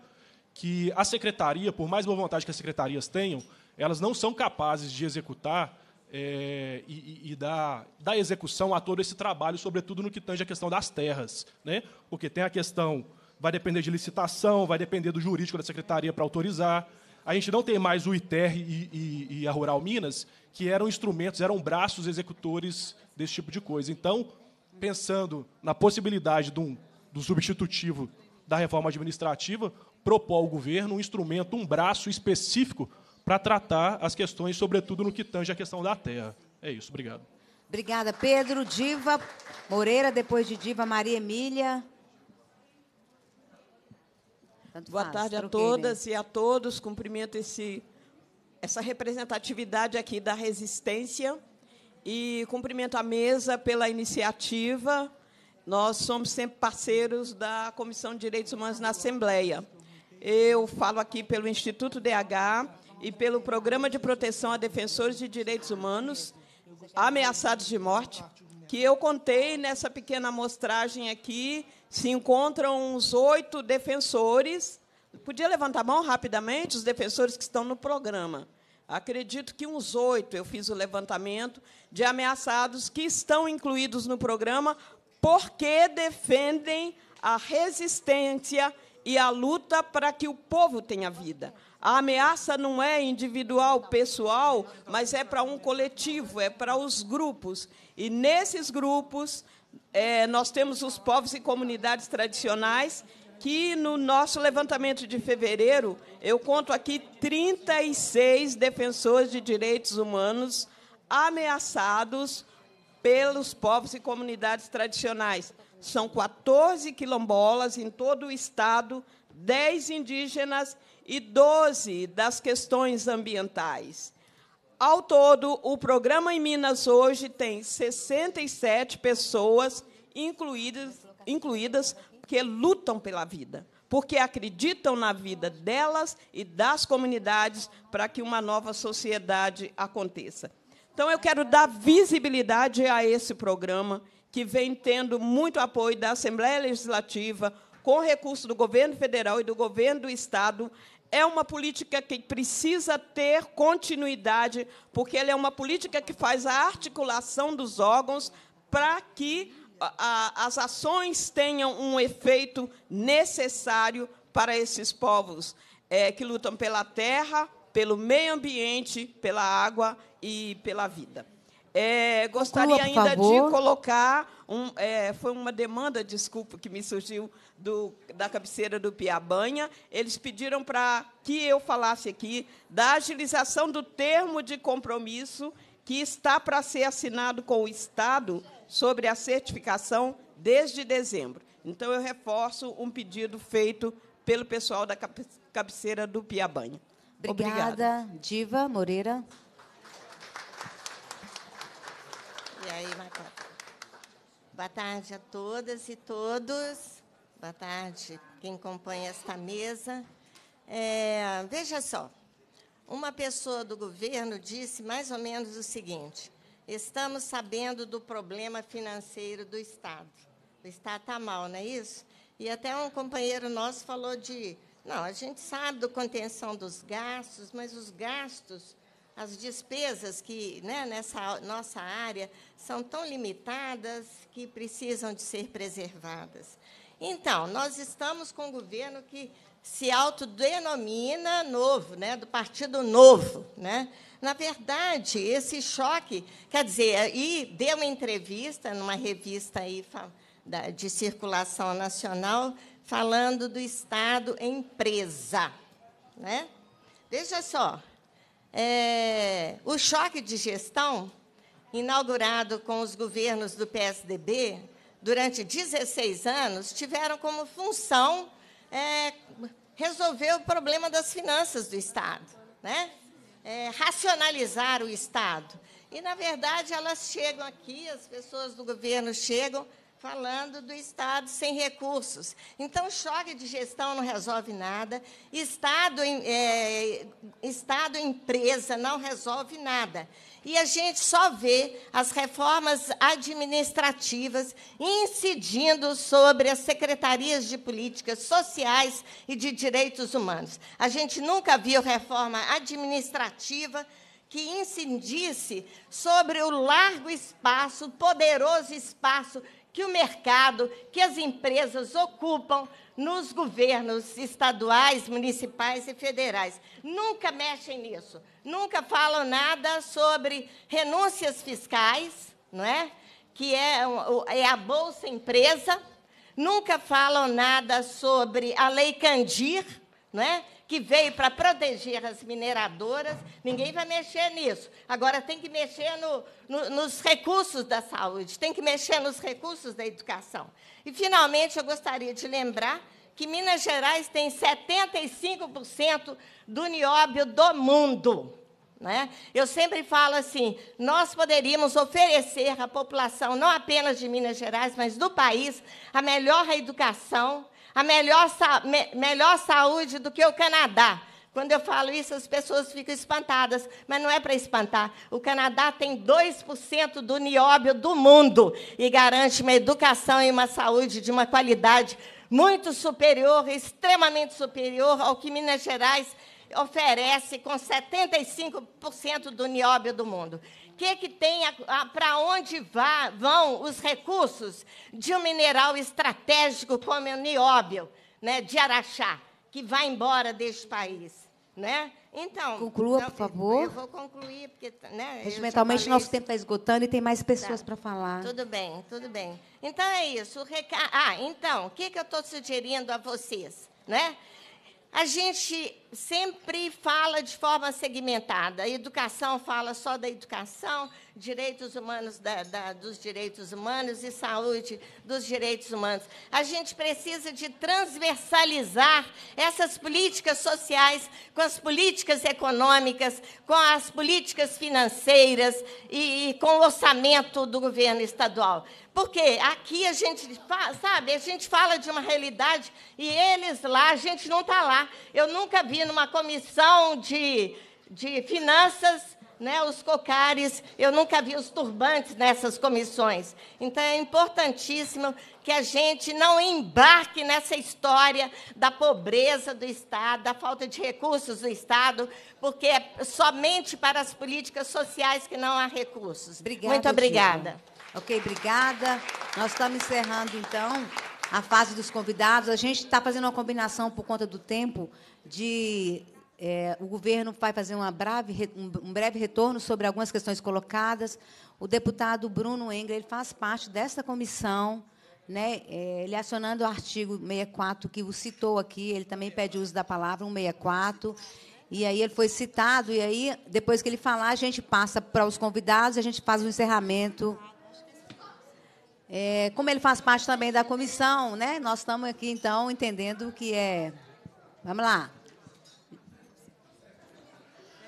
que a secretaria, por mais boa vontade que as secretarias tenham, elas não são capazes de executar é, e, e dar, dar execução a todo esse trabalho, sobretudo no que tange a questão das terras. Né? Porque tem a questão, vai depender de licitação, vai depender do jurídico da secretaria para autorizar. A gente não tem mais o ITER e, e, e a Rural Minas, que eram instrumentos, eram braços executores desse tipo de coisa. Então, pensando na possibilidade de um, do substitutivo da reforma administrativa, propor ao governo um instrumento, um braço específico para tratar as questões, sobretudo no que tange à questão da terra. É isso, obrigado. Obrigada, Pedro. Diva Moreira, depois de Diva, Maria Emília. Tanto Boa faz, tarde a né? todas e a todos. Cumprimento esse essa representatividade aqui da resistência e cumprimento a mesa pela iniciativa. Nós somos sempre parceiros da Comissão de Direitos Humanos na Assembleia. Eu falo aqui pelo Instituto DH e pelo Programa de Proteção a Defensores de Direitos Humanos Ameaçados de Morte, que eu contei nessa pequena amostragem aqui. Se encontram uns oito defensores. Podia levantar a mão rapidamente os defensores que estão no programa acredito que uns oito, eu fiz o levantamento, de ameaçados que estão incluídos no programa porque defendem a resistência e a luta para que o povo tenha vida. A ameaça não é individual, pessoal, mas é para um coletivo, é para os grupos. E nesses grupos, é, nós temos os povos e comunidades tradicionais aqui no nosso levantamento de fevereiro, eu conto aqui 36 defensores de direitos humanos ameaçados pelos povos e comunidades tradicionais. São 14 quilombolas em todo o estado, 10 indígenas e 12 das questões ambientais. Ao todo, o programa em Minas hoje tem 67 pessoas incluídas, incluídas porque lutam pela vida, porque acreditam na vida delas e das comunidades para que uma nova sociedade aconteça. Então, eu quero dar visibilidade a esse programa, que vem tendo muito apoio da Assembleia Legislativa, com recurso do governo federal e do governo do Estado, é uma política que precisa ter continuidade, porque ela é uma política que faz a articulação dos órgãos para que a, as ações tenham um efeito necessário para esses povos é, que lutam pela terra, pelo meio ambiente, pela água e pela vida. É, gostaria Conclua, ainda favor. de colocar um, é, foi uma demanda, desculpa, que me surgiu do, da cabeceira do Piabanha. Eles pediram para que eu falasse aqui da agilização do termo de compromisso que está para ser assinado com o Estado sobre a certificação desde dezembro. Então, eu reforço um pedido feito pelo pessoal da cabeceira do Piabanha. Obrigada. Obrigada. Diva Moreira. E aí, Marcota? Boa tarde a todas e todos. Boa tarde quem acompanha esta mesa. É, veja só, uma pessoa do governo disse mais ou menos o seguinte: Estamos sabendo do problema financeiro do Estado. O Estado está mal, não é isso? E até um companheiro nosso falou de. Não, a gente sabe da do contenção dos gastos, mas os gastos, as despesas que né, nessa nossa área são tão limitadas que precisam de ser preservadas. Então, nós estamos com um governo que se autodenomina novo, né, do Partido Novo. Né? Na verdade, esse choque, quer dizer, e deu uma entrevista numa revista aí de circulação nacional falando do Estado empresa. Né? Veja só, é, o choque de gestão inaugurado com os governos do PSDB durante 16 anos tiveram como função é, resolver o problema das finanças do Estado, né? É, racionalizar o Estado. E, na verdade, elas chegam aqui, as pessoas do governo chegam falando do Estado sem recursos. Então, choque de gestão não resolve nada, Estado, é, Estado empresa não resolve nada e a gente só vê as reformas administrativas incidindo sobre as secretarias de políticas sociais e de direitos humanos. A gente nunca viu reforma administrativa que incidisse sobre o largo espaço, o poderoso espaço que o mercado, que as empresas ocupam nos governos estaduais, municipais e federais. Nunca mexem nisso, nunca falam nada sobre renúncias fiscais, não é? que é, é a Bolsa Empresa, nunca falam nada sobre a Lei Candir, não é? que veio para proteger as mineradoras, ninguém vai mexer nisso. Agora tem que mexer no, no, nos recursos da saúde, tem que mexer nos recursos da educação. E, finalmente, eu gostaria de lembrar que Minas Gerais tem 75% do nióbio do mundo. Né? Eu sempre falo assim: nós poderíamos oferecer à população, não apenas de Minas Gerais, mas do país, a melhor educação, a melhor, sa me melhor saúde do que o Canadá. Quando eu falo isso, as pessoas ficam espantadas, mas não é para espantar. O Canadá tem 2% do nióbio do mundo e garante uma educação e uma saúde de uma qualidade muito superior, extremamente superior ao que Minas Gerais oferece, com 75% do nióbio do mundo que, que tem, para onde vá, vão os recursos de um mineral estratégico como o nióbio, né, de Araxá, que vai embora deste país. Né? Então, Conclua, não, por favor. Eu vou concluir, porque. Né, Regimentalmente, nosso tempo está esgotando e tem mais tá. pessoas tá. para falar. Tudo bem, tudo bem. Então é isso. Ah, então, o que, que eu estou sugerindo a vocês? Né? A gente sempre fala de forma segmentada. A educação fala só da educação, direitos humanos da, da, dos direitos humanos e saúde dos direitos humanos. A gente precisa de transversalizar essas políticas sociais com as políticas econômicas, com as políticas financeiras e, e com o orçamento do governo estadual. Porque aqui a gente, sabe, a gente fala de uma realidade e eles lá, a gente não está lá. Eu nunca vi numa comissão de, de finanças né, os cocares, eu nunca vi os turbantes nessas comissões. Então é importantíssimo que a gente não embarque nessa história da pobreza do Estado, da falta de recursos do Estado, porque é somente para as políticas sociais que não há recursos. Obrigada, Muito obrigada. Ok, obrigada. Nós estamos encerrando, então, a fase dos convidados. A gente está fazendo uma combinação, por conta do tempo, de é, o governo vai fazer um breve retorno sobre algumas questões colocadas. O deputado Bruno Engler ele faz parte dessa comissão, né, é, ele acionando o artigo 64, que o citou aqui, ele também pede uso da palavra 164. E aí ele foi citado, e aí, depois que ele falar, a gente passa para os convidados, a gente faz o encerramento. É, como ele faz parte também da comissão, né, nós estamos aqui, então, entendendo que é. Vamos lá.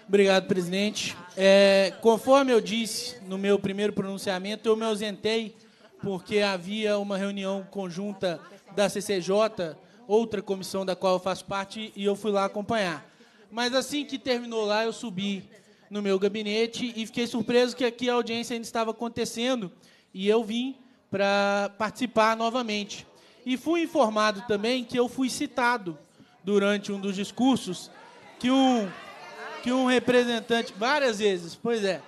Obrigado, presidente. É, conforme eu disse no meu primeiro pronunciamento, eu me ausentei porque havia uma reunião conjunta da CCJ, outra comissão da qual eu faço parte, e eu fui lá acompanhar. Mas assim que terminou lá, eu subi no meu gabinete e fiquei surpreso que aqui a audiência ainda estava acontecendo. E eu vim para participar novamente. E fui informado também que eu fui citado durante um dos discursos que um, que um representante, várias vezes, pois é,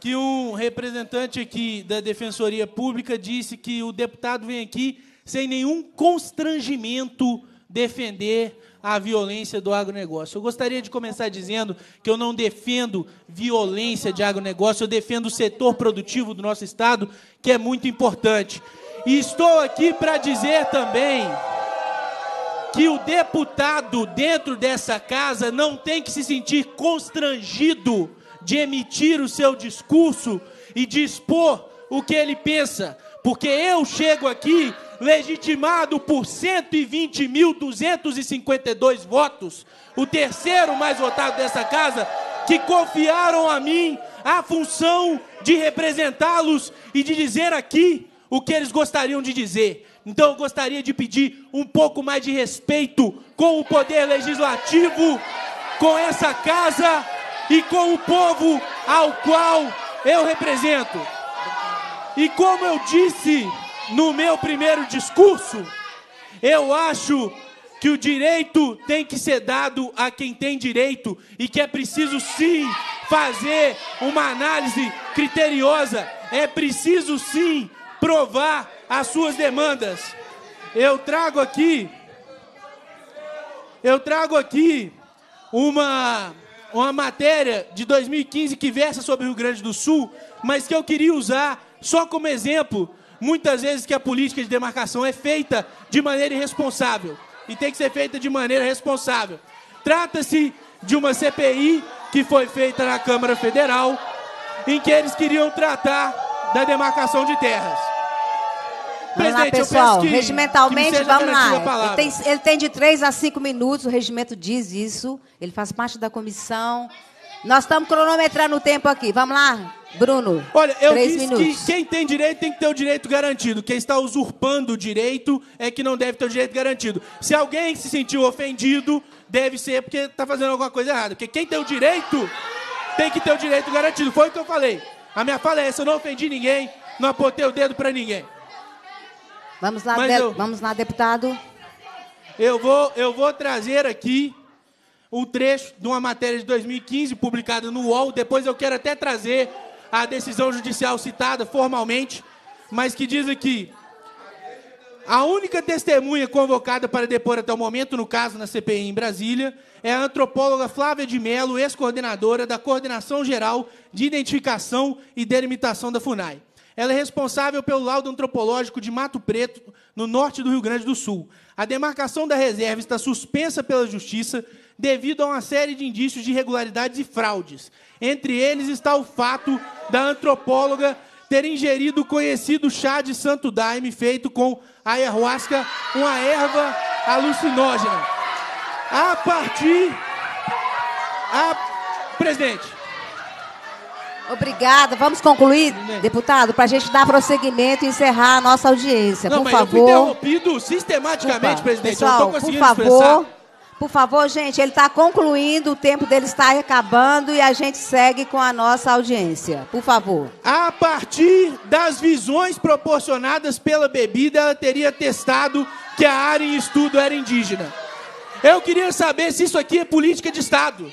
que um representante aqui da Defensoria Pública disse que o deputado vem aqui sem nenhum constrangimento defender à violência do agronegócio. Eu gostaria de começar dizendo que eu não defendo violência de agronegócio, eu defendo o setor produtivo do nosso Estado, que é muito importante. E estou aqui para dizer também que o deputado dentro dessa casa não tem que se sentir constrangido de emitir o seu discurso e de expor o que ele pensa, porque eu chego aqui legitimado por 120.252 votos, o terceiro mais votado dessa casa, que confiaram a mim a função de representá-los e de dizer aqui o que eles gostariam de dizer. Então eu gostaria de pedir um pouco mais de respeito com o poder legislativo, com essa casa e com o povo ao qual eu represento. E como eu disse, no meu primeiro discurso, eu acho que o direito tem que ser dado a quem tem direito e que é preciso sim fazer uma análise criteriosa, é preciso sim provar as suas demandas. Eu trago aqui eu trago aqui uma uma matéria de 2015 que versa sobre o Rio Grande do Sul, mas que eu queria usar só como exemplo muitas vezes que a política de demarcação é feita de maneira irresponsável e tem que ser feita de maneira responsável. Trata-se de uma CPI que foi feita na Câmara Federal em que eles queriam tratar da demarcação de terras. Presidente, lá, pessoal. Que, regimentalmente, que vamos lá. Ele tem, ele tem de 3 a 5 minutos, o regimento diz isso. Ele faz parte da comissão. Nós estamos cronometrando o tempo aqui. Vamos lá. Bruno. Olha, eu três disse minutos. que quem tem direito tem que ter o direito garantido. Quem está usurpando o direito é que não deve ter o direito garantido. Se alguém se sentiu ofendido, deve ser porque está fazendo alguma coisa errada. Porque quem tem o direito tem que ter o direito garantido. Foi o que eu falei. A minha fala é essa: eu não ofendi ninguém, não apontei o dedo para ninguém. Vamos lá, eu... vamos lá, deputado. Eu vou, eu vou trazer aqui um trecho de uma matéria de 2015 publicada no UOL. Depois eu quero até trazer a decisão judicial citada formalmente, mas que diz aqui: a única testemunha convocada para depor até o momento, no caso na CPI em Brasília, é a antropóloga Flávia de Mello, ex-coordenadora da Coordenação Geral de Identificação e Delimitação da FUNAI. Ela é responsável pelo laudo antropológico de Mato Preto, no norte do Rio Grande do Sul. A demarcação da reserva está suspensa pela Justiça devido a uma série de indícios de irregularidades e fraudes. Entre eles está o fato da antropóloga ter ingerido o conhecido chá de santo daime feito com ayahuasca, uma erva alucinógena. A partir. A... Presidente. Obrigada. Vamos concluir, deputado, para a gente dar prosseguimento e encerrar a nossa audiência. Não, por mas favor. Eu fui interrompido sistematicamente, Opa, presidente. Pessoal, eu não estou conseguindo por favor. Expressar. Por favor, gente, ele está concluindo, o tempo dele está acabando e a gente segue com a nossa audiência. Por favor. A partir das visões proporcionadas pela bebida, ela teria testado que a área em estudo era indígena. Eu queria saber se isso aqui é política de Estado.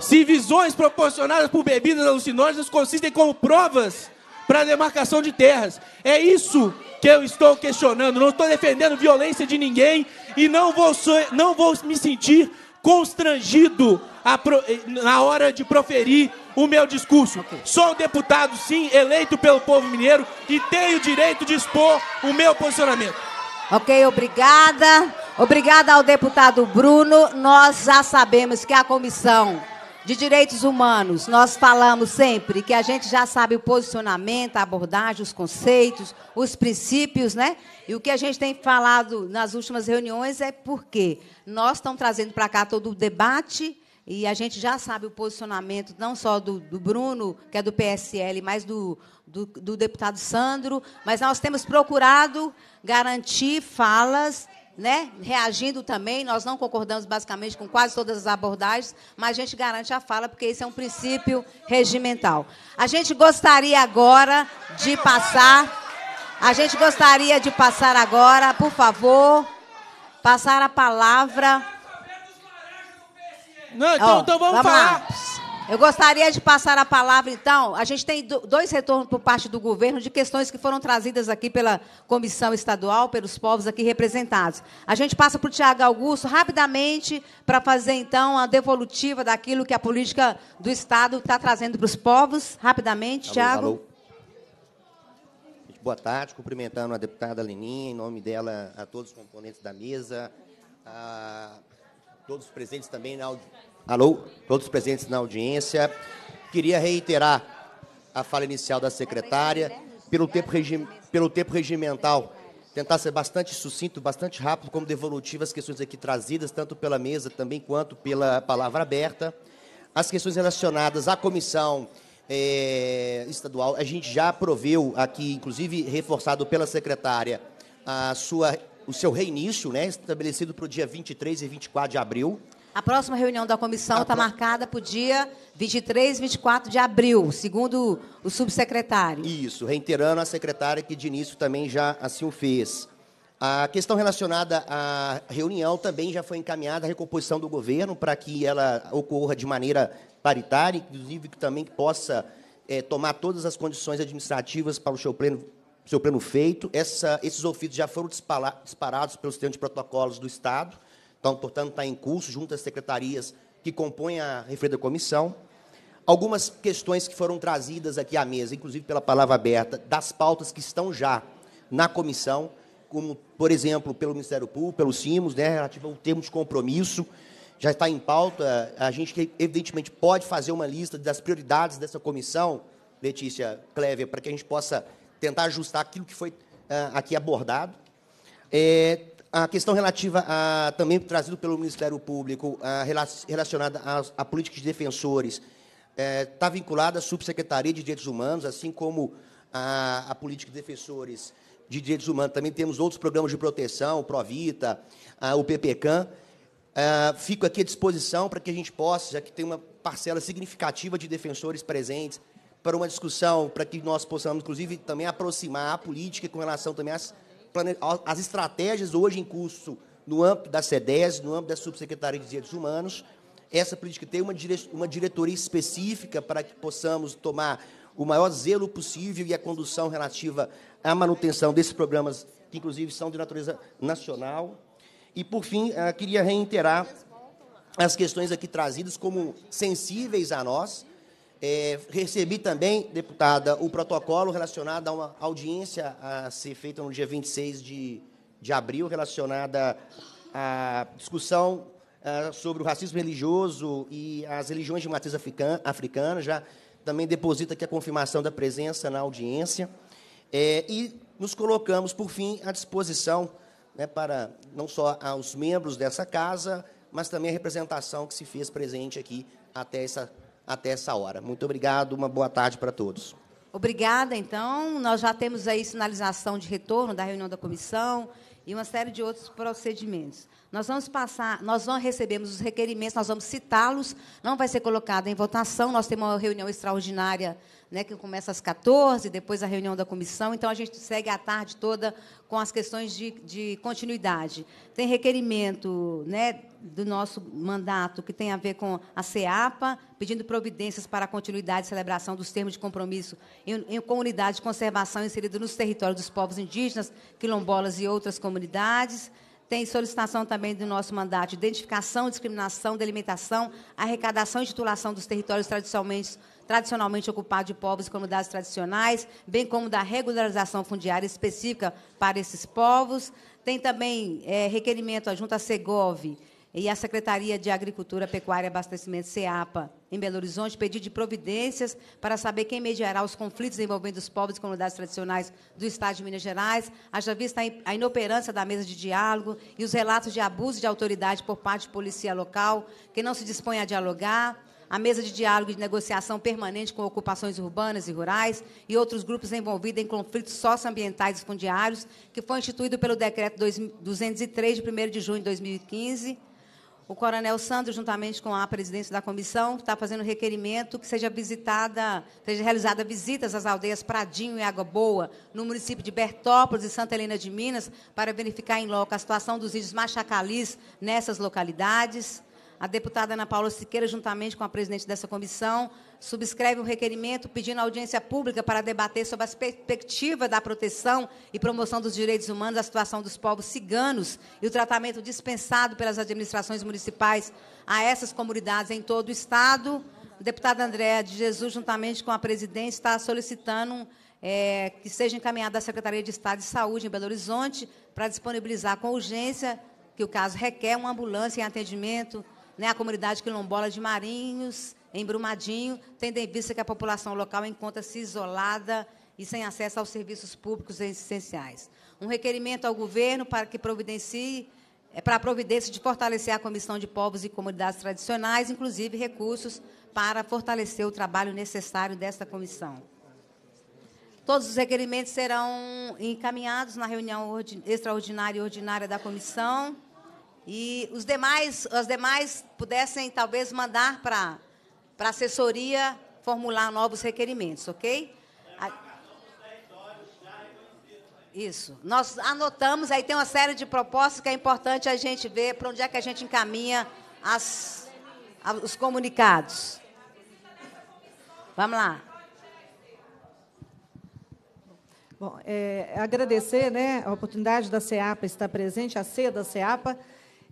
Se visões proporcionadas por bebidas alucinógenas consistem como provas para a demarcação de terras. É isso que eu estou questionando. Não estou defendendo violência de ninguém e não vou, ser, não vou me sentir constrangido pro, na hora de proferir o meu discurso. Okay. Sou deputado, sim, eleito pelo povo mineiro e tenho o direito de expor o meu posicionamento. Ok, obrigada. Obrigada ao deputado Bruno. Nós já sabemos que a comissão de direitos humanos, nós falamos sempre que a gente já sabe o posicionamento, a abordagem, os conceitos, os princípios, né? E o que a gente tem falado nas últimas reuniões é porque nós estamos trazendo para cá todo o debate e a gente já sabe o posicionamento não só do, do Bruno, que é do PSL, mas do, do, do deputado Sandro, mas nós temos procurado garantir falas né, reagindo também. Nós não concordamos basicamente com quase todas as abordagens, mas a gente garante a fala porque esse é um princípio regimental. A gente gostaria agora de passar. A gente gostaria de passar agora, por favor, passar a palavra. Não, então, oh, então vamos, vamos falar. Lá. Eu gostaria de passar a palavra, então. A gente tem dois retornos por parte do governo de questões que foram trazidas aqui pela Comissão Estadual, pelos povos aqui representados. A gente passa para o Tiago Augusto rapidamente para fazer, então, a devolutiva daquilo que a política do Estado está trazendo para os povos. Rapidamente, Tiago. Boa tarde, cumprimentando a deputada Leninha, em nome dela, a todos os componentes da mesa, a todos os presentes também na audiência Alô, todos presentes na audiência. Queria reiterar a fala inicial da secretária, pelo tempo, regi pelo tempo regimental, tentar ser bastante sucinto, bastante rápido, como devolutivo as questões aqui trazidas, tanto pela mesa também quanto pela palavra aberta. As questões relacionadas à comissão é, estadual, a gente já proveu aqui, inclusive reforçado pela secretária, a sua, o seu reinício, né, estabelecido para o dia 23 e 24 de abril. A próxima reunião da comissão está pro... marcada para o dia 23, 24 de abril, segundo o subsecretário. Isso, reiterando a secretária que de início também já assim o fez. A questão relacionada à reunião também já foi encaminhada à recomposição do governo para que ela ocorra de maneira paritária, inclusive que também possa é, tomar todas as condições administrativas para o seu pleno, seu pleno feito. Essa, esses ofícios já foram disparados pelos termos de protocolos do Estado então, portanto, está em curso junto às secretarias que compõem a referida comissão. Algumas questões que foram trazidas aqui à mesa, inclusive pela palavra aberta, das pautas que estão já na comissão, como, por exemplo, pelo Ministério Público, pelo CIMOS, né, relativo ao termo de compromisso, já está em pauta. A gente, evidentemente, pode fazer uma lista das prioridades dessa comissão, Letícia Clévia, para que a gente possa tentar ajustar aquilo que foi uh, aqui abordado. É, a questão relativa a, também trazido pelo Ministério Público, a, relacionada à a de defensores, está é, tá vinculada à Subsecretaria de Direitos Humanos, assim como a, a política de defensores de direitos humanos. Também temos outros programas de proteção, o Provita, a, o PPCAM. É, fico aqui à disposição para que a gente possa, já que tem uma parcela significativa de defensores presentes, para uma discussão, para que nós possamos, inclusive, também aproximar a política com relação também às as estratégias hoje em curso no âmbito da CEDES, no âmbito da Subsecretaria de Direitos Humanos, essa política tem uma, dire uma diretoria específica para que possamos tomar o maior zelo possível e a condução relativa à manutenção desses programas, que inclusive são de natureza nacional. E, por fim, ah, queria reiterar as questões aqui trazidas como sensíveis a nós, é, recebi também, deputada, o protocolo relacionado a uma audiência a ser feita no dia 26 de, de abril, relacionada à discussão ah, sobre o racismo religioso e as religiões de matriz africana. africana já também deposita aqui a confirmação da presença na audiência. É, e nos colocamos, por fim, à disposição né, para não só aos membros dessa casa, mas também a representação que se fez presente aqui até essa até essa hora. Muito obrigado, uma boa tarde para todos. Obrigada, então. Nós já temos aí sinalização de retorno da reunião da comissão e uma série de outros procedimentos. Nós vamos passar, nós não recebemos os requerimentos, nós vamos citá-los, não vai ser colocado em votação, nós temos uma reunião extraordinária né, que começa às 14, depois a reunião da comissão. Então, a gente segue a tarde toda com as questões de, de continuidade. Tem requerimento né, do nosso mandato que tem a ver com a CEAPA, pedindo providências para a continuidade e celebração dos termos de compromisso em, em de conservação inserida nos territórios dos povos indígenas, quilombolas e outras comunidades. Tem solicitação também do nosso mandato de identificação, discriminação, delimitação, arrecadação e titulação dos territórios tradicionalmente tradicionalmente ocupado de povos e comunidades tradicionais, bem como da regularização fundiária específica para esses povos. Tem também é, requerimento à Junta Segov e à Secretaria de Agricultura, Pecuária e Abastecimento, SEAPA, em Belo Horizonte, pedido de providências para saber quem mediará os conflitos envolvendo os povos e comunidades tradicionais do Estado de Minas Gerais, haja vista a inoperância da mesa de diálogo e os relatos de abuso de autoridade por parte de polícia local, que não se dispõe a dialogar, a mesa de diálogo e de negociação permanente com ocupações urbanas e rurais e outros grupos envolvidos em conflitos socioambientais e fundiários, que foi instituído pelo Decreto 203, de 1 de junho de 2015. O Coronel Sandro, juntamente com a presidência da comissão, está fazendo requerimento que seja visitada, seja realizada visitas às aldeias Pradinho e Água Boa, no município de Bertópolis e Santa Helena de Minas, para verificar em loco a situação dos índios machacalis nessas localidades a deputada Ana Paula Siqueira, juntamente com a presidente dessa comissão, subscreve o um requerimento pedindo audiência pública para debater sobre as perspectivas da proteção e promoção dos direitos humanos, a situação dos povos ciganos e o tratamento dispensado pelas administrações municipais a essas comunidades em todo o Estado. O deputado André de Jesus, juntamente com a presidente, está solicitando é, que seja encaminhada à Secretaria de Estado de Saúde em Belo Horizonte para disponibilizar com urgência, que o caso requer, uma ambulância em atendimento né, a comunidade quilombola de Marinhos, em Brumadinho, tendo em vista que a população local encontra-se isolada e sem acesso aos serviços públicos essenciais. Um requerimento ao governo para que providencie eh, para a providência de fortalecer a Comissão de Povos e Comunidades Tradicionais, inclusive recursos para fortalecer o trabalho necessário desta comissão. Todos os requerimentos serão encaminhados na reunião extraordinária e ordinária da comissão e os demais, as demais pudessem talvez mandar para para assessoria formular novos requerimentos, ok? Isso. Nós anotamos, aí tem uma série de propostas que é importante a gente ver para onde é que a gente encaminha as, os comunicados. Vamos lá. Bom, é, agradecer né, a oportunidade da CEAPA estar presente, a sede da CEAPA,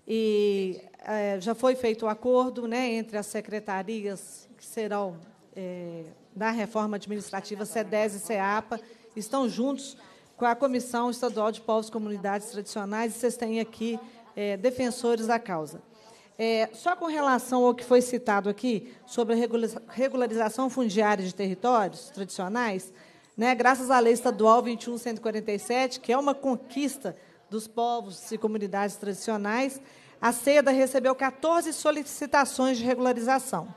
e é, já foi feito o um acordo né, entre as secretarias que serão é, da reforma administrativa, Cedes e SEAPA, estão juntos com a Comissão Estadual de Povos e Comunidades Tradicionais, e vocês têm aqui é, defensores da causa. É, só com relação ao que foi citado aqui, sobre a regularização fundiária de territórios tradicionais, né, graças à Lei Estadual 21.147, que é uma conquista dos povos e comunidades tradicionais, a SEDA recebeu 14 solicitações de regularização.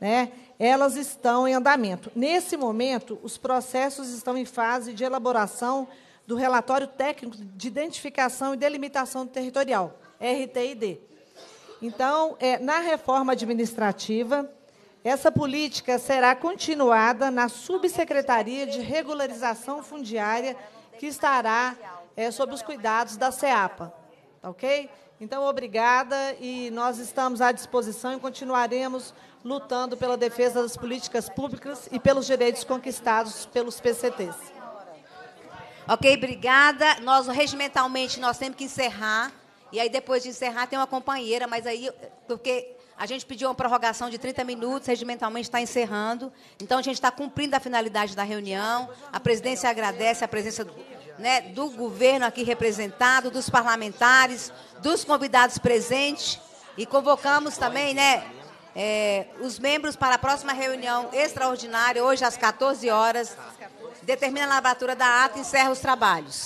Né? Elas estão em andamento. Nesse momento, os processos estão em fase de elaboração do relatório técnico de identificação e delimitação territorial, RTID. Então, é, na reforma administrativa, essa política será continuada na Subsecretaria de Regularização Fundiária, que estará é, sob os cuidados da SEAPA. Tá ok? Então, obrigada e nós estamos à disposição e continuaremos lutando pela defesa das políticas públicas e pelos direitos conquistados pelos PCTs. Ok, obrigada. Nós, regimentalmente, nós temos que encerrar. E aí, depois de encerrar, tem uma companheira, mas aí, porque a gente pediu uma prorrogação de 30 minutos, regimentalmente está encerrando. Então, a gente está cumprindo a finalidade da reunião. A presidência agradece a presença do né, do governo aqui representado, dos parlamentares, dos convidados presentes e convocamos também, né, é, os membros para a próxima reunião extraordinária, hoje às 14 horas. Determina a lavratura da ata e encerra os trabalhos.